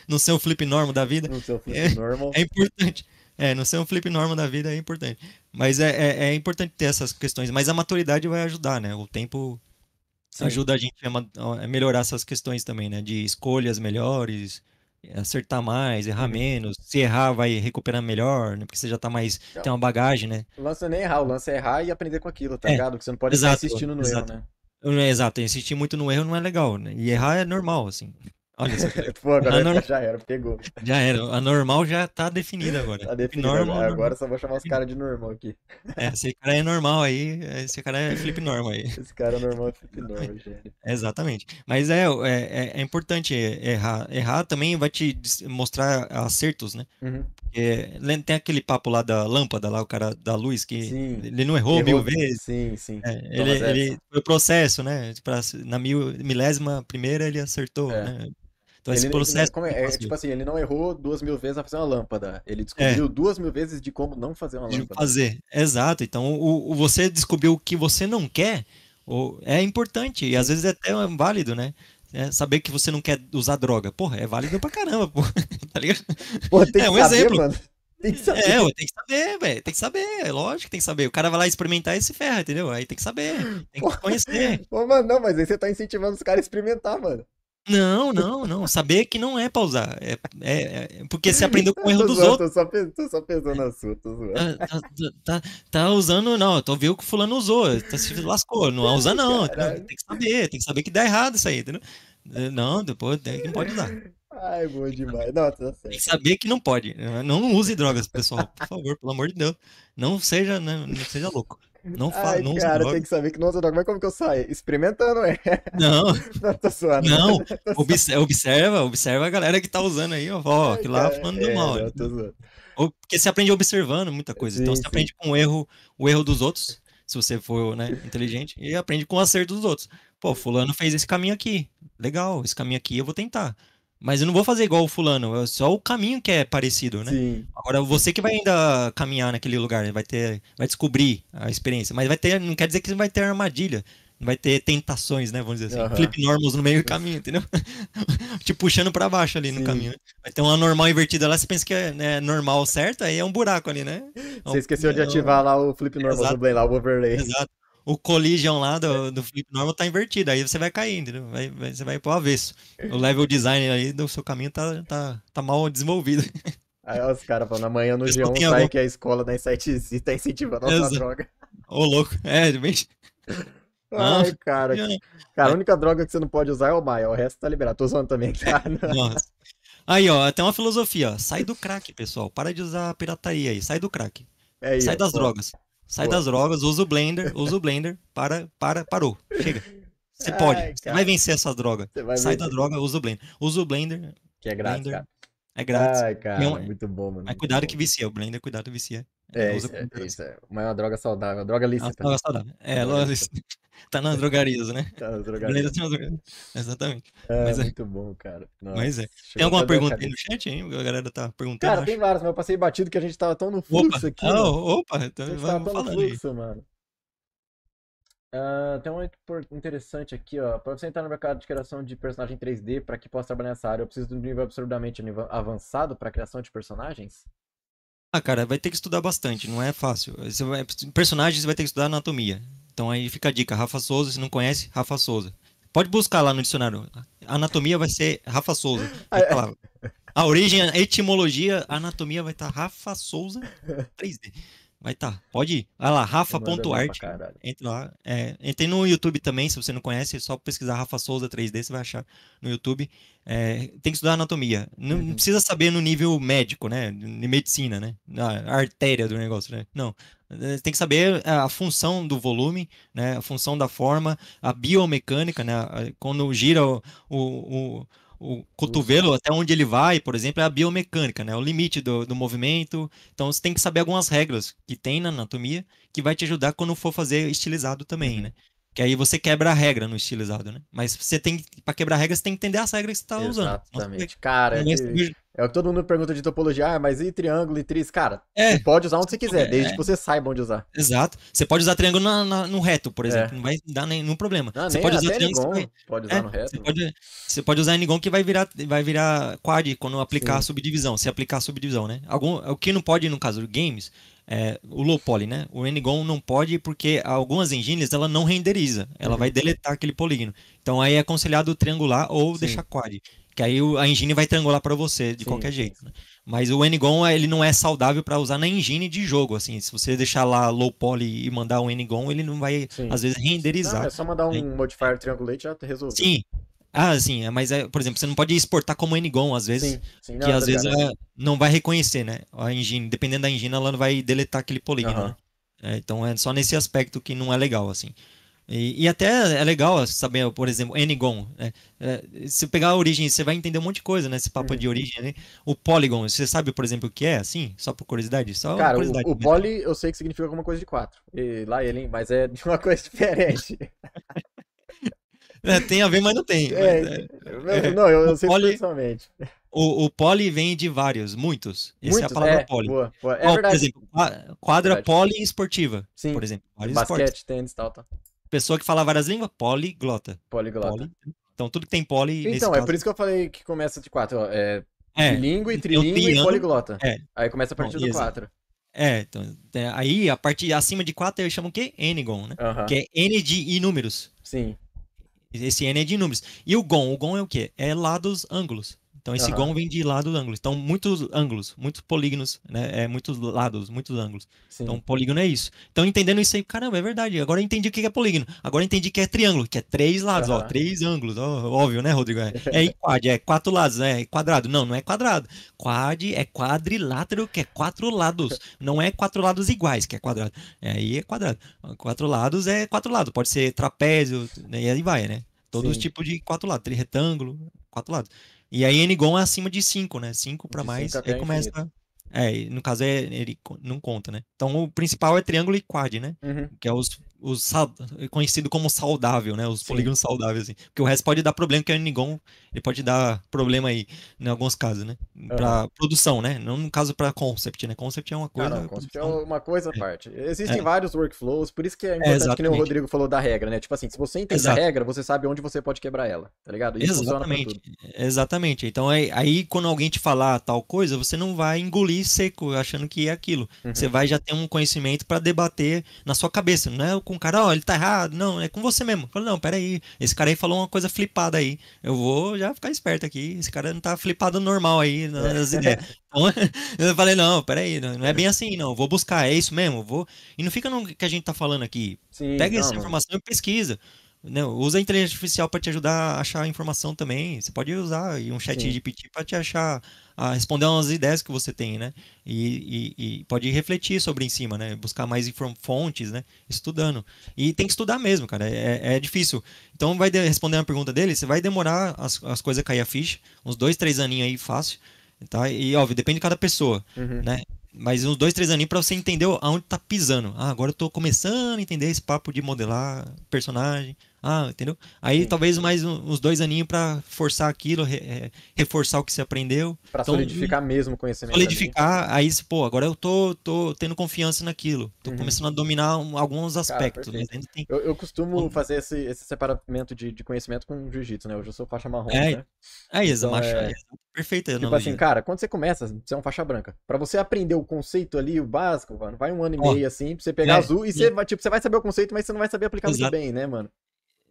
Não ser um flip normal da vida. Não ser flip é, normal. É importante. É, não ser um flip normal da vida é importante. Mas é, é, é, importante ter essas questões. Mas a maturidade vai ajudar, né? O tempo Sim. ajuda a gente a melhorar essas questões também, né? De escolhas melhores, acertar mais, errar uhum. menos. Se errar, vai recuperar melhor, né? Porque você já tá mais. Então, tem uma bagagem, né? O lance não é errar, o lance é errar e aprender com aquilo, tá é, ligado? Porque você não pode exato, ficar insistindo no exato. erro, né? Exato, insistir muito no erro não é legal, né? E errar é normal, assim. Olha só. Pô, agora Anor... já era, pegou. Já era. A normal já tá definida agora. Tá definida. Normal, agora, só vou chamar os caras de normal aqui. É, esse cara é normal aí, esse cara é flip normal aí. Esse cara é normal flip normal, gente. Exatamente. Mas é, é, é, é importante errar. Errar também vai te mostrar acertos, né? Uhum. É, tem aquele papo lá da lâmpada, lá, o cara da luz, que sim. ele não errou, errou mil vezes. Sim, sim. É, ele, ele, o processo, né? Pra, na mil, milésima primeira ele acertou, é. né? Então ele, esse processo. Né, é, ele, é, é, tipo assim, ele não errou duas mil vezes a fazer uma lâmpada. Ele é. descobriu é. duas mil vezes de como não fazer uma de lâmpada. Fazer, exato. Então o, o, você descobriu o que você não quer o, é importante e às vezes é até válido, né? É, saber que você não quer usar droga. Porra, é válido pra caramba, porra. Tá ligado? Porra, é um saber, exemplo. Mano. Tem que saber. É, tem que saber, velho. Tem que saber, é lógico que tem que saber. O cara vai lá experimentar e se ferra, entendeu? Aí tem que saber, tem que conhecer. Pô, mano, não, mas aí você tá incentivando os caras a experimentar, mano. Não, não, não. Saber que não é pausar. É, é, é porque você aprendeu com o erro dos outros. Tô só, tô só pensando na tá, tá, tá, tá, usando, não, tô vendo que o fulano usou, tá se lascou. Não usa, usar, não. Caralho. Tem que saber, tem que saber que dá errado isso aí, entendeu? Não, depois não pode usar. Ai, bom demais. Não, tá certo. Tem que saber que não pode. Né? Não use drogas, pessoal. Por favor, pelo amor de Deus. Não seja, né, não seja louco. Não fala, não Cara, droga. tem que saber que não usa droga. Mas como que eu saio? Experimentando, é. Não. não, tô Não, observa, observa, observa a galera que tá usando aí, ó. ó que lá falando do é, mal. É, porque você aprende observando muita coisa. Então, sim, então você sim. aprende com o erro, o erro dos outros, se você for né, inteligente, e aprende com o acerto dos outros. Pô, fulano fez esse caminho aqui. Legal, esse caminho aqui eu vou tentar. Mas eu não vou fazer igual o fulano, é só o caminho que é parecido, né? Sim. Agora você que vai ainda caminhar naquele lugar, vai ter, vai descobrir a experiência, mas vai ter, não quer dizer que vai ter armadilha, não vai ter tentações, né, vamos dizer assim, flip normals no meio do caminho, entendeu? Te puxando para baixo ali Sim. no caminho. Né? Vai ter uma normal invertida lá, você pensa que é né, normal certo, aí é um buraco ali, né? Você é esqueceu de ativar é lá o flip normals do lá o overlay. Exato o collision lá do, do Flip Normal tá invertido, aí você vai caindo, né? vai, vai, você vai pro avesso. O level design aí do seu caminho tá, tá, tá mal desenvolvido. Aí os caras falando, amanhã no G1 sai algum... que a escola da Insetz tá incentivando a nossa Exato. droga. Ô, louco, é, bem... Ai, cara. É. Cara, a única droga que você não pode usar é o Maia, o resto tá liberado. Tô usando também, cara. Nossa. Aí, ó, tem uma filosofia, ó. Sai do crack, pessoal. Para de usar pirataria aí. Sai do crack. É sai das drogas. Sai Boa. das drogas, usa o Blender, usa o Blender, para, para, parou, chega. Você Ai, pode, você vai vencer essa droga. Sai vencer. da droga, usa o Blender. Usa o Blender. Que é grátis, Blender, cara. É grátis. Ai, cara, é um... muito bom, mano. Mas cuidado bom. que vicia, o Blender, cuidado que vicia. É, isso, é, isso é. é. Uma droga saudável, uma droga lícita. droga né? saudável. É, droga lícita. tá nas drogarias, né? Tá, tá nas drogarias. Exatamente. É, mas é. Muito bom, cara. Nossa, mas é. Tem alguma pergunta aí no chat, hein? A galera tá perguntando. Cara, tem várias, mas eu passei batido que a gente tava tão no fluxo opa. aqui. Ah, né? opa, então a tava tão no fluxo, aí. mano. Uh, tem um interessante aqui, ó. Para você entrar no mercado de criação de personagem 3D, para que possa trabalhar nessa área, eu preciso de um nível absurdamente avançado para criação de personagens? Ah, cara, vai ter que estudar bastante, não é fácil. Você vai, personagem você vai ter que estudar anatomia. Então aí fica a dica, Rafa Souza, se não conhece, Rafa Souza. Pode buscar lá no dicionário. Anatomia vai ser Rafa Souza. É a origem, a etimologia, a anatomia vai estar Rafa Souza 3D. Vai tá, pode ir. Vai lá, rafa.art. Entre lá. É, entrei no YouTube também, se você não conhece, é só pesquisar Rafa Souza 3D, você vai achar no YouTube. É, tem que estudar anatomia. Não, uhum. precisa saber no nível médico, né? De medicina, né? A artéria do negócio, né? Não. É, tem que saber a função do volume, né? A função da forma, a biomecânica, né? Quando gira o, o, o o cotovelo, até onde ele vai, por exemplo, é a biomecânica, né? O limite do, do movimento. Então você tem que saber algumas regras que tem na anatomia que vai te ajudar quando for fazer estilizado também, uhum. né? Que aí você quebra a regra no estilizado, né? Mas você tem para quebrar a regra, você tem que entender as regras que você tá então, Exatamente. usando. Exatamente. Cara, é... É o que todo mundo pergunta de topologia, ah, mas e triângulo e tris? Cara, é. você pode usar onde você quiser, desde é. que você saiba onde usar. Exato. Você pode usar triângulo na, na, no reto, por é. exemplo, é. não vai dar nenhum problema. Não, você pode usar triângulo. gon Pode é, usar no reto. Você pode, você pode usar n gon que vai virar, vai virar quad quando aplicar subdivisão, se aplicar subdivisão, né? Algum, o que não pode, no caso do games, é, o low poly, né? O n gon não pode porque algumas engines ela não renderiza, ela uhum. vai deletar aquele polígono. Então aí é aconselhado triangular ou Sim. deixar quad. Que aí a engine vai triangular para você de Sim. qualquer jeito. Né? Mas o N-Gon ele não é saudável para usar na engine de jogo, assim. Se você deixar lá low poly e mandar um N-Gon, ele não vai Sim. às vezes renderizar. Não, é só mandar um é. modifier triangulate já resolve. Sim, ah, sim, é, mas, é, por exemplo, você não pode exportar como n gon às vezes, sim, sim, não, que às tá vezes é, não vai reconhecer, né? A engine, dependendo da engine, ela não vai deletar aquele polígono, uhum. né? é, Então é só nesse aspecto que não é legal, assim. E, e, até é legal saber, por exemplo, N-Gon. Né? É, se pegar a origem, você vai entender um monte de coisa, né? papo uhum. de origem, né? O Polygon, você sabe, por exemplo, o que é, assim? Só por curiosidade? Só Cara, curiosidade o, o Poly eu sei que significa alguma coisa de quatro. E lá ele, mas é de uma coisa diferente. é, tem a ver, mas não tem. É, mas, é, não, eu, eu sei poly... pessoalmente. O, o poli vem de vários, muitos. Essa é a palavra é, poli. Boa, boa. É por exemplo, quadra é esportiva. poliesportiva. Sim. Por exemplo, Basquete, esportes. tênis, tal, tal. Pessoa que fala várias línguas, poliglota. Poliglota. Poli. Então, tudo que tem poli. Então, é caso. por isso que eu falei que começa de quatro. É. é, é trilingue, trilingue e poliglota. É. Aí começa a partir Bom, do exato. quatro. É, então, é, aí a partir acima de 4 eles chamam o quê? N-gon, né? Que é N de inúmeros. Sim. Esse N é de inúmeros. E o gon? O gon é o quê? É lá dos ângulos. Então esse uhum. gom vem de lado do ângulo. Então muitos ângulos, muitos polígonos, né? É, muitos lados, muitos ângulos. Sim. Então polígono é isso. Então entendendo isso aí, caramba, é verdade. Agora eu entendi o que é polígono. Agora eu entendi que é triângulo, que é três lados, uhum. ó, três ângulos, ó, óbvio, né, Rodrigo? É, é quad, é quatro lados, né? É quadrado. Não, não é quadrado. Quad é quadrilátero, que é quatro lados. Não é quatro lados iguais, que é quadrado. É, aí é quadrado. Quatro lados é quatro lados. Pode ser trapézio, né? e aí vai, né? Todos os tipos de quatro lados, retângulo, quatro lados. E aí N-GOM é acima de 5, né? 5 para mais, cinco aí começa... Infinito. É, no caso é, ele não conta, né? Então o principal é triângulo e quad, né? Uhum. Que é os os conhecido como saudável, né? Os Sim. polígonos saudáveis, assim. Porque o resto pode dar problema, que o n ele pode dar problema aí, em alguns casos, né? Para uhum. produção, né? Não no caso para concept, né? Concept é uma coisa. Ah, não, concept é uma coisa à é. parte. Existem é. vários workflows, por isso que é, é importante é, que nem o Rodrigo falou da regra, né? Tipo assim, se você entende Exato. a regra, você sabe onde você pode quebrar ela, tá ligado? Isso Exatamente. Exatamente. Então aí, aí, quando alguém te falar tal coisa, você não vai engolir seco achando que é aquilo. Uhum. Você vai já ter um conhecimento para debater na sua cabeça, não é com com o cara, ó, oh, ele tá errado, não, é com você mesmo. falou não, peraí, esse cara aí falou uma coisa flipada aí, eu vou já ficar esperto aqui, esse cara não tá flipado normal aí nas é. ideias. Então, eu falei, não, peraí, não é bem assim, não, vou buscar, é isso mesmo, vou. E não fica no que a gente tá falando aqui. Sim, Pega não, essa informação mano. e pesquisa. Não, né? usa a inteligência artificial para te ajudar a achar informação também. Você pode usar um chat Sim. GPT para te achar a responder umas ideias que você tem, né? E, e, e pode refletir sobre em cima, né? Buscar mais fontes, né? Estudando. E tem que estudar mesmo, cara. É, é, é difícil. Então, vai de, responder uma pergunta dele, você vai demorar as, as coisas a cair a ficha. Uns dois, três aninhos aí, fácil. Tá? E, óbvio, depende de cada pessoa, uhum. né? Mas uns dois, três aninhos para você entender aonde tá pisando. Ah, agora eu tô começando a entender esse papo de modelar personagem. Ah, entendeu? Aí Sim. talvez mais uns dois aninhos para forçar aquilo, re, é, reforçar o que você aprendeu. Para então, solidificar mesmo o conhecimento. Solidificar, ali. aí, pô, agora eu tô, tô tendo confiança naquilo. Tô uhum. começando a dominar alguns aspectos. Cara, né? Então, tem... eu, eu, costumo fazer esse, esse separamento de, de, conhecimento com jiu-jitsu, né? Hoje eu sou faixa marrom, é, né? É, isso, então, é... é perfeita tipo analogia. assim, cara, quando você começa, você é um faixa branca. Para você aprender o conceito ali, o básico, mano, vai um ano e meio, assim, pra você pegar é, azul, e você, tipo, você vai saber o conceito, mas você não vai saber aplicar Exato. muito bem, né, mano?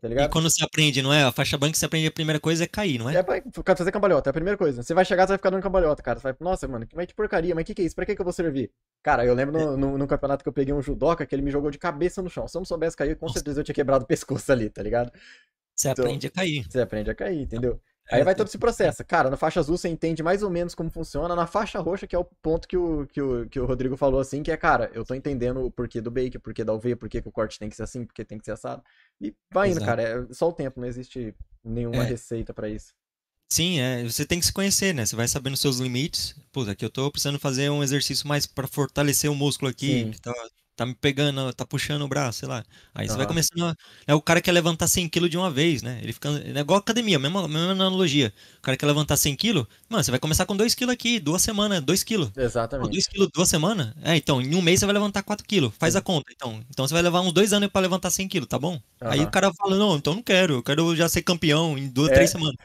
tá ligado? E quando você aprende, não é? A faixa banca você aprende a primeira coisa é cair, não é? É pra fazer cambalhota, é a primeira coisa. Você vai chegar, você vai ficar dando cambalhota, cara. Você vai, nossa, mano, mas que porcaria, mas o que, que é isso? Pra que, que eu vou servir? Cara, eu lembro no, é. no, no, campeonato que eu peguei um judoca que ele me jogou de cabeça no chão. Se eu não soubesse cair, com nossa. certeza eu tinha quebrado o pescoço ali, tá ligado? Você então, aprende a cair. Você aprende a cair, entendeu? Aí vai é, todo é. esse processo. Cara, na faixa azul você entende mais ou menos como funciona. Na faixa roxa, que é o ponto que o, que o, que o Rodrigo falou assim, que é, cara, eu tô entendendo o porquê do bake, o porquê da UV, porquê que o corte tem que ser assim, porquê tem que ser assado. E vai indo, Exato. cara. É só o tempo, não existe nenhuma é. receita para isso. Sim, é, você tem que se conhecer, né? Você vai sabendo os seus limites. Pô, aqui eu tô precisando fazer um exercício mais para fortalecer o músculo aqui. Então, tá me pegando, tá puxando o braço, sei lá. Aí você vai tá. começando a, né, O cara quer levantar 100 quilos de uma vez, né? Ele fica. É igual academia, mesma, mesma analogia. O cara quer levantar 100 quilos mano, você vai começar com 2 quilos aqui, duas semanas, 2 quilos Exatamente. 2 quilos duas semanas? É, então, em um mês você vai levantar 4 quilos Faz a conta, então. Então você vai levar uns dois anos para levantar 100 quilos tá bom? Uhum. Aí o cara fala, não, então não quero, eu quero já ser campeão em duas, é. três semanas.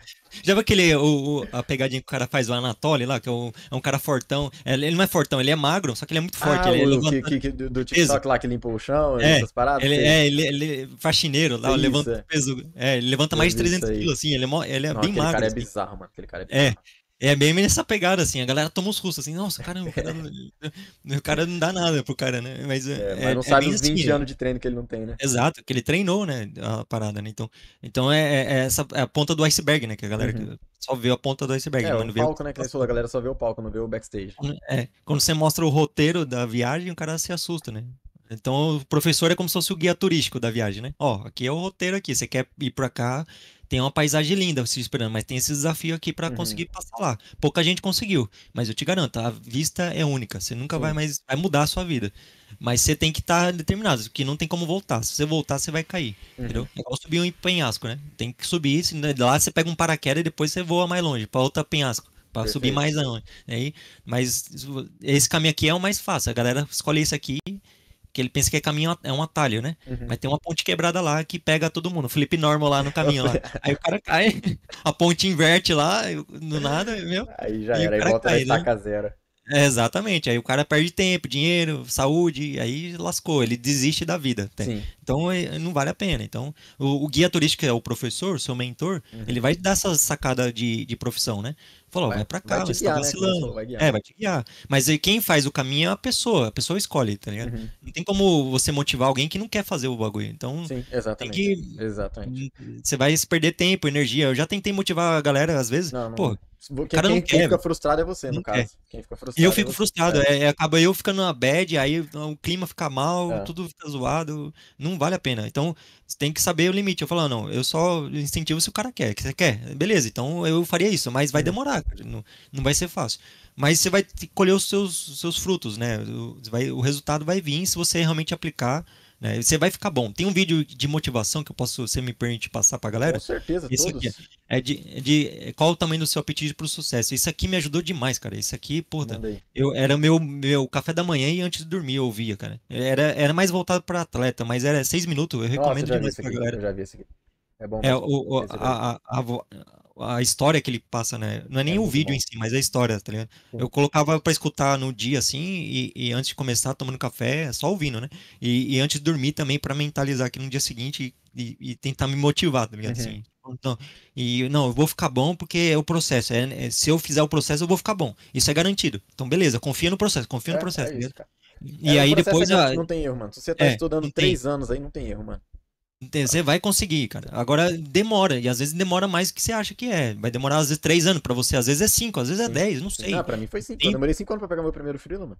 Já viu aquele, o, o, a pegadinha que o cara faz, o Anatoly lá, que é, o, é um cara fortão. É, ele não é fortão, ele é magro, só que ele é muito ah, forte. Ah, ele o, é levanta... que, que, do, TikTok lá que limpa o chão, é, essas paradas. Ele, é, ele, ele é faxineiro lá, levanta peso. É, ele levanta mais de 300 quilos, assim, ele é, ele é Não, bem magro. cara é assim. bizarro, mano. Aquele cara é bizarro. É, é bem nessa pegada, assim, a galera toma os custos, assim, nossa, caramba, o cara, não, o cara não dá nada pro cara, né? Mas, é, é mas é, não é, sabe é os 20 assim, né? anos de treino que ele não tem, né? Exato, que ele treinou, né, a parada, né? Então, então é, é, é essa a ponta do iceberg, né, que a galera uhum. só vê a ponta do iceberg. É, mas não o palco, o... né, que falou, a galera só vê o palco, não vê o backstage. É, quando você mostra o roteiro da viagem, o cara se assusta, né? Então, o professor é como se fosse o guia turístico da viagem, né? Ó, aqui é o roteiro aqui, você quer ir pra cá, tem uma paisagem linda se esperando, mas tem esse desafio aqui para uhum. conseguir passar lá. Pouca gente conseguiu, mas eu te garanto, a vista é única. Você nunca Sim. vai mais vai mudar a sua vida. Mas você tem que estar tá determinado, porque não tem como voltar. Se você voltar, você vai cair. Uhum. Entendeu? É igual subir um penhasco, né? Tem que subir, se, é lá você pega um paraquedas e depois você voa mais longe, para outro penhasco para subir mais aonde. Aí, né? mas esse caminho aqui é o mais fácil. A galera escolhe isso aqui que ele pensa que é caminho é um atalho, né? Uhum. Mas tem uma ponte quebrada lá que pega todo mundo. Felipe Normal lá no caminho lá. Aí o cara cai, a ponte inverte lá, do nada, meu. Aí já era, aí volta cai, na né? estaca né? zero. É, exatamente. Aí o cara perde tempo, dinheiro, saúde, aí lascou, ele desiste da vida. Então é, não vale a pena. Então, o, o guia turístico é o professor, seu mentor, uhum. ele vai dar essa sacada de, de profissão, né? Falou, vai, vai pra cá, vai você tá guiar, tá vacilando. Né? Vai é, vai te guiar. Mas aí quem faz o caminho é a pessoa, a pessoa escolhe, tá ligado? Uhum. Não tem como você motivar alguém que não quer fazer o bagulho. Então, Sim, exatamente. Que... exatamente. Você vai perder tempo, energia. Eu já tentei motivar a galera, às vezes, não, não... pô, quem, cara quem, quem fica frustrado é você, não no caso. Quem fica frustrado. Eu é fico né? é frustrado, é, acaba eu ficando na bad, aí o clima fica mal, é. tudo fica zoado, não vale a pena. Então, tem que saber o limite. Eu falo, ah, não, eu só incentivo se o cara quer, que você quer. Beleza, então eu faria isso, mas vai uhum. demorar, cara, não, não vai ser fácil. Mas você vai colher os seus, seus frutos, né? O, vai, o resultado vai vir se você realmente aplicar né? Você vai ficar bom. Tem um vídeo de motivação que eu posso, você me permite passar pra galera? Com certeza, Isso todos. aqui é, é de, é de é qual o tamanho do seu apetite pro sucesso. Isso aqui me ajudou demais, cara. Isso aqui, porra eu era meu, meu café da manhã e antes de dormir eu ouvia, cara. Era, era mais voltado para atleta, mas era seis minutos, eu recomendo Nossa, demais pra aqui, galera. já vi isso aqui. É bom. É, o, a, a, a, a história que ele passa, né? Não é nem é o vídeo bom. em si, mas é a história, tá ligado? Sim. Eu colocava para escutar no dia, assim, e, e, antes de começar, tomando café, só ouvindo, né? E, e antes de dormir também, para mentalizar aqui no dia seguinte e, e, tentar me motivar, tá ligado? Assim, uhum. Assim, então, e não, eu vou ficar bom porque é o processo. É, é, se eu fizer o processo, eu vou ficar bom. Isso é garantido. Então, beleza, confia no processo, confia no é, é tá processo. É isso, e aí depois. A... Ah, não tem erro, mano. Se você tá estudando três tem. anos aí, não tem erro, mano. Você vai conseguir, cara. Agora demora, e às vezes demora mais do que você acha que é. Vai demorar às vezes três anos para você, às vezes é cinco, às vezes é dez, não sei. Ah, pra mim foi cinco. Eu demorei cinco anos pra pegar meu primeiro frio, mano.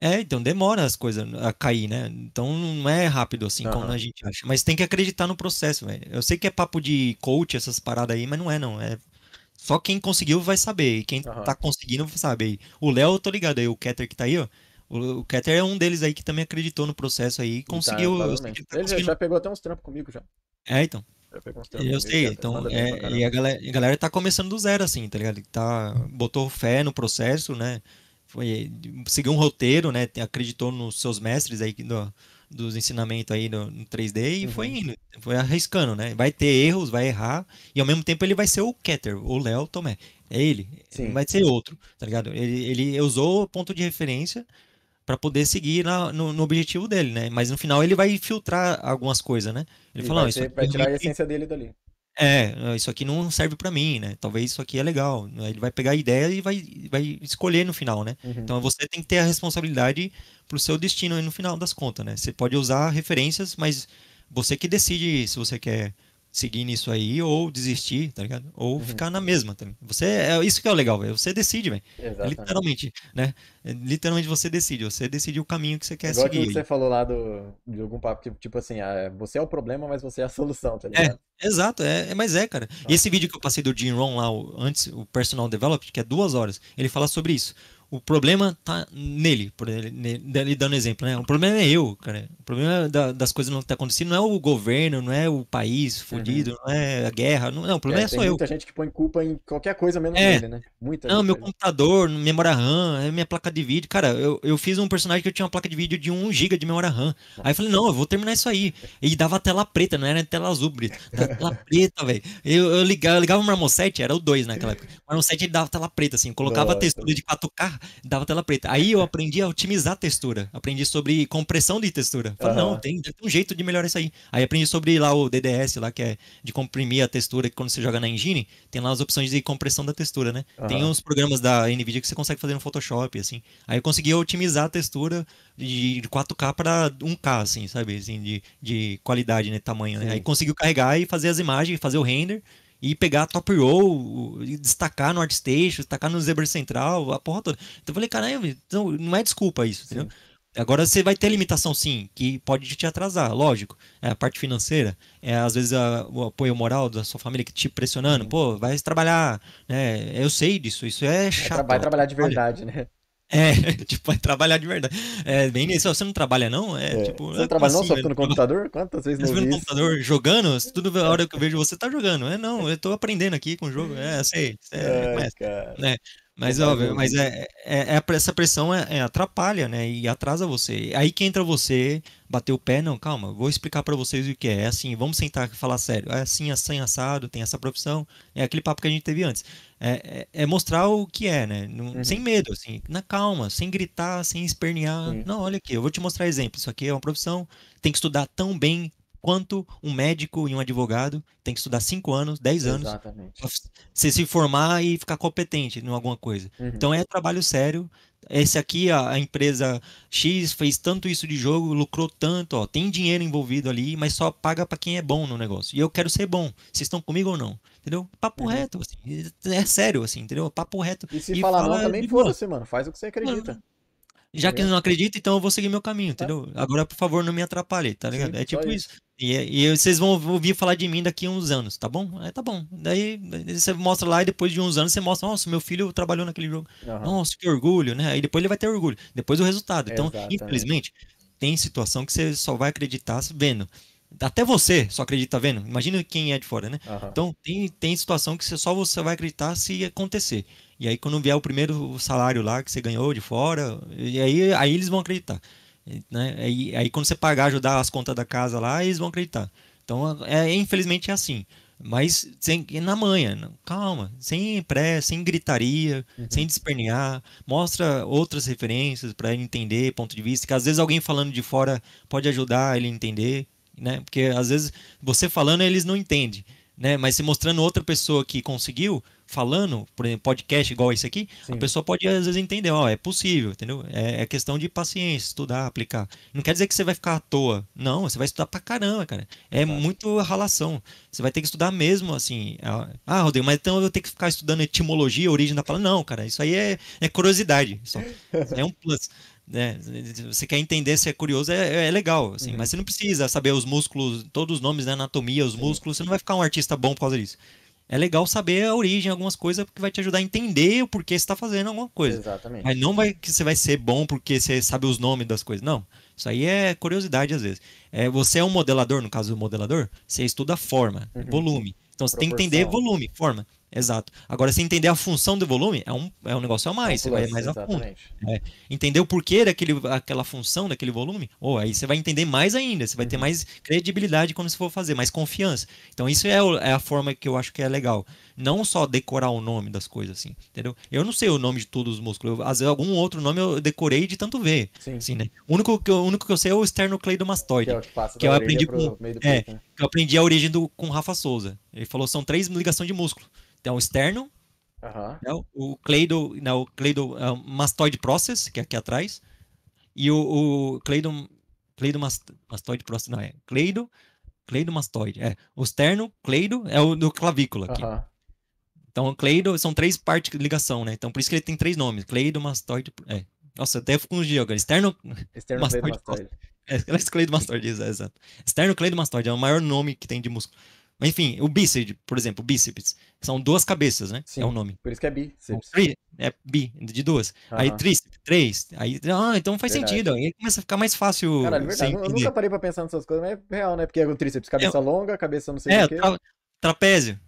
É, então demora as coisas a cair, né? Então não é rápido assim uhum. como a gente acha. Mas tem que acreditar no processo, velho. Eu sei que é papo de coach, essas paradas aí, mas não é, não. É só quem conseguiu vai saber. E quem uhum. tá conseguindo vai saber. O Léo, eu tô ligado aí, o Keter que tá aí, ó. O, Keter é um deles aí que também acreditou no processo aí e tá, conseguiu. Tá, ele já pegou até uns trampos comigo já. É, então. eu sei, então. É, e a galera, a galera tá começando do zero, assim, tá ligado? Tá, botou fé no processo, né? Foi, seguiu um roteiro, né? Acreditou nos seus mestres aí do, dos ensinamentos aí no, no 3D e uhum. foi indo, foi arriscando, né? Vai ter erros, vai errar, e ao mesmo tempo ele vai ser o Keter, o Léo Tomé. É ele, Sim. vai ser outro, tá ligado? Ele, ele usou o ponto de referência para poder seguir na, no, no, objetivo dele, né? Mas no final ele vai filtrar algumas coisas, né? Ele, falou, fala, vai, ser, vai tirar a essência dele dali. É, isso aqui não serve para mim, né? Talvez isso aqui é legal. Ele vai pegar a ideia e vai, vai escolher no final, né? Uhum. Então você tem que ter a responsabilidade pro seu destino no final das contas, né? Você pode usar referências, mas você que decide se você quer seguir nisso aí ou desistir, tá ligado? Ou uhum. ficar na mesma. Tá você é, é isso que é o legal, véio. Você decide, velho. É literalmente, né? É, literalmente você decide. Você decide o caminho que você quer Igual seguir. Que você falou lá do de algum papo que tipo, tipo assim, ah, você é o problema, mas você é a solução, tá ligado? É, exato. É, é mas é, cara. Ah. E tá. esse vídeo que eu passei do Jim Ron lá, o, antes o personal development, que é duas horas, ele fala sobre isso o problema tá nele, por ele, ele dando exemplo, né? O problema é eu, cara. O problema é da, das coisas não estar tá acontecendo não é o governo, não é o país fodido, uhum. não é a guerra, não, não o problema é, é só muita eu. muita gente que põe culpa em qualquer coisa menos é. Dele, né? Muita Não, gente, meu computador, memória RAM, é minha placa de vídeo. Cara, eu, eu fiz um personagem que eu tinha uma placa de vídeo de 1 GB de memória RAM. Aí eu falei, não, eu vou terminar isso aí. E dava tela preta, não era tela azul, Brito. tela preta, velho. Eu, eu, ligava, eu ligava o Marmosete, era o 2 naquela época. O Marmosete dava tela preta, assim, colocava Nossa. textura de 4K dava tela preta. Aí eu aprendi a otimizar a textura, aprendi sobre compressão de textura. Falei, uhum. não, tem, tem, um jeito de melhorar isso aí. Aí aprendi sobre lá o DDS, lá que é de comprimir a textura, que quando você joga na engine, tem lá as opções de compressão da textura, né? Uhum. Tem uns programas da NVIDIA que você consegue fazer no Photoshop, assim. Aí eu consegui otimizar a textura de 4K para 1K, assim, sabe? Assim, de, de qualidade, né? Tamanho, né? Aí conseguiu carregar e fazer as imagens, fazer o render e pegar a top roll, e destacar no Artstation, destacar no Zebra Central, a porra toda. Então eu falei, caramba, então não é desculpa isso, entendeu? Sim. Agora você vai ter limitação sim, que pode te atrasar, lógico. É a parte financeira, é às vezes a, o apoio moral da sua família que te pressionando, pô, vai trabalhar, né? Eu sei disso, isso é, é chato. É, vai trabalhar de verdade, né? É, tipo, é trabalhar de verdade. É, bem isso. você não trabalha não? É, é. Tipo, você é não trabalha assim, não, só tô no computador? Quantas vezes não Você no computador jogando, tudo a hora que eu vejo você tá jogando. É não, eu tô aprendendo aqui com o jogo. É, sei. É, é, cara. É. Mas, é, tá óbvio, mas é, é, é, é, essa pressão é, é, atrapalha, né? E atrasa você. Aí que entra você, bater o pé, não, calma, vou explicar para vocês o que é. É assim, vamos sentar e falar sério. É assim, assim, assado, tem essa profissão. É aquele papo que a gente teve antes. É, é mostrar o que é, né? uhum. Sem medo, assim, na calma, sem gritar, sem espernear. Não, olha aqui, eu vou te mostrar exemplo. Isso aqui é uma profissão, tem que estudar tão bem quanto um médico e um advogado tem que estudar 5 anos, 10 anos, você se formar e ficar competente em alguma coisa. Uhum. Então é trabalho sério. Esse aqui, a, a, empresa X fez tanto isso de jogo, lucrou tanto, ó, tem dinheiro envolvido ali, mas só paga para quem é bom no negócio. E eu quero ser bom. Vocês estão comigo ou não? Entendeu? Papo uhum. reto, assim, é sério, assim, entendeu? Papo reto. E se e falar mal não, também foda-se, mano. Faz o que você acredita. Mano, já que não acredita, então eu vou seguir meu caminho, tá. entendeu? Agora, por favor, não me atrapalhe, tá ligado? Sim, é tipo isso. isso. E, e, vocês vão ouvir falar de mim daqui a uns anos, tá bom? É, tá bom. Daí você mostra lá e depois de uns anos você mostra, nossa, meu filho trabalhou naquele jogo. Uhum. Nossa, que orgulho, né? Aí depois ele vai ter orgulho. Depois o resultado. Então, Exatamente. infelizmente, tem situação que você só vai acreditar vendo. Até você só acredita vendo. Imagina quem é de fora, né? Uhum. Então, tem, tem situação que você, só você vai acreditar se acontecer. E aí, quando vier o primeiro salário lá que você ganhou de fora, e aí, aí eles vão acreditar. Né? Aí, aí quando você pagar, ajudar as contas da casa lá, eles vão acreditar. Então, é, infelizmente é assim. Mas sem, na manhã, calma, sem pressa, sem gritaria, uhum. sem despernear, mostra outras referências para ele entender ponto de vista, que às vezes alguém falando de fora pode ajudar ele a entender, né? Porque às vezes você falando eles não entendem, né? Mas se mostrando outra pessoa que conseguiu, falando, por exemplo, podcast igual esse aqui, Sim. a pessoa pode às vezes entender, ó, é possível, entendeu? É, é, questão de paciência, estudar, aplicar. Não quer dizer que você vai ficar à toa. Não, você vai estudar pra caramba, cara. É muito ralação. Você vai ter que estudar mesmo, assim. Ah, Rodrigo, mas então eu tenho que ficar estudando etimologia, origem da palavra. Não, cara, isso aí é, é curiosidade. Só. É um plus. É, você quer entender, se é curioso, é, é legal, assim, uhum. mas você não precisa saber os músculos, todos os nomes da né? anatomia, os músculos, você não vai ficar um artista bom por causa disso é legal saber a origem, algumas coisas, porque vai te ajudar a entender o porquê você está fazendo alguma coisa. Exatamente. Mas não vai que você vai ser bom porque você sabe os nomes das coisas. Não. Isso aí é curiosidade às vezes. É, você é um modelador, no caso do modelador, você estuda forma, uhum. volume. Então você Proporção. tem que entender volume, forma. Exato. Agora, se entender a função do volume, é um, é um negócio a é mais. Você é vai mais a fundo. É. Entender o porquê daquele, aquela função, daquele volume, ou aí você vai entender mais ainda. Você vai uhum. ter mais credibilidade quando você for fazer, mais confiança. Então, isso é, é a forma que eu acho que é legal. Não só decorar o nome das coisas, assim, entendeu? Eu não sei o nome de todos os músculos. Eu, às vezes, algum outro nome eu decorei de tanto ver. Sim. Assim, né? o, único que, o único que eu sei é o esternocleidomastoide. Que é o que passa que eu aprendi com, meio do é, peito, né? eu aprendi a origem do, com Rafa Souza. Ele falou são três ligações de músculo. Então, externo. Uhum. Né? O Cleido, não, né, o Cleido uh, é, Mastoid Process, que é aqui atrás. E o, o Cleido, Cleido Mast, Mastoid Process, não é. Cleido, Cleido Mastoid, é. O externo, Cleido, é o do clavícula aqui. Uhum. Então, Cleido são três partes de ligação, né? Então, por isso que ele tem três nomes. Cleido Mastoid, é. Nossa, até confundi agora. Externo, externo Mastoid, Cleido Mastoid. É, Cleido Mastoid, é, exato. Externo Cleido Mastoid, é o maior nome que tem de músculo. Enfim, o bíceps, por exemplo, bíceps. São duas cabeças, né? Sim, é o nome. Por isso que é bíceps. Então, é bi, de duas. Uhum. Aí tríceps, três. Aí, ah, então faz verdade. sentido. Aí começa a ficar mais fácil. Cara, é verdade. Eu nunca parei pra pensar nessas coisas, mas é real, né? Porque é o tríceps, cabeça é, longa, cabeça não sei é, o quê. Tra trapézio.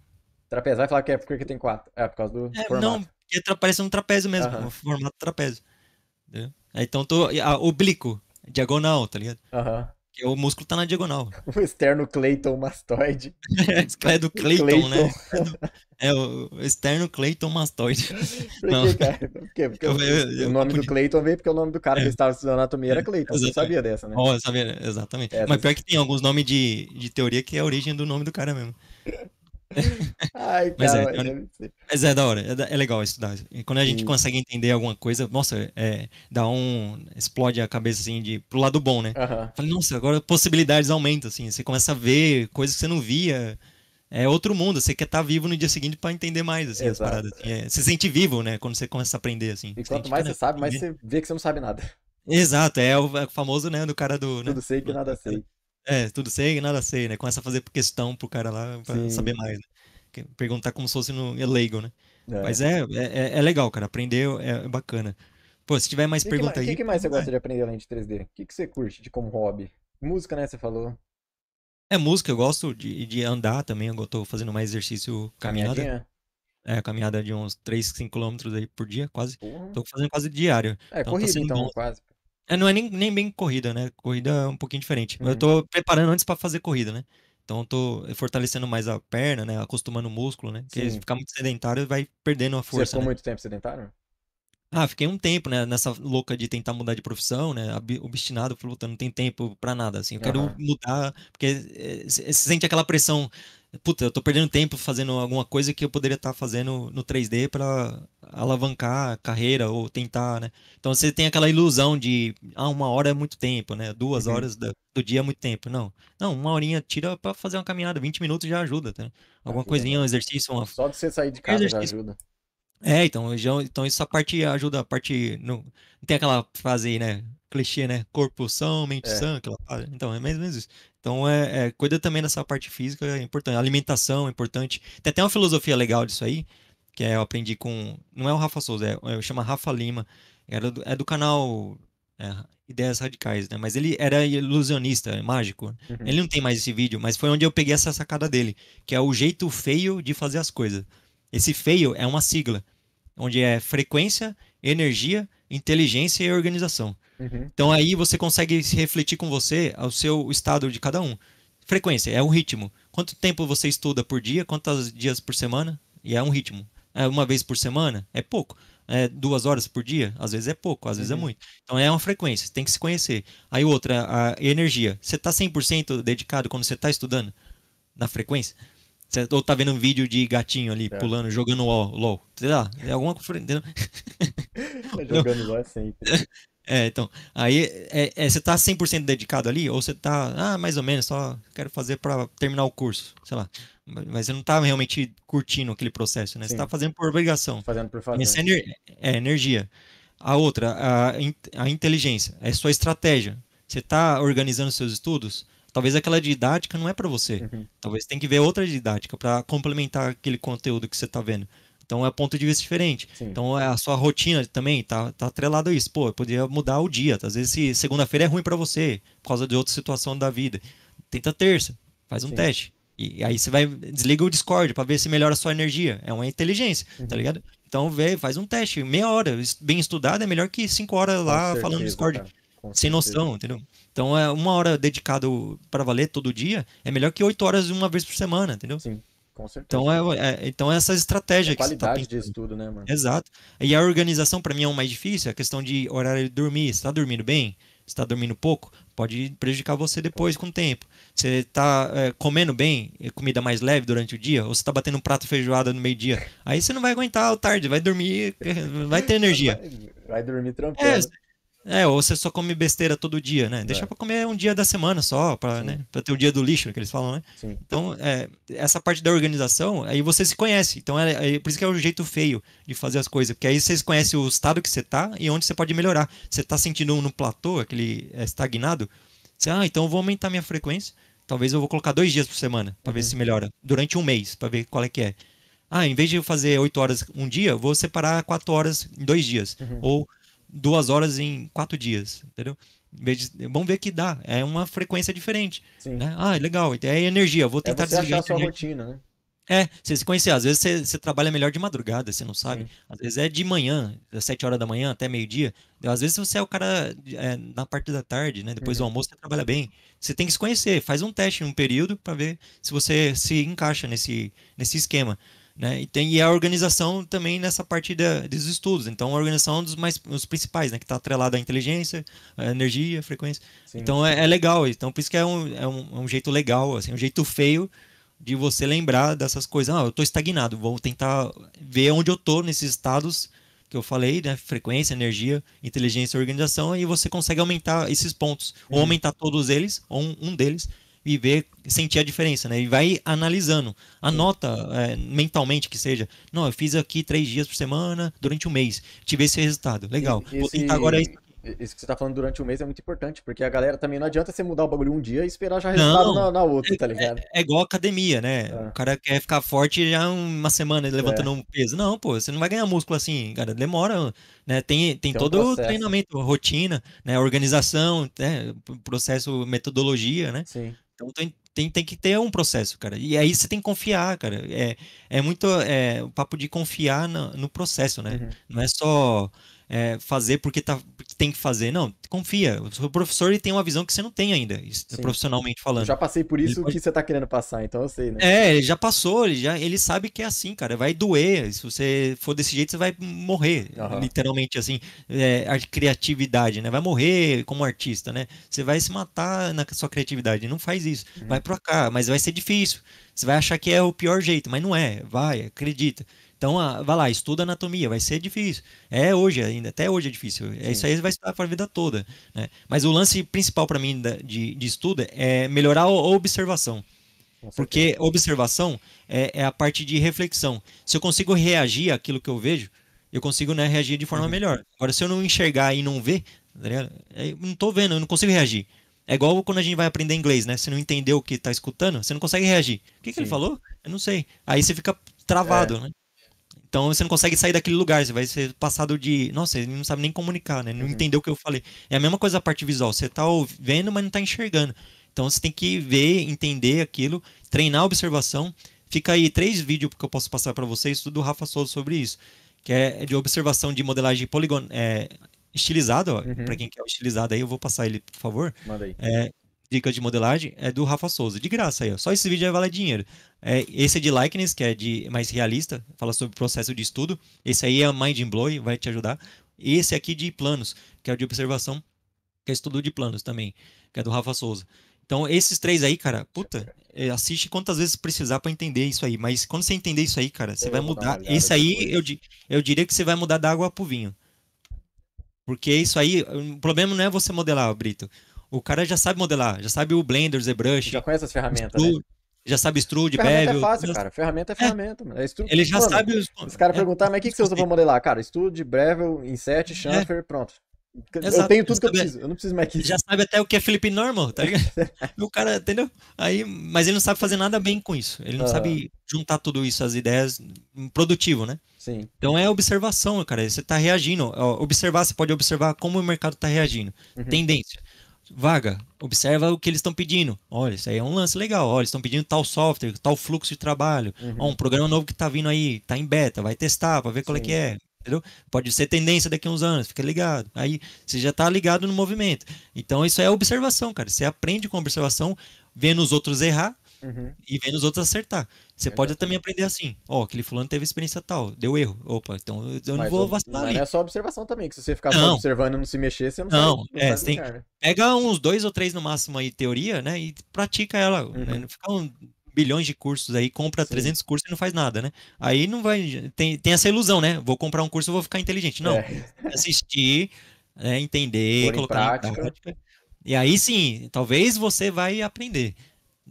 Trapézio. Vai falar que é porque tem quatro. É por causa do é, formato. Não, porque é parece é um trapézio mesmo. Uhum. formato é trapézio. Entendeu? Então, tô, a, ah, oblíquo, diagonal, tá ligado? Aham. Uhum. Porque o músculo tá na diagonal. O externo Clayton Mastoid. é, do Clayton, né? Clayton. né? É, o externo Clayton Mastoid. Por que, cara? Por quê? Porque eu, eu, eu, o nome do Clayton veio porque o nome do cara é. que estava estudando anatomia era Clayton. Você sabia dessa, né? Oh, eu sabia, exatamente. Mas pior que tem alguns nomes de, de teoria que é a origem do nome do cara mesmo. Ai, cara, mas, é, mas, mas é da hora, é, é, legal estudar. quando a gente Sim. consegue entender alguma coisa, nossa, é, dá um. explode a cabeça assim de, pro lado bom, né? Uhum. Falei, nossa, agora possibilidades aumentam, assim, você começa a ver coisas que você não via. É outro mundo, você quer estar tá vivo no dia seguinte para entender mais, assim, as paradas. Assim. É, é você sente vivo, né? Quando você começa a aprender, assim. E quanto mais você sabe, mais né? você vê que você não sabe nada. Exato, é o é famoso, né, do cara do. Tudo né, sei que nada sei. É, tudo sei e nada sei, né? Começa a fazer questão pro cara lá pra Sim. saber mais, né? Perguntar como se fosse no é leigo, né? É. Mas é, é, é, é legal, cara. Aprender é bacana. Pô, se tiver mais perguntas pergunta aí. O que, mais você gosta de aprender além de 3D? O que, que você curte de como hobby? Música, né? Você falou. É música, eu gosto de, de andar também. Eu tô fazendo mais exercício caminhada. É, caminhada de uns 3, 5 km aí por dia, quase. Uhum. Tô fazendo quase diário. É, então, corrida tá então, bom. quase. É, não é nem, nem bem corrida, né? Corrida é um pouquinho diferente. Uhum. Eu tô uhum. preparando antes para fazer corrida, né? Então eu tô fortalecendo mais a perna, né? Acostumando o músculo, né? Porque se ficar muito sedentário, vai perdendo a força. Você ficou né? muito tempo sedentário? Ah, fiquei um tempo, né, nessa louca de tentar mudar de profissão, né, obstinado, lutando, não tem tempo para nada, assim, eu quero mudar, porque você eh, sente aquela pressão puta, eu tô perdendo tempo fazendo alguma coisa que eu poderia estar tá fazendo no 3D para alavancar a carreira ou tentar, né? Então você tem aquela ilusão de, ah, uma hora é muito tempo, né? Duas uhum. horas do, do, dia é muito tempo. Não, não, uma horinha tira para fazer uma caminhada, 20 minutos já ajuda, tá? Alguma coisinha, né? um exercício, uma... Só de você sair de casa já ajuda. É, então, então isso é a parte ajuda, a parte. tem aquela frase aí, né? Clichê, né? Corpo são, mente é. sã, aquela frase. Então, é mais ou menos isso. Então, é, é, cuida também dessa parte física, é importante. alimentação é importante. Tem até uma filosofia legal disso aí, que é, eu aprendi com. Não é o Rafa Souza, é, eu é, chamo Rafa Lima. Era do, é do canal é, Ideias Radicais, né? Mas ele era ilusionista, é mágico. Uhum. Ele não tem mais esse vídeo, mas foi onde eu peguei essa sacada dele, que é o jeito feio de fazer as coisas. Esse feio é uma sigla, onde é frequência, energia, inteligência e organização. Uhum. Então aí você consegue se refletir com você ao seu estado de cada um. Frequência é o ritmo. Quanto tempo você estuda por dia? Quantos dias por semana? E é um ritmo. É uma vez por semana? É pouco. É duas horas por dia? Às vezes é pouco, às vezes é uhum. muito. Então é uma frequência, tem que se conhecer. Aí outra, a energia. Você está 100% dedicado quando você está estudando? Na frequência? Cê, ou tá vendo um vídeo de gatinho ali, é. pulando, jogando LOL, LOL. Sei lá, é alguma coisa. Entendeu? jogando LOL é sempre. É, então, aí é, é, você tá 100% dedicado ali, ou você tá, ah, mais ou menos, só quero fazer para terminar o curso, sei lá. Mas você não tá realmente curtindo aquele processo, né? Você tá fazendo por obrigação. Fazendo por fazer. Isso é, ener é energia. A outra, a, in a inteligência, é sua estratégia. Você tá organizando seus estudos Talvez aquela didática não é para você. Uhum. Talvez tem que ver outra didática para complementar aquele conteúdo que você está vendo. Então é um ponto de vista diferente. Sim. Então é a sua rotina também tá, tá a isso. Pô, eu poderia mudar o dia. Às vezes segunda-feira é ruim para você por causa de outra situação da vida. Tenta terça, faz um Sim. teste. E aí você vai desliga o Discord para ver se melhora a sua energia. É uma inteligência, tá uhum. tá ligado? Então vê, faz um teste, meia hora, bem estudado é melhor que cinco horas lá certeza, falando no Discord. Sem noção, entendeu? Então, é uma hora dedicada para valer todo dia é melhor que oito horas uma vez por semana, entendeu? Sim. Com certeza. Então é, é então é essa estratégia é que tá qualidade de estudo, né, mano? Exato. E a organização para mim é o mais difícil, é a questão de horário de dormir. Você está dormindo bem? Você está dormindo pouco? Pode prejudicar você depois com o tempo. Você está é, comendo bem, é, comida mais leve durante o dia, ou você está batendo um prato feijoada no meio-dia. Aí você não vai aguentar à tarde, vai dormir, vai ter energia. Vai, vai dormir tranquilo. É, é, ou você só come besteira todo dia, né? Deixa é. para comer um dia da semana só, para né? Pra ter o dia do lixo, né, que eles falam, né? Sim. Então, é, essa parte da organização, aí você se conhece. Então, é, é, por isso que é o jeito feio de fazer as coisas, porque aí você conhece o estado que você tá e onde você pode melhorar. Você tá sentindo um no platô, aquele é, estagnado, você, ah, então eu vou aumentar minha frequência, talvez eu vou colocar dois dias por semana, para uhum. ver se melhora, durante um mês, para ver qual é que é. Ah, em vez de eu fazer oito horas um dia, vou separar quatro horas em dois dias. Uhum. Ou duas horas em quatro dias, entendeu? De, vamos ver que dá. É uma frequência diferente. Né? Ah, legal. Então é energia. Vou é tentar é você achar a sua rotina, né? É, você se conhecer. Às vezes você, você, trabalha melhor de madrugada, você não sabe. Sim. Às vezes é de manhã, às sete horas da manhã até meio-dia. Então, às vezes você é o cara é, na parte da tarde, né? Depois uhum. do almoço você trabalha bem. Você tem que se conhecer. Faz um teste em um período para ver se você se encaixa nesse, nesse esquema. Né? E, tem, e a organização também nessa parte da, dos estudos. Então, a organização é um dos, mais, os principais, né? que está atrelado à inteligência, à energia, à frequência. Sim. Então, é, é, legal. Então, por isso que é um, é um, é um jeito legal, assim, um jeito feio de você lembrar dessas coisas. Ah, eu estou estagnado, vou tentar ver onde eu estou nesses estados que eu falei, né? Frequência, energia, inteligência e organização, e você consegue aumentar esses pontos. Ou uhum. aumentar todos eles, ou um, um deles, e ver, sentir a diferença, né? E vai analisando, anota é, mentalmente que seja. Não, eu fiz aqui três dias por semana durante um mês, tive esse resultado. Legal. Vou tentar agora isso isso que você está falando durante o mês é muito importante, porque a galera também não adianta você mudar o bagulho um dia e esperar já resultado na, na, outra, é, tá ligado? É, é, igual academia, né? É. O cara quer ficar forte já uma semana levantando é. um peso. Não, pô, você não vai ganhar músculo assim, cara. Demora, né? Tem, tem, tem todo um o treinamento, rotina, né? Organização, né? processo, metodologia, né? Sim. Então tem, tem, tem que ter um processo, cara. E aí você tem que confiar, cara. É, é muito é, o papo de confiar no, no processo, né? Uhum. Não é só é, fazer porque tá, tem que fazer. Não, confia. O seu professor ele tem uma visão que você não tem ainda, Sim. profissionalmente falando. Eu já passei por isso que você tá querendo passar, então eu sei, né? É, ele já passou, ele, já, ele sabe que é assim, cara. Vai doer. Se você for desse jeito, você vai morrer, uhum. literalmente, assim. É, a criatividade, né? Vai morrer como artista, né? Você vai se matar na sua criatividade. Não faz isso. Uhum. Vai pra cá, mas vai ser difícil. Você vai achar que é o pior jeito, mas não é. Vai, acredita. Então, ah, vai lá, estuda anatomia, vai ser difícil. É hoje ainda, até hoje é difícil. É Sim. Isso aí vai estar para a vida toda. Né? Mas o lance principal para mim de, de estudo é melhorar a observação. Porque observação é, é, a parte de reflexão. Se eu consigo reagir àquilo que eu vejo, eu consigo né, reagir de forma uhum. melhor. Agora, se eu não enxergar e não ver, tá é, eu não estou vendo, eu não consigo reagir. É igual quando a gente vai aprender inglês, né? Se não entendeu o que está escutando, você não consegue reagir. O que, que ele falou? Eu não sei. Aí você fica travado, é. né? Então você não consegue sair daquele lugar, você vai ser passado de. Nossa, ele não sabe nem comunicar, né? Não uhum. entendeu o que eu falei. É a mesma coisa a parte visual. Você tá vendo, mas não tá enxergando. Então você tem que ver, entender aquilo, treinar a observação. Fica aí três vídeos que eu posso passar para vocês, tudo do Rafa Souza sobre isso. Que é de observação de modelagem poligon... É, estilizado, uhum. para quem quer estilizado aí, eu vou passar ele, por favor. Manda aí. É, dica de modelagem é do Rafa Souza. De graça aí, ó. Só esse vídeo vai vale dinheiro. É, esse é de likeness, que é de mais realista, fala sobre o processo de estudo. Esse aí é mind blow vai te ajudar. E esse aqui de planos, que é o de observação, que é estudo de planos também, que é do Rafa Souza. Então, esses três aí, cara, puta, é, assiste quantas vezes precisar para entender isso aí. Mas quando você entender isso aí, cara, você eu vai mudar. Esse aí, eu, eu diria que você vai mudar da água pro vinho. Porque isso aí, o problema não é você modelar, Brito. O cara já sabe modelar, já sabe o Blender, o ZBrush. Já conhece as ferramentas, Stru, né? Já sabe Strude, Bevel. é fácil, cara. Ferramenta é ferramenta, é. é, é Stru... Ele já sabe os... Os caras é. perguntaram, mas o que, que você usa pra modelar? Cara, Strude, Bevel, Inset, Chamfer, é. pronto. Exato. Eu tenho tudo que eu preciso, eu não preciso mais que isso. Já sabe até o que é Felipe Normal, tá ligado? o cara, entendeu? Aí, mas ele não sabe fazer nada bem com isso. Ele não uhum. sabe juntar tudo isso, as ideias, produtivo, né? Sim. Então é observação, cara. Você tá reagindo. Observar, você pode observar como o mercado tá reagindo. Uhum. Tendência vaga, observa o que eles estão pedindo. Olha, isso aí é um lance legal. Olha, estão pedindo tal software, tal fluxo de trabalho. Uhum. Ó, um programa novo que está vindo aí, está em beta, vai testar para ver qual Sim. é que é. Entendeu? Pode ser tendência daqui a uns anos, fica ligado. Aí você já está ligado no movimento. Então isso é observação, cara. Você aprende com observação, vendo os outros errar uhum. e vendo os outros acertar. Você pode também aprender assim. Ó, oh, aquele fulano teve experiência tal, deu erro. Opa, então eu mas, não vou vacinar. mas ali. Mas é só observação também, que se você ficar não. só observando e não se mexer, você não, não, sabe, não é, sabe tem, Pega uns dois ou três no máximo aí teoria, né? E pratica ela. Né, uhum. Né? Não fica um bilhões de cursos aí, compra Sim. 300 cursos e não faz nada, né? Aí não vai... Tem, tem essa ilusão, né? Vou comprar um curso e vou ficar inteligente. Não. É. é assistir, né? entender, colocar em prática. em prática. E aí sim, talvez você vai aprender.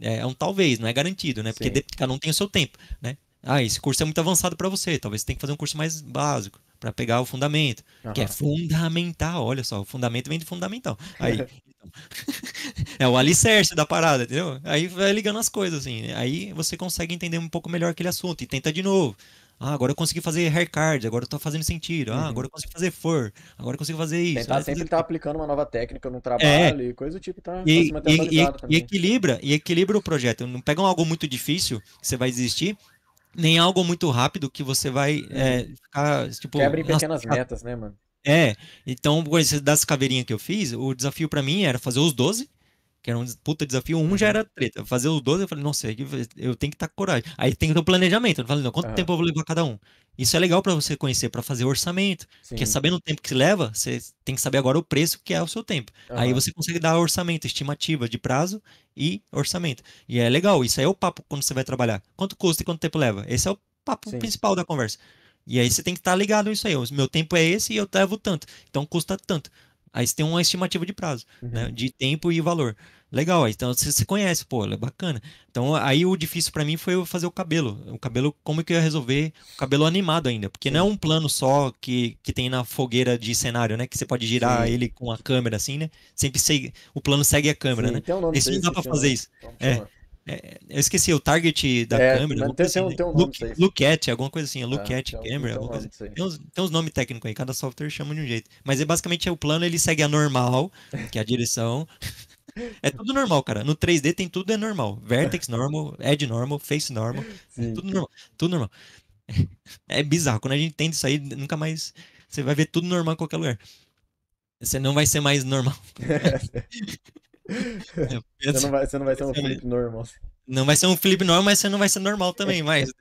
É, é um talvez, não é garantido, né? Porque Sim. cada um tem o seu tempo, né? Ah, esse curso é muito avançado para você, talvez você tenha que fazer um curso mais básico para pegar o fundamento, uhum. que é fundamental, olha só, o fundamento vem de fundamental. Aí então, é o alicerce da parada, entendeu? Aí vai ligando as coisas assim, aí você consegue entender um pouco melhor aquele assunto e tenta de novo. Ah, agora eu consegui fazer hair card, agora eu tô fazendo sentido. Ah, uhum. agora eu consigo fazer for, agora eu consigo fazer isso. Tentar sempre estar tá aplicando uma nova técnica no é. trabalho é. e coisa do tipo, tá? E, tá e, e, e, equilibra, e equilibra o projeto. Não pega algo muito difícil que você vai desistir, nem algo muito rápido que você vai é, uhum. ficar, tipo... Quebra em pequenas metas, né, mano? É, então, das caveirinhas que eu fiz, o desafio para mim era fazer os 12, que era um puta desafio. Um já uhum. era treta. Fazer os 12, eu falei, nossa, eu tenho que estar tá com coragem. Aí tem que ter o um planejamento. Eu falei, não, quanto uhum. tempo eu vou levar cada um? Isso é legal para você conhecer, para fazer orçamento. Sim. Porque sabendo o tempo que leva, você tem que saber agora o preço que é o seu tempo. Uhum. Aí você consegue dar orçamento, estimativa de prazo e orçamento. E é legal, isso aí é o papo quando você vai trabalhar. Quanto custa e quanto tempo leva? Esse é o papo Sim. principal da conversa. E aí você tem que estar tá ligado nisso aí. O meu tempo é esse e eu levo tanto. Então custa tanto. Aí você tem uma estimativa de prazo, né, uhum. né? De tempo e valor legal, então você se conhece, pô, é bacana. Então aí o difícil para mim foi fazer o cabelo. O cabelo, como que eu ia resolver o cabelo animado ainda? Porque não é um plano só que, que tem na fogueira de cenário, né? Que você pode girar Sim. ele com a câmera, assim, né? Sempre segue, o plano segue a câmera, Sim, né? Então não dá pra fazer isso. é. É, eu esqueci o target da é, câmera. Tem, assim, um, tem um look, look at, alguma coisa assim. É é, look at tem, camera, tem, um coisa. Assim. Tem, uns, tem uns nomes técnicos aí, cada software chama de um jeito. Mas é, basicamente é o plano, ele segue a normal, que é a direção. É tudo normal, cara. No 3D tem tudo é normal. Vertex normal, edge normal, face normal. É tudo normal. Tudo normal. É bizarro. Quando a gente entende isso aí, nunca mais. Você vai ver tudo normal em qualquer lugar. Você não vai ser mais normal. é, penso... você, não vai, você não vai ser um Felipe normal. Não vai ser um flip normal, mas você não vai ser normal também mais,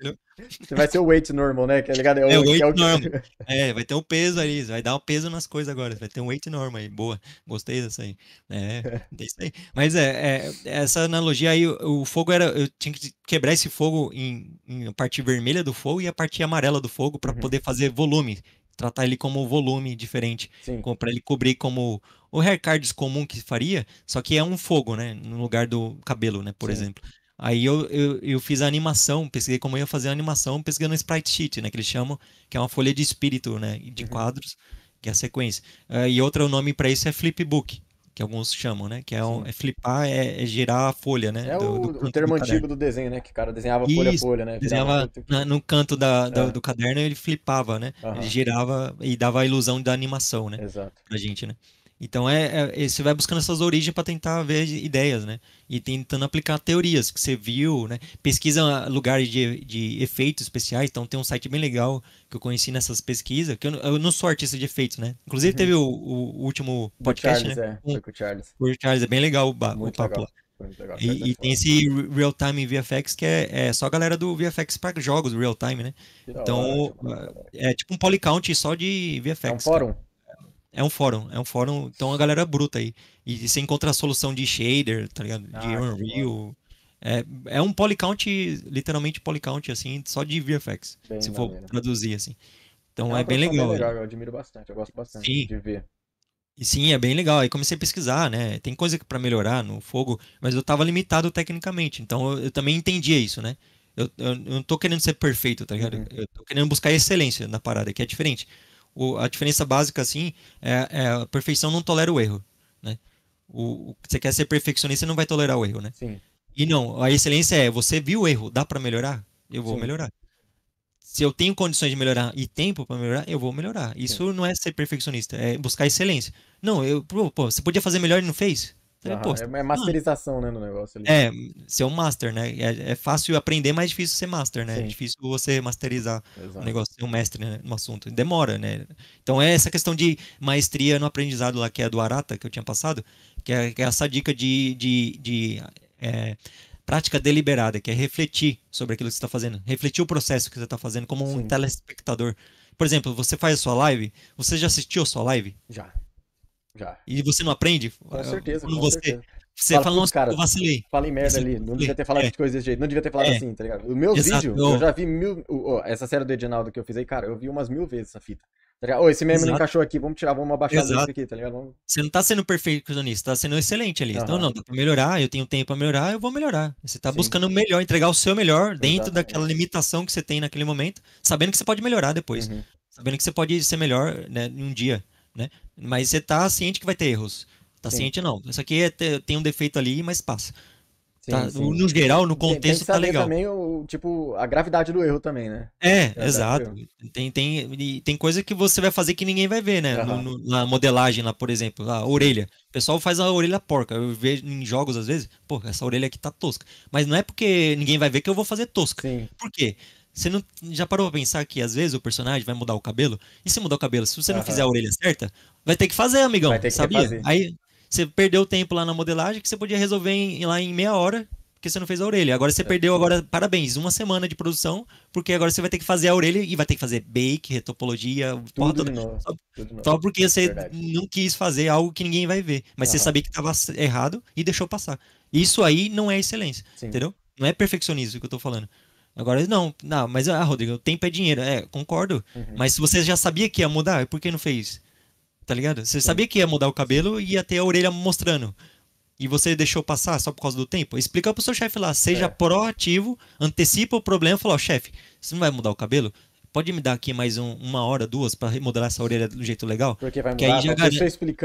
Vai ser o weight normal, né? Que é ligado? É o, é, o weight é o... normal. É, vai ter um peso ali, vai dar um peso nas coisas agora. Vai ter um weight normal aí. Boa, gostei dessa aí. É, é aí. Mas é, é, essa analogia aí, o, fogo era. Eu tinha que quebrar esse fogo em, em, a parte vermelha do fogo e a parte amarela do fogo para uhum. poder fazer volume. Tratar ele como volume diferente. Para ele cobrir como o hair cards comum que faria, só que é um fogo, né? No lugar do cabelo, né? Por Sim. exemplo. Aí eu, eu, eu, fiz a animação, pesquisei como eu ia fazer a animação, pesquisando no sprite sheet, né? Que eles chamam, que é uma folha de espírito, né? De uhum. quadros, que é a sequência. Uh, e outro nome para isso é flipbook, que alguns chamam, né? Que é, um, é flipar, é, é, girar a folha, né? É do, o, do o termo do antigo do desenho, né? Que o cara desenhava isso, folha a folha, né? Desenhava no canto da, da, é. do caderno ele flipava, né? Uhum. Ele girava e dava a ilusão da animação, né? Exato. Pra gente, né? Então é, é, você vai buscando essas origens para tentar ver ideias, né? E tentando aplicar teorias que você viu, né? Pesquisa lugares de, de efeitos especiais. Então tem um site bem legal que eu conheci nessas pesquisas. Que eu, eu não sou artista de efeitos, né? Inclusive teve o, o último podcast, o Charles, né? É. Foi com o Charles. O Charles é bem legal o, ba Muito o papo legal. lá. e, é e, tem esse real time VFX que é, é só a galera do VFX para jogos real time, né? então é, hora, é, tipo um polycount só de VFX. É um fórum. Cara. É um fórum, é um fórum. Então a galera é bruta aí. E, você encontra a solução de shader, tá ligado? Ah, de Unreal. É, é um polycount, literalmente polycount, assim, só de VFX. Bem se for traduzir, assim. Então é, é bem legal. legal. Eu admiro bastante, eu gosto bastante sim. de ver. E sim, é bem legal. Aí comecei a pesquisar, né? Tem coisa para melhorar no fogo, mas eu tava limitado tecnicamente. Então eu, eu também entendia isso, né? Eu, eu, eu, não tô querendo ser perfeito, tá ligado? Uhum. Eu tô querendo buscar excelência na parada, que é diferente o, a diferença básica, assim, é, é, a perfeição não tolera o erro, né? O, o, você quer ser perfeccionista, não vai tolerar o erro, né? Sim. E não, a excelência é, você viu o erro, dá para melhorar? Eu vou Sim. melhorar. Se eu tenho condições de melhorar e tempo para melhorar, eu vou melhorar. Isso Sim. não é ser perfeccionista, é buscar excelência. Não, eu, pô, você podia fazer melhor e não fez? Falei, é, pô, é, é masterização, né, no negócio ali. É, ser um master, né? É, é, fácil aprender, mas difícil ser master, né? É Sim. É difícil você masterizar Exato. o negócio, ser um mestre né, no assunto. Demora, né? Então é essa questão de maestria no aprendizado lá, que é do Arata, que eu tinha passado, que é, que é essa dica de, de, de é, prática deliberada, que é refletir sobre aquilo que você está fazendo. Refletir o processo que você está fazendo como um Sim. telespectador. Por exemplo, você faz a sua live, você já assistiu a sua live? Já. E você não aprende? Com certeza. Quando com você, certeza. você fala, fala nossa, cara, eu vacilei. Falei merda assim, ali, não devia ter falado é. de coisa desse jeito, não devia ter falado é. assim, tá ligado? O meu vídeo, eu... já vi mil. Oh, essa série do Edinaldo que eu fiz aí, cara, eu vi umas mil vezes essa fita. Tá ligado? Oh, esse meme Exato. não encaixou aqui, vamos tirar, vamos abaixar isso aqui, tá ligado? Vamos... Você não tá sendo perfeito você tá sendo excelente ali. Uhum. Então, não, dá pra melhorar, eu tenho tempo pra melhorar, eu vou melhorar. Você tá Sim. buscando o melhor, entregar o seu melhor Exato. dentro daquela limitação que você tem naquele momento, sabendo que você pode melhorar depois. Uhum. Sabendo que você pode ser melhor né, em um dia, né? Mas você tá ciente que vai ter erros. Tá sim. ciente, não. Isso aqui é, tem um defeito ali, mas passa. Sim, tá, sim. No geral, no contexto, tem, tem que tá saber tá legal. também o, tipo, a gravidade do erro também, né? É, é tá exato. Tem, tem, tem coisa que você vai fazer que ninguém vai ver, né? Uhum. No, no, na modelagem lá, por exemplo, a orelha. O pessoal faz a orelha porca. Eu vejo em jogos, às vezes, pô, essa orelha aqui tá tosca. Mas não é porque ninguém vai ver que eu vou fazer tosca. Sim. Por quê? Você não já parou pra pensar que às vezes o personagem vai mudar o cabelo? E se mudar o cabelo, se você não fizer a orelha certa, vai ter que fazer, amigão. Vai ter que sabia? Fazer. Aí você perdeu tempo lá na modelagem que você podia resolver em, lá em meia hora, porque você não fez a orelha. Agora você é. perdeu agora, parabéns, uma semana de produção, porque agora você vai ter que fazer a orelha e vai ter que fazer bake, retopologia, tudo toda, novo, só, tudo só porque você Verdade. não quis fazer algo que ninguém vai ver, mas uhum. você sabia que estava errado e deixou passar. Isso aí não é excelência, Sim. entendeu? Não é perfeccionismo que eu tô falando. Agora, não, não, mas ah, Rodrigo, o tempo é dinheiro. É, concordo. Uhum. Mas se você já sabia que ia mudar, por que não fez? Tá ligado? Você Sim. sabia que ia mudar o cabelo e ia ter a orelha mostrando. E você deixou passar só por causa do tempo? Explica pro seu chefe lá. Seja é. proativo, antecipa o problema e fala, ó, chefe, você não vai mudar o cabelo? pode me dar aqui mais um, uma hora, duas, para remodelar essa orelha do jeito legal? Porque vai mudar, que aí já, gar...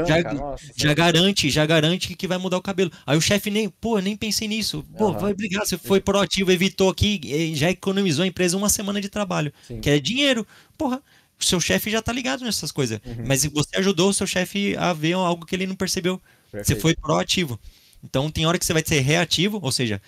já, cara, nossa, já garante, já garante que vai mudar o cabelo. Aí o chefe nem, pô, nem pensei nisso. Pô, uhum. vai brigar, você foi proativo, evitou aqui, já economizou a empresa uma semana de trabalho, sim. que é dinheiro. Porra, o seu chefe já tá ligado nessas coisas. Uhum. Mas você ajudou o seu chefe a ver algo que ele não percebeu. Perfeito. Você foi proativo. Então tem hora que você vai ser reativo, ou seja,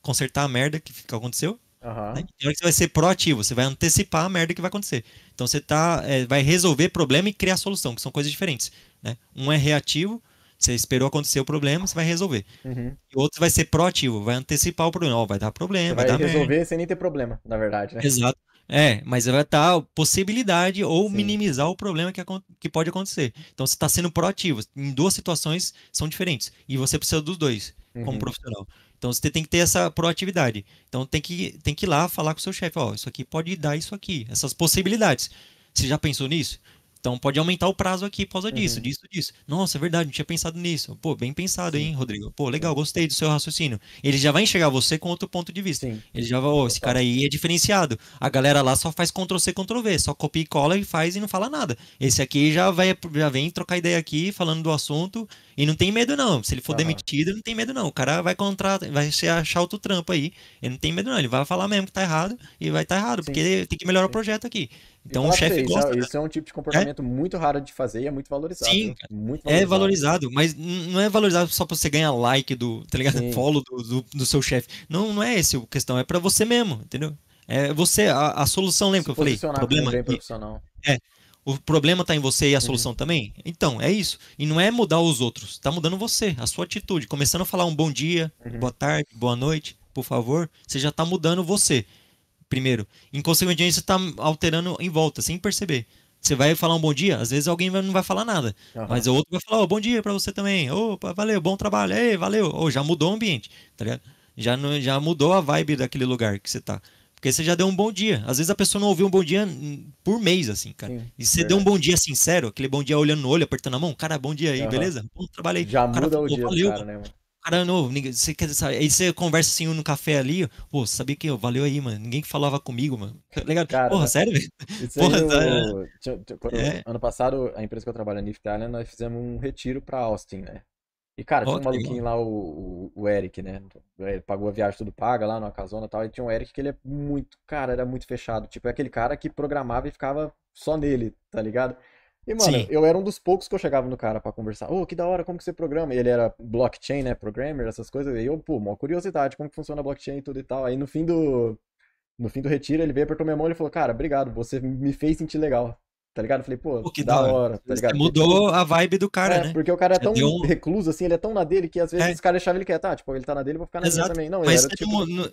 consertar a merda que aconteceu, Uhum. Então é você vai ser proativo, você vai antecipar a merda que vai acontecer. Então você tá, é, vai resolver problema e criar solução, que são coisas diferentes. Né? Um é reativo, você esperou acontecer o problema, você vai resolver. Uhum. E o outro vai ser proativo, vai antecipar o problema. Ó, vai dar problema, você vai, vai dar resolver merda. sem nem ter problema, na verdade. Né? Exato. É, mas vai estar tá possibilidade ou Sim. minimizar o problema que, que pode acontecer. Então você está sendo proativo. Em duas situações são diferentes. E você precisa dos dois uhum. como profissional. Então você tem que ter essa proatividade. Então tem que, tem que ir lá falar com o seu chefe, ó, isso aqui pode dar isso aqui, essas possibilidades. Você já pensou nisso? Então pode aumentar o prazo aqui por causa uhum. disso, disso, disso. Nossa, é verdade, não tinha pensado nisso. Pô, bem pensado, hein, Rodrigo? Pô, legal, gostei do seu raciocínio. Ele já vai enxergar você com outro ponto de vista. Sim. Ele já vai, oh, esse cara aí é diferenciado. A galera lá só faz Ctrl C, Ctrl V, só copia e cola e faz e não fala nada. Esse aqui já vai já vem trocar ideia aqui, falando do assunto e não tem medo não. Se ele for uhum. demitido, não tem medo não. O cara vai contratar, vai achar outro trampo aí. Ele não tem medo não, ele vai falar mesmo que tá errado e vai tá errado, Sim. porque tem que melhorar Sim. o projeto aqui. Então o chefe gosta. Ah, isso, é um tipo de é? comportamento é? muito raro de fazer e é muito valorizado. Sim, é muito valorizado. é valorizado, mas não é valorizado só pra você ganhar like do, tá ligado? Sim. Follow do, do, do seu chefe. Não, não é esse a questão, é para você mesmo, entendeu? É você, a, a solução, lembra Se que eu falei? O problema bem profissional. é, o problema tá em você e a uhum. solução uhum. também? Então, é isso. E não é mudar os outros, tá mudando você, a sua atitude. Começando a falar um bom dia, uhum. boa tarde, boa noite, por favor, você já tá mudando você primeiro. em consequência você está alterando em volta, sem perceber. Você vai falar um bom dia, às vezes alguém não vai falar nada. Uhum. Mas o outro vai falar, oh, bom dia para você também. Opa, valeu, bom trabalho. Ei, valeu. Ou oh, já mudou o ambiente, tá ligado? Já, já mudou a vibe daquele lugar que você está Porque você já deu um bom dia. Às vezes a pessoa não ouviu um bom dia por mês, assim, cara. Sim, e você verdade. deu um bom dia sincero, aquele bom dia olhando no olho, apertando a mão. Cara, bom dia aí, uhum. beleza? Bom trabalho aí. Já o muda o, dia valeu, cara, né, mano? cara é novo, ninguém, você quer saber, aí você conversa assim um no café ali, pô, sabia que eu, valeu aí, mano, ninguém falava comigo, mano, tá legal, cara, porra, né? sério, Porra, eu, tá... quando, é. ano passado, a empresa que eu trabalho, a Nif Thailand, nós fizemos um retiro pra Austin, né, e cara, tinha um maluquinho lá, o, o, o Eric, né, ele é, pagou a viagem tudo paga lá, numa casona e tal, e tinha um Eric que ele é muito, cara, era muito fechado, tipo, é aquele cara que programava e ficava só nele, tá ligado? E, mano, Sim. eu era um dos poucos que eu chegava no cara para conversar. Ô, oh, que da hora, como que você programa? E ele era blockchain, né? Programmer, essas coisas. E eu, pô, uma curiosidade, como que funciona a blockchain e tudo e tal. Aí no fim do. No fim do retiro, ele veio, apertou minha mão e falou, cara, obrigado, você me fez sentir legal. Tá ligado? Eu falei, pô, que da hora, hora tá ligado? Mudou porque, tipo, a vibe do cara, é, né? Porque o cara é tão recluso, assim, ele é tão na dele que às vezes é. os caras achavam ele que é, tá, tipo, ele tá na dele, vou ficar na Exato. também. Não, Mas era, tipo... não, não,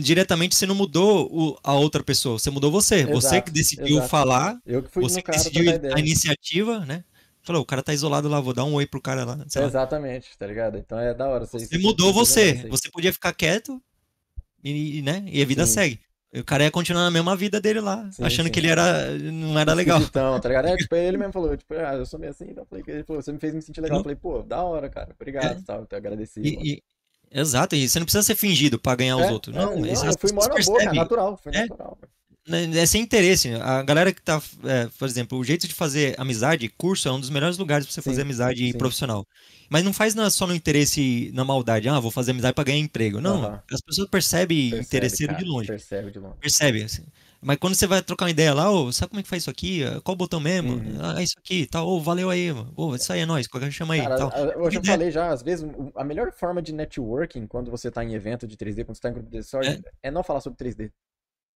diretamente você não mudou o, a outra pessoa, você mudou você. Exato, você que decidiu exato. falar, Eu que fui você que decidiu a iniciativa, né? Falou, o cara tá isolado lá, vou dar um oi pro cara lá. exatamente, tá ligado? Então é da hora. Você, você mudou você. Né? Você podia ficar quieto e, né? E a vida Sim. segue. O cara ia continuar na mesma vida dele lá, sim, achando sim. que ele era não era legal. Então, tá ligado? É, tipo, ele mesmo falou, tipo, ah, eu sou meio assim, então falei, ele falou, você me fez me sentir legal. Uhum. Eu falei, pô, da hora, cara. Obrigado, é. tal, te agradeci. E, e, exato, e você não precisa ser fingido para ganhar é? os outros. É, não, não, não eu fui embora boa, cara, natural, foi é. natural. Né, é sem interesse. A galera que tá, é, por exemplo, o jeito de fazer amizade, curso é um dos melhores lugares para você sim, fazer amizade sim. profissional. Mas não faz só no interesse, na maldade. Ah, vou fazer amizade para ganhar emprego. Não, uhum. as pessoas percebem percebe, interesseiro de longe. Percebe de longe. Percebe, assim. Mas quando você vai trocar uma ideia lá, sabe como é que faz isso aqui? Qual botão mesmo? Uhum. Ah, é isso aqui, tal. Ô, valeu aí, mano. Ô, isso aí é nóis, qualquer chama aí. Cara, tal. Eu já falei já, às vezes, a melhor forma de networking quando você tá em evento de 3D, quando você tá em grupo de sorte, é. é não falar sobre 3D.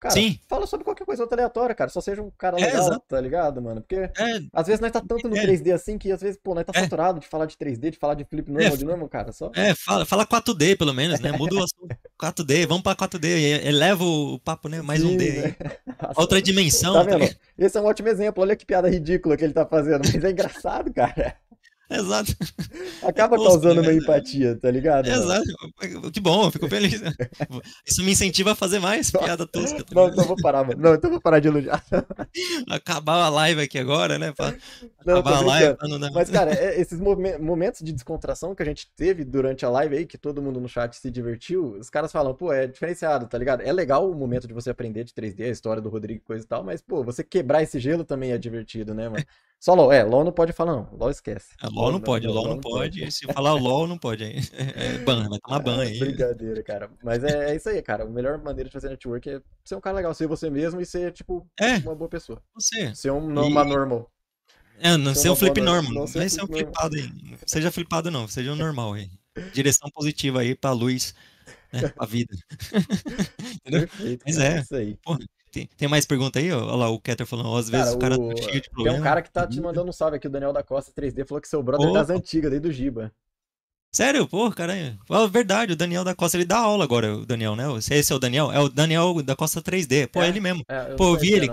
Cara, Sim. fala sobre qualquer coisa aleatória, cara. Só seja um cara é, legal, é, tá ligado, mano? Porque é, às vezes nós tá tanto no é, 3D assim que às vezes, pô, nós tá é. saturado de falar de 3D, de falar de Felipe é, normal, de normal, cara. Só... É, fala, fala 4D pelo menos, né? Muda o assunto 4D, vamos pra 4D, eleva o papo, né? Mais Sim, um D. Né? Outra dimensão. Tá, tá vendo? Tá Esse é um ótimo exemplo. Olha que piada ridícula que ele tá fazendo, mas é engraçado, cara. Exato. Acaba causando uma né? empatia, tá ligado? Exato. Mano? Que bom, fico feliz. Né? Isso me incentiva a fazer mais piada tosca. Tá não, então vou parar, mano. Não, então vou parar de elogiar. Acabar a live aqui agora, né? Pra... Não, Acabar a live. Não, não. Mas, cara, é, esses momentos de descontração que a gente teve durante a live aí, que todo mundo no chat se divertiu, os caras falam, pô, é diferenciado, tá ligado? É legal o momento de você aprender de 3D, a história do Rodrigo e coisa e tal, mas, pô, você quebrar esse gelo também é divertido, né, mano? Só LOL. É, LOL não pode falar, não. LOL esquece. É, LOL, não, pode, LOL, não pode. Se falar LOL, não pode. É, ban, vai tomar ban é, aí. Brincadeira, cara. Mas é, é, isso aí, cara. A melhor maneira de fazer network é ser um cara legal, ser você mesmo e ser, tipo, é. uma boa pessoa. Você. Ser um não e... normal. É, não ser, um flip normal. Não, ser, ser um flipado aí. seja flipado, não. Seja um normal aí. Direção positiva aí pra luz, né? Pra vida. Perfeito, Mas é. Isso aí. Porra. Tem, tem mais pergunta aí? Olha lá, o Keter falando, às vezes cara, o cara tá cheio de problema. Tem um cara que tá né? te mandando um salve aqui, o Daniel da Costa 3D, falou que seu brother é das antigas, desde do Giba. Sério? porra, caralho. Fala verdade, o Daniel da Costa, ele dá aula agora, o Daniel, né? Esse é o Daniel? É o Daniel da Costa 3D. Pô, é, é, ele mesmo. É, eu Pô, eu vi ele,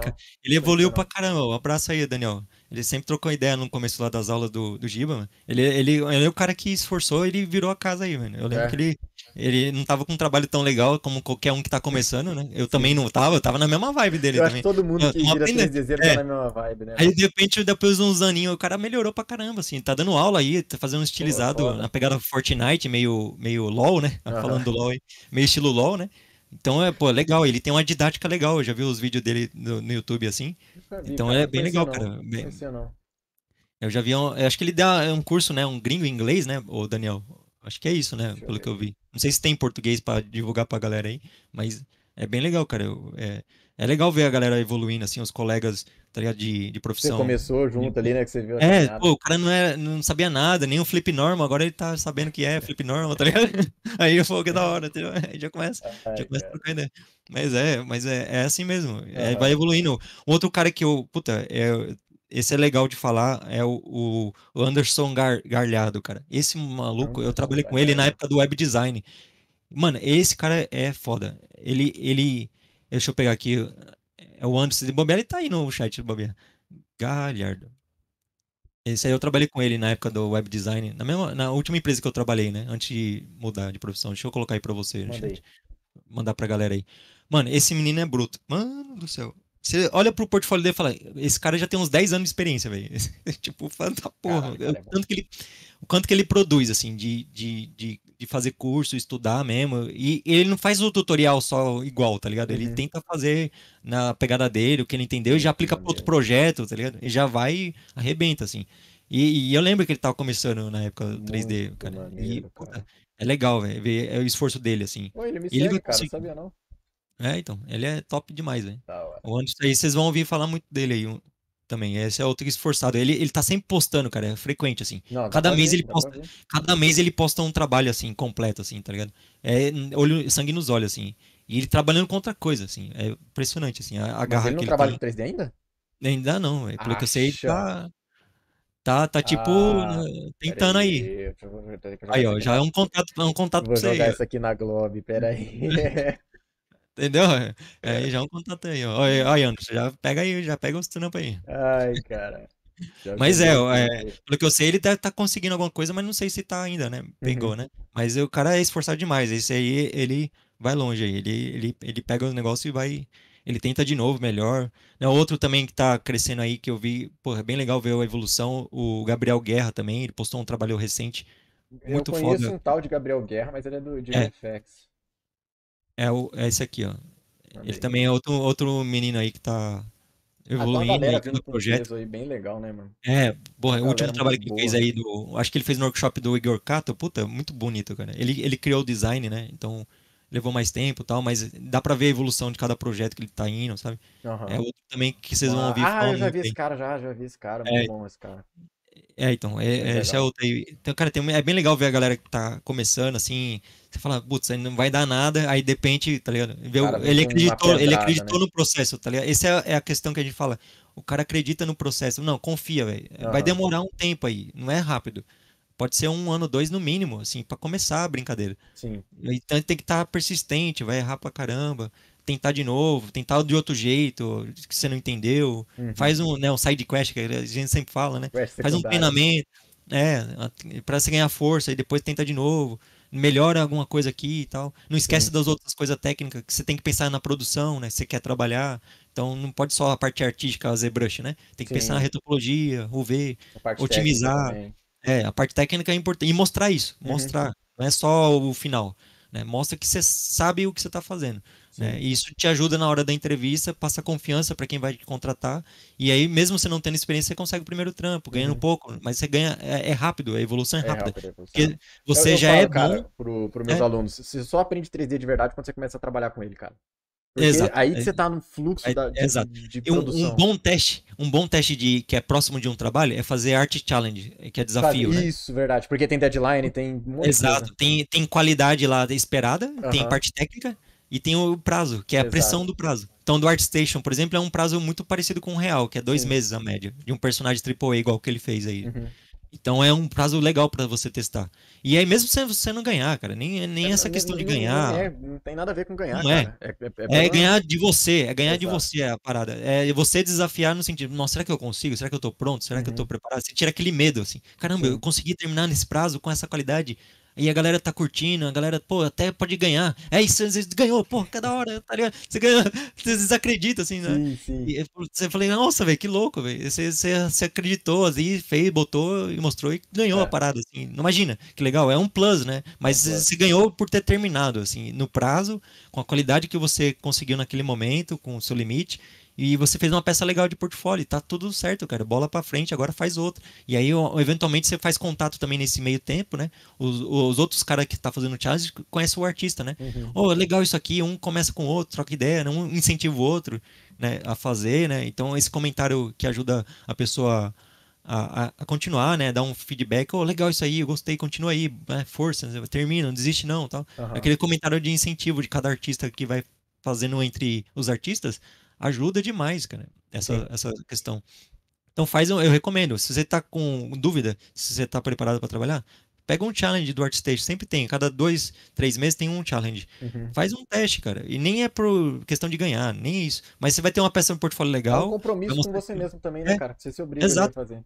ele evoluiu não. pra caramba. Um abraço aí, Daniel. Ele sempre trocou ideia no começo lá das aulas do, do Giba, mano. Ele, ele, ele é o cara que esforçou, ele virou a casa aí, mano. Eu lembro é. que ele ele não tava com um trabalho tão legal como qualquer um que tá começando, né? Eu também não tava, eu tava na mesma vibe dele eu também. Acho todo mundo eu, que vira aprenda... 3 tá é. tá na mesma vibe, né? Aí de repente, depois de uns aninhos, o cara melhorou pra caramba, assim, tá dando aula aí, tá fazendo um estilizado Pô, na pegada Fortnite, meio, meio LOL, né? Uhum. Falando do LOL aí, meio estilo LOL, né? Então é, pô, legal, ele tem uma didática legal, eu já vi os vídeos dele no, no YouTube assim. Vi, então cara, é bem legal, não, cara. Bem... Eu já vi, um, acho que ele dá um curso, né, um gringo em inglês, né, o Daniel? Acho que é isso, né? Deixa pelo que eu vi. Não sei se tem português para divulgar pra galera aí, mas é bem legal, cara. Eu, é, é legal ver a galera evoluindo, assim, os colegas, tá ligado, de, de profissão. Você começou junto ali, né, que você viu. É, pô, o cara não, é não sabia nada, nem o Flip Normal, agora ele tá sabendo que é Flip Normal, tá ligado? Aí eu falo que é da hora, aí já começa, Ai, já começa a trocar ideia. Mas é, mas é, é assim mesmo, é, uhum. vai evoluindo. Outro cara que eu, puta, é, esse é legal de falar, é o, o Anderson Gar, Garlhado, cara. Esse maluco, eu trabalhei com ele na época do web design. Mano, esse cara é foda. Ele, ele, deixa eu pegar aqui, é o Anderson de Bobeira, ele tá aí no chat do Bobeira. Galhardo. Esse aí eu trabalhei com ele na época do web design, na, mesma, na última empresa que eu trabalhei, né? Antes de mudar de profissão. Deixa eu colocar aí pra você, Mandei. chat. Mandar pra galera aí. Mano, esse menino é bruto. Mano do céu. Você olha pro portfólio dele e fala: esse cara já tem uns 10 anos de experiência, velho. tipo, fã da porra. Caralho, é o, tanto que ele, o quanto que ele produz, assim, de, de, de, de, fazer curso, estudar mesmo. E ele não faz o tutorial só igual, tá ligado? Ele uhum. tenta fazer na pegada dele, o que ele entendeu, e já aplica para outro projeto, tá ligado? E já vai e arrebenta, assim. E, e, eu lembro que ele tava começando na época do 3D, cara. Maneiro, e, cara. É legal, velho, ver é o esforço dele, assim. Pô, ele me segue, ele cara, conseguir... sabia não? É, então, ele é top demais, velho. Tá, o Anderson aí, vocês vão ouvir falar muito dele aí também. Esse é outro esforçado. Ele, ele tá sempre postando, cara, é frequente, assim. Não, cada mês ver, ele posta. Cada mês ele posta um trabalho, assim, completo, assim, tá ligado? É olho, sangue nos olhos, assim. E ele trabalhando com outra coisa, assim. É impressionante, assim, a, a garra ele não trabalha em 3D ainda? Ainda não, é pelo Acha. que eu sei, tá. Tá, tá tipo ah, né, tentando aí. aí. Aí, ó, já é um contato, é um contato pra você. Vou jogar essa aqui na Globo, peraí. Entendeu? É. Aí já é um contato aí, ó. Olha, Anderson, já pega aí, já pega uns trampos aí. Ai, cara. Já mas é, é, pelo que eu sei, ele deve tá, tá conseguindo alguma coisa, mas não sei se tá ainda, né? Uhum. Pegou, uhum. né? Mas o cara é esforçado demais. Esse aí, ele vai longe aí. Ele, ele, ele pega o negócio e vai. Ele tenta de novo, melhor. Né, outro também que tá crescendo aí, que eu vi, porra, é bem legal ver a evolução. O Gabriel Guerra também, ele postou um trabalho recente. Muito eu conheço foda. um tal de Gabriel Guerra, mas ele é do JFX. É. É, o, é esse aqui, ó. Tá ele também é outro, outro menino aí que tá evoluindo aí no projeto. Aí, bem legal, né, mano? É, o último trabalho que ele fez aí do. Acho que ele fez no workshop do Igor Kato, puta, muito bonito, cara. Ele, ele criou o design, né? Então levou mais tempo e tal, mas dá pra ver a evolução de cada projeto que ele tá indo, sabe? Uhum. É outro também que vocês vão ouvir. Ah, eu já vi bem. esse cara, já, já vi esse cara, é. muito bom esse cara. É, então, é, é, é essa é outra aí. Então, cara, tem, é bem legal ver a galera que tá começando, assim, você fala, putz, não vai dar nada, aí de repente, tá ligado? Cara, ele acreditou, pedrada, ele acreditou né? no processo, tá ligado? Essa é, é, a questão que a gente fala. O cara acredita no processo. Não, confia, velho. Uhum. Vai demorar um tempo aí, não é rápido. Pode ser um ano, dois no mínimo, assim, para começar a brincadeira. Sim. Então tem que estar tá persistente, vai errar pra caramba tentar de novo, tentar de outro jeito, que você não entendeu. Uhum. Faz um, né, um side quest, que a gente sempre fala, né? Faz um treinamento, é, para você ganhar força e depois tenta de novo. Melhora alguma coisa aqui e tal. Não esquece Sim. das outras coisas técnicas que você tem que pensar na produção, né? Você quer trabalhar. Então não pode só a parte artística, fazer brush né? Tem que Sim. pensar na retopologia, UV, otimizar. É, a parte técnica é importante. E mostrar isso. Uhum. Mostrar. Uhum. Não é só o final. Né? Mostra que você sabe o que você está fazendo. Né? E isso te ajuda na hora da entrevista, passa confiança para quem vai te contratar. E aí, mesmo você não tendo experiência, você consegue o primeiro trampo, ganhando uhum. pouco, mas você ganha, é, é rápido, a evolução é, é rápida. É rápido, porque você eu, eu já falo, é bom. Cara, pro, pro meus é. alunos, você só aprende 3D de verdade quando você começa a trabalhar com ele, cara. exato. aí que é você está no fluxo da, de, exato. de produção. Um, um, bom teste, um bom teste de que é próximo de um trabalho é fazer arte challenge, que é desafio. Sabe, né? Isso, verdade, porque tem deadline, tem Exato, tem, tem qualidade lá esperada, uh -huh. tem parte técnica, e tem o prazo, que é a Exato. pressão do prazo. Então, do ArtStation, por exemplo, é um prazo muito parecido com o real, que é dois Sim. meses a média, de um personagem AAA igual que ele fez aí. Uhum. Então é um prazo legal para você testar. E aí, mesmo se você não ganhar, cara, nem, nem é, essa não, questão não, de ganhar. É, não tem nada a ver com ganhar, não É, é, é, é, é ganhar de você, é ganhar Exato. de você a parada. É você desafiar no sentido, nossa, será que eu consigo? Será que eu tô pronto? Será uhum. que eu tô uhum. preparado? Você tira aquele medo, assim. Caramba, Sim. eu consegui terminar nesse prazo com essa qualidade. E a galera tá curtindo, a galera, pô, até pode ganhar. É isso, às vezes ganhou, pô, cada hora, tá ligado? Você ganhou, vocês assim, né? Sim, sim. E você falei, nossa, velho, que louco, velho. Você, você, você acreditou assim, fez, botou e mostrou e ganhou é. a parada, assim. Não imagina, que legal, é um plus, né? Mas é. você ganhou por ter terminado, assim, no prazo, com a qualidade que você conseguiu naquele momento, com o seu limite e você fez uma peça legal de portfólio, tá tudo certo, cara. Bola para frente, agora faz outra. E aí, eventualmente, você faz contato também nesse meio tempo, né? Os, os outros caras que tá fazendo challenge conhecem o artista, né? Uhum. Oh, legal isso aqui, um começa com o outro, troca ideia, né? um incentiva o outro né, a fazer, né? Então, esse comentário que ajuda a pessoa a, a, a, continuar, né? Dar um feedback, oh, legal isso aí, eu gostei, continua aí, né? força, né? termina, não desiste não, tal. Uhum. Aquele comentário de incentivo de cada artista que vai fazendo entre os artistas, ajuda demais, cara, essa, essa questão. Então faz, um, eu recomendo. Se você está com dúvida, se você está preparado para trabalhar, pega um challenge do ArtStage, sempre tem. Cada dois, três meses tem um challenge. Uhum. Faz um teste, cara. E nem é por questão de ganhar, nem isso. Mas você vai ter uma peça no portfólio legal. É um compromisso com você mesmo também, né, é, cara? Você se obriga Exato. a fazer.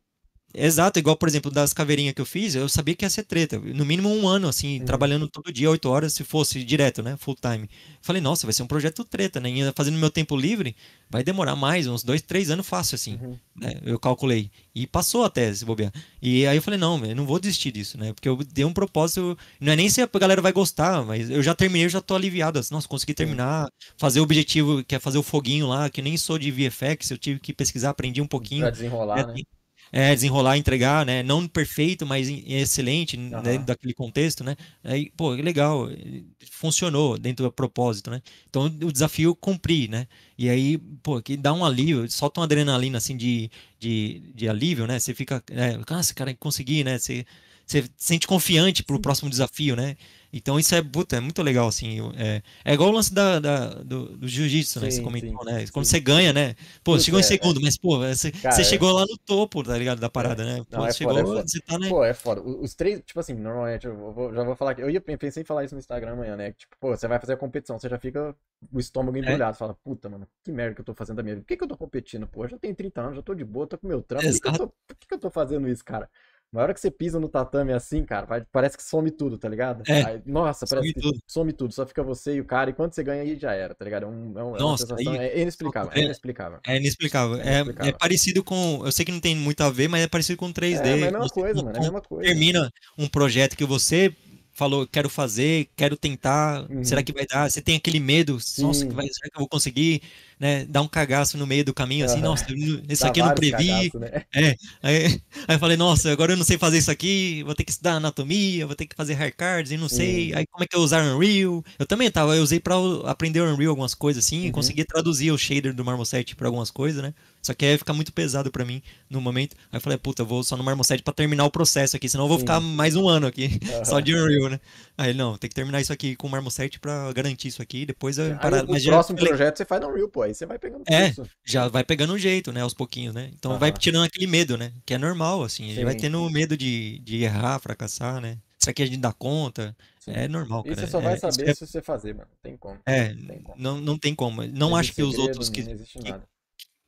Exato, igual, por exemplo, das caveirinhas que eu fiz, eu sabia que ia ser treta. No mínimo um ano, assim, uhum. trabalhando todo dia, oito horas, se fosse direto, né? Full time. Falei, nossa, vai ser um projeto treta, né? E fazendo meu tempo livre, vai demorar mais, uns dois, três anos fácil, assim. Uhum. Né? Eu calculei. E passou até, se bobear. E aí eu falei, não, eu não vou desistir disso, né? Porque eu dei um propósito. Não é nem se a galera vai gostar, mas eu já terminei, eu já tô aliviado. Assim, nossa, consegui uhum. terminar, uhum. fazer o objetivo, que é fazer o foguinho lá, que nem sou de VFX, eu tive que pesquisar, aprendi um pouquinho. Pra desenrolar, é, né? é, desenrolar, entregar, né? Não perfeito, mas excelente uhum. Né, dentro daquele contexto, né? Aí, pô, legal, funcionou dentro do propósito, né? Então o desafio é cumprir, né? E aí, pô, que dá um alívio, solta uma adrenalina assim de, de, de alívio, né? Você fica, é, nossa, cara, consegui, né? Você você se sente confiante pro próximo desafio, né? Então isso é, puta, é muito legal, assim. É, é igual o lance da, da do, do jiu-jitsu, né? Você comentou, sim, né? Quando sim. você ganha, né? Pô, chegou em é, é. segundo, é, mas, pô, é, você, Cara, você chegou lá no topo, tá ligado? Da parada, né? Pô, Não, é chegou, foda, foda. você tá, né? Pô, é foda. Os três, tipo assim, normalmente, eu vou, já vou falar aqui. Eu ia, pensei em falar isso no Instagram amanhã, né? Tipo, pô, você vai fazer a competição, você já fica o estômago embrulhado. Fala, puta, mano, que merda que eu tô fazendo da minha vida. Por que, que eu tô competindo, pô? Eu já tenho 30 anos, já tô de boa, tô com meu trampo. Por que, que, eu tô, por que, que eu tô fazendo isso, cara? Na hora que você pisa no tatame assim, cara, vai, parece que some tudo, tá ligado? É, aí, nossa, parece que tudo. some tudo, só fica você e o cara, e quando você ganha aí já era, tá ligado? É, um, é, um, é nossa, é, aí, é, é inexplicável, é, É inexplicável. É, inexplicável. é, parecido com. Eu sei que não tem muito a ver, mas é parecido com 3D. É, a mesma é coisa, mano. É a mesma coisa. Termina um projeto que você falou, quero fazer, quero tentar, uhum. será que vai dar? Você tem aquele medo, Sim. nossa, que vai, será que eu vou conseguir? Né? dar um cagaço no meio do caminho, assim, uhum. nossa, isso Dá aqui eu não previ. Cagaço, né? é. aí, aí eu falei, nossa, agora eu não sei fazer isso aqui, vou ter que estudar anatomia, vou ter que fazer hard cards e não sei. Uhum. Aí como é que eu usar Unreal? Eu também tava, eu usei para aprender Unreal algumas coisas, assim, e uhum. consegui traduzir o shader do Marmoset para algumas coisas, né? Só que aí fica muito pesado para mim no momento. Aí eu falei, puta, eu vou só no Marmoset para terminar o processo aqui, senão eu vou Sim. ficar mais um ano aqui, uhum. só de Unreal, né? Aí não, tem que terminar isso aqui com o Marmoset para garantir isso aqui, depois eu parar. O próximo projeto você faz no Unreal, pô, aí você vai pegando É, curso. já vai pegando um jeito, né, aos pouquinhos, né? Então uhum. vai tirando aquele medo, né? Que é normal, assim, Sim. vai tendo medo de, de errar, fracassar, né? Será que a gente dá conta? Sim. É normal, cara. Isso só vai é, saber é... se você fazer, mano. Tem como. É, tem como. Não, não tem como. Não, não acho que os outros que, nada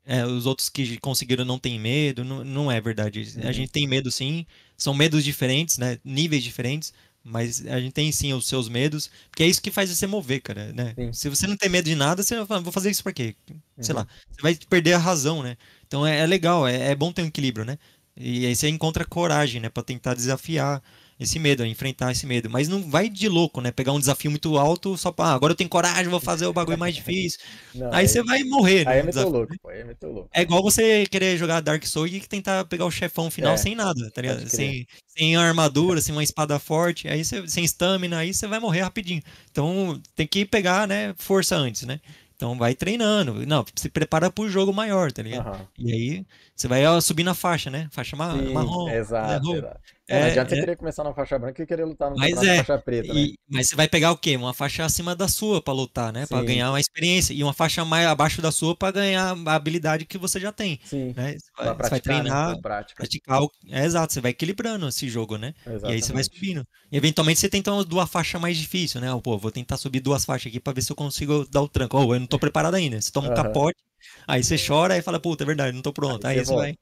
é, os outros que conseguiram não têm medo. Não, não é verdade. A uhum. gente tem medo sim. São medos diferentes, né? Níveis diferentes. Mas a gente tem sim os seus medos, porque é isso que faz você mover, cara, né? Sim. Se você não tem medo de nada, você falar, vou fazer isso pra quê? Sei lá, uhum. você vai perder a razão, né? Então é, é legal, é, é, bom ter um equilíbrio, né? E aí você encontra coragem, né? Pra tentar desafiar esse medo, né? enfrentar esse medo. Mas não vai de louco, né? Pegar um desafio muito alto só para ah, agora eu tenho coragem, vou fazer o bagulho mais difícil. Não, aí, aí, você vai morrer, né? Aí é muito louco, pô, né? aí é muito louco. É igual você querer jogar Dark Souls e tentar pegar o chefão final é, sem nada, tá ligado? Sem, sem armadura, sem uma espada forte, aí você, sem stamina aí você vai morrer rapidinho. Então tem que pegar, né, força antes, né? Então vai treinando. Não, se prepara para o jogo maior, tá ligado? Uhum. E aí você vai subir na faixa, né? Faixa Sim, marrom. Exato, né, exato. É, não adianta é... você querer começar na faixa branca e querer lutar numa é, faixa preta, né? E, mas você vai pegar o quê? Uma faixa acima da sua para lutar, né? Para ganhar uma experiência. E uma faixa mais abaixo da sua para ganhar a habilidade que você já tem. Sim. Né? Você, vai, você vai, né? treinar, né? praticar. O... É, exato, você vai equilibrando esse jogo, né? Exatamente. E aí você vai subindo. E eventualmente você tenta uma, duas faixas mais difíceis, né? Pô, vou tentar subir duas faixas aqui para ver se eu consigo dar o tranco. Oh, eu não tô preparado ainda. Você toma um capote, aí você chora e fala, puta, é verdade, não tô pronto. Aí, aí você, volta. vai.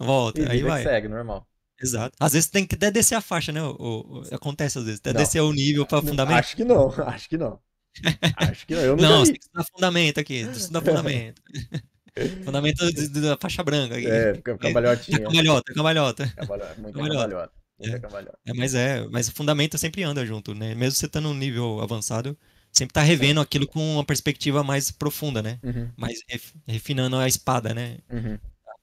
Volta, e aí vai. segue, normal. Exato. Às vezes tem que até descer a faixa, né? O, o, acontece às vezes, até não. descer o nível para fundamento. Acho que não, acho que não. acho que não. Eu não, você tem tá que estudar fundamento aqui, estudar tá fundamento. fundamento da faixa branca. Aqui. É, cambalhotinho. Cambalhota, cambalhota. Cambalhota, muito É. é, mas é, mas o fundamento sempre anda junto, né? Mesmo você estando tá num nível avançado, sempre tá revendo aquilo com uma perspectiva mais profunda, né? Uhum. Mais refinando a espada, né? Uhum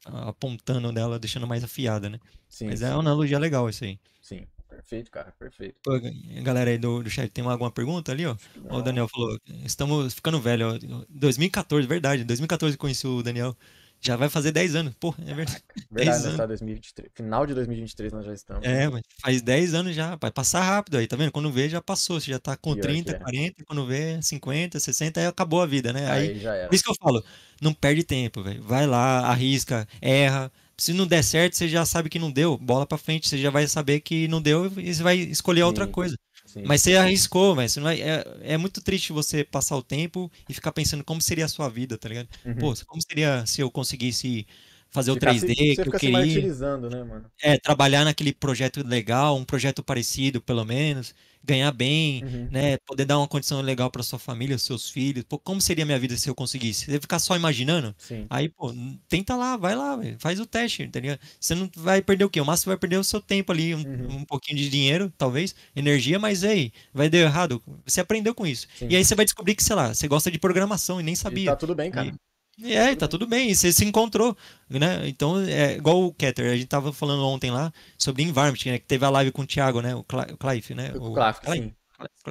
apontando nela, deixando mais afiada, né? Sim, Mas é sim. é uma analogia legal isso aí. Sim, perfeito, cara, perfeito. Pô, galera aí do, do chat, tem alguma pergunta ali, ó? Não. Ó, o Daniel falou, estamos ficando velho, ó. 2014, verdade, 2014 conheci o Daniel. Já vai fazer 10 anos. Pô, é verdade. Verdade, 10 né? anos. 2023, tá final de 2023 nós já estamos. É, mas faz 10 anos já, vai Passar rápido aí, tá vendo? Quando vê, já passou. Você já tá com Pior 30, é. 40, quando vê, 50, 60, aí acabou a vida, né? Aí, aí já era. Por isso que eu falo, não perde tempo, velho. Vai lá, arrisca, erra. Se não der certo, você já sabe que não deu, bola pra frente, você já vai saber que não deu e você vai escolher outra coisa. Mas você arriscou, velho. É, é, é, muito triste você passar o tempo e ficar pensando como seria a sua vida, tá ligado? Uhum. Pô, como seria se eu conseguisse fazer ficar o 3D se, que eu queria. Né, é, trabalhar naquele projeto legal, um projeto parecido, pelo menos, ganhar bem, uhum. né, poder dar uma condição legal para sua família, seus filhos. Pô, como seria a minha vida se eu conseguisse? Você ficar só imaginando? Sim. Aí, pô, tenta lá, vai lá, faz o teste, entendeu? Você não vai perder o quê? O máximo vai perder é o seu tempo ali, um, uhum. um pouquinho de dinheiro, talvez, energia, mas aí, vai dar errado. Você aprendeu com isso. Sim. E aí você vai descobrir que, sei lá, você gosta de programação e nem sabia. E tá tudo bem, cara. E, é, e é, tá tudo bem, você se encontrou, né? Então, é igual o Keter, a gente tava falando ontem lá sobre Environment, né? Que teve a live com o Thiago, né? O, Cla o Clive, né? O, o Clive, sim.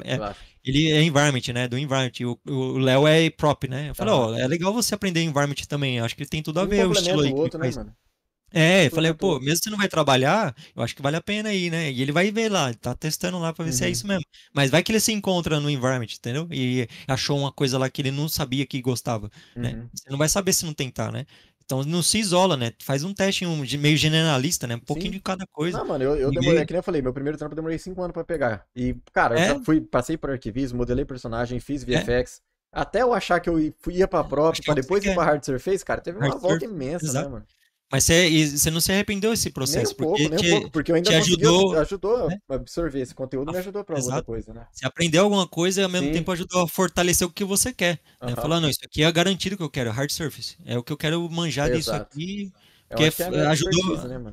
É, ele é environment, né? Do environment. O Léo é prop, né? Eu falei, ó, oh, é legal você aprender environment também. Acho que tem tudo a ver o estilo aí. Outro, né, mano? É, falei, é pô, mesmo você não vai trabalhar, eu acho que vale a pena ir, né? E ele vai ver lá, tá testando lá para ver uhum. se é uhum. isso mesmo. Mas vai que ele se encontra no environment, entendeu? E achou uma coisa lá que ele não sabia que gostava, né? uhum. né? Você não vai saber se não tentar, né? Então não se isola, né? Faz um teste um, meio generalista, né? Um pouquinho Sim. de cada coisa. Não, mano, eu, eu demorei, é que nem eu falei, meu primeiro trampo eu demorei cinco anos para pegar. E, cara, é? eu fui, passei por arquivismo, modelei personagem, fiz VFX. É? Até eu achar que eu ia pra própria, é pra depois ir pra é. Hard Surface, cara, teve uma Hard volta surf... imensa, né, Exato. né, mano? Mas você, você não se arrependeu desse processo? Nem um porque pouco, te, nem um pouco, porque eu ainda te ajudou, ajudou né? a absorver esse conteúdo, me ajudou para alguma coisa, né? Você aprendeu alguma coisa e ao mesmo Sim. tempo ajudou a fortalecer o que você quer. Né? Falar, não, isso aqui é garantido que eu quero, hard surface. É o que eu quero manjar Exato. disso aqui. Porque é, é ajudou. Né,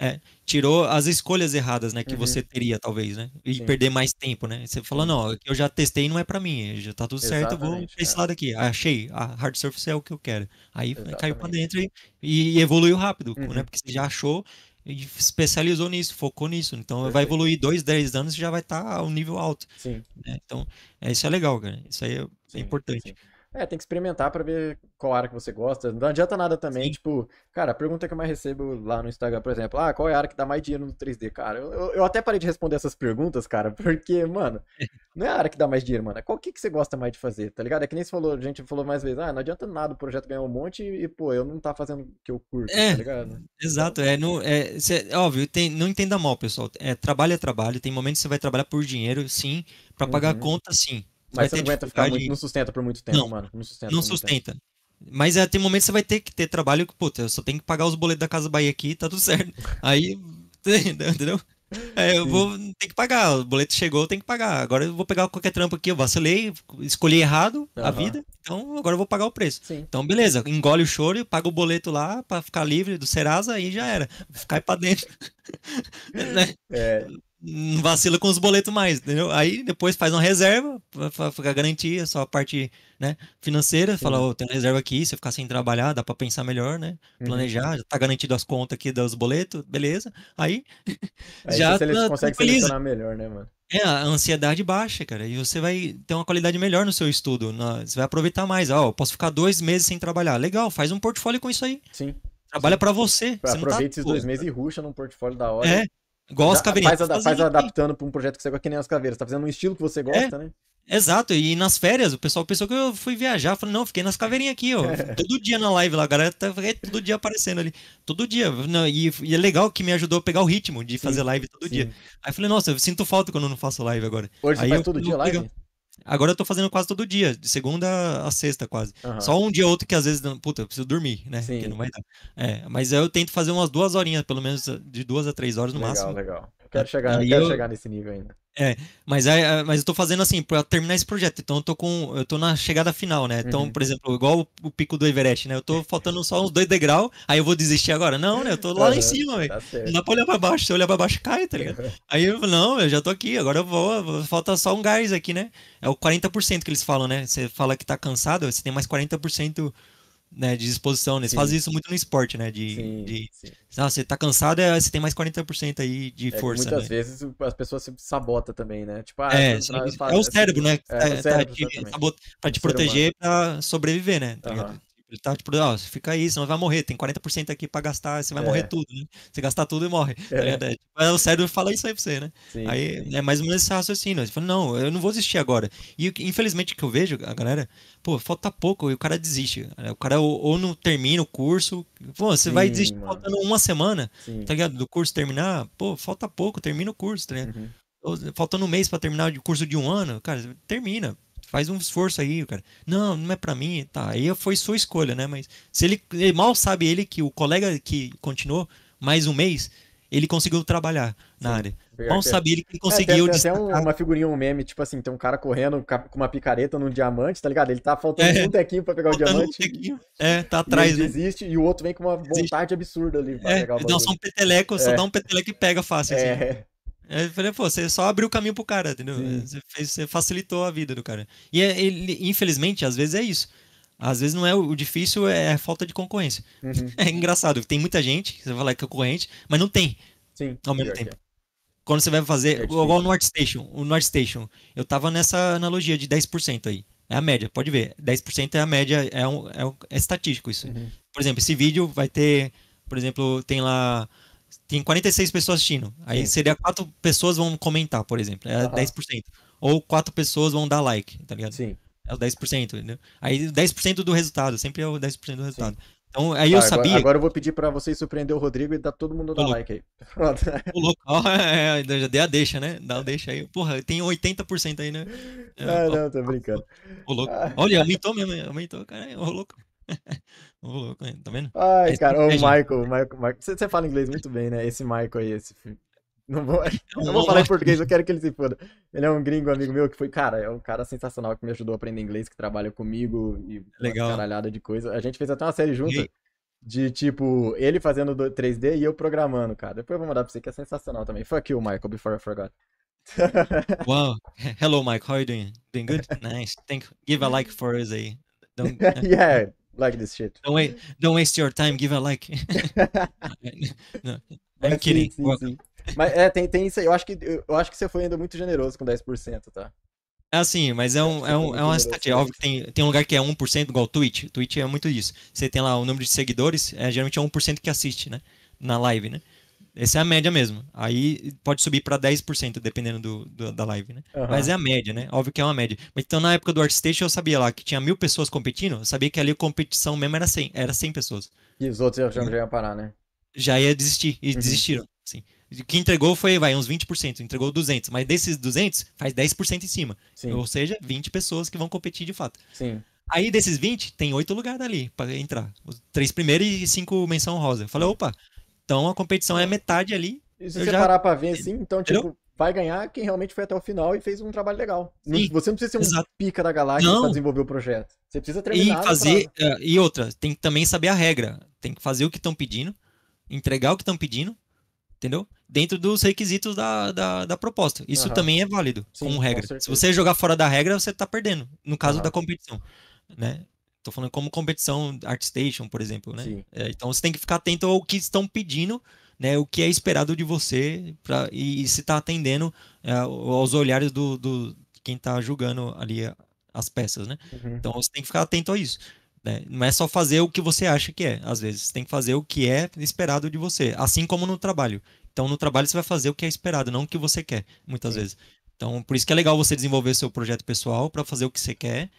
é, tirou as escolhas erradas, né, que uhum. você teria, talvez, né? E Sim. perder mais tempo, né? Você falou, não, eu já testei não é para mim, já tá tudo certo, vou pra esse é. lado aqui. Ah, achei, a hard surface é o que eu quero. Aí Exatamente. caiu para dentro e, e, evoluiu rápido, né, uhum. né? Porque você já achou e especializou nisso, focou nisso. Então Perfeito. vai evoluir dois, dez anos e já vai estar tá um nível alto. Sim. Né? Então, é, isso é legal, cara. Isso aí é, é sim, importante. Sim. É, tem que experimentar para ver qual área que você gosta. Não adianta nada também, Sim. tipo, cara, a pergunta que eu mais recebo lá no Instagram, por exemplo, ah, qual é a área que dá mais dinheiro no 3D, cara? Eu, eu até parei de responder essas perguntas, cara, porque, mano, não é a área que dá mais dinheiro, mano. É qual que, que você gosta mais de fazer, tá ligado? É que nem você falou, a gente falou mais vezes, ah, não adianta nada o projeto ganhar um monte e, pô, eu não tá fazendo o que eu curto, é, tá ligado? Exato, é, no, é, cê, é óbvio, tem, não entenda mal, pessoal. É, trabalho é trabalho, tem momentos que você vai trabalhar por dinheiro, sim, para pagar uhum. conta, sim mas você não aguenta ficar muito, não sustenta por muito tempo, não, mano. Não sustenta. Não sustenta. Mas é, tem momentos que você vai ter que ter trabalho que, puta, eu só tenho que pagar os boletos da Casa Bahia aqui, tá tudo certo. Aí, entendeu? É, eu vou ter que pagar, o boleto chegou, tem que pagar. Agora eu vou pegar qualquer trampo aqui, eu vacilei, escolhi errado uhum. a vida, então agora eu vou pagar o preço. Sim. Então, beleza, engole o choro, paga o boleto lá pra ficar livre do Serasa, aí já era. Cai pra dentro. né? É não vacila com os boletos mais, entendeu? Aí depois faz uma reserva para ficar garantia, só a parte né, financeira, fala, oh, tem uma reserva aqui, se eu ficar sem trabalhar, dá para pensar melhor, né? Uhum. Planejar, uhum. já tá garantido as contas aqui dos boletos, beleza. Aí, aí já você tá, consegue selecionar melhor, né, mano? É, a ansiedade baixa, cara, e você vai ter uma qualidade melhor no seu estudo, na... você vai aproveitar mais. Ah, ó, oh, posso ficar dois meses sem trabalhar, legal, faz um portfólio com isso aí. Sim. Trabalha para você. você tá aproveita tá... esses dois meses e ruxa num portfólio da hora. É. Igual as caveirinhas. Faz, faz adaptando para um projeto que você gosta, que nem as caveiras. Tá fazendo um estilo que você é. gosta, é, né? Exato, e nas férias o pessoal pensou que eu fui viajar. Falei, não, fiquei nas caveirinhas aqui, ó. É. Todo dia na live lá, a galera tá é todo dia aparecendo ali. Todo dia. e, e, é legal que me ajudou a pegar o ritmo de fazer sim, live todo sim. dia. Aí eu falei, nossa, eu sinto falta quando eu não faço live agora. Hoje Aí você faz eu, todo eu, dia live? Legal. Agora eu tô fazendo quase todo dia, de segunda a sexta quase. Uhum. Só um dia ou outro que às vezes, puta, eu preciso dormir, né? Sim. Porque não vai dar. É, mas eu tento fazer umas duas horinhas, pelo menos de duas a três horas no legal, máximo. Legal, legal. Eu quero chegar, eu quero eu... chegar nesse nível ainda. É, mas, é, mas eu tô fazendo assim, pra terminar esse projeto, então eu tô com. Eu tô na chegada final, né? Então, uhum. por exemplo, igual o, o, pico do Everest, né? Eu tô faltando só uns dois degraus, aí eu vou desistir agora. Não, né? Eu tô lá, uhum, em cima, velho. Tá não dá pra olhar pra baixo, se eu olhar pra baixo, cai, tá ligado? aí eu não, eu já tô aqui, agora eu vou. Falta só um gás aqui, né? É o 40% que eles falam, né? Você fala que tá cansado, você tem mais 40% né, de disposição, né? Você faz isso muito no esporte, né? De, sim, de... Sim. Ah, você tá cansado, é, você tem mais 40% aí de é, força. Muitas né? vezes as pessoas se sabotam também, né? Tipo, ah, é, tá é, o cérebro, assim, né? É, é o tá cérebro, tá te, sabota, pra te proteger para pra sobreviver, né? Tá uhum. Ele tá tipo, ó, fica aí, senão vai morrer. Tem 40% aqui pra gastar, você vai é. morrer tudo, né? Você gastar tudo e morre. Tá é. é tá tipo, Mas o cérebro fala isso aí pra você, né? Sim, aí sim. é mais ou menos esse raciocínio. Né? Você fala, não, eu não vou desistir agora. E infelizmente que eu vejo, a galera, pô, falta pouco e o cara desiste. Né? O cara ou, ou não termina o curso. Pô, você sim, vai desistir mano. faltando uma semana, sim. tá ligado? Do curso terminar, pô, falta pouco, termina o curso, tá ligado? Uhum. Faltando um mês para terminar o curso de um ano, cara, termina faz um esforço aí, cara. Não, não é para mim. Tá, aí foi sua escolha, né? Mas se ele, ele, mal sabe ele que o colega que continuou mais um mês, ele conseguiu trabalhar na Sim. área. Mal é. sabe ele que ele é, conseguiu. É, tem, tem até um, uma figurinha, um meme, tipo assim, tem um cara correndo com uma picareta num diamante, tá ligado? Ele tá faltando é, um tequinho pra pegar o diamante. Um é, tá atrás. E ele né? desiste e o outro vem com uma vontade absurda ali pra é, pegar o Não, só um peteleco, é. só dá um peteleco e pega fácil. Assim. É. Assim. Eu falei, pô, você só abriu o caminho pro cara, entendeu? Você, fez, você, facilitou a vida do cara. E é, ele, infelizmente, às vezes é isso. Às vezes não é o difícil, é a é falta de concorrência. Uhum. É engraçado, tem muita gente, você vai falar que é concorrente, mas não tem. Sim. Ao mesmo tempo. É. Quando você vai fazer, é igual o North Station, o North Station, eu tava nessa analogia de 10% aí. É a média, pode ver. 10% é a média, é, um, é, um, é estatístico isso. Uhum. Por exemplo, esse vídeo vai ter, por exemplo, tem lá tem 46 pessoas assistindo. Aí Sim. É. seria quatro pessoas vão comentar, por exemplo. É uhum. 10%. Ou quatro pessoas vão dar like, tá ligado? Sim. É o 10%, entendeu? Aí 10% do resultado, sempre é o 10% do resultado. Sim. Então, aí tá, eu sabia. Agora, agora, eu vou pedir para vocês surpreender o Rodrigo e dar todo mundo Tô dar like aí. Pronto. louco. Oh, é, é então já dei a deixa, né? Dá a deixa aí. Porra, tem 80% aí, né? Ah, é, não, tô brincando. Ô, louco. Ah. Olha, aumentou mesmo, aumentou, cara. Ô, louco. louco, né? tá vendo? Ai, esse cara, o Michael, Michael, Michael. Você, fala inglês muito bem, né? Esse Michael aí, esse filho. Não vou, não vou falar em português, eu quero que ele se foda. Ele é um gringo amigo meu que foi, cara, é um cara sensacional que me ajudou a aprender inglês, que trabalha comigo e Legal. caralhada de coisa. A gente fez até uma série junto e... de tipo, ele fazendo 3D e eu programando, cara. Depois eu vou mandar pra você que é sensacional também. Fuck you, Michael, before I forgot. wow. Hello, Mike. How are you doing? Doing good? Nice. Thank you. Give a like for us, aí Don't... yeah like this shit. Don't wait, don't waste your time, give a like. no, I'm kidding. Sim, sim, sim. Mas é, tem, tem isso aí. Eu acho, que, eu acho que você foi ainda muito generoso com 10%, tá? É assim, mas é, um, é, um, é uma estatística. Óbvio que tem, tem um lugar que é 1%, igual o Twitch. Twitch é muito isso. Você tem lá o número de seguidores, é, geralmente é 1% que assiste, né? Na live, né? Essa é a média mesmo. Aí pode subir para 10%, dependendo do, do, da live, né? Uhum. Mas é a média, né? Óbvio que é uma média. Mas então, na época do ArtStation, eu sabia lá que tinha mil pessoas competindo, eu sabia que ali a competição mesmo era 100, era 100 pessoas. E os outros já, uhum. já iam parar, né? Já ia desistir, e uhum. desistiram, sim. O que entregou foi, vai, uns 20%, entregou 200, mas desses 200, faz 10% em cima. Sim. Ou seja, 20 pessoas que vão competir de fato. Sim. Aí desses 20, tem oito lugares ali para entrar. Os três primeiros e cinco menção rosa. Eu falei, opa, então a competição é metade ali. E se você já... parar pra ver assim, então, tipo, Entendeu? vai ganhar quem realmente foi até o final e fez um trabalho legal. você não precisa ser um exato. pica da galáxia para desenvolver o projeto. Você precisa treinar. E fazer. É, e outra, tem que também saber a regra. Tem que fazer o que estão pedindo, entregar o que estão pedindo, entendeu? Dentro dos requisitos da, da, da proposta. Isso uhum. também é válido Sim, como regra. Com Se você jogar fora da regra, você tá perdendo, no caso uhum. da competição. Né? Tô falando como competição ArtStation, por exemplo, né? É, então você tem que ficar atento ao que estão pedindo, né? O que é esperado de você pra, e, e se está atendendo é, aos olhares do, do quem está julgando ali as peças, né? Uhum. Então você tem que ficar atento a isso. Né? Não é só fazer o que você acha que é. Às vezes você tem que fazer o que é esperado de você, assim como no trabalho. Então no trabalho você vai fazer o que é esperado, não o que você quer, muitas Sim. vezes. Então por isso que é legal você desenvolver seu projeto pessoal para fazer o que você quer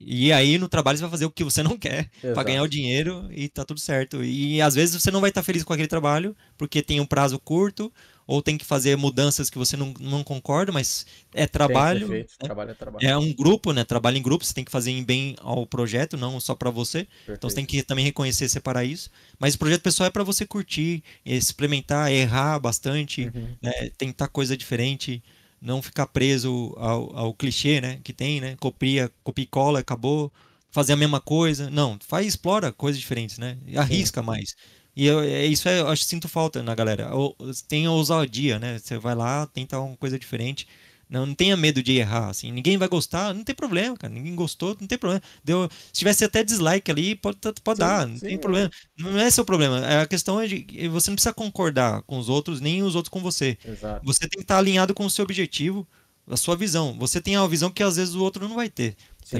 e aí no trabalho você vai fazer o que você não quer para ganhar o dinheiro e tá tudo certo. E às vezes você não vai estar tá feliz com aquele trabalho porque tem um prazo curto ou tem que fazer mudanças que você não, não concorda, mas é trabalho, né? trabalho, é trabalho. É um grupo, né? Trabalho em grupo, você tem que fazer bem ao projeto, não só para você. Perfeito. Então você tem que também reconhecer, separar isso. Mas o projeto pessoal é para você curtir, experimentar, errar bastante, uhum. né? tentar coisa diferente não ficar preso ao, ao clichê né, que tem, né? Copia, copia e cola, acabou. Fazer a mesma coisa. Não, faz, explora coisas diferentes, né? Arrisca Sim. mais. E eu, é, isso é, eu acho sinto falta na galera. Tem ousadia, né? Você vai lá, tenta uma coisa diferente. Não, não tenha medo de errar, assim. Ninguém vai gostar, não tem problema, cara. Ninguém gostou, não tem problema. Deu, se tivesse até dislike ali, pode, tá, pode sim, dar, não sim, tem é. problema. É. Não é seu problema. É, a questão é de você não precisa concordar com os outros, nem os outros com você. Exato. Você tem que estar alinhado com o seu objetivo, a sua visão. Você tem a visão que às vezes o outro não vai ter. Tá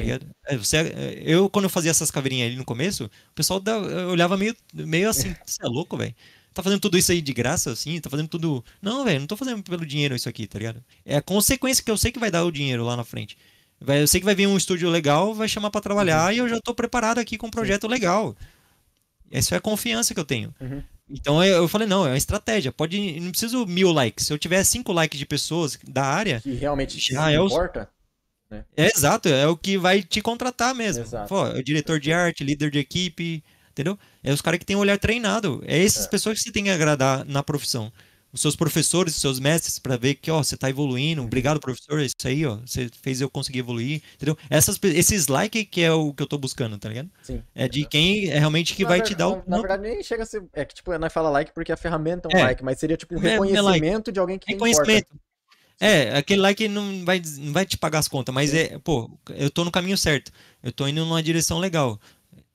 é, você, eu, quando eu fazia essas caveirinhas ali no começo, o pessoal da, olhava meio, meio assim, você é louco, velho tá fazendo tudo isso aí de graça, assim? Tá fazendo tudo. Não, velho, não tô fazendo pelo dinheiro isso aqui, tá ligado? É a consequência que eu sei que vai dar o dinheiro lá na frente. Vai, eu sei que vai vir um estúdio legal, vai chamar para trabalhar uhum. e eu já tô preparado aqui com um projeto Sim. legal. Essa é a confiança que eu tenho. Uhum. Então eu falei, não, é uma estratégia. Pode, não preciso mil likes. Se eu tiver cinco likes de pessoas da área. Que realmente já é importa. o... né? é exato, é o que vai te contratar mesmo. Pô, é o diretor de arte, líder de equipe, Entendeu? É os caras que têm um olhar treinado. É essas é. pessoas que você tem que agradar na profissão. Os seus professores, os seus mestres, para ver que, ó, você tá evoluindo. Obrigado, professor. É isso aí, ó. Você fez eu conseguir evoluir. Entendeu? Essas, esses likes que é o que eu tô buscando, tá ligado? Sim. É de quem é realmente que na vai te dar o. Na, na verdade, nem chega a ser. É que, tipo, nós fala like porque a ferramenta é um é. like, mas seria, tipo, um é, reconhecimento de alguém que Reconhecimento. Importa. É, aquele like que não vai, não vai te pagar as contas, mas é, pô, eu tô no caminho certo. Eu tô indo numa direção legal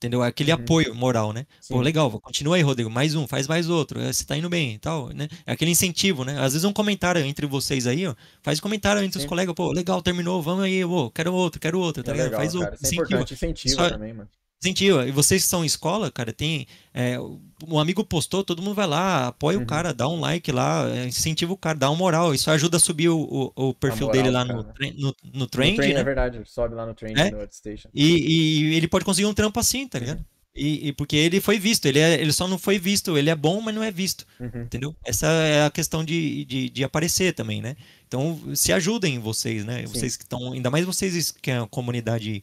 entendeu? Aquele uhum. apoio moral, né? Sim. Pô, legal, continua aí, Rodrigo, mais um, faz mais outro, é, você tá indo bem e tal, né? É aquele incentivo, né? Às vezes um comentário entre vocês aí, ó, faz comentário entre Sim. os colegas, pô, legal, terminou, vamos aí, pô, quero outro, quero outro, tá é ligado? Legal, faz cara. outro. é incentivo. incentivo Só... também, mano sentiu E vocês que são escola, cara, tem. É, um amigo postou, todo mundo vai lá, apoia uhum. o cara, dá um like lá, é, incentiva o cara, dá uma moral. Isso ajuda a subir o, o, perfil moral, dele lá cara. no, no, no Trend. No trend né? é verdade, sobe lá no Trend, é? no Station. E, e, ele pode conseguir um trampo assim, tá ligado? E, e, porque ele foi visto, ele, é, ele só não foi visto, ele é bom, mas não é visto. Uhum. Entendeu? Essa é a questão de, de, de, aparecer também, né? Então se ajudem vocês, né? Sim. Vocês que estão. Ainda mais vocês que é a comunidade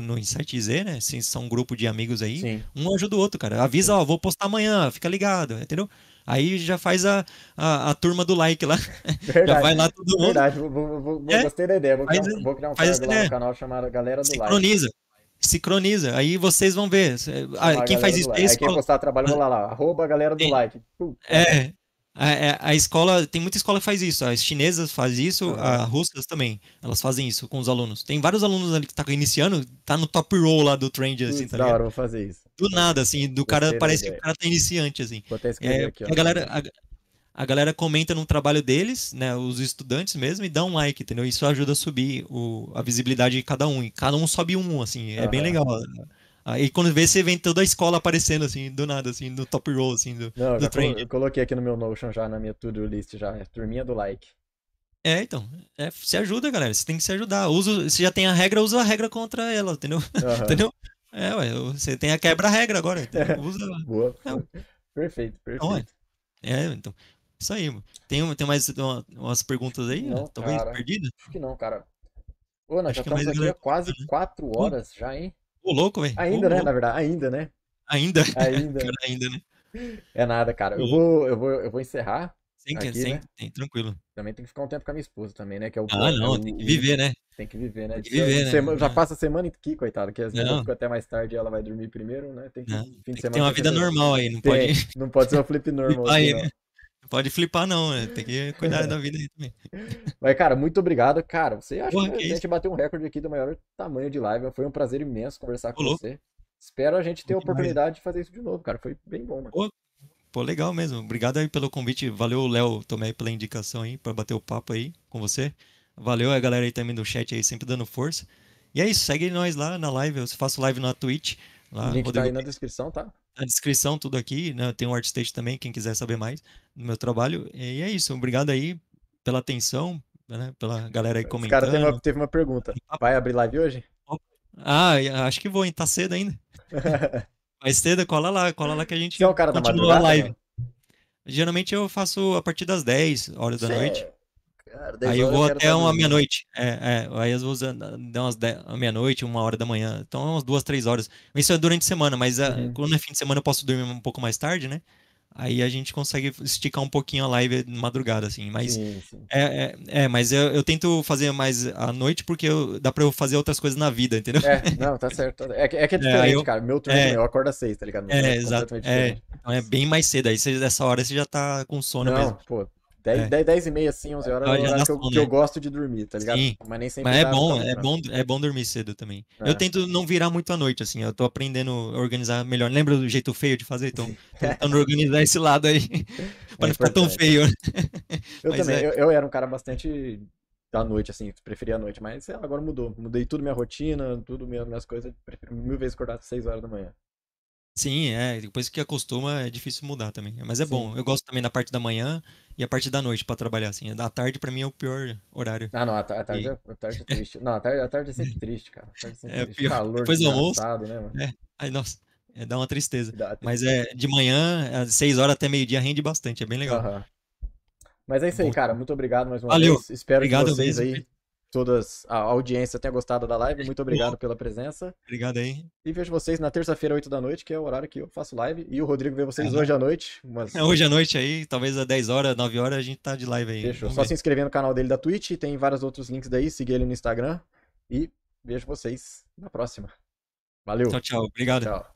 no Insight Z, né? Se são um grupo de amigos aí, Sim. um ajuda o outro, cara. Avisa, Sim. ó, vou postar amanhã, fica ligado, entendeu? Aí já faz a, a, a turma do like lá. Verdade, já vai lá todo mundo. Verdade, vou, vou, vou é, gostei da ideia. Vou, faz, criar, vou criar um faz, lá né? no canal chamado Galera do Sincroniza. Like sincroniza. Aí vocês vão ver. Ah, quem faz isso? Like. É aí quem é postar trabalho, vou lá, lá, arroba a galera do é, like. É, a, é, a, escola, tem muita escola que faz isso. As chinesas faz isso, uhum. as russas também. Elas fazem isso com os alunos. Tem vários alunos ali que tá iniciando, tá no top roll lá do trend, assim, tá da hora, vou fazer isso. Do nada, assim, do cara, parece ideia. que o cara tá iniciante, assim. Vou até é, aqui, ó. A galera, a, a, galera comenta no trabalho deles, né, os estudantes mesmo, e dá um like, entendeu? Isso ajuda a subir o, a visibilidade de cada um. E cada um sobe um, assim, é uhum. bem legal. Né? Aí ah, quando vê, você vê toda a escola aparecendo, assim, do nada, assim, no top roll, assim, do, Não, do trend. Eu coloquei aqui no meu Notion já, na minha to-do list já, é turminha do like. É, então, é, se ajuda, galera, você tem que se ajudar. Usa, se já tem a regra, usa a regra contra ela, entendeu? Uhum. entendeu? É, ué, você tem a quebra-regra agora, então, é. usa. Boa, é. perfeito, então, perfeito. é, então, isso aí, mano. Tem, tem mais uma, umas perguntas aí? Não, Talvez cara, perdida? Acho que não, cara. Ô, nós acho já é estamos aqui há quase quatro horas já, hein? Ô, louco, velho. Ainda, Ô, né? Louco. Na verdade, ainda, né? Ainda. Ainda. Cara, ainda, né? É nada, cara. Eu vou, eu vou, eu vou encerrar. Sem, aqui, né? tranquilo. Também tem que ficar um tempo com a minha esposa também, né? Que é o, ah, né? não, é o... tem que viver, né? Tem que viver, né? que então, viver, né? Sema... né? Já é. passa a semana aqui, coitado, que às vezes eu fico até mais tarde e ela vai dormir primeiro, né? Tem que, ter tem uma vida assim. normal aí, não tem. pode... Não pode ser uma flip normal. aí, assim, né? pode flipar, não, né? Tem que cuidar da vida aí também. Mas, cara, muito obrigado. Cara, você acha Porra, que, que, a gente bateu um recorde aqui do maior tamanho de live. Foi um prazer imenso conversar com você. Espero a gente ter a oportunidade de fazer isso de novo, cara. Foi bem bom, mano. Pô, legal mesmo. Obrigado aí pelo convite. Valeu, Léo, também pela indicação aí, para bater o papo aí com você. Valeu a galera aí também do chat aí, sempre dando força. E é isso, segue nós lá na live. Eu faço live na Twitch. Lá, o link tá Rodrigo tá aí na descrição, tá? na descrição tudo aqui, né? Tem um artstage também, quem quiser saber mais do meu trabalho. E é isso, obrigado aí pela atenção, né? Pela galera aí comentando. Esse cara teve uma, teve uma pergunta. Vai abrir live hoje? Ah, acho que vou, hein? Tá cedo ainda. Mais cedo, cola lá, cola lá que a gente é o cara continua da a live. Né? Geralmente eu faço a partir das 10 horas da Cê é noite. Cara, aí eu vou até uma meia-noite. É, é, aí às vezes dá umas meia-noite, uma hora da manhã. Então é umas duas, três horas. Isso é durante a semana, mas ah, uhum. quando é fim de semana eu posso dormir um pouco mais tarde, né? Aí a gente consegue esticar um pouquinho a live madrugada, assim. Mas, sim, sim. É, é, é, mas eu, eu, tento fazer mais à noite porque eu, dá pra eu fazer outras coisas na vida, entendeu? É, não, tá certo. É, é que é, é diferente, eu, cara. Meu turno, é, eu acordo às seis, tá ligado? É, é, exato. É, então é bem mais cedo. Aí você, dessa hora você já tá com sono não, mesmo. pô, 10, é. 10, 10 e meia, assim, 11 horas, é o horário que, eu, que eu né? gosto de dormir, tá ligado? Sim. Mas nem sempre Mas é bom, é bom, é bom dormir cedo também. É. Eu tento não virar muito à noite, assim, eu tô aprendendo a organizar melhor. Lembra do jeito feio de fazer? Então, tentando organizar esse lado aí, pra não ficar tão feio. Né? eu mas também, é. eu, eu era um cara bastante da noite, assim, preferia a noite, mas agora mudou. Mudei tudo minha rotina, tudo minhas, minhas coisas, prefiro mil vezes acordar às 6 horas da manhã. Sim, é. Depois que acostuma, é difícil mudar também. Mas é Sim. bom. Eu gosto também da parte da manhã e a parte da noite para trabalhar, assim. A tarde, para mim, é o pior horário. Ah, não, a, a tarde, e... É, a tarde é triste. Não, a tarde, a tarde é sempre triste, cara. A tarde é sempre é, triste. Pior. Calor, Depois do almoço. Né, mano? É. Aí, nossa, é, dá uma tristeza. Dá Mas é de manhã, às seis horas até meio-dia, rende bastante, é bem legal. Mas é isso aí, cara. Muito obrigado mais uma Valeu. vez. Espero obrigado que vocês mesmo. aí todas a audiência tenha gostado da live. Muito obrigado pela presença. Obrigado aí. E vejo vocês na terça-feira, 8 da noite, que é o horário que eu faço live. E o Rodrigo vê vocês é, hoje à noite. Umas... É, hoje à noite aí, talvez às 10 horas, 9 horas, a gente tá de live aí. Fechou. Só ver. se inscrever no canal dele da Twitch, tem vários outros links daí, seguir ele no Instagram. E vejo vocês na próxima. Valeu. Tchau, tchau. Obrigado. Tchau.